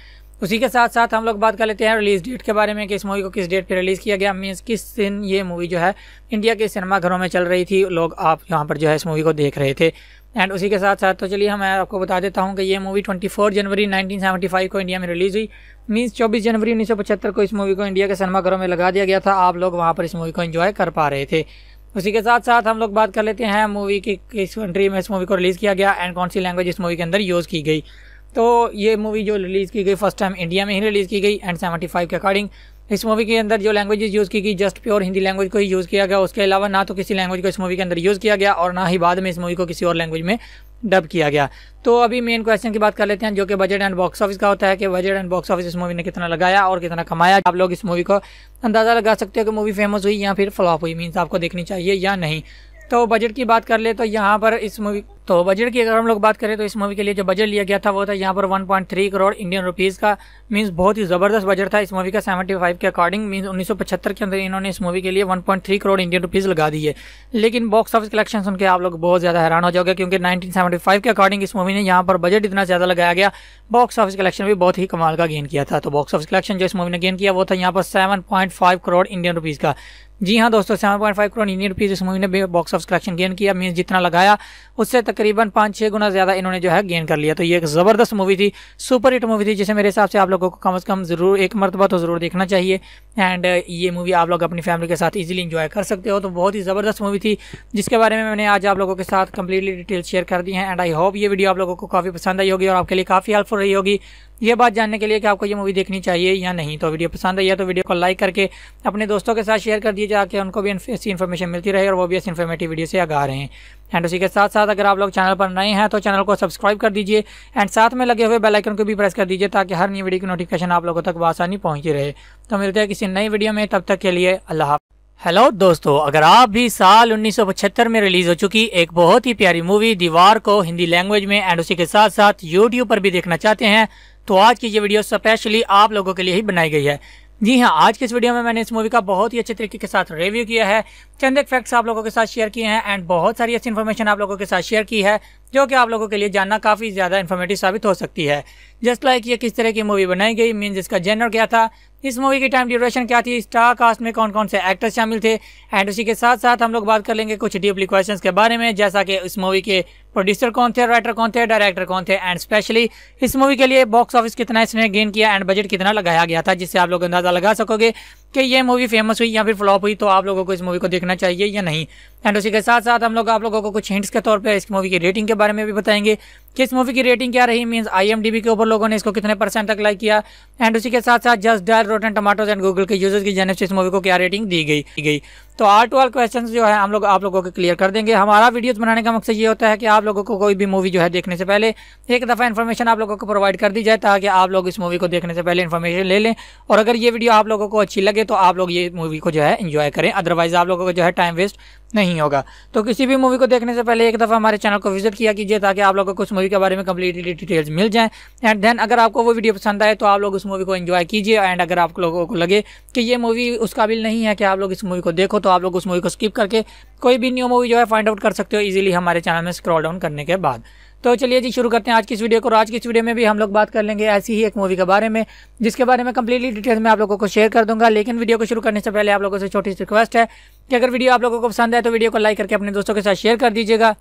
उसी के साथ साथ हम लोग बात कर लेते हैं रिलीज डेट के बारे में कि इस मूवी को किस डेट पर रिलीज़ किया गया मीन्स किस दिन ये मूवी जो है इंडिया के सिनेमाघरों में चल रही थी लोग आप यहाँ पर जो है इस मूवी को देख रहे थे एंड उसी के साथ साथ तो चलिए मैं आपको बता देता हूँ कि ये मूवी 24 जनवरी 1975 को इंडिया में रिलीज़ हुई मींस 24 जनवरी 1975 को इस मूवी को इंडिया के सिनेमाघरों में लगा दिया गया था आप लोग वहाँ पर इस मूवी को एंजॉय कर पा रहे थे उसी के साथ साथ हम लोग बात कर लेते हैं मूवी की किस कंट्री में इस मूवी को रिलीज़ किया गया एंड कौन सी लैंग्वेज इस मूवी के अंदर यूज़ की गई तो ये मूवी जो रिलीज़ की गई फर्स्ट टाइम इंडिया में ही रिलीज़ की गई एंड सेवेंटी फाइव के अकॉर्डिंग इस मूवी के अंदर जो लैंग्वेज यूज़ की गई जस्ट प्योर हिंदी लैंग्वेज को ही यूज़ किया गया उसके अलावा ना तो किसी लैंग्वेज को इस मूवी के अंदर यूज़ किया गया और ना ही बाद में इस मूवी को किसी और लैंग्वेज में डब किया गया तो अभी मेन क्वेश्चन की बात कर लेते हैं जो कि बजट एंड बॉक्स ऑफिस का होता है कि बजट एंड बॉक्स ऑफिस इस मूवी ने कितना लगाया और कितना कमाया आप लोग इस मूवी को अंदाज़ा लगा सकते हो कि मूवी फेमस हुई या फिर फ्लॉप हुई मीन्स आपको देखनी चाहिए या नहीं तो बजट की बात कर ले तो यहाँ पर इस मूवी तो बजट की अगर हम लोग बात करें तो इस मूवी के लिए जो बजट लिया गया था वो था यहाँ पर 1.3 करोड़ इंडियन रुपीज़ का मींस बहुत ही ज़बरदस्त बजट था इस मूवी का 75 के अकॉर्डिंग मीन्स 1975 के अंदर इन्होंने इस मूवी के लिए 1.3 करोड़ इंडियन रुपीज़ लगा दिए लेकिन बॉक्स ऑफिस कलेक्शन सुनकर आप लोग बहुत ज़्यादा हैरान हो जाओगे क्योंकि नाइनटीन के अकॉर्डिंग इस मूवी ने यहाँ पर बजट इतना ज़्यादा लगाया गया बॉक्स ऑफिस कलेक्शन भी बहुत ही कमाल का गेन किया था तो बॉक्स ऑफिस कलेक्शन जो इस मूवी ने गेन किया वो था यहाँ पर सेवन करोड़ इंडियन रुपीज़ का जी हाँ दोस्तों seven point five crore Indian rupees इस मूवी ने बॉक्स ऑफ कलेक्शन गेन किया मीन जितना लगाया उससे तकरीबन पाँच छः गुना ज़्यादा इन्होंने जो है गेन कर लिया तो ये एक ज़बरदस्त मूवी थी सुपर हिट मूवी थी जिसे मेरे हिसाब से आप लोगों को कम से कम ज़रूर एक मरतबा तो ज़रूर देखना चाहिए एंड ये मूवी आप लोग अपनी फैमिली के साथ ईजिली इन्जॉय कर सकते हो तो बहुत ही ज़बरदस्त मूवी थी जिसके बारे में मैंने आज आप लोगों के साथ कंप्लीटली डिटेल शेयर कर दी है एंड आई होप ये वीडियो आप लोगों को काफ़ी पसंद आई होगी और आपके लिए काफ़ी हेल्पफुल रही होगी ये बात जानने के लिए कि आपको ये मूवी देखनी चाहिए या नहीं तो वीडियो पसंद आई है तो वीडियो को लाइक करके अपने दोस्तों के साथ शेयर कर दिए जाके उनको भी ऐसी इन्फॉर्मेशन मिलती रहे और वो भी ऐसी इन्फॉर्मेटिव वीडियो से आगा रहे हैं एंड उसी के साथ साथ अगर आप लोग चैनल पर नए हैं तो चैनल को सब्सक्राइब कर दीजिए एंड साथ में लगे हुए बेलाइकन को भी प्रेस कर दीजिए ताकि हर नई वीडियो की नोटिफिकेशन आप लोगों तक आसानी पहुँची रहे तो मिलते हैं किसी नई वीडियो में तब तक के लिए अल्लाह हेलो दोस्तों अगर आप भी साल 1975 में रिलीज हो चुकी एक बहुत ही प्यारी मूवी दीवार को हिंदी लैंग्वेज में एंड उसी के साथ साथ यूट्यूब पर भी देखना चाहते हैं तो आज की ये वीडियो स्पेशली आप लोगों के लिए ही बनाई गई है जी हाँ आज के इस वीडियो में मैंने इस मूवी का बहुत ही अच्छे तरीके के साथ रिव्यू किया है चंद एक फैक्ट्स आप लोगों के साथ शेयर किए हैं एंड बहुत सारी अच्छी इन्फॉर्मेशन आप लोगों के साथ शेयर की है जो कि आप लोगों के लिए जानना काफ़ी ज़्यादा इन्फॉर्मेटिव साबित हो सकती है जस्ट लाइक ये किस तरह की मूवी बनाई गई मीन इसका जेनर क्या था इस मूवी की टाइम ड्यूरेशन क्या थी स्टार कास्ट में कौन कौन से एक्टर्स शामिल थे एंड उसी के साथ साथ हम लोग बात कर लेंगे कुछ डीपली क्वेश्चन के बारे में जैसा कि इस मूवी के प्रोड्यूसर कौन थे राइटर कौन थे डायरेक्टर कौन थे एंड स्पेशली इस मूवी के लिए बॉक्स ऑफिस कितना इसने गेन किया एंड बजट कितना लगाया गया था जिससे आप लोग अंदाज़ा लगा सकोगे कि ये मूवी फेमस हुई या फिर फ्लॉप हुई तो आप लोगों को इस मूवी को देखना चाहिए या नहीं एंड उसी के साथ साथ हम लोग आप लोगों को कुछ हिंट्स के तौर पर इस मूवी की रेटिंग के बारे में भी बताएंगे कि इस मूवी की रेटिंग क्या रही मीन्स आई के ऊपर लोगों ने इसको कितने परसेंट तक लाइक किया एंड उसी के साथ साथ just dial rotten tomatoes and Google के यूजर्स की जानव से इस मूवी को क्या रेटिंग दी गई गई तो आर टू आर क्वेश्चन जो है हम लोग आप लोगों के क्लियर कर देंगे हमारा वीडियोस बनाने का मकसद ये होता है कि आप लोगों को कोई भी मूवी जो है देखने से पहले एक दफ़ा इन्फॉर्मेशन आप लोगों को प्रोवाइड कर दी जाए ताकि आप लोग इस मूवी को देखने से पहले इन्फॉर्मेशन ले लें और अगर ये वीडियो आप लोगों को अच्छी लगे तो आप लोग ये मूवी को जो है इन्जॉय करें अदरवाइज़ आप लोगों को जो है टाइम वेस्ट नहीं होगा तो किसी भी मूवी को देखने से पहले एक दफ़ा हमारे चैनल को विजिट किया कीजिए ताकि आप लोगों को उस मूवी के बारे में कम्प्लीटली डिटेल्स मिल जाएं एंड देन अगर आपको वो वीडियो पसंद आए तो आप लोग उस मूवी को एंजॉय कीजिए एंड अगर आप लोगों को लगे कि ये मूवी उस काबिल नहीं है कि आप लोग इस मूवी को देखो तो आप लोग उस मूवी को स्किप करके कोई भी न्यू मूवी जो है फाइंड आउट कर सकते हो ईजिली हमारे चैनल में स्क्रॉल डाउन करने के बाद तो चलिए जी शुरू करते हैं आज की इस वीडियो को आज की इस वीडियो में भी हम लोग बात कर लेंगे ऐसी ही एक मूवी के बारे में जिसके बारे में कंप्लीटली डिटेल्स में आप लोगों को शेयर कर दूंगा लेकिन वीडियो को शुरू करने से पहले आप लोगों से छोटी सी रिक्वेस्ट है कि अगर वीडियो आप लोगों को पसंद आए तो वीडियो को लाइक करके अपने दोस्तों के साथ शेयर कर दीजिएगा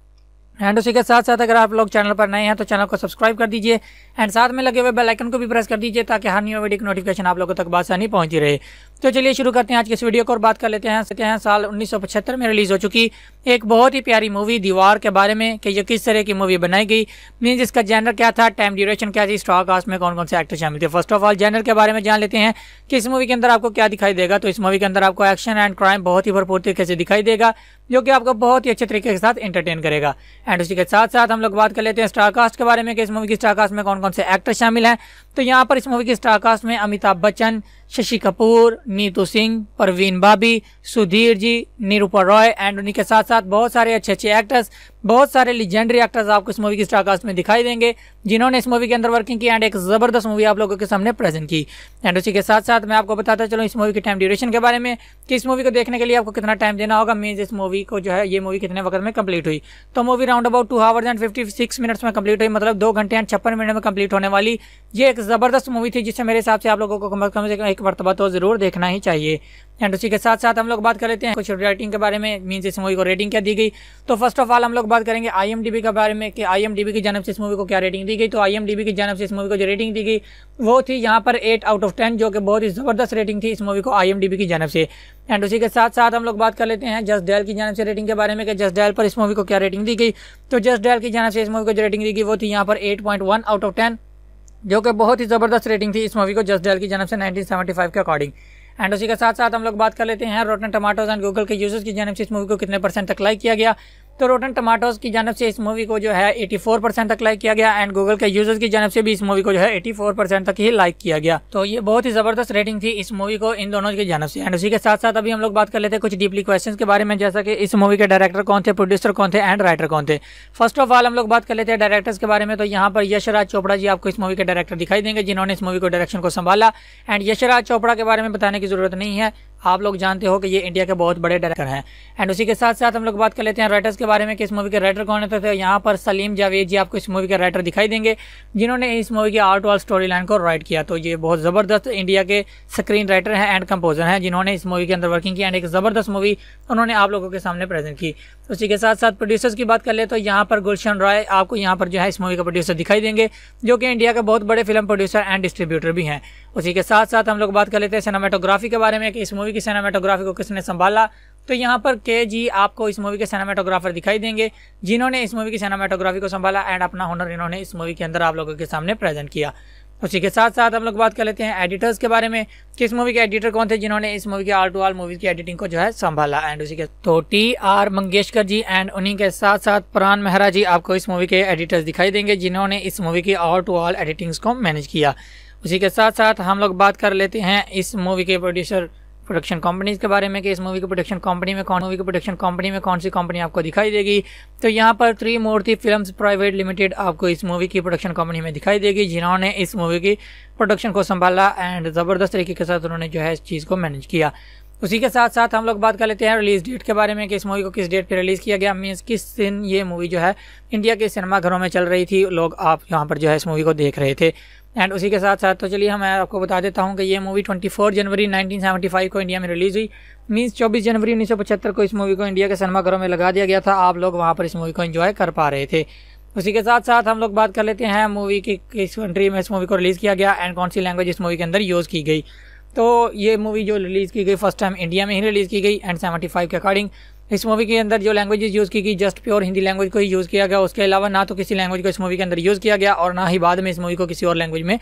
एंड उसी के साथ साथ अगर आप लोग चैनल पर नए हैं तो चैनल को सब्सक्राइब कर दीजिए एंड साथ में लगे हुए बेल आइकन को भी प्रेस कर दीजिए ताकि हर न्यू वीडियो की नोटिफिकेशन आप लोगों तक बासानी पहुंची रहे तो चलिए शुरू करते हैं आज की इस वीडियो को और बात कर लेते हैं सकते हैं साल 1975 में रिलीज़ हो चुकी एक बहुत ही प्यारी मूवी दीवार के बारे में कि ये किस तरह की मूवी बनाई गई मीन इसका जेनर क्या था टाइम ड्यूरेशन क्या थी स्टॉक कास्ट में कौन कौन से एक्टर शामिल थे फर्स्ट ऑफ ऑल जेनर के बारे में जान लेते हैं कि इस मूवी के अंदर आपको क्या दिखाई देगा तो इस मूवी के अंदर आपको एक्शन एंड क्राइम बहुत ही भरपूर तरीके से दिखाई देगा जो कि आपको बहुत ही अच्छे तरीके के साथ एंटरटेन करेगा एंड उसी के साथ साथ हम लोग बात कर लेते हैं स्टार कास्ट के बारे में कि इस मूवी की स्टार कास्ट में कौन कौन से एक्टर शामिल हैं तो यहाँ पर इस मूवी के स्टारकास्ट में अमिताभ बच्चन शशि कपूर नीतू सिंह परवीन बाबी सुधीर जी निरूपा रॉय एंड उन्हीं के साथ साथ बहुत सारे अच्छे अच्छे एक्टर्स बहुत सारे लीजेंडरी एक्टर्स आपको इस मूवी की स्टारकास्ट में दिखाई देंगे जिन्होंने इस मूवी के अंदर वर्किंग की एंड एक ज़बरदस्त मूवी आप लोगों के सामने प्रेजेंट की एंड उसी के साथ साथ मैं आपको बताता चलूँ इस मूवी के टाइम ड्यूरेशन के बारे में कि इस मूवी को देखने के लिए आपको कितना टाइम देना होगा मीन इस मूवी को जो है ये मूवी कितने वक्त में कंप्लीट हुई तो movie round about two hours and fifty six minutes में कंप्लीट हुई मतलब दो घंटे एंड छप्पन मिनट में कंप्लीट होने वाली ये एक ज़बरदस्त मूवी थी जिसे मेरे हिसाब से आप लोगों को कम कम से कम एक मरतबा तो ज़रूर देखना ही चाहिए एंड उसी के साथ साथ हम लोग बात कर लेते हैं कुछ रेटिंग के बारे में मीन इस मूवी को रेटिंग क्या दी गई तो फर्स्ट ऑफ ऑल हम लोग बात करेंगे आई के बारे में कि आई की जनब से इस मूवी को क्या रेटिंग दी गई तो आई की जनब से इस मूवी को जो रेटिंग दी गई वो थी यहाँ पर एट आउट ऑफ टेन जो कि बहुत ही ज़बरदस्त रेटिंग थी इस मूवी को आई की जनब से एंड उसी के साथ साथ हम लोग बात कर लेते हैं जस्ट डैल की जनब से रेटिंग के बारे में कि जस्ट डैल पर इस मूवी को क्या रेटिंग दी गई तो जस्ट डैल की जानब से इस मूवी को जो रेटिंग दी गई वो थी यहाँ पर eight point one out of ten जो कि बहुत ही ज़बरदस्त रेटिंग थी इस मूवी को जस्ट डेल की जन्म से 1975 के अकॉर्डिंग एंड उसी के साथ साथ हम लोग बात कर लेते हैं रोटन टमाटोज एंड गूगल के यूजर्स की जन्म से इस मूवी को कितने परसेंट तक लाइक किया गया तो रोटन टमाटोज की जानब से इस मूवी को जो है 84 परसेंट तक लाइक किया गया एंड गूगल के यूजर्स की जानब से भी इस मूवी को जो है 84 परसेंट तक ही लाइक किया गया तो ये बहुत ही जबरदस्त रेटिंग थी इस मूवी को इन दोनों की जानब से एंड उसी के साथ साथ अभी हम लोग बात कर लेते हैं कुछ डीपली क्वेश्चन के बारे में जैसा कि इस मूवी के डायरेक्टर कौन थे प्रोड्यूसर कौन थे एंड राइटर कौन थे फर्स्ट ऑफ ऑल हम लोग बात कर लेते हैं डायरेक्टर्स के बारे में तो यहाँ पर यशराज चोपड़ा जी आपको इस मूवी के डायरेक्टर दिखाई देंगे जिन्होंने इस मूवी को डायरेक्शन को संभाला एंड यशराज चोपड़ा के बारे में बताने की जरूरत नहीं है आप लोग जानते हो कि ये इंडिया के बहुत बड़े डायरेक्टर हैं एंड उसी के साथ साथ हम लोग बात कर लेते हैं राइटर्स के बारे में कि इस मूवी के राइटर कौन होते थे यहाँ पर सलीम जावेद जी आपको इस मूवी के राइटर दिखाई देंगे जिन्होंने इस मूवी की आर्ट वाल स्टोरी लाइन को राइट किया तो ये बहुत ज़बरदस्त इंडिया के स्क्रीन राइटर हैं एंड कंपोजर हैं जिन्होंने इस मूवी के अंदर वर्किंग की एंड एक ज़बरदस्त मूवी उन्होंने आप लोगों के सामने प्रेजेंट की उसी के साथ साथ प्रोड्यूसर्स की बात कर ले तो यहाँ पर गुलशन राय आपको यहाँ पर जो है इस मूवी का प्रोड्यूसर दिखाई देंगे जो कि इंडिया के बहुत बड़े फिल्म प्रोड्यूसर एंड डिस्ट्रीब्यूटर भी हैं उसी के साथ साथ हम लोग बात कर लेते हैं सिनेमाटोग्राफी के बारे में कि इस मूवी की सिनेमाटोग्राफी को किसने संभाला तो यहाँ पर के जी आपको इस मूवी के सिनेमाटोग्राफर दिखाई देंगे जिन्होंने इस मूवी की सिनेमाटोग्राफी को संभाला एंड अपना हुनर इन्होंने इस मूवी के अंदर आप लोगों के सामने प्रेजेंट किया उसी के साथ साथ हम लोग बात कर लेते हैं एडिटर्स के बारे में कि इस मूवी के एडिटर कौन थे जिन्होंने इस मूवी के आल टू ऑल मूवी की एडिटिंग को जो है संभाला एंड उसी के तो T R Mangeshkar ji and उन्हीं के साथ साथ प्राण मेहरा जी आपको इस मूवी के एडिटर्स दिखाई देंगे जिन्होंने इस मूवी की आल टू ऑल एडिटिंग्स को मैनेज किया उसी के साथ साथ हम लोग बात कर लेते हैं इस मूवी के प्रोड्यूसर प्रोडक्शन कंपनीज के बारे में कि इस मूवी की प्रोडक्शन कंपनी में कौन मूवी की प्रोडक्शन कंपनी में कौन सी कंपनी आपको दिखाई देगी तो यहाँ पर three Murti films private limited आपको इस मूवी की प्रोडक्शन कंपनी में दिखाई देगी जिन्होंने इस मूवी की प्रोडक्शन को संभाला एंड ज़बरदस्त तरीके के साथ उन्होंने जो है इस चीज़ को मैनेज किया उसी के साथ साथ हम लोग बात कर लेते हैं रिलीज डेट के बारे में कि इस मूवी को किस डेट पर रिलीज़ किया गया मीन्स किस दिन ये मूवी जो है इंडिया के सिनेमाघरों में चल रही थी लोग आप यहाँ पर जो है इस मूवी को देख रहे थे एंड उसी के साथ साथ तो चलिए हम आपको बता देता हूँ कि ये मूवी 24 जनवरी 1975 को इंडिया में रिलीज़ हुई मींस 24 जनवरी 1975 को इस मूवी को इंडिया के सिनेमाघरों में लगा दिया गया था आप लोग वहाँ पर इस मूवी को इन्जॉय कर पा रहे थे उसी के साथ साथ हम लोग बात कर लेते हैं मूवी की किस कंट्री में इस मूवी को रिलीज़ किया गया एंड कौन सी लैंग्वेज इस मूवी के अंदर यूज़ की गई तो ये मूवी जो रिलीज़ की गई फर्स्ट टाइम इंडिया में ही रिलीज़ की गई एंड सेवेंटी के अकॉर्डिंग इस मूवी के अंदर जो लैंग्वेजेस यूज़ की गई जस्ट प्योर हिंदी लैंग्वेज को ही यूज़ किया गया उसके अलावा ना तो किसी लैंग्वेज को इस मूवी के अंदर यूज़ किया गया और ना ही बाद में इस मूवी को किसी और लैंग्वेज में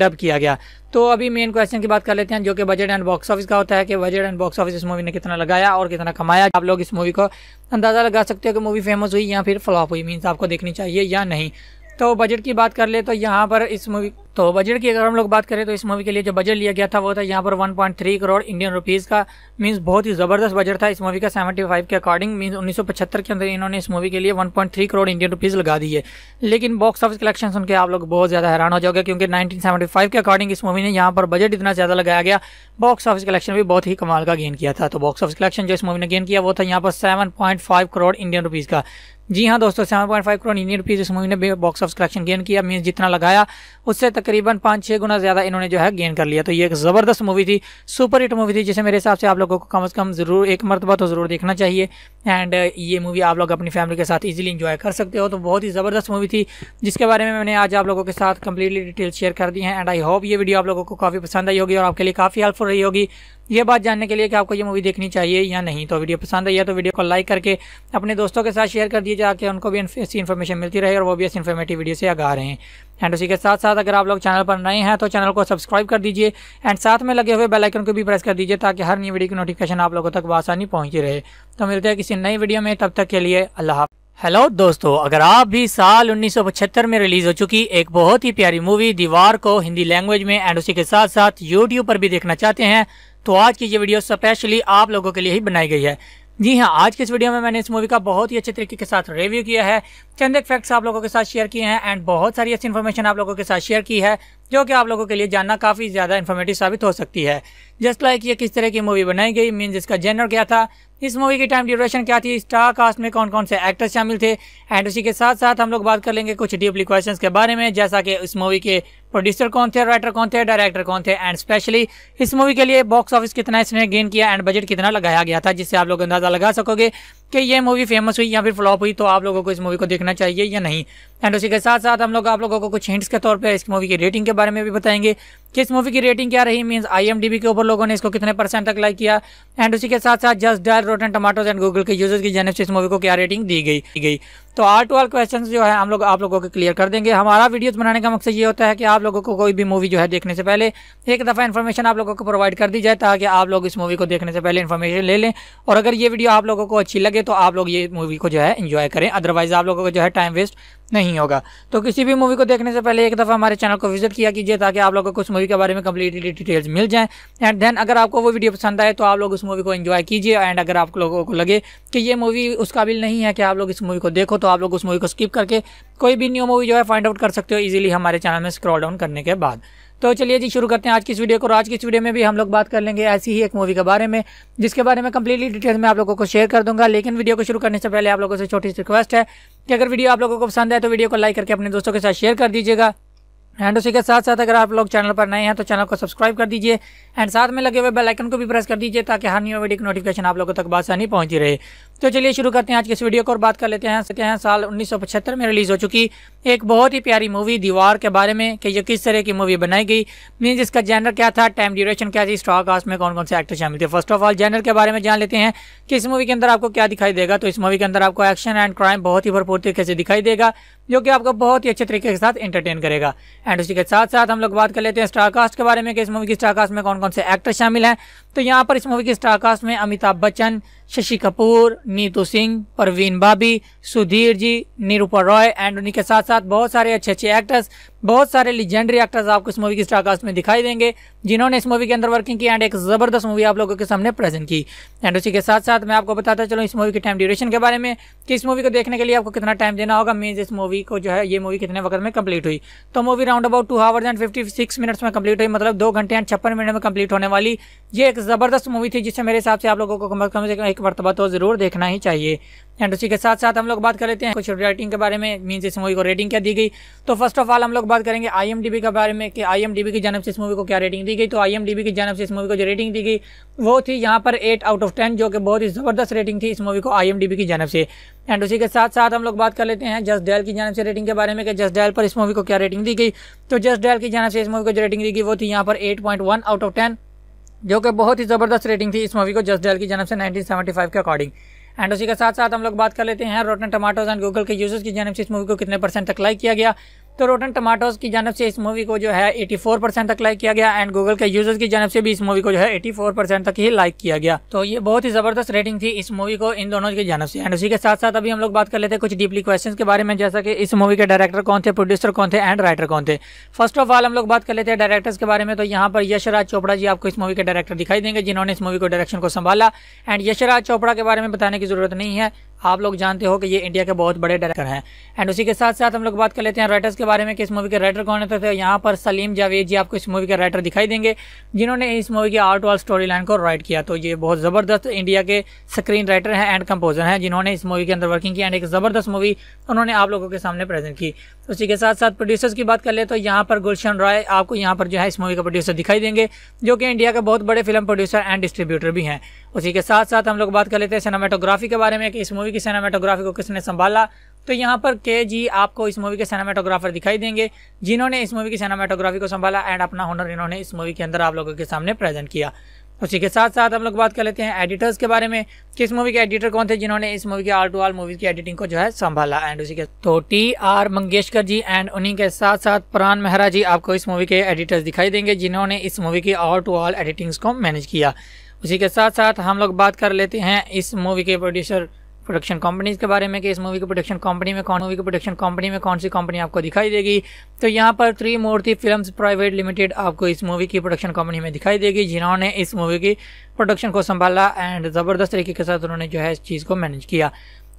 डब किया गया तो अभी मेन क्वेश्चन की बात कर लेते हैं जो कि बजट एंड बॉक्स ऑफिस का होता है कि बजट एंड बॉक्स ऑफिस इस मूवी ने कितना लगाया और कितना कमाया आप लोग इस मूवी को अंदाज़ा लगा सकते हो कि मूवी फेमस हुई या फिर फ्लॉप हुई मीन्स आपको देखनी चाहिए या नहीं तो बजट की बात कर ले तो यहाँ पर इस मूवी तो बजट की अगर हम लोग बात करें तो इस मूवी के लिए जो बजट लिया गया था वो था यहाँ पर 1.3 करोड़ इंडियन रुपीज़ का मींस बहुत ही ज़बरदस्त बजट था इस मूवी का 75 के अकॉर्डिंग मींस 1975 के अंदर इन्होंने इस मूवी के लिए 1.3 करोड़ इंडियन रुपीज़ लगा दिए लेकिन बॉक्स ऑफिस कलेक्शन सुन के आप लोग बहुत ज़्यादा हैरान हो जाओगे क्योंकि नाइनटीन के अकॉर्डिंग इस मूवी ने यहाँ पर बजट इतना ज़्यादा लगाया गया बॉक्स ऑफिस कलेक्शन भी बहुत ही कमाल का गेन किया था तो बॉक्स ऑफिस कलेक्शन जो इस मूवी ने गेन किया वो था यहाँ पर सेवन करोड़ इंडियन रुपीज़ का जी हाँ दोस्तों seven point five crore Indian rupees इस मूवी ने बॉक्स ऑफ कलेक्शन गेन किया मीन जितना लगाया उससे तकरीबन पाँच छः गुना ज़्यादा इन्होंने जो है गेन कर लिया तो ये एक ज़बरदस्त मूवी थी सुपर हिट मूवी थी जिसे मेरे हिसाब से आप लोगों को कम अज़ कम ज़रूर एक मरतबा तो ज़रूर देखना चाहिए एंड ये मूवी आप लोग अपनी फैमिली के साथ ईजिली इन्जॉय कर सकते हो तो बहुत ही ज़बरदस्त मूवी थी जिसके बारे में मैंने आज आप लोगों के साथ कंप्लीटली डिटेल शेयर कर दी है एंड आई होप ये वीडियो आप लोगों को काफ़ी पसंद आई होगी और आपके लिए काफ़ी हेल्पफुल रही होगी ये बात जानने के लिए कि आपको ये मूवी देखनी चाहिए या नहीं तो वीडियो पसंद आई है तो वीडियो को लाइक करके अपने दोस्तों के साथ शेयर कर दीजिए ताकि उनको भी ऐसी इन्फॉर्मेशन मिलती रहे और वो भी ऐसी इन्फॉर्मेटिव वीडियो से आगा रहे हैं एंड उसी के साथ साथ अगर आप लोग चैनल पर नए हैं तो चैनल को सब्सक्राइब कर दीजिए एंड साथ में लगे हुए बेलाइकन को भी प्रेस कर दीजिए ताकि हर नई वीडियो की नोटिफिकेशन आप लोगों तक आसानी पहुँची रहे तो मिलते हैं किसी नई वीडियो में तब तक के लिए अल्लाह हेलो दोस्तों अगर आप भी साल 1975 में रिलीज हो चुकी एक बहुत ही प्यारी मूवी दीवार को हिंदी लैंग्वेज में एंड उसी के साथ साथ यूट्यूब पर भी देखना चाहते हैं तो आज की ये वीडियो स्पेशली आप लोगों के लिए ही बनाई गई है जी हाँ आज की इस वीडियो में मैंने इस मूवी का बहुत ही अच्छे तरीके के साथ रिव्यू किया है चंद एक फैक्ट्स आप लोगों के साथ शेयर किए हैं एंड बहुत सारी ऐसी इन्फॉर्मेशन आप लोगों के साथ शेयर की है जो कि आप लोगों के लिए जानना काफ़ी ज़्यादा इन्फॉर्मेटिव साबित हो सकती है जस्ट लाइक ये किस तरह की मूवी बनाई गई मीन इसका जेनर क्या था इस मूवी की टाइम ड्यूरेशन क्या थी स्टार कास्ट में कौन कौन से एक्टर्स शामिल थे एंड उसी के साथ साथ हम लोग बात कर लेंगे कुछ डीपली क्वेश्चन के बारे में जैसा कि इस मूवी के प्रोड्यूसर कौन थे राइटर कौन थे डायरेक्टर कौन थे एंड स्पेशली इस मूवी के लिए बॉक्स ऑफिस कितना इसने गेन किया एंड बजट कितना लगाया गया था जिससे आप लोग अंदाज़ा लगा सकोगे कि ये मूवी फेमस हुई या फिर फ्लॉप हुई तो आप लोगों को इस मूवी को देखना चाहिए या नहीं एंड उसी के साथ साथ हम लोग आप लोगों को कुछ हिंट्स के तौर पर इस मूवी की रेटिंग के बारे में भी बताएंगे कि इस मूवी की रेटिंग क्या रही मीन्स आई के ऊपर लोगों ने इसको कितने परसेंट तक लाइक किया एंड उसी के साथ साथ just dial rotten tomatoes and Google के यूजर्स की जानव से इस मूवी को क्या रेटिंग दी गई दी गई तो आर टू आर क्वेश्चन जो है हम लोग आप लोगों को क्लियर कर देंगे हमारा वीडियो बनाने का मकसद ये होता है कि आप लोगों को कोई भी मूवी जो है देखने से पहले एक दफ़ा इन्फॉर्मेशन आप लोगों को प्रोवाइड कर दी जाए ताकि आप लोग इस मूवी को देखने से पहले इन्फॉर्मेशन ले लें और अगर ये वीडियो आप लोगों को अच्छी लगे तो आप लोग ये मूवी को जो है इन्जॉय करें अदरवाइज आप लोगों को जो है टाइम वेस्ट नहीं होगा तो किसी भी मूवी को देखने से पहले एक दफ़ा हमारे चैनल को विजिट किया कीजिए ताकि आप लोगों को उस मूवी के बारे में कम्प्लीटली डिटेल्स मिल जाएँ एंड देन अगर आपको वो वीडियो पसंद आए तो आप लोग उस मूवी को इन्जॉय कीजिए एंड अगर आप लोगों को लगे कि ये मूवी उस काबिल नहीं है कि आप लोग इस मूवी को देखो तो आप लोग उस मूवी को स्किप करके कोई भी न्यू मूवी जो है फाइंड आउट कर सकते हो ईजिली हमारे चैनल में स्क्रॉल डाउन करने के बाद तो चलिए जी शुरू करते हैं आज की इस वीडियो को आज की इस वीडियो में भी हम लोग बात कर लेंगे ऐसी ही एक मूवी के बारे में जिसके बारे में कंप्लीटली डिटेल्स में आप लोगों को शेयर कर दूंगा लेकिन वीडियो को शुरू करने से पहले आप लोगों से छोटी सी रिक्वेस्ट है कि अगर वीडियो आप लोगों को पसंद है तो वीडियो को लाइक करके अपने दोस्तों के साथ शेयर कर दीजिएगा एंड उसी के साथ साथ अगर आप लोग चैनल पर नए हैं तो चैनल को सब्सक्राइब कर दीजिए एंड साथ में लगे हुए बेल आइकन को भी प्रेस कर दीजिए ताकि हर न्यू वीडियो की नोटिफिकेशन आप लोगों तक बासानी पहुंची रहे तो चलिए शुरू करते हैं आज के इस वीडियो को और बात कर लेते हैं सकते हैं साल 1975 में रिलीज़ हो चुकी एक बहुत ही प्यारी मूवी दीवार के बारे में कि ये किस तरह की मूवी बनाई गई मीन इसका जेनर क्या था टाइम ड्यूरेशन क्या थी स्टॉक कास्ट में कौन कौन से एक्टर शामिल थे फर्स्ट ऑफ ऑल जेनर के बारे में जान लेते हैं कि इस मूवी के अंदर आपको क्या दिखाई देगा तो इस मूवी के अंदर आपको एक्शन एंड क्राइम बहुत ही भरपूर तरीके से दिखाई देगा जो कि आपको बहुत ही अच्छे तरीके के साथ एंटरटेन करेगा एंड उसी के साथ साथ हम लोग बात कर लेते हैं स्टारकास्ट के बारे में कि इस मूवी की स्टारकास्ट में कौन कौन से एक्टर शामिल हैं तो यहाँ पर इस मूवी के स्टारकास्ट में अमिताभ बच्चन शशि कपूर नीतू सिंह परवीन बाबी सुधीर जी निरूपा रॉय एंड उन्हीं के साथ साथ बहुत सारे अच्छे अच्छे एक्टर्स बहुत सारे लीजेंडरी एक्टर्स आपको इस मूवी की स्टारकास्ट में दिखाई देंगे जिन्होंने इस मूवी के अंदर वर्किंग की एंड एक ज़बरदस्त मूवी आप लोगों के सामने प्रेजेंट की एंड उसी के साथ साथ मैं आपको बताता चलूँ इस मूवी के टाइम ड्यूरेशन के बारे में कि इस मूवी को देखने के लिए आपको कितना टाइम देना होगा मीन इस मूवी को जो है ये मूवी कितने वक्त में कम्प्लीट हुई तो movie round about two hours and fifty six minutes में कंप्लीट हुई मतलब दो घंटे एंड छप्पन मिनट में कम्प्लीट होने वाली ये एक ज़बरदस्त मूवी थी जिससे मेरे हिसाब से आप लोगों को कम से कम एक मरतबा तो ज़रूर देखना ही चाहिए एंड उसी के साथ साथ हम लोग बात कर लेते हैं कुछ रेटिंग के बारे में मीनस इस मूवी को रेटिंग क्या दी गई तो फर्स्ट ऑफ ऑल हम लोग बात करेंगे आईएमडीबी के बारे में कि आईएमडीबी की जनब से इस मूवी को क्या रेटिंग दी गई तो आईएमडीबी की जनब से इस मूवी को जो रेटिंग दी गई वो थी यहाँ पर एट आउट ऑफ टेन जो कि बहुत ही ज़बरदस्त रेटिंग थी इस मूवी को आई की जनब से एंड उसी के साथ साथ हम लोग बात कर लेते हैं जस्ट डैल की जानव से रेटिंग के बारे में कि जस्ट डैल पर इस मूवी को क्या रेटिंग दी गई तो जस्ट डैल की जानव से इस मूवी को जो रेटिंग दी गई वो थी यहाँ पर एट आउट ऑफ टेन जो कि बहुत ही ज़बरदस्त रेटिंग थी इस मूवी को जस्ट डैल की जानव से नाइनटीन के अकॉर्डिंग एंड उसी के साथ साथ हम लोग बात कर लेते हैं रोटन टमाटोज एंड गूगल के यूजर्स की जानब से इस मूवी को कितने परसेंट तक लाइक किया गया तो रोटन टमाटोज की जानब से इस मूवी को जो है 84 परसेंट तक लाइक किया गया एंड गूगल के यूजर्स की जानब से भी इस मूवी को जो है 84 परसेंट तक ही लाइक किया गया तो ये बहुत ही जबरदस्त रेटिंग थी इस मूवी को इन दोनों की जानव से एंड उसी के साथ साथ अभी हम लोग बात कर लेते हैं कुछ डीपली क्वेश्चन के बारे में जैसा कि इस मूवी के डायरेक्टर कौन थे प्रोड्यूसर कौन थे एंड राइटर कौन थे फर्स्ट ऑफ ऑल हम लोग बात कर लेते हैं डायरेक्टर्स के बारे में तो यहाँ पर यशराज चोपड़ा जी आपको इस मूवी के डायरेक्टर दिखाई देंगे जिन्होंने इस मूवी को डायरेक्शन को संभाला एंड यशराज चोपड़ा के बारे में बताने की जरूरत नहीं है आप लोग जानते हो कि ये इंडिया के बहुत बड़े डायरेक्टर हैं एंड उसी के साथ साथ हम लोग बात कर लेते हैं राइटर्स के बारे में इस मूवी के राइटर कौन होते थे यहाँ पर सलीम जावेद जी आपको इस मूवी के राइटर दिखाई देंगे जिन्होंने इस मूवी की आर्ट वाल स्टोरी लाइन को राइट किया तो ये बहुत ज़बरदस्त इंडिया के स्क्रीन राइटर हैं एंड कंपोजर हैं जिन्होंने इस मूवी के अंदर वर्किंग की एंड एक ज़बरदस्त मूवी उन्होंने आप लोगों के सामने प्रेजेंट की तो उसी के साथ साथ प्रोड्यूसर्स की बात कर ले तो यहाँ पर गुलशन राय आपको यहाँ पर जो है इस मूवी का प्रोड्यूसर दिखाई देंगे जो कि इंडिया के बहुत बड़े फिल्म प्रोड्यूसर एंड डिस्ट्रीब्यूटर भी हैं उसी के साथ साथ हम लोग बात कर लेते हैं सिनेमाटोग्राफी के बारे में कि इस मूवी की सैनामेटोग्राफी को किसने संभाला तो यहाँ पर के जी आपको इस मूवी के सैनामेटोग्राफर दिखाई देंगे जिन्होंने इस मूवी की सैनामेटोग्राफी को संभाला एंड अपना हुनर इन्होंने इस मूवी के अंदर आप लोगों के सामने प्रेजेंट किया उसी के साथ साथ हम लोग बात कर लेते हैं एडिटर्स के बारे में किस मूवी के एडिटर कौन थे जिन्होंने इस मूवी के आल टू आल मूवीज की एडिटिंग को जो है संभाला एंड उसी के तो T R Mangeshkar ji and उन्हीं के साथ साथ प्राण मेहरा जी आपको इस मूवी के एडिटर्स दिखाई देंगे जिन्होंने इस मूवी की ऑल टू ऑल एडिटिंग्स को मैनेज किया उसी के साथ साथ हम लोग बात कर लेते हैं इस मूवी के प्रोड्यूसर प्रोडक्शन कंपनीज के बारे में कि इस मूवी की प्रोडक्शन कंपनी में कौन मूवी की प्रोडक्शन कंपनी में कौन सी कंपनी आपको दिखाई देगी तो यहाँ पर मूर्ति फिल्म्स प्राइवेट लिमिटेड आपको इस मूवी की प्रोडक्शन कंपनी में दिखाई देगी जिन्होंने इस मूवी की प्रोडक्शन को संभाला एंड ज़बरदस्त तरीके के साथ उन्होंने जो है इस चीज़ को मैनेज किया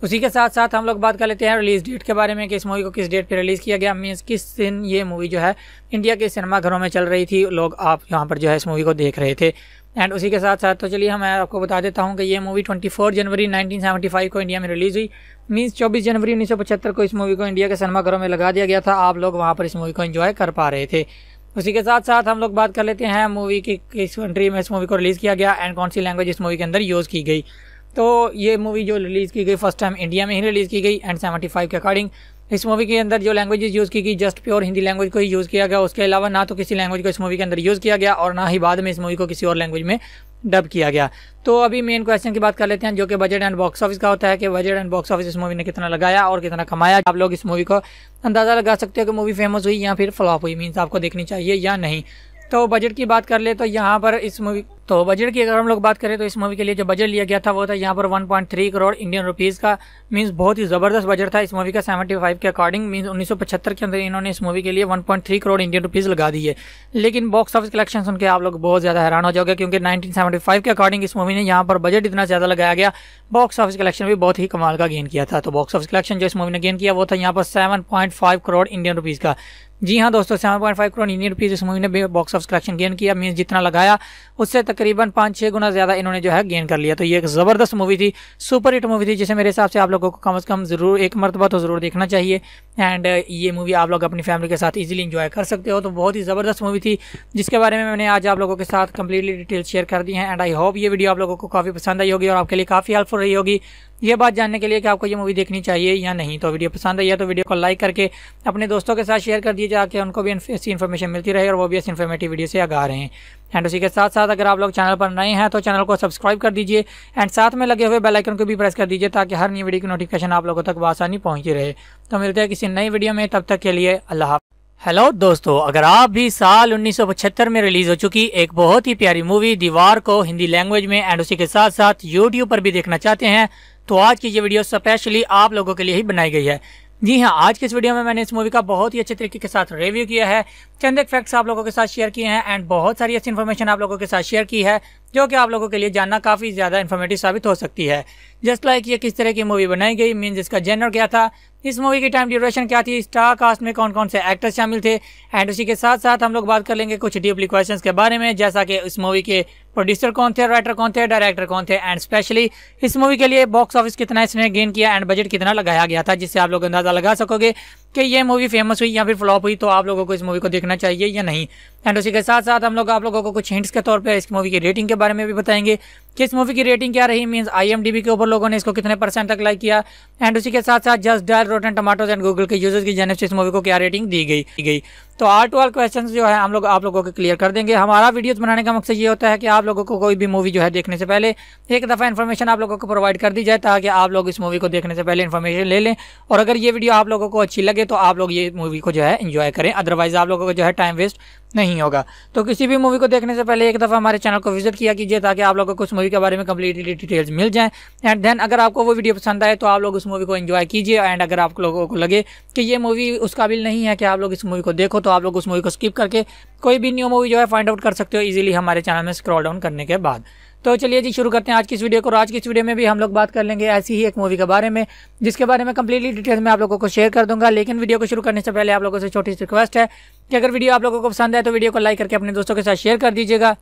उसी के साथ साथ हम लोग बात कर लेते हैं रिलीज डेट के बारे में कि इस मूवी को किस डेट पर रिलीज़ किया गया मीन्स किस दिन ये मूवी जो है इंडिया के सिनेमाघरों में चल रही थी लोग आप यहाँ पर जो है इस मूवी को देख रहे थे एंड उसी के साथ साथ तो चलिए हम आपको बता देता हूँ कि ये मूवी 24 जनवरी 1975 को इंडिया में रिलीज़ हुई मींस 24 जनवरी 1975 को इस मूवी को इंडिया के सिनेमाघरों में लगा दिया गया था आप लोग वहाँ पर इस मूवी को एंजॉय कर पा रहे थे उसी के साथ साथ हम लोग बात कर लेते हैं मूवी की किस कंट्री में इस मूवी को रिलीज़ किया गया एंड कौन सी लैंग्वेज इस मूवी के अंदर यूज़ की गई तो ये मूवी जो रिलीज़ की गई फर्स्ट टाइम इंडिया में ही रिलीज़ की गई एंड सेवेंटी के अकॉर्डिंग इस मूवी के अंदर जो लैंग्वेजेस यूज़ की गई जस्ट प्योर हिंदी लैंग्वेज को ही यूज़ किया गया उसके अलावा ना तो किसी लैंग्वेज को इस मूवी के अंदर यूज़ किया गया और ना ही बाद में इस मूवी को किसी और लैंग्वेज में डब किया गया तो अभी मेन क्वेश्चन की बात कर लेते हैं जो कि बजट एंड बॉक्स ऑफिस का होता है कि बजट एंड बॉक्स ऑफिस इस मूवी ने कितना लगाया और कितना कमाया आप लोग इस मूवी को अंदाज़ा लगा सकते हो कि मूवी फेमस हुई या फिर फ्लॉप हुई मीन्स आपको देखनी चाहिए या नहीं तो बजट की बात कर ले तो यहाँ पर इस मूवी तो बजट की अगर हम लोग बात करें तो इस मूवी के लिए जो बजट लिया गया था वो था यहाँ पर 1.3 करोड़ इंडियन रुपीज़ का मींस बहुत ही ज़बरदस्त बजट था इस मूवी का 75 के अकॉर्डिंग मींस 1975 के अंदर इन्होंने इस मूवी के लिए 1.3 करोड़ इंडियन रुपीज़ लगा दिए लेकिन बॉक्स ऑफिस कलेक्शन सुन के आप लोग बहुत ज़्यादा हैरान हो जाओगे क्योंकि नाइनटीन के अकॉर्डिंग इस मूवी ने यहाँ पर बजट इतना ज़्यादा लगाया गया बॉक्स ऑफिस कलेक्शन भी बहुत ही कमाल का गेन किया था तो बॉक्स ऑफिस कलेक्शन जो इस मूवी ने गेन किया वो था यहाँ पर सेवन करोड़ इंडियन रुपीज़ का जी हाँ दोस्तों seven point five crore Indian rupees इस मूवी ने बॉक्स ऑफिस कलेक्शन गेन किया मीन जितना लगाया उससे तक तकरीबन पाँच छः गुना ज़्यादा इन्होंने जो है गेन कर लिया तो ये एक ज़बरदस्त मूवी थी सुपर हिट मूवी थी जिसे मेरे हिसाब से आप लोगों को कम अज़ कम ज़रूर एक मरतबा तो ज़रूर देखना चाहिए एंड uh, ये मूवी आप लोग अपनी फैमिली के साथ ईजिली इंजॉय कर सकते हो तो बहुत ही ज़बरदस्त मूवी थी जिसके बारे में मैंने आज आप लोगों के साथ कंप्लीटली डिटेल शेयर कर दी है एंड आई होप ये वीडियो आप लोगों को काफ़ी पसंद आई होगी और आपके लिए काफ़ी हेल्पफुल रही होगी ये बात जानने के लिए कि आपको ये मूवी देखनी चाहिए या नहीं तो वीडियो पसंद आई है तो वीडियो को लाइक करके अपने दोस्तों के साथ शेयर कर दिए जाकर उनको भी ऐसी इन्फॉर्मेशन मिलती रहे और वो भी ऐसी इन्फॉर्मेटिव वीडियो से आगा रहे हैं एंड उसी के साथ साथ अगर आप लोग चैनल पर नए हैं तो चैनल को सब्सक्राइब कर दीजिए एंड साथ में लगे हुए बेल आइकन को भी प्रेस कर दीजिए ताकि हर नई वीडियो की नोटिफिकेशन आप लोगों तक आसानी पहुंची रहे तो मिलते हैं किसी नई वीडियो में तब तक के लिए अल्लाह हेलो दोस्तों अगर आप भी साल 1975 में रिलीज हो चुकी एक बहुत ही प्यारी मूवी दीवार को हिंदी लैंग्वेज में एंड उसी के साथ साथ यूट्यूब पर भी देखना चाहते हैं तो आज की ये वीडियो स्पेशली आप लोगों के लिए ही बनाई गई है जी हाँ आज के इस वीडियो में मैंने इस मूवी का बहुत ही अच्छे तरीके के साथ रिव्यू किया है चंद एक फैक्ट्स आप लोगों के साथ शेयर किए हैं एंड बहुत सारी ऐसी इन्फॉर्मेशन आप लोगों के साथ शेयर की है जो कि आप लोगों के लिए जानना काफ़ी ज़्यादा इन्फॉर्मेटिव साबित हो सकती है जस्ट लाइक ये किस तरह की मूवी बनाई गई मीन इसका जेनर क्या था इस मूवी की टाइम ड्यूरेशन क्या थी स्टार कास्ट में कौन कौन से एक्टर्स शामिल थे एंड उसी के साथ साथ हम लोग बात कर लेंगे कुछ डीपली क्वेश्चन के बारे में जैसा कि इस मूवी के प्रोड्यूसर कौन थे राइटर कौन थे डायरेक्टर कौन थे एंड स्पेशली इस मूवी के लिए बॉक्स ऑफिस कितना इसने गेन किया एंड बजट कितना लगाया गया था जिससे आप लोग अंदाज़ा लगा सकोगे कि ये मूवी फेमस हुई या फिर फ्लॉप हुई तो आप लोगों को इस मूवी को देखना चाहिए या नहीं एंड उसी के साथ साथ हम लोग आप लोगों को कुछ हिंट्स के तौर पर इस मूवी की रेटिंग के बारे में भी बताएंगे कि इस मूवी की रेटिंग क्या रही मीन्स आई के ऊपर लोगों ने इसको कितने परसेंट तक लाइक किया एंड उसी के साथ साथ just dial rotten tomatoes and Google के यूजर्स की जानव से इस मूवी को क्या रेटिंग दी गई गई तो आर टू आर क्वेश्चन जो है हम लोग आप लोगों को क्लियर कर देंगे हमारा वीडियोज़ बनाने का मकसद ये होता है कि आप आप लोगों को कोई भी मूवी जो है देखने से पहले एक दफ़ा इन्फॉर्मेशन आप लोगों को प्रोवाइड कर दी जाए ताकि आप लोग इस मूवी को देखने से पहले इन्फॉर्मेशन ले लें और अगर ये वीडियो आप लोगों को अच्छी लगे तो आप लोग ये मूवी को जो है इन्जॉय करें अदरवाइज़ आप लोगों को जो है टाइम वेस्ट नहीं होगा तो किसी भी मूवी को देखने से पहले एक दफ़ा हमारे चैनल को विजिट किया कीजिए ताकि आप लोगों को उस मूवी के बारे में कम्प्लीटली डिटेल्स मिल जाएँ एंड देन अगर आपको वो वीडियो पसंद आए तो आप लोग उस मूवी को इन्जॉय कीजिए एंड अगर आप लोगों को लगे कि ये मूवी उस काबिल नहीं है कि आप लोग इस मूवी को देखो तो आप लोग उस मूवी को स्किप करके कोई भी न्यू मूवी जो है फाइंड आउट कर सकते हो ईजिली हमारे चैनल में स्क्रॉल डाउन करने के बाद तो चलिए जी शुरू करते हैं आज की इस वीडियो को और आज की इस वीडियो में भी हम लोग बात कर लेंगे ऐसी ही एक मूवी के बारे में जिसके बारे में कंप्लीटली डिटेल्स में आप लोगों को शेयर कर दूंगा लेकिन वीडियो को शुरू करने से पहले आप लोगों से छोटी सी रिक्वेस्ट है कि अगर वीडियो आप लोगों को पसंद है तो वीडियो को लाइक करके अपने दोस्तों के साथ शेयर कर दीजिएगा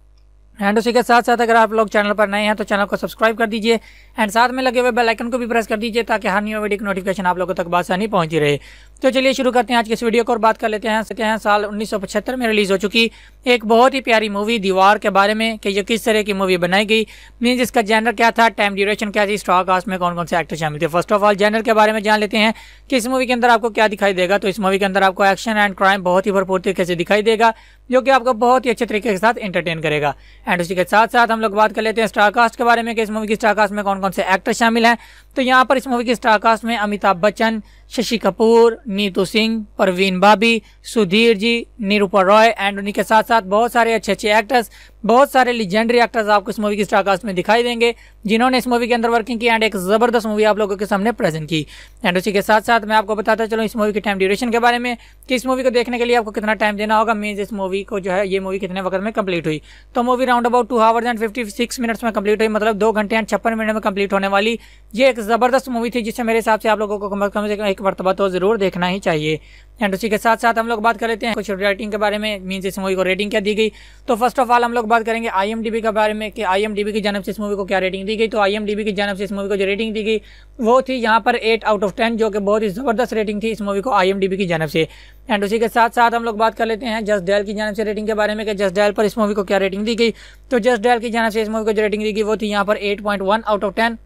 एंड उसी के साथ साथ अगर आप लोग चैनल पर नए हैं तो चैनल को सब्सक्राइब कर दीजिए एंड साथ में लगे हुए बेल आइकन को भी प्रेस कर दीजिए ताकि हर न्यू वीडियो की नोटिफिकेशन आप लोगों तक बासानी पहुंची रहे तो चलिए शुरू करते हैं आज के इस वीडियो को और बात कर लेते हैं सकते हैं साल 1975 में रिलीज़ हो चुकी एक बहुत ही प्यारी मूवी दीवार के बारे में कि ये किस तरह की मूवी बनाई गई मीन इसका जेनर क्या था टाइम ड्यूरेशन क्या थी स्टॉक कास्ट में कौन कौन से एक्टर शामिल थे फर्स्ट ऑफ ऑल जेनर के बारे में जान लेते हैं कि इस मूवी के अंदर आपको क्या दिखाई देगा तो इस मूवी के अंदर आपको एक्शन एंड क्राइम बहुत ही भरपूर तरीके से दिखाई देगा जो कि आपको बहुत ही अच्छे तरीके के साथ एंटरटेन करेगा एंड उसी के साथ साथ हम लोग बात कर लेते हैं स्टार कास्ट के बारे में कि इस मूवी की स्टार कास्ट में कौन कौन से एक्टर शामिल हैं तो यहाँ पर इस मूवी के स्टारकास्ट में अमिताभ बच्चन शशि कपूर नीतू सिंह परवीन भाभी सुधीर जी निरूपा रॉय एंड उन्हीं के साथ साथ बहुत सारे अच्छे अच्छे एक्टर्स बहुत सारे लीजेंडरी एक्टर्स आपको इस मूवी की स्टारकास्ट में दिखाई देंगे जिन्होंने इस मूवी के अंदर वर्किंग की एंड एक ज़बरदस्त मूवी आप लोगों के सामने प्रेजेंट की एंड उसी के साथ साथ मैं आपको बताता चलूँ इस मूवी के टाइम ड्यूरेशन के बारे में कि इस मूवी को देखने के लिए आपको कितना टाइम देना होगा मीन इस मूवी को जो है ये मूवी कितने वक्त में कंप्लीट हुई तो movie round about two hours and fifty six minutes में कंप्लीट हुई मतलब दो घंटे एंड छप्पन मिनट में कंप्लीट होने वाली ये एक ज़बरदस्त मूवी थी जिससे मेरे हिसाब से आप लोगों को कम से कम एक मरतबा तो ज़रूर देखना ही चाहिए एंड उसी के साथ साथ हम लोग बात कर लेते हैं कुछ रेटिंग के बारे में मीन इस मूवी को रेटिंग क्या दी गई तो फर्स्ट ऑफ ऑल हम लोग बात करेंगे आईएमडीबी के बारे में कि आईएमडीबी की जनब से इस मूवी को क्या रेटिंग दी गई तो आईएमडीबी की जानब से इस मूवी को जो रेटिंग दी गई वो थी यहाँ पर एट आउट ऑफ टेन जो कि बहुत ही ज़बरदस्त रेटिंग थी इस मूवी को आई की जनब से एंड उसी के साथ साथ हम लोग बात कर लेते हैं जस्ट डैल की जानब से रेटिंग के बारे में कि जस्ट डैल पर इस मूवी को क्या रेटिंग दी गई तो जस्ट डैल की जानब से इस मूवी को जो रेटिंग दी गई वो थी यहाँ पर एट आउट ऑफ टेन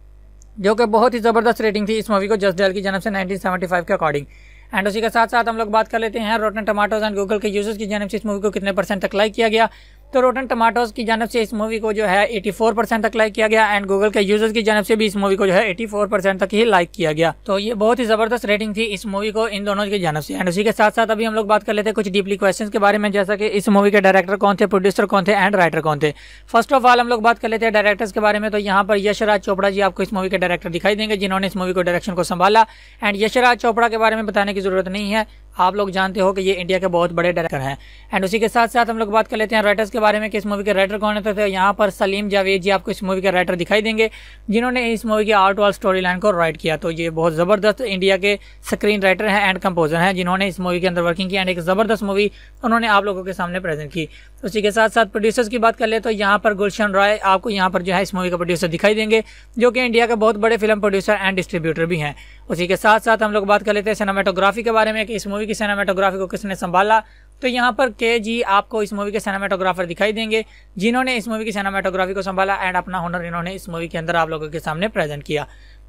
जो कि बहुत ही ज़बरदस्त रेटिंग थी इस मूवी को जस्ट डैल की जनब से नाइनटीन के अकॉर्डिंग एंड उसी के साथ साथ हम लोग बात कर लेते हैं रोटन टमाटोज एंड गूगल के यूजर्स की जानब से इस मूवी को कितने परसेंट तक लाइक किया गया तो रोटन टमाटोज की जानब से इस मूवी को जो है 84 परसेंट तक लाइक किया गया एंड गूगल के यूजर्स की जानब से भी इस मूवी को जो है 84 परसेंट तक ही लाइक किया गया तो ये बहुत ही जबरदस्त रेटिंग थी इस मूवी को इन दोनों की जानब से एंड उसी के साथ साथ अभी हम लोग बात कर लेते हैं कुछ डीपली क्वेश्चन के बारे में जैसा कि इस मूवी के डायरेक्टर कौन थे प्रोड्यूसर कौन थे एंड राइटर कौन थे फर्स्ट ऑफ ऑल हम लोग बात कर लेते हैं डायरेक्टर्स के बारे में तो यहाँ पर यशराज चोपड़ा जी आपको इस मूवी के डायरेक्टर दिखाई देंगे जिन्होंने इस मूवी को डायरेक्शन को संभाला एंड यशराज चोपड़ा के बारे में बताने की जरूरत नहीं है आप लोग जानते हो कि ये इंडिया के बहुत बड़े डायरेक्टर हैं एंड उसी के साथ साथ हम लोग बात कर लेते हैं राइटर्स के बारे में कि इस मूवी के राइटर कौन थे यहाँ पर सलीम जावेद जी आपको इस मूवी के राइटर दिखाई देंगे जिन्होंने इस मूवी की आर्ट वाल स्टोरी लाइन को राइट किया तो ये बहुत ज़बरदस्त इंडिया के स्क्रीन राइटर हैं एंड कंपोजर हैं जिन्होंने इस मूवी के अंदर वर्किंग की एंड एक ज़बरदस्त मूवी उन्होंने आप लोगों के सामने प्रेजेंट की तो उसी के साथ साथ प्रोड्यूसर्स की बात कर ले तो यहाँ पर गुलशन रॉय आपको यहाँ पर जो है इस मूवी का प्रोड्यूसर दिखाई देंगे जो कि इंडिया के बहुत बड़े फिल्म प्रोड्यूसर एंड डिस्ट्रीब्यूटर भी हैं उसी के साथ साथ हम लोग बात कर लेते हैं सिनेमाटोग्राफी के बारे में कि इस मूवी की सिनेमाटोग्राफी को किसने संभाला तो यहाँ पर के जी आपको इस मूवी के सिनेमाटोग्राफर दिखाई देंगे जिन्होंने इस मूवी की सिनेमाटोग्राफी को संभाला एंड अपना हुनर इन्होंने इस मूवी के अंदर आप लोगों के सामने प्रेजेंट किया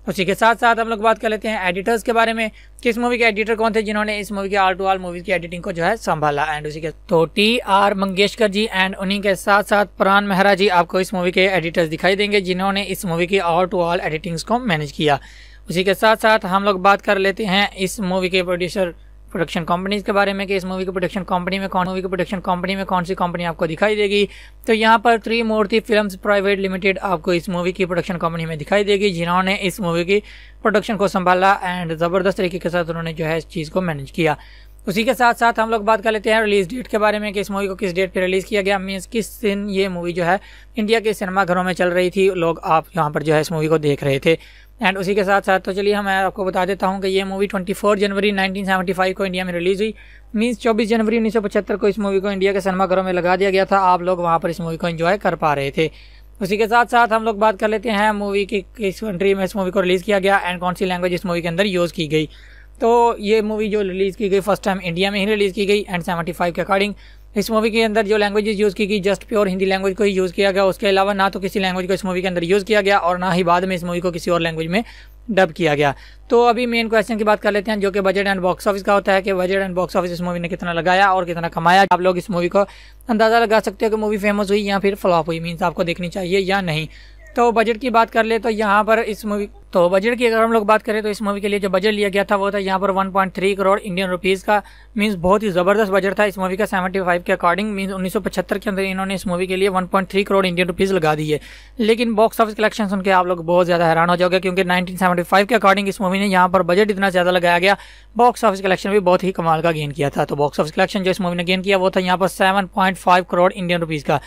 उसी के साथ साथ हम लोग बात कर लेते हैं एडिटर्स के बारे में किस मूवी के एडिटर कौन थे जिन्होंने इस मूवी के आल टू आल मूवीज की एडिटिंग को जो है संभाला एंड उसी के तो T R Mangeshkar ji and उन्हीं के साथ साथ प्राण मेहरा जी आपको इस मूवी के एडिटर्स दिखाई देंगे जिन्होंने इस मूवी की ऑल टू ऑल एडिटिंग्स को मैनेज किया उसी के साथ साथ हम लोग बात कर लेते हैं इस मूवी के प्रोड्यूसर प्रोडक्शन कंपनीज के बारे में कि इस मूवी की प्रोडक्शन कंपनी में कौन मूवी की प्रोडक्शन कंपनी में कौन सी कंपनी आपको दिखाई देगी तो यहाँ पर मूर्ति फिल्म्स प्राइवेट लिमिटेड आपको इस मूवी की प्रोडक्शन कंपनी में दिखाई देगी जिन्होंने इस मूवी की प्रोडक्शन को संभाला एंड ज़बरदस्त तरीके के साथ उन्होंने जो है इस चीज़ को मैनेज किया उसी के साथ साथ हम लोग बात कर लेते हैं रिलीज़ डेट के बारे में कि इस मूवी को किस डेट पर रिलीज़ किया गया मीन्स किस दिन ये मूवी जो है इंडिया के सिनेमाघरों में चल रही थी लोग आप यहाँ पर जो है इस मूवी को देख रहे थे एंड उसी के साथ साथ तो चलिए मैं आपको बता देता हूँ कि ये मूवी 24 जनवरी 1975 को इंडिया में रिलीज़ हुई मींस 24 जनवरी 1975 को इस मूवी को इंडिया के सिनेमाघरों में लगा दिया गया था आप लोग वहाँ पर इस मूवी को इन्जॉय कर पा रहे थे उसी के साथ साथ हम लोग बात कर लेते हैं मूवी की किस कंट्री में इस मूवी को रिलीज़ किया गया एंड कौन सी लैंग्वेज इस मूवी के अंदर यूज़ की गई तो ये मूवी जो रिलीज़ की गई फर्स्ट टाइम इंडिया में ही रिलीज़ की गई एंड सेवेंटी के अकॉर्डिंग इस मूवी के अंदर जो लैंग्वेजेस यूज़ की गई जस्ट प्योर हिंदी लैंग्वेज को ही यूज़ किया गया उसके अलावा ना तो किसी लैंग्वेज को इस मूवी के अंदर यूज़ किया गया और ना ही बाद में इस मूवी को किसी और लैंग्वेज में डब किया गया तो अभी मेन क्वेश्चन की बात कर लेते हैं जो कि बजट एंड बॉक्स ऑफिस का होता है कि बजट एंड बॉक्स ऑफिस इस मूवी ने कितना लगाया और कितना कमाया आप लोग इस मूवी को अंदाज़ा लगा सकते हो कि मूवी फेमस हुई या फिर फ्लॉप हुई मीन्स आपको देखनी चाहिए या नहीं तो बजट की बात कर ले तो यहाँ पर इस मूवी तो बजट की अगर हम लोग बात करें तो इस मूवी के लिए जो बजट लिया गया था वो था यहाँ पर 1.3 करोड़ इंडियन रुपीज़ का मींस बहुत ही ज़बरदस्त बजट था इस मूवी का 75 के अकॉर्डिंग मींस 1975 के अंदर इन्होंने इस मूवी के लिए 1.3 करोड़ इंडियन रुपीज़ लगा दिए लेकिन बॉक्स ऑफिस कलेक्शन सुनकर आप लोग बहुत ज़्यादा हैरान हो जाओगे क्योंकि नाइनटीन के अकॉर्डिंग इस मूवी ने यहाँ पर बजट इतना ज़्यादा लगाया गया बॉक्स ऑफिस कलेक्शन भी बहुत ही कमाल का गेन किया था तो बॉक्स ऑफिस कलेक्शन जो इस मूवी ने गेन किया वो था यहाँ पर सेवन करोड़ इंडियन रुपीज़ का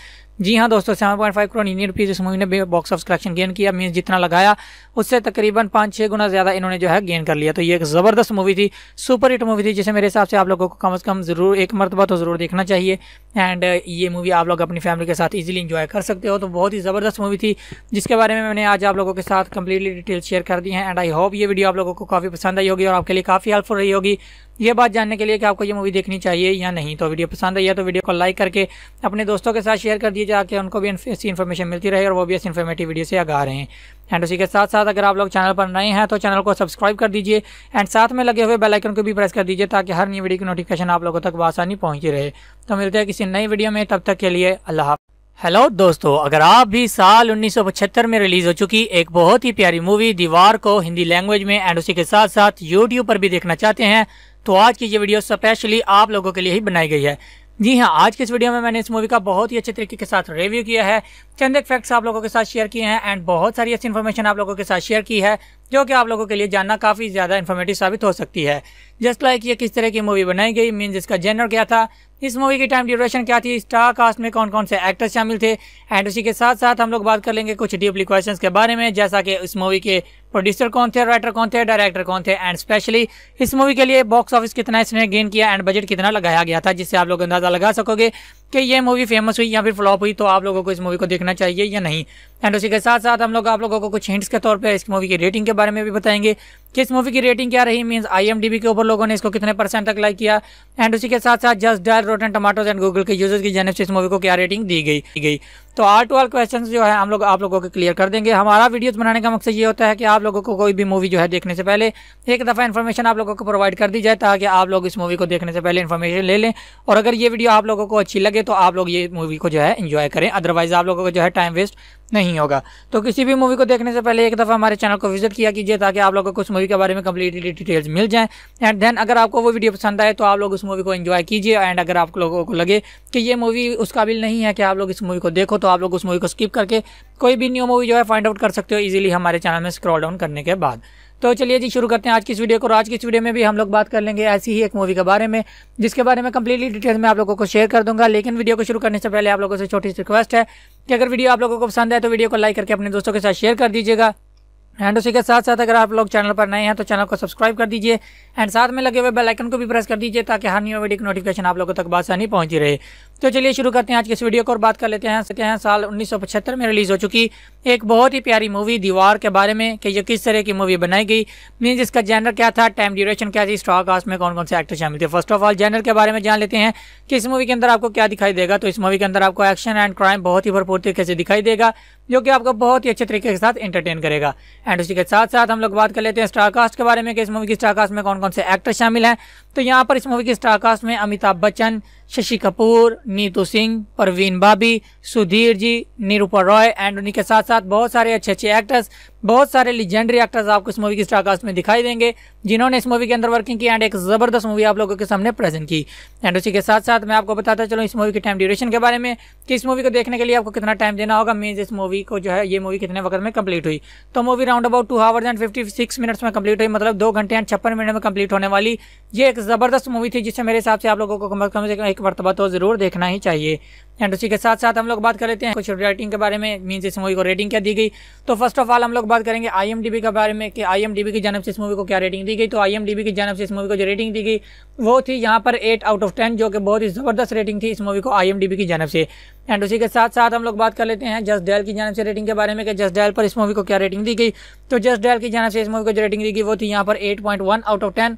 जी हाँ दोस्तों seven point five crore Indian rupees इस मूवी ने बॉक्स ऑफ कलेक्शन गेन किया मीन जितना लगाया उससे तकरीबन पाँच छः गुना ज़्यादा इन्होंने जो है गेन कर लिया तो ये एक ज़बरदस्त मूवी थी सुपर हिट मूवी थी जिसे मेरे हिसाब से आप लोगों को कम अज़ कम ज़रूर एक मरतबा तो ज़रूर देखना चाहिए एंड ये मूवी आप लोग अपनी फैमिली के साथ ईजिली इंजॉय कर सकते हो तो बहुत ही ज़बरदस्त मूवी थी जिसके बारे में मैंने आज आप लोगों के साथ कम्प्लीटली डिटेल शेयर कर दी है एंड आई होप ये वीडियो आप लोगों को काफ़ी पसंद आई होगी और आपके लिए काफ़ी हेल्पफुल रही होगी ये बात जानने के लिए कि आपको ये मूवी देखनी चाहिए या नहीं तो वीडियो पसंद आई है तो वीडियो को लाइक करके अपने दोस्तों के साथ शेयर कर दीजिए ताकि उनको भी ऐसी इन्फॉर्मेशन मिलती रहे और वो भी ऐसी इन्फॉर्मेटिव वीडियो से आगा रहे हैं एंड उसी के साथ साथ अगर आप लोग चैनल पर नए हैं तो चैनल को सब्सक्राइब कर दीजिए एंड साथ में लगे हुए बेल आइकन को भी प्रेस कर दीजिए ताकि हर नई वीडियो की नोटिफिकेशन आप लोगों तक आसानी पहुंची रहे तो मिलते हैं किसी नई वीडियो में तब तक के लिए अल्लाह हेलो दोस्तों अगर आप भी साल 1975 में रिलीज हो चुकी एक बहुत ही प्यारी मूवी दीवार को हिंदी लैंग्वेज में एंड उसी के साथ साथ यूट्यूब पर भी देखना चाहते हैं तो आज की ये वीडियो स्पेशली आप लोगों के लिए ही बनाई गई है जी हाँ आज के इस वीडियो में मैंने इस मूवी का बहुत ही अच्छे तरीके के साथ रिव्यू किया है चंद एक फैक्ट्स आप लोगों के साथ शेयर किए हैं एंड बहुत सारी ऐसी इन्फॉर्मेशन आप लोगों के साथ शेयर की है जो कि आप लोगों के लिए जानना काफ़ी ज़्यादा इन्फॉर्मेटिव साबित हो सकती है जस्ट लाइक ये किस तरह की मूवी बनाई गई मीन्स इसका जेनर क्या था इस मूवी की टाइम ड्यूरेशन क्या थी स्टार कास्ट में कौन कौन से एक्टर्स शामिल थे एंड उसी के साथ साथ हम लोग बात कर लेंगे कुछ डीपली क्वेश्चंस के बारे में जैसा कि इस मूवी के प्रोड्यूसर कौन थे राइटर कौन थे डायरेक्टर कौन थे एंड स्पेशली इस मूवी के लिए बॉक्स ऑफिस कितना इसने गेन किया एंड बजट कितना लगाया गया था जिससे आप लोग अंदाज़ा लगा सकोगे कि ये मूवी फेमस हुई या फिर फ्लॉप हुई तो आप लोगों को इस मूवी को देखना चाहिए या नहीं एंड उसी के साथ साथ हम लोग आप लोगों को कुछ हिंट्स के तौर पे इस मूवी की रेटिंग के बारे में भी बताएंगे कि इस मूवी की रेटिंग क्या रही मीन्स आईएमडीबी के ऊपर लोगों ने इसको कितने परसेंट तक लाइक किया एंड उसी के साथ साथ just dial rotten tomatoes and Google के यूजर्स की जानव से इस मूवी को क्या रेटिंग दी गई दी गई तो आल टू आल क्वेश्चन जो है हम लोग आप लोगों को क्लियर कर देंगे हमारा वीडियोज़ बनाने का मकसद ये होता है कि आप लोगों को कोई भी मूवी जो है देखने से पहले एक दफ़ा इन्फॉर्मेशन आप लोगों को प्रोवाइड कर दी जाए ताकि आप लोग इस मूवी को देखने से पहले इन्फॉर्मेशन ले लें और अगर ये वीडियो आप लोगों को अच्छी लगे तो आप लोग ये मूवी को जो है इन्जॉय करें अदरवाइज़ आप लोगों को जो है टाइम वेस्ट नहीं होगा तो किसी भी मूवी को देखने से पहले एक दफ़ा हमारे चैनल को विजिट किया कीजिए ताकि आप लोगों को उस मूवी के बारे में कम्प्लीटली डिटेल्स मिल जाए एंड देन अगर आपको वो वीडियो पसंद आए तो आप लोग उस मूवी को इन्जॉय कीजिए एंड अगर आप लोगों को लगे कि ये मूवी उस काबिल नहीं है कि आप लोग इस मूवी को देखो तो आप लोग उस मूवी को स्किप करके कोई भी न्यू मूवी जो है फाइंड आउट कर सकते हो ईजिली हमारे चैनल में स्क्रॉल डाउन करने के बाद तो चलिए जी शुरू करते हैं आज की इस वीडियो को और आज की इस वीडियो में भी हम लोग बात कर लेंगे ऐसी ही एक मूवी के बारे में जिसके बारे में कंप्लीटली डिटेल्स में आप लोगों को शेयर कर दूंगा लेकिन वीडियो को शुरू करने से पहले आप लोगों से छोटी सी रिक्वेस्ट है कि अगर वीडियो आप लोगों को पसंद है तो वीडियो को लाइक करके अपने दोस्तों के साथ शेयर कर दीजिएगा एंड उसी के साथ साथ अगर आप लोग चैनल पर नए हैं तो चैनल को सब्सक्राइब कर दीजिए एंड साथ में लगे हुए बेल आइकन को भी प्रेस कर दीजिए ताकि हर न्यू वीडियो की नोटिफिकेशन आप लोगों तक बासानी पहुंची रहे तो चलिए शुरू करते हैं आज के इस वीडियो को और बात कर लेते हैं सकते हैं साल 1975 में रिलीज़ हो चुकी एक बहुत ही प्यारी मूवी दीवार के बारे में कि ये किस तरह की मूवी बनाई गई मीन इसका जेनर क्या था टाइम ड्यूरेशन क्या थी स्टॉक कास्ट में कौन कौन से एक्टर शामिल थे फर्स्ट ऑफ ऑल जेनर के बारे में जान लेते हैं कि इस मूवी के अंदर आपको क्या दिखाई देगा तो इस मूवी के अंदर आपको एक्शन एंड क्राइम बहुत ही भरपूर तरीके से दिखाई देगा जो कि आपको बहुत ही अच्छे तरीके के साथ एंटरटेन करेगा एंड उसी के साथ साथ हम लोग बात कर लेते हैं स्टारकास्ट के बारे में कि इस मूवी की स्टारकास्ट में कौन कौन से एक्टर शामिल हैं तो यहाँ पर इस मूवी के स्टारकास्ट में अमिताभ बच्चन शशि कपूर नीतू सिंह परवीन बाबी सुधीर जी निरूपा रॉय एंड उन्हीं के साथ साथ बहुत सारे अच्छे अच्छे एक्टर्स बहुत सारे लीजेंडरी एक्टर्स आपको इस मूवी की स्टारकास्ट में दिखाई देंगे जिन्होंने इस मूवी के अंदर वर्किंग की एंड एक ज़बरदस्त मूवी आप लोगों के सामने प्रेजेंट की एंड उसी के साथ साथ मैं आपको बताता चलूँ इस मूवी के टाइम ड्यूरेशन के बारे में कि इस मूवी को देखने के लिए आपको कितना टाइम देना होगा मीन इस मूवी को जो है ये मूवी कितने वक्त में कंप्लीट हुई तो movie round about two hours and fifty six minutes में कंप्लीट हुई मतलब दो घंटे एंड छप्पन मिनट में कंप्लीट होने वाली ये एक ज़बरदस्त मूवी थी जिससे मेरे हिसाब से आप लोगों को कम से कम एक मरतबा तो ज़रूर देखना ही चाहिए एंड उसी के साथ साथ हम लोग बात कर लेते हैं कुछ रेटिंग के बारे में मीन इस मूवी को रेटिंग क्या दी गई तो फर्स्ट ऑफ ऑल हम लोग बात करेंगे आईएमडीबी के बारे में कि आईएमडीबी की जानब से इस मूवी को क्या रेटिंग दी गई तो आईएमडीबी की जानब से इस मूवी को जो रेटिंग दी गई वो थी यहाँ पर एट आउट ऑफ टेन जो कि बहुत ही ज़बरदस्त रेटिंग थी इस मूवी को आई की जनब से एंड उसी के साथ साथ हम लोग बात कर लेते हैं जस्ट डैल की जानब से रेटिंग के बारे में कि जस्ट डैल पर इस मूवी को क्या रेटिंग दी गई तो जस्ट डैल की जानब से इस मूवी को जो रेटिंग दी गई वो थी यहाँ पर एट आउट ऑफ टेन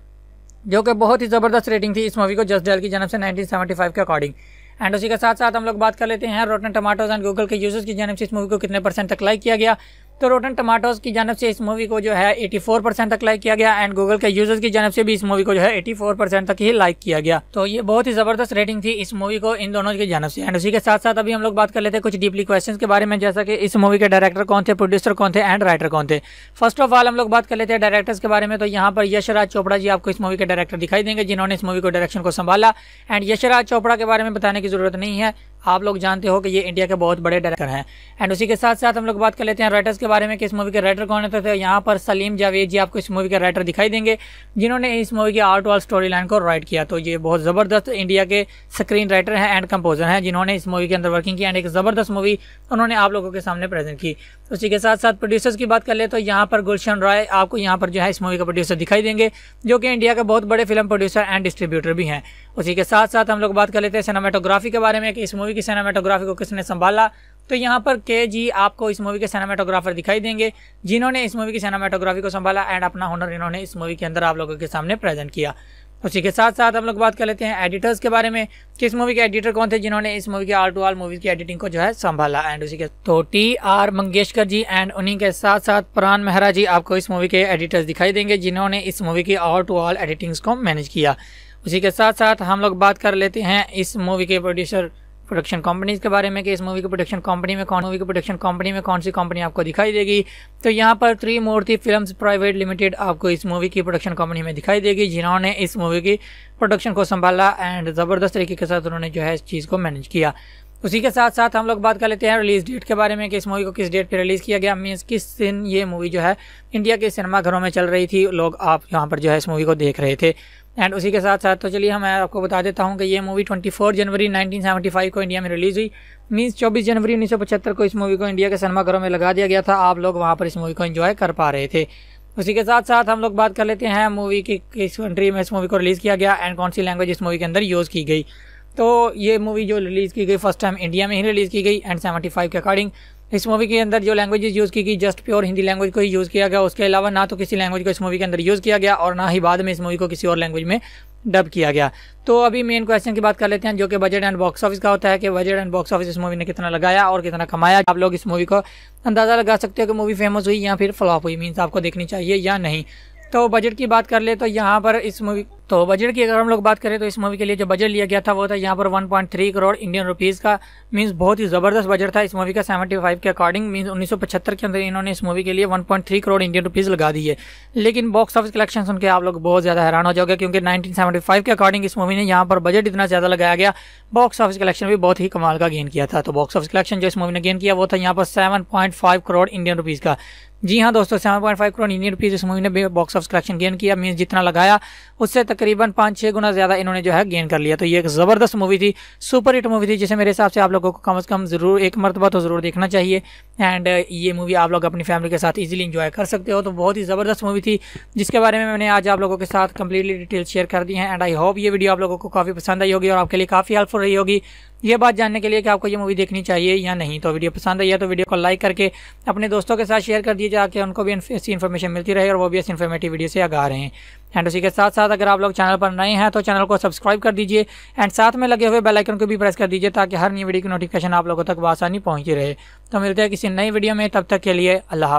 जो कि बहुत ही ज़बरदस्त रेटिंग थी इस मूवी को जस्ट डैल की जनब से नाइनटीन के अकॉर्डिंग एंड उसी के साथ साथ हम लोग बात कर लेते हैं रोटन टमाटोज एंड गूगल के यूजर्स की जन्म से इस मूवी को कितने परसेंट तक लाइक किया गया तो रोटन टमाटोज की जानब से इस मूवी को जो है 84 परसेंट तक लाइक किया गया एंड गूगल के यूजर्स की जानब से भी इस मूवी को जो है 84 परसेंट तक ही लाइक किया गया तो ये बहुत ही जबरदस्त रेटिंग थी इस मूवी को इन दोनों की जानब से एंड उसी के साथ साथ अभी हम लोग बात कर लेते हैं कुछ डीपली क्वेश्चन के बारे में जैसा कि इस मूवी के डायरेक्टर कौन थे प्रोड्यूसर कौन थे एंड राइटर कौन थे फर्स्ट ऑफ ऑल हम लोग बात कर लेते हैं डायरेक्टर्स के बारे में तो यहाँ पर यशराज चोपड़ा जी आपको इस मूवी के डायरेक्टर दिखाई देंगे जिन्होंने इस मूवी को डायरेक्शन को संभाला एंड यशराज चोपड़ा के बारे में बताने की जरूरत नहीं है आप लोग जानते हो कि ये इंडिया के बहुत बड़े डायरेक्टर हैं एंड उसी के साथ साथ हम लोग बात कर लेते हैं राइटर्स के बारे में कि इस मूवी के राइटर कौन थे यहाँ पर सलीम जावेद जी आपको इस मूवी के राइटर दिखाई देंगे जिन्होंने इस मूवी की आर्ट वाल स्टोरी लाइन को राइट किया तो ये बहुत ज़बरदस्त इंडिया के स्क्रीन राइटर हैं एंड कंपोजर हैं जिन्होंने इस मूवी के अंदर वर्किंग की एंड एक ज़बरदस्त मूवी उन्होंने आप लोगों के सामने प्रेजेंट की उसी के साथ साथ प्रोड्यूसर्स की बात कर ले तो यहाँ पर गुलशन राय आपको यहाँ पर जो है इस मूवी का प्रोड्यूसर दिखाई देंगे जो कि इंडिया के बहुत बड़े फिल्म प्रोड्यूसर एंड डिस्ट्रीब्यूटर भी हैं उसी के साथ साथ हम लोग बात कर लेते हैं सिनेमाटोग्राफी के बारे में कि इस मूवी मूवी की सिनेमाटोग्राफी को किसने संभाला तो यहाँ पर के जी आपको इस मूवी के सिनेमाटोग्राफर दिखाई देंगे जिन्होंने इस मूवी की सिनेमाटोग्राफी को संभाला एंड अपना हुनर इन्होंने इस मूवी के अंदर आप लोगों के सामने प्रेजेंट किया उसी के साथ साथ हम लोग बात कर लेते हैं एडिटर्स के बारे में कि इस मूवी के एडिटर कौन थे जिन्होंने इस मूवी के आल टू आल मूवीज की एडिटिंग को जो है संभाला एंड उसी के तो T R Mangeshkar ji and उन्हीं के साथ साथ प्राण मेहरा जी आपको इस मूवी के एडिटर्स दिखाई देंगे जिन्होंने इस मूवी की आल टू ऑल एडिटिंग्स को मैनेज किया उसी के साथ साथ हम लोग बात कर लेते हैं इस मूवी के प्रोड्यूसर प्रोडक्शन कंपनीज के बारे में कि इस मूवी की प्रोडक्शन कंपनी में कौन मूवी की प्रोडक्शन कंपनी में कौन सी कंपनी आपको दिखाई देगी तो यहाँ पर मूर्ति फिल्म्स प्राइवेट लिमिटेड आपको इस मूवी की प्रोडक्शन कंपनी में दिखाई देगी जिन्होंने इस मूवी की प्रोडक्शन को संभाला एंड ज़बरदस्त तरीके के साथ उन्होंने जो है इस चीज़ को मैनेज किया उसी के साथ साथ हम लोग बात कर लेते हैं रिलीज डेट के बारे में कि इस मूवी को किस डेट पर रिलीज़ किया गया मीन्स किस दिन ये मूवी जो है इंडिया के सिनेमाघरों में चल रही थी लोग आप यहाँ पर जो है इस मूवी को देख रहे थे एंड उसी के साथ साथ तो चलिए मैं आपको बता देता हूँ कि ये मूवी 24 जनवरी 1975 को इंडिया में रिलीज़ हुई मीन्स 24 जनवरी 1975 को इस मूवी को इंडिया के सिनेमाघरों में लगा दिया गया था आप लोग वहाँ पर इस मूवी को इन्जॉय कर पा रहे थे उसी के साथ साथ हम लोग बात कर लेते हैं मूवी की किस कंट्री में इस मूवी को रिलीज़ किया गया एंड कौन सी लैंग्वेज इस मूवी के अंदर यूज़ की गई तो ये मूवी जो रिलीज़ की गई फर्स्ट टाइम इंडिया में ही रिलीज़ की गई एंड सेवेंटी के अकॉर्डिंग इस मूवी के अंदर जो लैंग्वेज यूज़ की गई जस्ट प्योर हिंदी लैंग्वेज को ही यूज़ किया गया उसके अलावा ना तो किसी लैंग्वेज को इस मूवी के अंदर यूज़ किया गया और ना ही बाद में इस मूवी को किसी और लैंग्वेज में डब किया गया तो अभी मेन क्वेश्चन की बात कर लेते हैं जो कि बजट एंड बॉक्स ऑफिस का होता है कि बजट एंड बॉक्स ऑफिस इस मूवी ने कितना लगाया और कितना कमाया आप लोग इस मूवी को अंदाज़ा लगा सकते हो कि मूवी फेमस हुई या फिर फ्लॉप हुई मीन्स आपको देखनी चाहिए या नहीं तो बजट की बात कर ले तो यहाँ पर इस मूवी तो बजट की अगर हम लोग बात करें तो इस मूवी के लिए जो बजट लिया गया था वो था यहाँ पर 1.3 करोड़ इंडियन रुपीज़ का मींस बहुत ही ज़बरदस्त बजट था इस मूवी का 75 के अकॉर्डिंग मींस 1975 के अंदर इन्होंने इस मूवी के लिए 1.3 करोड़ इंडियन रुपीज़ लगा दिए लेकिन बॉक्स ऑफिस कलेक्शन सुनकर आप लोग बहुत ज़्यादा हैरान हो जाओगे क्योंकि नाइनटीन के अकॉर्डिंग इस मूवी ने यहाँ पर बजट इतना ज़्यादा लगाया गया बॉक्स ऑफिस कलेक्शन भी बहुत ही कमाल का गेन किया था तो बॉक्स ऑफिस कलेक्शन जो इस मूवी ने गेन किया वो था यहाँ पर सेवन करोड़ इंडियन रुपीज़ का जी हाँ दोस्तों सेवन करोड़ इंडियन रुपीज़ इस मूवी ने बॉक्स ऑफिस कलेक्शन गेन किया मीन जितना लगाया उससे तकरीबन पाँच छः गुना ज़्यादा इन्होंने जो है गेन कर लिया तो ये एक ज़बरदस्त मूवी थी सुपर हिट मूवी थी जिसे मेरे हिसाब से आप लोगों को कम अज़ कम ज़रूर एक मरतबा तो ज़रूर देखना चाहिए एंड uh, ये मूवी आप लोग अपनी फैमिली के साथ ईजिली इन्जॉय कर सकते हो तो बहुत ही ज़बरदस्त मूवी थी जिसके बारे में मैंने आज आप लोगों के साथ कम्प्लीटली डिटेल शेयर कर दी है एंड आई होप ये वीडियो आप लोगों को काफ़ी पसंद आई होगी और आपके लिए काफ़ी हेल्पफुल रही होगी ये बात जानने के लिए कि आपको ये मूवी देखनी चाहिए या नहीं तो वीडियो पसंद आई है तो वीडियो को लाइक करके अपने दोस्तों के साथ शेयर कर दीजिए ताकि उनको भी ऐसी इन्फॉर्मेशन मिलती रहे और वो भी ऐसी इन्फॉर्मेटिव वीडियो से आगा रहे हैं एंड उसी के साथ साथ अगर आप लोग चैनल पर नए हैं तो चैनल को सब्सक्राइब कर दीजिए एंड साथ में लगे हुए बेल आइकन को भी प्रेस कर दीजिए ताकि हर नई वीडियो की नोटिफिकेशन आप लोगों तक आसानी पहुंची रहे तो मिलते हैं किसी नई वीडियो में तब तक के लिए अल्लाह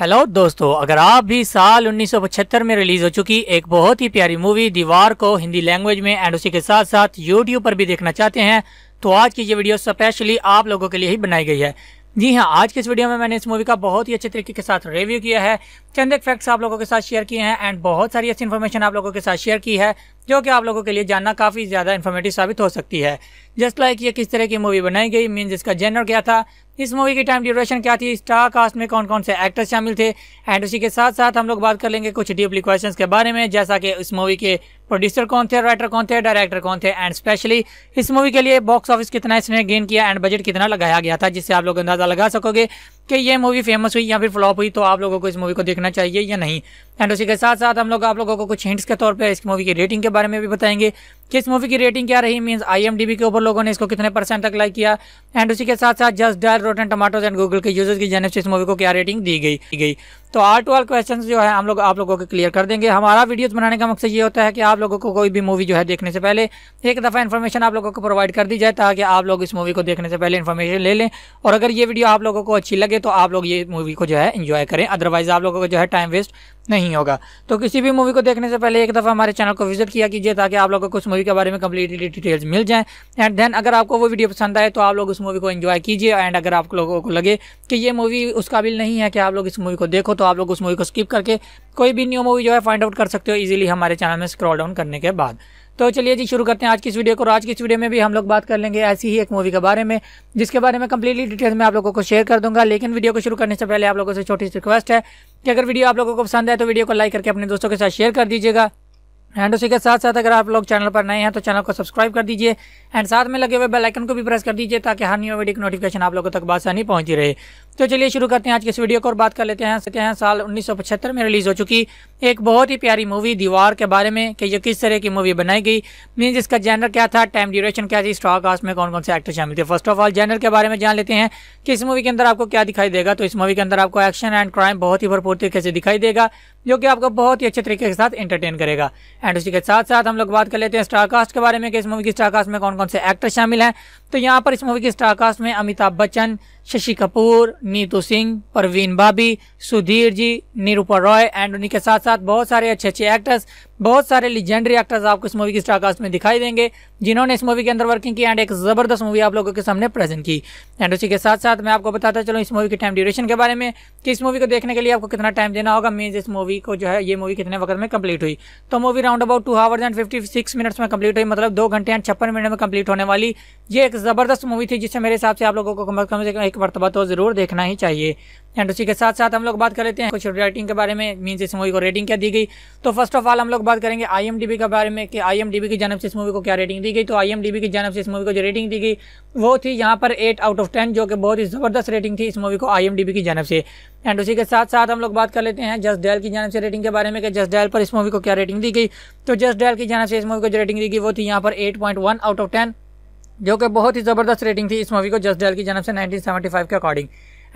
हेलो दोस्तों अगर आप भी साल 1975 में रिलीज हो चुकी एक बहुत ही प्यारी मूवी दीवार को हिंदी लैंग्वेज में एंड उसी के साथ साथ यूट्यूब पर भी देखना चाहते हैं तो आज की ये वीडियो स्पेशली आप लोगों के लिए ही बनाई गई है जी हाँ आज के इस वीडियो में मैंने इस मूवी का बहुत ही अच्छे तरीके के साथ रिव्यू किया है चंद एक फैक्ट्स आप लोगों के साथ शेयर किए हैं एंड बहुत सारी अच्छी इन्फॉर्मेशन आप लोगों के साथ शेयर की है जो कि आप लोगों के लिए जानना काफ़ी ज़्यादा इन्फॉर्मेटिव साबित हो सकती है जस्ट लाइक ये किस तरह की मूवी बनाई गई मीन इसका जेनर क्या था इस मूवी की टाइम ड्यूरेशन क्या थी स्टार कास्ट में कौन कौन से एक्टर्स शामिल थे एंड उसी के साथ साथ हम लोग बात कर लेंगे कुछ डीपली क्वेश्चन के बारे में जैसा कि इस मूवी के प्रोड्यूसर कौन थे राइटर कौन थे डायरेक्टर कौन थे एंड स्पेशली इस मूवी के लिए बॉक्स ऑफिस कितना इसने गेन किया एंड बजट कितना लगाया गया था जिससे आप लोग अंदाज़ा लगा सकोगे कि ये मूवी फेमस हुई या फिर फ्लॉप हुई तो आप लोगों को इस मूवी को देखना चाहिए या नहीं एंड उसी के साथ साथ हम लोग आप लोगों को कुछ हिंट्स के तौर पर इस मूवी की रेटिंग के बारे में भी बताएंगे कि इस मूवी की रेटिंग क्या रही मीन्स आई के ऊपर लोगों ने इसको कितने परसेंट तक लाइक किया एंड उसी के साथ साथ just dial rotten tomatoes and Google के यूजर्स की जानब से इस मूवी को क्या रेटिंग दी गई दी गई तो आर टू आल क्वेश्चन जो है हम लोग आप लोगों को क्लियर कर देंगे हमारा वीडियोज़ बनाने का मकसद ये होता है कि आप आप लोगों को कोई भी मूवी जो है देखने से पहले एक दफ़ा इन्फॉर्मेशन आप लोगों को प्रोवाइड कर दी जाए ताकि आप लोग इस मूवी को देखने से पहले इन्फॉर्मेशन ले लें और अगर ये वीडियो आप लोगों को अच्छी लगे तो आप लोग ये मूवी को जो है इन्जॉय करें अदरवाइज़ आप लोगों को जो है टाइम वेस्ट नहीं होगा तो किसी भी मूवी को देखने से पहले एक दफ़ा हमारे चैनल को विजिट किया कीजिए ताकि आप लोगों को उस मूवी के बारे में कम्प्लीटली डिटेल्स मिल जाएं एंड देन अगर आपको वो वीडियो पसंद आए तो आप लोग उस मूवी को एंजॉय कीजिए एंड अगर आप लोगों को लगे कि ये मूवी उस काबिल नहीं है कि आप लोग इस मूवी को देखो तो आप लोग उस मूवी को स्किप करके कोई भी न्यू मूवी जो है फाइंड आउट कर सकते हो ईजिली हमारे चैनल में स्क्रॉल डाउन करने के बाद तो चलिए जी शुरू करते हैं आज की इस वीडियो को और आज की इस वीडियो में भी हम लोग बात कर लेंगे ऐसी ही एक मूवी के बारे में जिसके बारे में कंप्लीटली डिटेल्स में आप लोगों को शेयर कर दूंगा लेकिन वीडियो को शुरू करने से पहले आप लोगों से छोटी सी रिक्वेस्ट है कि अगर वीडियो आप लोगों को पसंद है तो वीडियो को लाइक करके अपने दोस्तों के साथ शेयर कर दीजिएगा एंड उसी के साथ साथ अगर आप लोग चैनल पर नए हैं तो चैनल को सब्सक्राइब कर दीजिए एंड साथ में लगे हुए बेल आइकन को भी प्रेस कर दीजिए ताकि हर न्यू वीडियो की नोटिफिकेशन आप लोगों तक बासानी पहुंची रहे तो चलिए शुरू करते हैं आज के इस वीडियो को और बात कर लेते हैं सकते हैं साल 1975 में रिलीज़ हो चुकी एक बहुत ही प्यारी मूवी दीवार के बारे में कि ये किस तरह की मूवी बनाई गई मीन्स इसका जनर क्या था टाइम ड्यूरेशन क्या थी स्टॉक कास्ट में कौन कौन से एक्टर शामिल थे फर्स्ट ऑफ ऑल जनर के बारे में जान लेते हैं कि इस मूवी के अंदर आपको क्या दिखाई देगा तो इस मूवी के अंदर आपको एक्शन एंड क्राइम बहुत ही भरपूर तरीके से दिखाई देगा जो कि आपको बहुत ही अच्छे तरीके के साथ एंटरटेन करेगा एंड उसी के साथ साथ हम लोग बात कर लेते हैं स्टारकास्ट के बारे में कि इस मूवी की स्टारकास्ट में कौन कौन से एक्टर शामिल हैं तो यहाँ पर इस मूवी के स्टारकास्ट में अमिताभ बच्चन शशि कपूर नीतू सिंह परवीन भाभी सुधीर जी निरूपा रॉय एंड उन्हीं के साथ साथ बहुत सारे अच्छे अच्छे एक्टर्स बहुत सारे लीजेंडरी एक्टर्स आपको इस मूवी की स्टारकास्ट में दिखाई देंगे जिन्होंने इस मूवी के अंदर वर्किंग की एंड एक ज़बरदस्त मूवी आप लोगों के सामने प्रेजेंट की एंड उसी के साथ साथ मैं आपको बताता चलूँ इस मूवी के टाइम ड्यूरेशन के बारे में कि इस मूवी को देखने के लिए आपको कितना टाइम देना होगा मीन्स इस मूवी को जो है ये मूवी कितने वक्त में कम्प्लीट हुई तो movie round about two hours and fifty six minutes में कंप्लीट हुई मतलब दो घंटे एंड छप्पन मिनट में कम्प्लीट होने वाली ये एक ज़बरदस्त मूवी थी जिससे मेरे हिसाब से आप लोगों को कम से कम एक मरतबा तो ज़रूर देखना ही चाहिए एंड उसी के साथ साथ हम लोग बात कर लेते हैं कुछ रेटिंग के बारे में मीन इस मूवी को रेटिंग क्या दी गई तो फर्स्ट ऑफ ऑल हम लोग बात करेंगे आईएमडीबी के बारे में कि आईएमडीबी की जानब से इस मूवी को क्या रेटिंग दी गई तो आईएमडीबी की जानब से इस मूवी को जो रेटिंग दी गई वो थी यहाँ पर एट आउट ऑफ टेन जो कि बहुत ही ज़बरदस्त रेटिंग थी इस मूवी को आई की जनब से एंड उसी के साथ साथ हम लोग बात कर लेते हैं जस्ट डैल की जनब से रेटिंग के बारे में कि जस्ट डैल पर इस मूवी को क्या रेटिंग दी गई तो जस्ट डैल की जनब से इस मूवी को जो रेटिंग दी गई वो थी यहाँ पर एट आउट ऑफ टेन जो कि बहुत ही ज़बरदस्त रेटिंग थी इस मूवी को जस्ट डैल की जनब से नाइनटीन के अकॉर्डिंग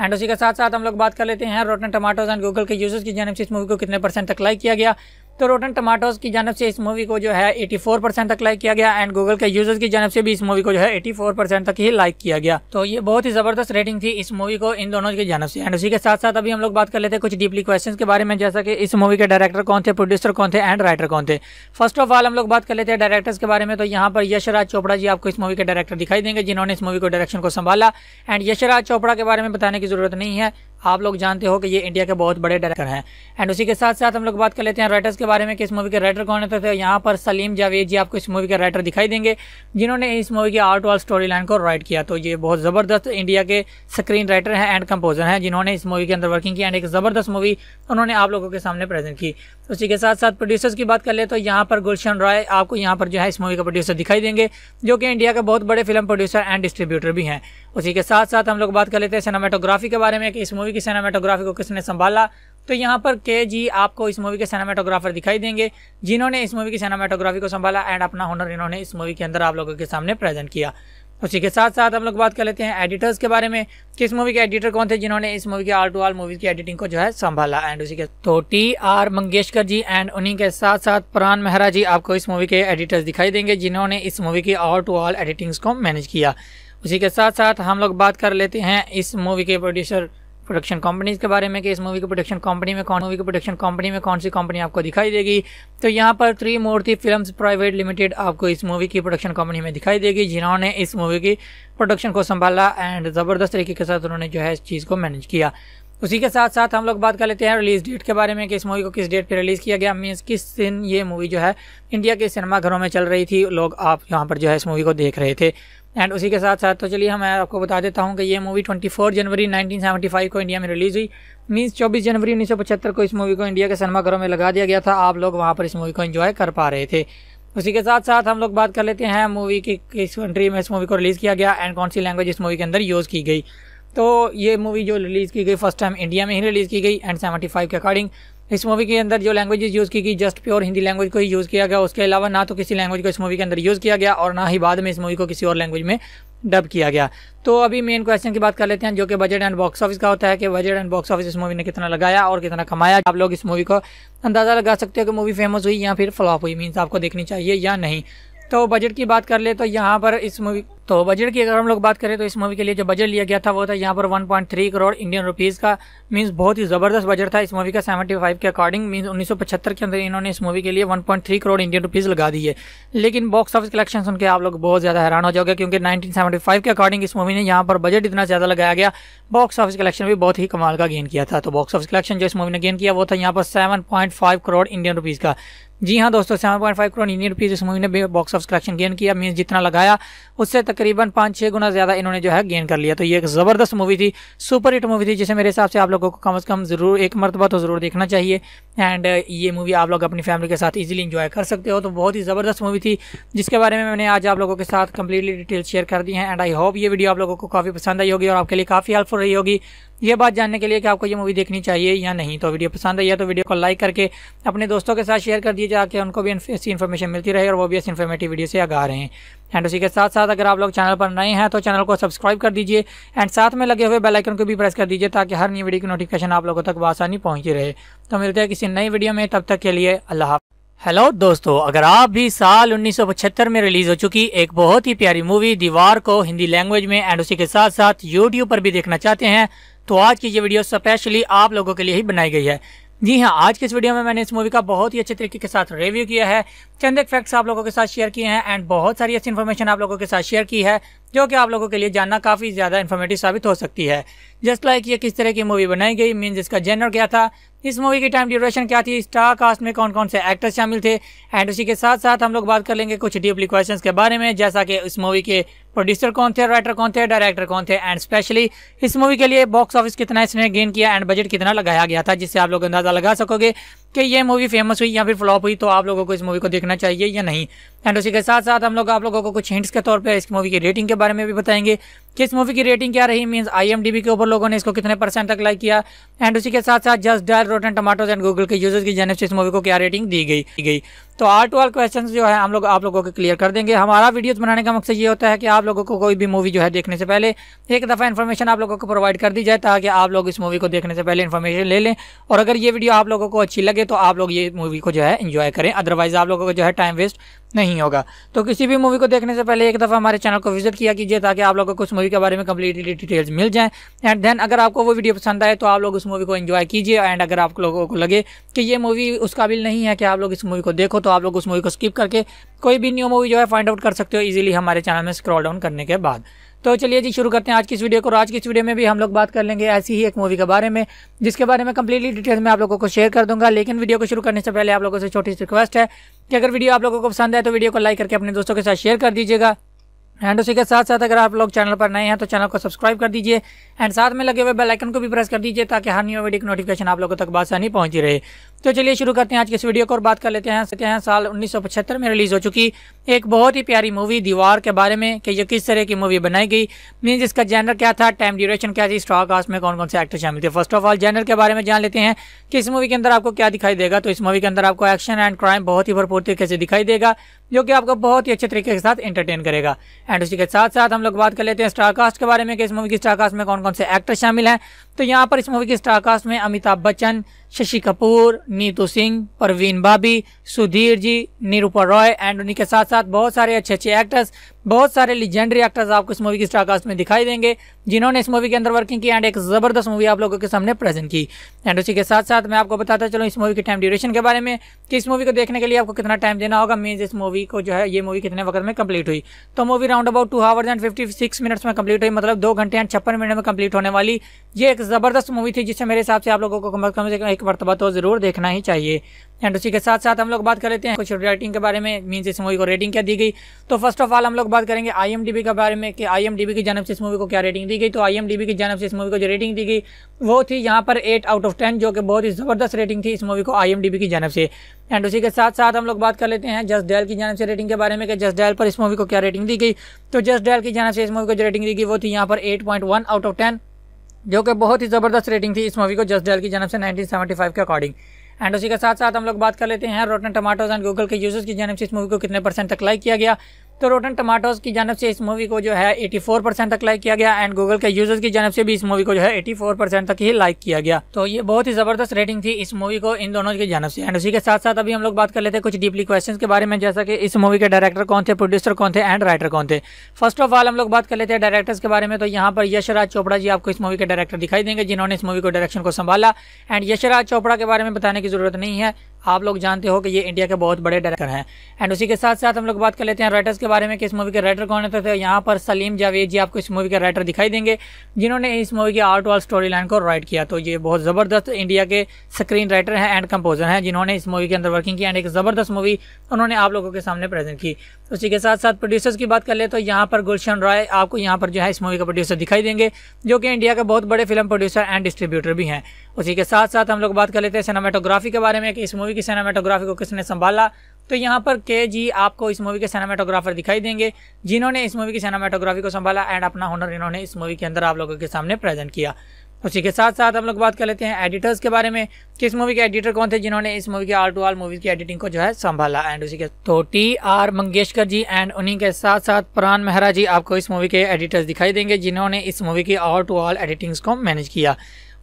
एंड उसी के साथ साथ हम लोग बात कर लेते हैं रोटन टमाटोज एंड गूगल के यूजर्स की जानब से इस मूवी को कितने परसेंट तक लाइक किया गया तो रोटन टमाटोज की जानब से इस मूवी को जो है 84 परसेंट तक लाइक किया गया एंड गूगल के यूजर्स की जानब से भी इस मूवी को जो है 84 परसेंट तक ही लाइक किया गया तो ये बहुत ही जबरदस्त रेटिंग थी इस मूवी को इन दोनों की जानब से एंड उसी के साथ साथ अभी हम लोग बात कर लेते हैं कुछ डीपली क्वेश्चन के बारे में जैसा कि इस मूवी के डायरेक्टर कौन थे प्रोड्यूसर कौन थे एंड राइटर कौन थे फर्स्ट ऑफ ऑल हम लोग बात कर लेते हैं डायरेक्टर्स के बारे में तो यहाँ पर यशराज चोपड़ा जी आपको इस मूवी के डायरेक्टर दिखाई देंगे जिन्होंने इस मूवी को डायरेक्शन को संभाला एंड यशराज चोपड़ा के बारे में बताने की जरूरत नहीं है आप लोग जानते हो कि ये इंडिया के बहुत बड़े डायरेक्टर हैं एंड उसी के साथ साथ हम लोग बात कर लेते हैं राइटर्स के बारे में कि इस मूवी के राइटर कौन होते थे यहाँ पर सलीम जावेद जी आपको इस मूवी के राइटर दिखाई देंगे जिन्होंने इस मूवी के आर्ट और स्टोरी लाइन को राइट किया तो ये बहुत ज़बरदस्त इंडिया के स्क्रीन राइटर हैं एंड कंपोजर हैं जिन्होंने इस मूवी के अंदर वर्किंग की एंड एक ज़बरदस्त मूवी उन्होंने आप लोगों के सामने प्रेजेंट की उसी के साथ साथ प्रोड्यूसर्स की बात कर ले तो यहाँ पर गुलशन रॉय आपको यहाँ पर जो है इस मूवी का प्रोड्यूसर दिखाई देंगे जो कि इंडिया के बहुत बड़े फिल्म प्रोड्यूसर एंड डिस्ट्रीब्यूटर भी हैं उसी के साथ साथ हम लोग बात कर लेते हैं सिनेमाटोग्राफी के बारे में कि इस मूवी की सिनेमाटोग्राफी को किसने संभाला तो यहाँ पर के जी आपको इस मूवी के सिनेमाटोग्राफर दिखाई देंगे जिन्होंने इस मूवी की सिनेमाटोग्राफी को संभाला एंड अपना हुनर इन्होंने इस मूवी के अंदर आप लोगों के सामने प्रेजेंट किया उसी के साथ साथ हम लोग बात कर लेते हैं एडिटर्स के बारे में किस मूवी के एडिटर कौन थे जिन्होंने इस मूवी के आल टू आल मूवीज की एडिटिंग को जो है संभाला एंड उसी के तो T R Mangeshkar ji and उन्हीं के साथ साथ प्राण मेहरा जी आपको इस मूवी के एडिटर्स दिखाई देंगे जिन्होंने इस मूवी की ऑल टू ऑल एडिटिंग्स को मैनेज किया उसी के साथ साथ हम लोग बात कर लेते हैं इस मूवी के प्रोड्यूसर प्रोडक्शन कंपनीज के बारे में कि इस मूवी की प्रोडक्शन कंपनी में कौन मूवी की प्रोडक्शन कंपनी में कौन सी कंपनी आपको दिखाई देगी तो यहाँ पर मूर्ति फिल्म प्राइवेट लिमिटेड आपको इस मूवी की प्रोडक्शन कंपनी में दिखाई देगी जिन्होंने इस मूवी की प्रोडक्शन को संभाला एंड ज़बरदस्त तरीके के साथ उन्होंने जो है इस चीज़ को मैनेज किया उसी के साथ साथ हम लोग बात कर लेते हैं रिलीज़ डेट के बारे में कि इस मूवी को किस डेट पर रिलीज़ किया गया मीन्स किस दिन ये मूवी जो है इंडिया के सिनेमाघरों में चल रही थी लोग आप यहाँ पर जो है इस मूवी को देख रहे थे एंड उसी के साथ साथ तो चलिए मैं आपको बता देता हूँ कि ये मूवी 24 जनवरी 1975 को इंडिया में रिलीज़ हुई मीन्स 24 जनवरी 1975 को इस मूवी को इंडिया के सिनेमाघरों में लगा दिया गया था आप लोग वहाँ पर इस मूवी को इन्जॉय कर पा रहे थे उसी के साथ साथ हम लोग बात कर लेते हैं मूवी की किस कंट्री में इस मूवी को रिलीज़ किया गया एंड कौन सी लैंग्वेज इस मूवी के अंदर यूज़ की गई तो ये मूवी जो रिलीज़ की गई फर्स्ट टाइम इंडिया में ही रिलीज़ की गई एंड सेवेंटी के अकॉर्डिंग इस मूवी के अंदर जो लैंग्वेज यूज़ की गई जस्ट प्योर हिंदी लैंग्वेज को ही यूज़ किया गया उसके अलावा ना तो किसी लैंग्वेज को इस मूवी के अंदर यूज़ किया गया और ना ही बाद में इस मूवी को किसी और लैंग्वेज में डब किया गया तो अभी मेन क्वेश्चन की बात कर लेते हैं जो कि बजट एंड बॉक्स ऑफिस का होता है कि बजट एंड बॉक्स ऑफिस इस मूवी ने कितना लगाया और कितना कमाया आप लोग इस मूवी को अंदाज़ा लगा सकते हो कि मूवी फेमस हुई या फिर फ्लॉप हुई मीन्स आपको देखनी चाहिए या नहीं तो बजट की बात कर ले तो यहाँ पर इस मूवी तो बजट की अगर हम लोग बात करें तो इस मूवी के लिए जो बजट लिया गया था वो था यहाँ पर 1.3 करोड़ इंडियन रुपीस का मींस बहुत ही ज़बरदस्त बजट था इस मूवी का 75 के अकॉर्डिंग मींस 1975 के अंदर इन्होंने इस मूवी के लिए 1.3 करोड़ इंडियन रुपीस लगा दिए लेकिन बॉक्स ऑफिस कलेक्शन सुन के आप लोग बहुत ज़्यादा हैरान हो जाओगे क्योंकि नाइनटीन के अकॉर्डिंग इस मूवी ने यहाँ पर बजट इतना ज़्यादा लगाया गया बॉक्स ऑफिस कलेक्शन भी बहुत ही कमाल का गेन किया था तो बॉक्स ऑफिस कलेक्शन जो इस मूवी ने गेन किया वो था यहाँ पर सेवन करोड़ इंडियन रुपीज़ का जी हाँ दोस्तों seven point five crore Indian rupees इस मूवी ने बॉक्स ऑफ कलेक्शन गेन किया मीन जितना लगाया उससे तकरीबन पाँच छः गुना ज़्यादा इन्होंने जो है गेन कर लिया तो ये एक ज़बरदस्त मूवी थी सुपर हिट मूवी थी जिसे मेरे हिसाब से आप लोगों को कम अज़ कम ज़रूर एक मरतबा तो ज़रूर देखना चाहिए एंड ये मूवी आप लोग अपनी फैमिली के साथ ईजिली इन्जॉय कर सकते हो तो बहुत ही ज़बरदस्त मूवी थी जिसके बारे में मैंने आज आप लोगों के साथ कंप्लीटली डिटेल शेयर कर दी है एंड आई होप ये वीडियो आप लोगों को काफ़ी पसंद आई होगी और आपके लिए काफ़ी हेल्पफुल रही होगी ये बात जानने के लिए कि आपको ये मूवी देखनी चाहिए या नहीं तो वीडियो पसंद आई है तो वीडियो को लाइक करके अपने दोस्तों के साथ शेयर कर दीजिए जाकर उनको भी ऐसी इन्फॉर्मेशन मिलती रहे और वो भी ऐसी इन्फॉर्मेटिव वीडियो से आगा रहे हैं एंड उसी के साथ साथ अगर आप लोग चैनल पर नए हैं तो चैनल को सब्सक्राइब कर दीजिए एंड साथ में लगे हुए बेल आइकन को भी प्रेस कर दीजिए ताकि हर नई वीडियो की नोटिफिकेशन आप लोगों तक आसानी पहुंची रहे तो मिलते हैं किसी नई वीडियो में तब तक के लिए अल्लाह हेलो दोस्तों अगर आप भी साल 1975 में रिलीज हो चुकी एक बहुत ही प्यारी मूवी दीवार को हिंदी लैंग्वेज में एंड उसी के साथ साथ यूट्यूब पर भी देखना चाहते हैं तो आज की ये वीडियो स्पेशली आप लोगों के लिए ही बनाई गई है जी हाँ आज की इस वीडियो में मैंने इस मूवी का बहुत ही अच्छे तरीके के साथ रिव्यू किया है चंद एक फैक्ट्स आप लोगों के साथ शेयर किए हैं एंड बहुत सारी ऐसी इन्फॉर्मेशन आप लोगों के साथ शेयर की है जो कि आप लोगों के लिए जानना काफ़ी ज़्यादा इन्फॉर्मेटिव साबित हो सकती है जस्ट लाइक ये किस तरह की मूवी बनाई गई मीन इसका जेनर क्या था इस मूवी की टाइम ड्यूरेशन क्या थी स्टार कास्ट में कौन कौन से एक्टर्स शामिल थे एंड उसी के साथ साथ हम लोग बात कर लेंगे कुछ डीपली क्वेश्चन के बारे में जैसा कि इस मूवी के प्रोड्यूसर कौन थे राइटर कौन थे डायरेक्टर कौन थे एंड स्पेशली इस मूवी के लिए बॉक्स ऑफिस कितना इसने गेन किया एंड बजट कितना लगाया गया था जिससे आप लोग अंदाज़ा लगा सकोगे कि ये मूवी फेमस हुई या फिर फ्लॉप हुई तो आप लोगों को इस मूवी को देखना चाहिए या नहीं एंड उसी के साथ साथ हम लोग आप लोगों को कुछ हिंट्स के तौर पर इस मूवी की रेटिंग के बारे में भी बताएंगे कि इस मूवी की रेटिंग क्या रही मीन्स आईएमडीबी के ऊपर लोगों ने इसको कितने परसेंट तक लाइक किया एंड उसी के साथ साथ just dial rotten tomatoes and Google के यूजर्स की जानव से इस मूवी को क्या रेटिंग दी गई गई तो आर टू आर क्वेश्चन जो है हम लोग आप लोगों को क्लियर कर देंगे हमारा वीडियो बनाने का मकसद ये होता है कि आप लोगों को कोई भी मूवी जो है देखने से पहले एक दफ़ा इन्फॉर्मेशन आप लोगों को प्रोवाइड कर दी जाए ताकि आप लोग इस मूवी को देखने से पहले इन्फॉर्मेशन ले लें और अगर ये वीडियो आप लोगों को अच्छी लगे तो आप लोग ये मूवी को जो है इन्जॉय करें अदरवाइज आप लोगों को जो है टाइम वेस्ट नहीं होगा तो किसी भी मूवी को देखने से पहले एक दफ़ा हमारे चैनल को विजिट किया कीजिए ताकि आप लोगों को उस मूवी के बारे में कम्प्लीटली डिटेल्स मिल जाएं एंड देन अगर आपको वो वीडियो पसंद आए तो आप लोग उस मूवी को एंजॉय कीजिए एंड अगर आप लोगों को लगे कि ये मूवी उस काबिल नहीं है कि आप लोग इस मूवी को देखो तो आप लोग उस मूवी को स्किप करके कोई भी न्यू मूवी जो है फाइंड आउट कर सकते हो ईजिली हमारे चैनल में स्क्रॉल डाउन करने के बाद तो चलिए जी शुरू करते हैं आज की इस वीडियो को और आज की इस वीडियो में भी हम लोग बात कर लेंगे ऐसी ही एक मूवी के बारे में जिसके बारे में कंप्लीटली डिटेल्स में आप लोगों को शेयर कर दूंगा लेकिन वीडियो को शुरू करने से पहले आप लोगों से छोटी सी रिक्वेस्ट है कि अगर वीडियो आप लोगों को पसंद है तो वीडियो को लाइक करके अपने दोस्तों के साथ शेयर कर दीजिएगा एंड उसी के साथ साथ अगर आप लोग चैनल पर नए हैं तो चैनल को सब्सक्राइब कर दीजिए एंड साथ में लगे हुए बेल आइकन को भी प्रेस कर दीजिए ताकि हर न्यू वीडियो की नोटिफिकेशन आप लोगों तक बासानी पहुंची रहे तो चलिए शुरू करते हैं आज के इस वीडियो को और बात कर लेते हैं सकते हैं साल 1975 में रिलीज़ हो चुकी एक बहुत ही प्यारी मूवी दीवार के बारे में कि ये किस तरह की मूवी बनाई गई मीन इसका जेनर क्या था टाइम ड्यूरेशन क्या थी स्टॉक कास्ट में कौन कौन से एक्टर शामिल थे फर्स्ट ऑफ ऑल जेनर के बारे में जान लेते हैं कि इस मूवी के अंदर आपको क्या दिखाई देगा तो इस मूवी के अंदर आपको एक्शन एंड क्राइम बहुत ही भरपूर तरीके से दिखाई देगा जो कि आपको बहुत ही अच्छे तरीके के साथ एंटरटेन करेगा एंड उसी के साथ साथ हम लोग बात कर लेते हैं स्टार कास्ट के बारे में कि इस मूवी की स्टार कास्ट में कौन कौन से एक्टर शामिल हैं तो यहाँ पर इस मूवी के स्टारकास्ट में अमिताभ बच्चन शशि कपूर नीतू सिंह परवीन बाबी सुधीर जी निरूपा रॉय एंड उन्हीं के साथ साथ बहुत सारे अच्छे अच्छे एक्टर्स बहुत सारे लीजेंडरी एक्टर्स आपको इस मूवी की स्टारकास्ट में दिखाई देंगे जिन्होंने इस मूवी के अंदर वर्किंग की एंड एक ज़बरदस्त मूवी आप लोगों के सामने प्रेजेंट की एंड उसी के साथ साथ मैं आपको बताता चलूँ इस मूवी के टाइम ड्यूरेशन के बारे में कि इस मूवी को देखने के लिए आपको कितना टाइम देना होगा मीन इस मूवी को जो है ये मूवी कितने वक्त में कम्प्लीट हुई तो movie round about two hours and fifty six minutes में कम्प्लीट हुई मतलब दो घंटे एंड छप्पन मिनट में कम्प्लीट होने वाली ये एक ज़बरदस्त मूवी थी जिससे मेरे हिसाब से आप लोगों को कम से कम एक मरतबा तो ज़रूर देखना ही चाहिए एंड उसी के साथ साथ हम लोग बात कर लेते हैं कुछ रेटिंग के बारे में मीन इस मूवी को रेटिंग क्या दी गई तो फर्स्ट ऑफ ऑल हम लोग बात करेंगे आई के बारे में कि आई की जानब से इस मूवी को क्या रेटिंग दी गई तो आई की जानब से इस मूवी को जो रेटिंग दी गई वो थी यहाँ पर एट आउट ऑफ टेन जो कि बहुत ही ज़बरदस्त रेटिंग थी इस मूवी को आई की जनब से एंड उसी के साथ साथ हम लोग बात कर लेते हैं जस्ट डैल की जानव से रेटिंग के बारे में कि जस्ट डैल पर इस मूवी को क्या रेटिंग दी गई तो जस्ट डैल की जानव से इस मूवी को जो रेटिंग दी गई वो थी यहाँ पर एट आउट ऑफ टेन जो कि बहुत ही ज़बरदस्त रेटिंग थी इस मूवी को जस्ट डैल की जनब से नाइनटीन के अकॉर्डिंग एंड उसी के साथ साथ हम लोग बात कर लेते हैं रोटन टमाटोज एंड गूगल के यूजर्स की जानव से इस मूवी को कितने परसेंट तक लाइक किया गया तो रोटन टमाटोज की जानब से इस मूवी को जो है 84 परसेंट तक लाइक किया गया एंड गूगल के यूजर्स की जानव से भी इस मूवी को जो है 84 परसेंट तक ही लाइक किया गया तो ये बहुत ही जबरदस्त रेटिंग थी इस मूवी को इन दोनों की जानव से एंड उसी के साथ साथ अभी हम लोग बात कर लेते हैं कुछ डीपली क्वेश्चन के बारे में जैसा कि इस मूवी के डायरेक्टर कौन थे प्रोड्यूसर कौन थे एंड राइटर कौन थे फर्स्ट ऑफ ऑल हम लोग बात कर लेते हैं डायरेक्टर्स के बारे में तो यहाँ पर यशराज चोपड़ा जी आपको इस मूवी के डायरेक्टर दिखाई देंगे जिन्होंने इस मूवी को डायरेक्शन को संभाला एंड यशराज चोपड़ा के बारे में बताने की जरूरत नहीं है आप लोग जानते हो कि ये इंडिया के बहुत बड़े डायरेक्टर हैं एंड उसी के साथ साथ हम लोग बात कर लेते हैं राइटर्स के बारे में कि इस मूवी के राइटर कौन रहते थे यहाँ पर सलीम जावेद जी आपको इस मूवी के राइटर दिखाई देंगे जिन्होंने इस मूवी की आर्ट और स्टोरी लाइन को राइट किया तो ये बहुत ज़बरदस्त इंडिया के स्क्रीन राइटर हैं एंड कंपोजर हैं जिन्होंने इस मूवी के अंदर वर्किंग की एंड एक ज़बरदस्त मूवी उन्होंने आप लोगों के सामने प्रेजेंट की तो उसी के साथ साथ प्रोड्यूसर्स की बात कर ले तो यहाँ पर गुलशन रॉय आपको यहाँ पर जो है इस मूवी का प्रोड्यूसर दिखाई देंगे जो कि इंडिया के बहुत बड़े फिल्म प्रोड्यूसर एंड डिस्ट्रीब्यूटर भी हैं उसी के साथ साथ हम लोग बात कर लेते हैं सिनेमाटोग्राफी के बारे में कि इस मूवी मूवी की सिनेमाटोग्राफी को किसने संभाला तो यहाँ पर के जी आपको इस मूवी के सिनेमाटोग्राफर दिखाई देंगे जिन्होंने इस मूवी की सिनेमाटोग्राफी को संभाला एंड अपना हुनर इन्होंने इस मूवी के अंदर आप लोगों के सामने प्रेजेंट किया उसी के साथ साथ हम लोग बात कर लेते हैं एडिटर्स के बारे में किस मूवी के एडिटर कौन थे जिन्होंने इस मूवी के आल टू आल मूवीज की एडिटिंग को जो है संभाला एंड उसी के तो T R Mangeshkar ji and उन्हीं के साथ साथ प्राण मेहरा जी आपको इस मूवी के एडिटर्स दिखाई देंगे जिन्होंने इस मूवी की ऑल टू ऑल एडिटिंग्स को मैनेज किया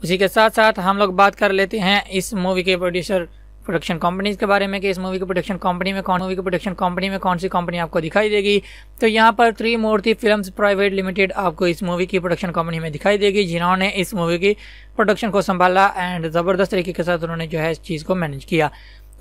उसी के साथ साथ हम लोग बात कर लेते हैं इस मूवी के प्रोड्यूसर प्रोडक्शन कंपनीज के बारे में कि इस मूवी की प्रोडक्शन कंपनी में कौन मूवी की प्रोडक्शन कंपनी में कौन सी कंपनी आपको दिखाई देगी तो यहाँ पर त्रिमूर्ति फिल्म प्राइवेट लिमिटेड आपको इस मूवी की प्रोडक्शन कंपनी में दिखाई देगी जिन्होंने इस मूवी की प्रोडक्शन को संभाला एंड ज़बरदस्त तरीके के साथ उन्होंने जो है इस चीज़ को मैनेज किया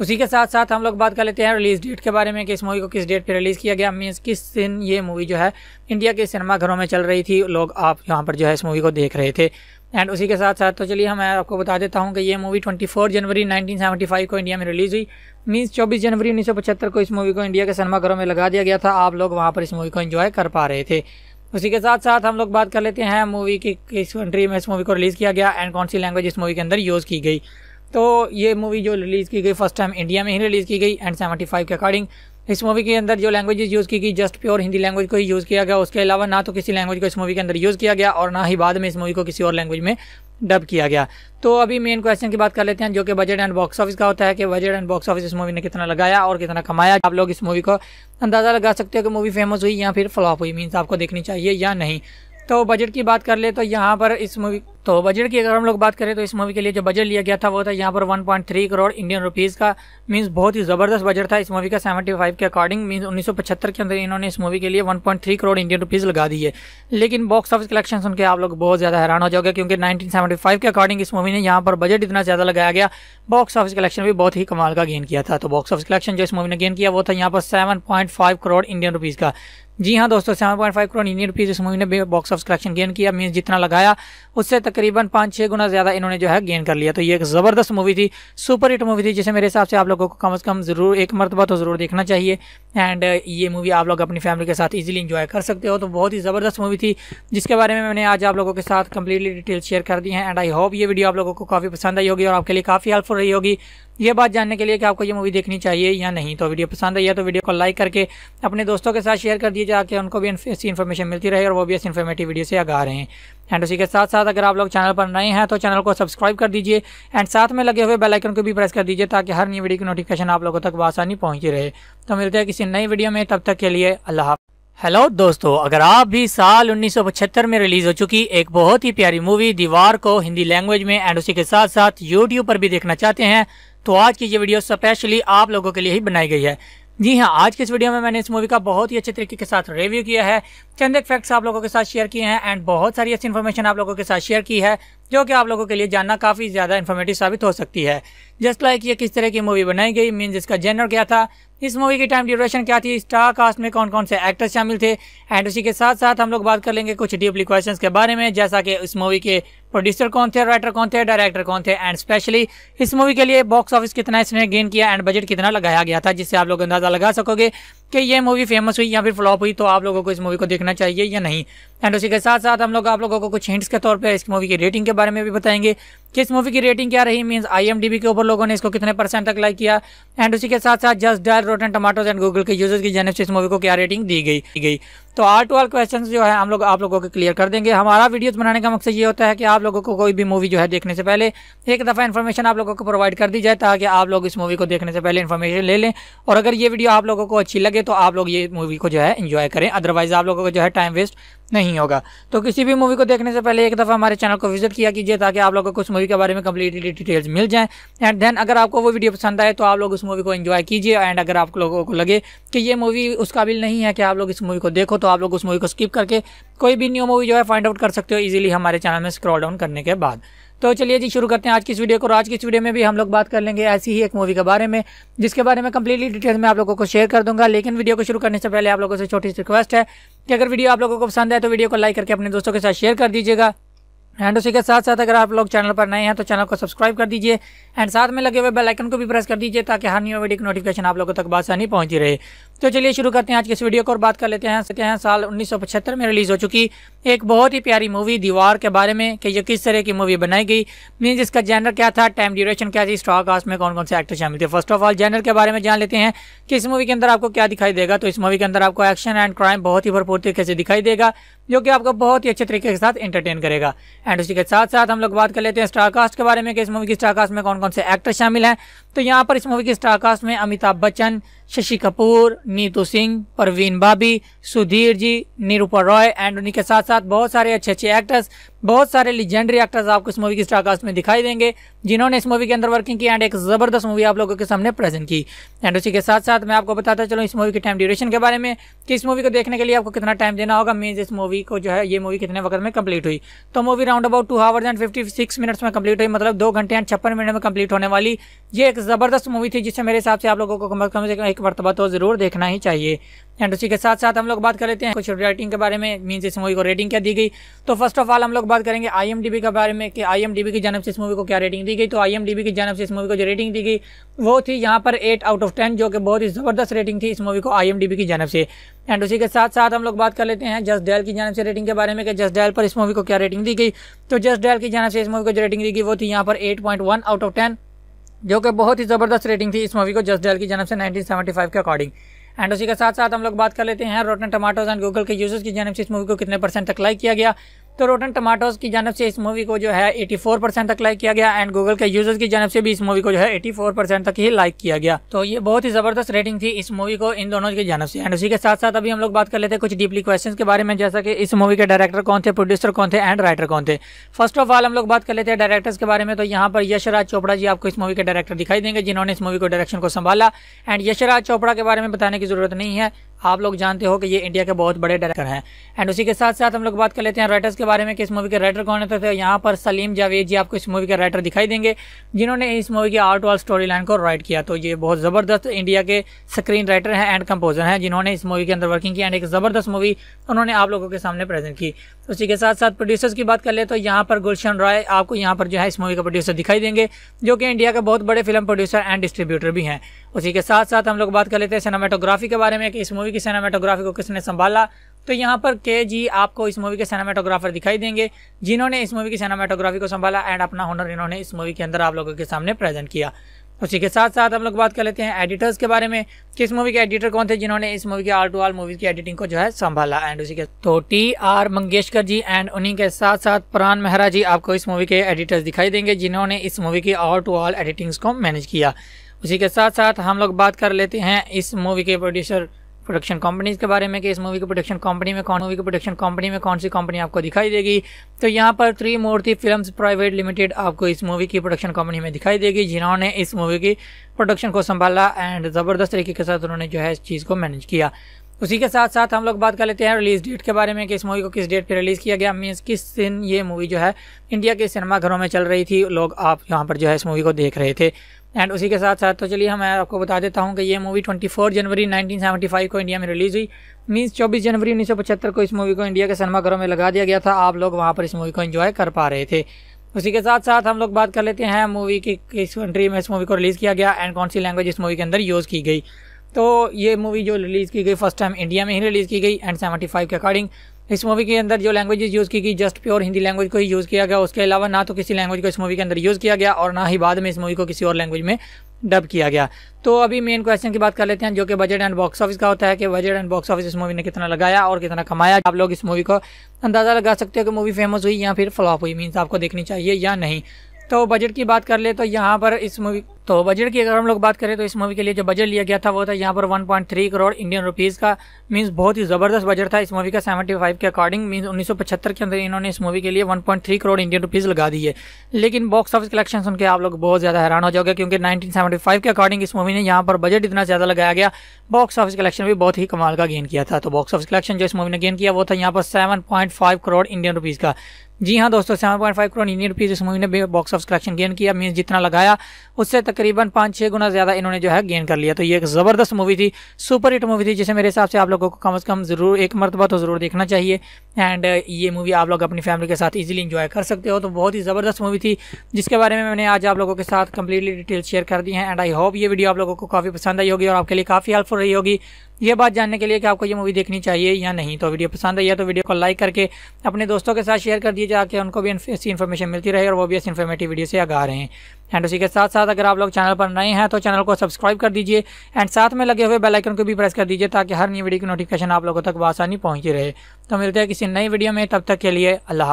उसी के साथ साथ हम लोग बात कर लेते हैं रिलीज डेट के बारे में कि इस मूवी को किस डेट पर रिलीज़ किया गया मीन्स किस दिन ये मूवी जो है इंडिया के सिनेमाघरों में चल रही थी लोग आप यहाँ पर जो है इस मूवी को देख रहे थे एंड उसी के साथ साथ तो चलिए मैं आपको बता देता हूँ कि ये मूवी 24 जनवरी 1975 को इंडिया में रिलीज़ हुई मींस 24 जनवरी 1975 को इस मूवी को इंडिया के सिनेमाघरों में लगा दिया गया था आप लोग वहाँ पर इस मूवी को इन्जॉय कर पा रहे थे उसी के साथ साथ हम लोग बात कर लेते हैं मूवी की किस कंट्री में इस मूवी को रिलीज़ किया गया एंड कौन सी लैंग्वेज इस मूवी के अंदर यूज़ की गई तो ये मूवी जो रिलीज़ की गई फर्स्ट टाइम इंडिया में ही रिलीज़ की गई एंड सेवेंटी के अकॉर्डिंग इस मूवी के अंदर जो लैंग्वेज यूज़ की गई जस्ट प्योर हिंदी लैंग्वेज को ही यूज़ किया गया उसके अलावा ना तो किसी लैंग्वेज को इस मूवी के अंदर यूज़ किया गया और ना ही बाद में इस मूवी को किसी और लैंग्वेज में डब किया गया तो अभी मेन क्वेश्चन की बात कर लेते हैं जो कि बजट एंड बॉक्स ऑफिस का होता है कि बजट एंड बॉक्स ऑफिस इस मूवी ने कितना लगाया और कितना कमाया आप लोग इस मूवी को अंदाज़ा लगा सकते हो कि मूवी फेमस हुई या फिर फ्लॉप हुई मीन्स आपको देखनी चाहिए या नहीं तो बजट की बात कर ले तो यहाँ पर इस मूवी तो बजट की अगर हम लोग बात करें तो इस मूवी के लिए जो बजट लिया गया था वो था यहाँ पर 1.3 करोड़ इंडियन रुपीज़ का मींस बहुत ही ज़बरदस्त बजट था इस मूवी का 75 के अकॉर्डिंग मींस 1975 के अंदर इन्होंने इस मूवी के लिए 1.3 करोड़ इंडियन रुपीज़ लगा दी है लेकिन बॉक्स ऑफिस कलेक्शन सुनकर आप लोग बहुत ज़्यादा हैरान हो जाओगे क्योंकि नाइनटीन के अकॉर्डिंग इस मूवी ने यहाँ पर बजट इतना ज़्यादा लगाया गया बॉक्स ऑफिस कलेक्शन भी बहुत ही कमाल का गेन किया था तो बॉक्स ऑफिस कलेक्शन जो इस मूवी ने गेन किया वो था यहाँ पर सेवन करोड़ इंडियन रुपीज़ का जी हाँ दोस्तों सेवन करोड़ इंडियन रुपीज़ इस मूवी ने बॉक्स ऑफिस कलेक्शन गेन किया मीन जितना लगाया उससे तक तकरीबन पाँच छः गुना ज़्यादा इन्होंने जो है गेन कर लिया तो ये एक ज़बरदस्त मूवी थी सुपर हिट मूवी थी जिसे मेरे हिसाब से आप लोगों को कम अज़ कम ज़रूर एक मरतबा तो ज़रूर देखना चाहिए एंड ये मूवी आप लोग अपनी फैमिली के साथ ईजिली इन्जॉय कर सकते हो तो बहुत ही ज़बरदस्त मूवी थी जिसके बारे में मैंने आज आप लोगों के साथ कंप्लीटली डिटेल शेयर कर दी है एंड आई होप ये वीडियो आप लोगों को काफ़ी पसंद आई होगी और आपके लिए काफ़ी हेल्पफुल रही होगी ये बात जानने के लिए कि आपको ये मूवी देखनी चाहिए या नहीं तो वीडियो पसंद आई है तो वीडियो को लाइक करके अपने दोस्तों के साथ शेयर कर दीजिए जाकर उनको भी ऐसी इन्फॉर्मेशन मिलती रहे और वो भी ऐसी इन्फॉर्मेटिव वीडियो से आगा रहे हैं एंड उसी के साथ साथ अगर आप लोग चैनल पर नए हैं तो चैनल को सब्सक्राइब कर दीजिए एंड साथ में लगे हुए बेल आइकन को भी प्रेस कर दीजिए ताकि हर नई वीडियो की नोटिफिकेशन आप लोगों तक आसानी पहुंची रहे तो मिलते हैं किसी नई वीडियो में तब तक के लिए अल्लाह हेलो दोस्तों अगर आप भी साल 1975 में रिलीज हो चुकी एक बहुत ही प्यारी मूवी दीवार को हिंदी लैंग्वेज में एंड उसी के साथ साथ यूट्यूब पर भी देखना चाहते हैं तो आज की ये वीडियो स्पेशली आप लोगों के लिए ही बनाई गई है जी हाँ आज के इस वीडियो में मैंने इस मूवी का बहुत ही अच्छे तरीके के साथ रिव्यू किया है चंद एक फैक्ट्स आप लोगों के साथ शेयर किए हैं एंड बहुत सारी ऐसी इन्फॉर्मेशन आप लोगों के साथ शेयर की है जो कि आप लोगों के लिए जानना काफ़ी ज़्यादा इन्फॉर्मेटिव साबित हो सकती है जस्ट लाइक ये किस तरह की मूवी बनाई गई मीन इसका जेनर क्या था इस मूवी की टाइम ड्यूरेशन क्या थी स्टार कास्ट में कौन कौन से एक्टर्स शामिल थे एंड उसी के साथ साथ हम लोग बात कर लेंगे कुछ डीपली क्वेश्चन के बारे में जैसा कि इस मूवी के प्रोड्यूसर कौन थे राइटर कौन थे डायरेक्टर कौन थे एंड स्पेशली इस मूवी के लिए बॉक्स ऑफिस कितना इसने गेन किया एंड बजट कितना लगाया गया था जिससे आप लोग अंदाज़ा लगा सकोगे कि ये मूवी फेमस हुई या फिर फ्लॉप हुई तो आप लोगों को इस मूवी को देखना चाहिए या नहीं एंड उसी के साथ साथ हम लोग आप लोगों को कुछ हिंट्स के तौर पर इस मूवी की रेटिंग के बारे में भी बताएंगे कि इस मूवी की रेटिंग क्या रही मीन्स आई के ऊपर लोगों ने इसको कितने परसेंट तक लाइक किया एंड उसी के साथ साथ just dial rotten tomatoes and Google के यूजर्स की जानव से इस मूवी को क्या रेटिंग दी गई गई तो आर टू आर क्वेश्चन जो है हम लोग आप लोगों को क्लियर कर देंगे हमारा वीडियोज़ बनाने का मकसद ये होता है कि आप लोगों को कोई भी मूवी जो है देखने से पहले एक दफ़ा इन्फॉर्मेशन आप लोगों को प्रोवाइड कर दी जाए ताकि आप लोग इस मूवी को देखने से पहले इन्फॉर्मेशन ले लें और अगर ये वीडियो आप लोगों को अच्छी लगे तो आप लोग ये मूवी को जो है इन्जॉय करें अदरवाइज़ आप लोगों को जो है टाइम वेस्ट नहीं होगा तो किसी भी मूवी को देखने से पहले एक दफ़ा हमारे चैनल को विजिट किया कीजिए ताकि आप लोगों को उस मूवी के बारे में कम्प्लीटली डिटेल्स मिल जाएं एंड देन अगर आपको वो वीडियो पसंद आए तो आप लोग उस मूवी को एंजॉय कीजिए एंड अगर आप लोगों को लगे कि ये मूवी उस काबिल नहीं है कि आप लोग इस मूवी को देखो तो आप लोग उस मूवी को स्किप करके कोई भी न्यू मूवी जो है फाइंड आउट कर सकते हो ईजिली हमारे चैनल में स्क्रॉल डाउन करने के बाद तो चलिए जी शुरू करते हैं आज की इस वीडियो को और आज की इस वीडियो में भी हम लोग बात कर लेंगे ऐसी ही एक मूवी के बारे में जिसके बारे में कंप्लीटली डिटेल्स में आप लोगों को शेयर कर दूंगा लेकिन वीडियो को शुरू करने से पहले आप लोगों से छोटी सी रिक्वेस्ट है कि अगर वीडियो आप लोगों को पसंद है तो वीडियो को लाइक करके अपने दोस्तों के साथ शेयर कर दीजिएगा एंड उसी के साथ साथ अगर आप लोग चैनल पर नए हैं तो चैनल को सब्सक्राइब कर दीजिए एंड साथ में लगे हुए बेल आइकन को भी प्रेस कर दीजिए ताकि हर न्यू वीडियो की नोटिफिकेशन आप लोगों तक बासानी पहुंची रहे तो चलिए शुरू करते हैं आज के इस वीडियो को और बात कर लेते हैं सकते हैं साल उन्नीस में रिलीज़ हो चुकी एक बहुत ही प्यारी मूवी दीवार के बारे में कि ये किस तरह की मूवी बनाई गई मीन इसका जैनर क्या था टाइम ड्यूरेशन क्या थी स्टॉक कास्ट में कौन कौन से एक्टर शामिल थे फर्स्ट ऑफ ऑल जैनर के बारे में जान लेते हैं कि इस मूवी के अंदर आपको क्या दिखाई देगा तो इस मूवी के अंदर आपको एक्शन एंड क्राइम बहुत ही भरपूर तरीके से दिखाई देगा जो कि आपको बहुत ही अच्छे तरीके के साथ एंटरटेन करेगा एंड उसी के साथ साथ हम लोग बात कर लेते हैं स्टारकास्ट के बारे में कि इस मूवी की स्टारकास्ट में कौन कौन से एक्टर शामिल हैं तो यहाँ पर इस मूवी के स्टारकास्ट में अमिताभ बच्चन शशि कपूर नीतू सिंह परवीन बाबी सुधीर जी निरूपा रॉय एंड उन्हीं के साथ साथ बहुत सारे अच्छे अच्छे एक्टर्स बहुत सारे लिजेंडरी एक्टर्स आपको इस मूवी के स्टारकास्ट में दिखाई देंगे जिन्होंने इस मूवी के अंदर वर्किंग की एंड एक ज़बरदस्त मूवी आप लोगों के सामने प्रेजेंट की एंड उसी के साथ साथ मैं आपको बताता चलूँ इस मूवी के टाइम ड्यूरेशन के बारे में कि इस मूवी को देखने के लिए आपको कितना टाइम देना होगा मीन इस मूवी को जो है ये मूवी कितने वक्त में कंप्लीट हुई तो movie round about two hours and fifty six minutes में कंप्लीट हुई मतलब दो घंटे एंड छप्पन मिनट में कंप्लीट होने वाली ये एक ज़बरदस्त मूवी थी जिसे मेरे हिसाब से आप लोगों को कम से कम एक मरतबा तो ज़रूर देखना ही चाहिए एंड उसी के साथ साथ हम लोग बात कर लेते हैं कुछ रेटिंग के बारे में मीन इस मूवी को रेटिंग क्या दी गई तो फर्स्ट ऑफ ऑल हम लोग बात करेंगे आई के बारे में कि आई की जनब से इस मूवी को क्या रेटिंग दी गई तो आई की जनब से इस मूवी को जो रेटिंग दी गई वो थी यहाँ पर एट आउट ऑफ टेन जो कि बहुत ही ज़बरदस्त रेटिंग थी इस मूवी को आई की जनब से एंड उसी के साथ साथ हम लोग बात कर लेते हैं जस्ट डैल की जानव से रेटिंग के बारे में कि जस्ट डैल पर इस मूवी को क्या रेटिंग दी गई तो जस्ट डैल की जानव से इस मूवी को जो रेटिंग दी गई वो थी यहाँ पर eight point one out of ten जो कि बहुत ही ज़बरदस्त रेटिंग थी इस मूवी को जस्ट डेल की जन्म से 1975 के अकॉर्डिंग एंड उसी के साथ साथ हम लोग बात कर लेते हैं रोटन टमाटोज एंड गूगल के यूजर्स की जन्म से इस मूवी को कितने परसेंट तक लाइक किया गया तो रोटन टमाटोज की जानब से इस मूवी को जो है 84 परसेंट तक लाइक किया गया एंड गूगल के यूजर्स की जानब से भी इस मूवी को जो है 84 परसेंट तक ही लाइक किया गया तो ये बहुत ही जबरदस्त रेटिंग थी इस मूवी को इन दोनों की जानब से एंड उसी के साथ साथ अभी हम लोग बात कर लेते हैं कुछ डीपली क्वेश्चन के बारे में जैसा कि इस मूवी के डायरेक्टर कौन थे प्रोड्यूसर कौन थे एंड राइटर कौन थे फर्स्ट ऑफ ऑल हम लोग बात कर लेते हैं डायरेक्टर्स के बारे में तो यहाँ पर यशराज चोपड़ा जी आपको इस मूवी के डायरेक्टर दिखाई देंगे जिन्होंने इस मूवी को डायरेक्शन को संभाला एंड यशराज चोपड़ा के बारे में बताने की जरूरत नहीं है आप लोग जानते हो कि ये इंडिया के बहुत बड़े डायरेक्टर हैं एंड उसी के साथ साथ हम लोग बात कर लेते हैं राइटर्स के बारे में कि इस मूवी के राइटर कौन होते थे यहाँ पर सलीम जावेद जी आपको इस मूवी के राइटर दिखाई देंगे जिन्होंने इस मूवी के आर्ट वाल स्टोरी लाइन को राइट किया तो ये बहुत ज़बरदस्त इंडिया के स्क्रीन राइटर हैं एंड कंपोजर हैं जिन्होंने इस मूवी के अंदर वर्किंग की एंड एक ज़बरदस्त मूवी उन्होंने आप लोगों के सामने प्रेजेंट की तो उसी के साथ साथ प्रोड्यूसर्स की बात कर ले तो यहाँ पर गुलशन रॉय आपको यहाँ पर जो है इस मूवी का प्रोड्यूसर दिखाई देंगे जो कि इंडिया के बहुत बड़े फिल्म प्रोड्यूसर एंड डिस्ट्रीब्यूटर भी हैं उसी के साथ साथ हम लोग बात कर लेते हैं सिनेमाटोग्राफी के बारे में कि इस मूवी की सिनेमाटोग्राफी को किसने संभाला तो यहाँ पर के जी आपको इस मूवी के सिनेमाटोग्राफर दिखाई देंगे जिन्होंने इस मूवी की सिनेमाटोग्राफी को संभाला एंड अपना हुनर इन्होंने इस मूवी के अंदर आप लोगों के सामने प्रेजेंट किया उसी के साथ साथ हम लोग बात कर लेते हैं एडिटर्स के बारे में किस मूवी के एडिटर कौन थे जिन्होंने इस मूवी के आल टू आल मूवीज की एडिटिंग को जो है संभाला एंड उसी के तो T R Mangeshkar ji and उन्हीं के साथ साथ प्राण मेहरा जी आपको इस मूवी के एडिटर्स दिखाई देंगे जिन्होंने इस मूवी की ऑल टू ऑल एडिटिंग्स को मैनेज किया उसी के साथ साथ हम लोग बात कर लेते हैं इस मूवी के प्रोड्यूसर प्रोडक्शन कंपनीज़ के बारे में कि इस मूवी की प्रोडक्शन कंपनी में कौन मूवी की प्रोडक्शन कंपनी में कौन सी कंपनी आपको दिखाई देगी तो यहाँ पर थ्री मूर्ति फिल्म प्राइवेट लिमिटेड आपको इस मूवी की प्रोडक्शन कंपनी में दिखाई देगी जिन्होंने इस मूवी की प्रोडक्शन को संभाला एंड ज़बरदस्त तरीके के साथ उन्होंने जो है इस चीज़ को मैनेज किया उसी के साथ साथ हम लोग बात कर लेते हैं रिलीज डेट के बारे में कि इस मूवी को किस डेट पर रिलीज़ किया गया मीन्स किस दिन ये मूवी जो है इंडिया के सिनेमाघरों में चल रही थी लोग आप यहाँ पर जो है इस मूवी को देख रहे थे एंड उसी के साथ साथ तो चलिए मैं आपको बता देता हूँ कि ये मूवी 24 जनवरी 1975 को इंडिया में रिलीज़ हुई मींस 24 जनवरी 1975 को इस मूवी को इंडिया के सिनेमाघरों में लगा दिया गया था आप लोग वहाँ पर इस मूवी को इन्जॉय कर पा रहे थे उसी के साथ साथ हम लोग बात कर लेते हैं मूवी की किस कंट्री में इस मूवी को रिलीज़ किया गया एंड कौन सी लैंग्वेज इस मूवी के अंदर यूज़ की गई तो ये मूवी जो रिलीज़ की गई फर्स्ट टाइम इंडिया में ही रिलीज़ की गई एंड सेवेंटी के अकॉर्डिंग इस मूवी के अंदर जो लैंग्वेज यूज़ की गई जस्ट प्योर हिंदी लैंग्वेज को ही यूज़ किया गया उसके अलावा ना तो किसी लैंग्वेज को इस मूवी के अंदर यूज़ किया गया और ना ही बाद में इस मूवी को किसी और लैंग्वेज में डब किया गया तो अभी मेन क्वेश्चन की बात कर लेते हैं जो कि बजट एंड बॉक्स ऑफिस का होता है कि बजट एंड बॉक्स ऑफिस इस मूवी ने कितना लगाया और कितना कमाया आप लोग इस मूवी को अंदाज़ा लगा सकते हो कि मूवी फेमस हुई या फिर फ्लॉप हुई मीन्स आपको देखनी चाहिए या नहीं तो बजट की बात कर ले तो यहाँ पर इस मूवी तो बजट की अगर हम लोग बात करें तो इस मूवी के लिए जो बजट लिया गया था वो था यहाँ पर 1.3 करोड़ इंडियन रुपीज़ का मींस बहुत ही ज़बरदस्त बजट था इस मूवी का 75 के अकॉर्डिंग मींस 1975 के अंदर इन्होंने इस मूवी के लिए 1.3 करोड़ इंडियन रुपीज़ लगा दिए लेकिन बॉक्स ऑफिस कलेक्शन सुन के आप लोग बहुत ज़्यादा हैरान हो जाओगे क्योंकि नाइनटीन के अकॉर्डिंग इस मूवी ने यहाँ पर बजट इतना ज़्यादा लगाया गया बॉक्स ऑफिस कलेक्शन भी बहुत ही कमाल का गेन किया था तो बॉक्स ऑफिस कलेक्शन जो इस मूवी ने गेन किया वो था यहाँ पर सेवन करोड़ इंडियन रुपीज़ का जी हाँ दोस्तों seven point five crore Indian rupees इस मूवी ने बॉक्स ऑफ कलेक्शन गेन किया मीन जितना लगाया उससे तकरीबन पाँच छः गुना ज़्यादा इन्होंने जो है गेन कर लिया तो ये एक ज़बरदस्त मूवी थी सुपर हिट मूवी थी जिसे मेरे हिसाब से आप लोगों को कम से कम ज़रूर एक मरतबा तो ज़रूर देखना चाहिए एंड ये मूवी आप लोग अपनी फैमिली के साथ ईजिली इन्जॉय कर सकते हो तो बहुत ही ज़बरदस्त मूवी थी जिसके बारे में मैंने आज आप लोगों के साथ कंप्लीटली डिटेल शेयर कर दी है एंड आई होप ये वीडियो आप लोगों को काफ़ी पसंद आई होगी और आपके लिए काफ़ी हेल्पफुल रही होगी ये बात जानने के लिए कि आपको ये मूवी देखनी चाहिए या नहीं तो वीडियो पसंद आई है तो वीडियो को लाइक करके अपने दोस्तों के साथ शेयर कर दिए जाके उनको भी ऐसी इन्फॉर्मेशन मिलती रहे और वो भी ऐसी इन्फॉर्मेटिव वीडियो से आगा रहे हैं एंड उसी के साथ साथ अगर आप लोग चैनल पर नए हैं तो चैनल को सब्सक्राइब कर दीजिए एंड साथ में लगे हुए बेलाइकन को भी प्रेस कर दीजिए ताकि हर नई वीडियो की नोटिफिकेशन आप लोगों तक आसानी पहुँची रहे तो मिलते हैं किसी नई वीडियो में तब तक के लिए अल्लाह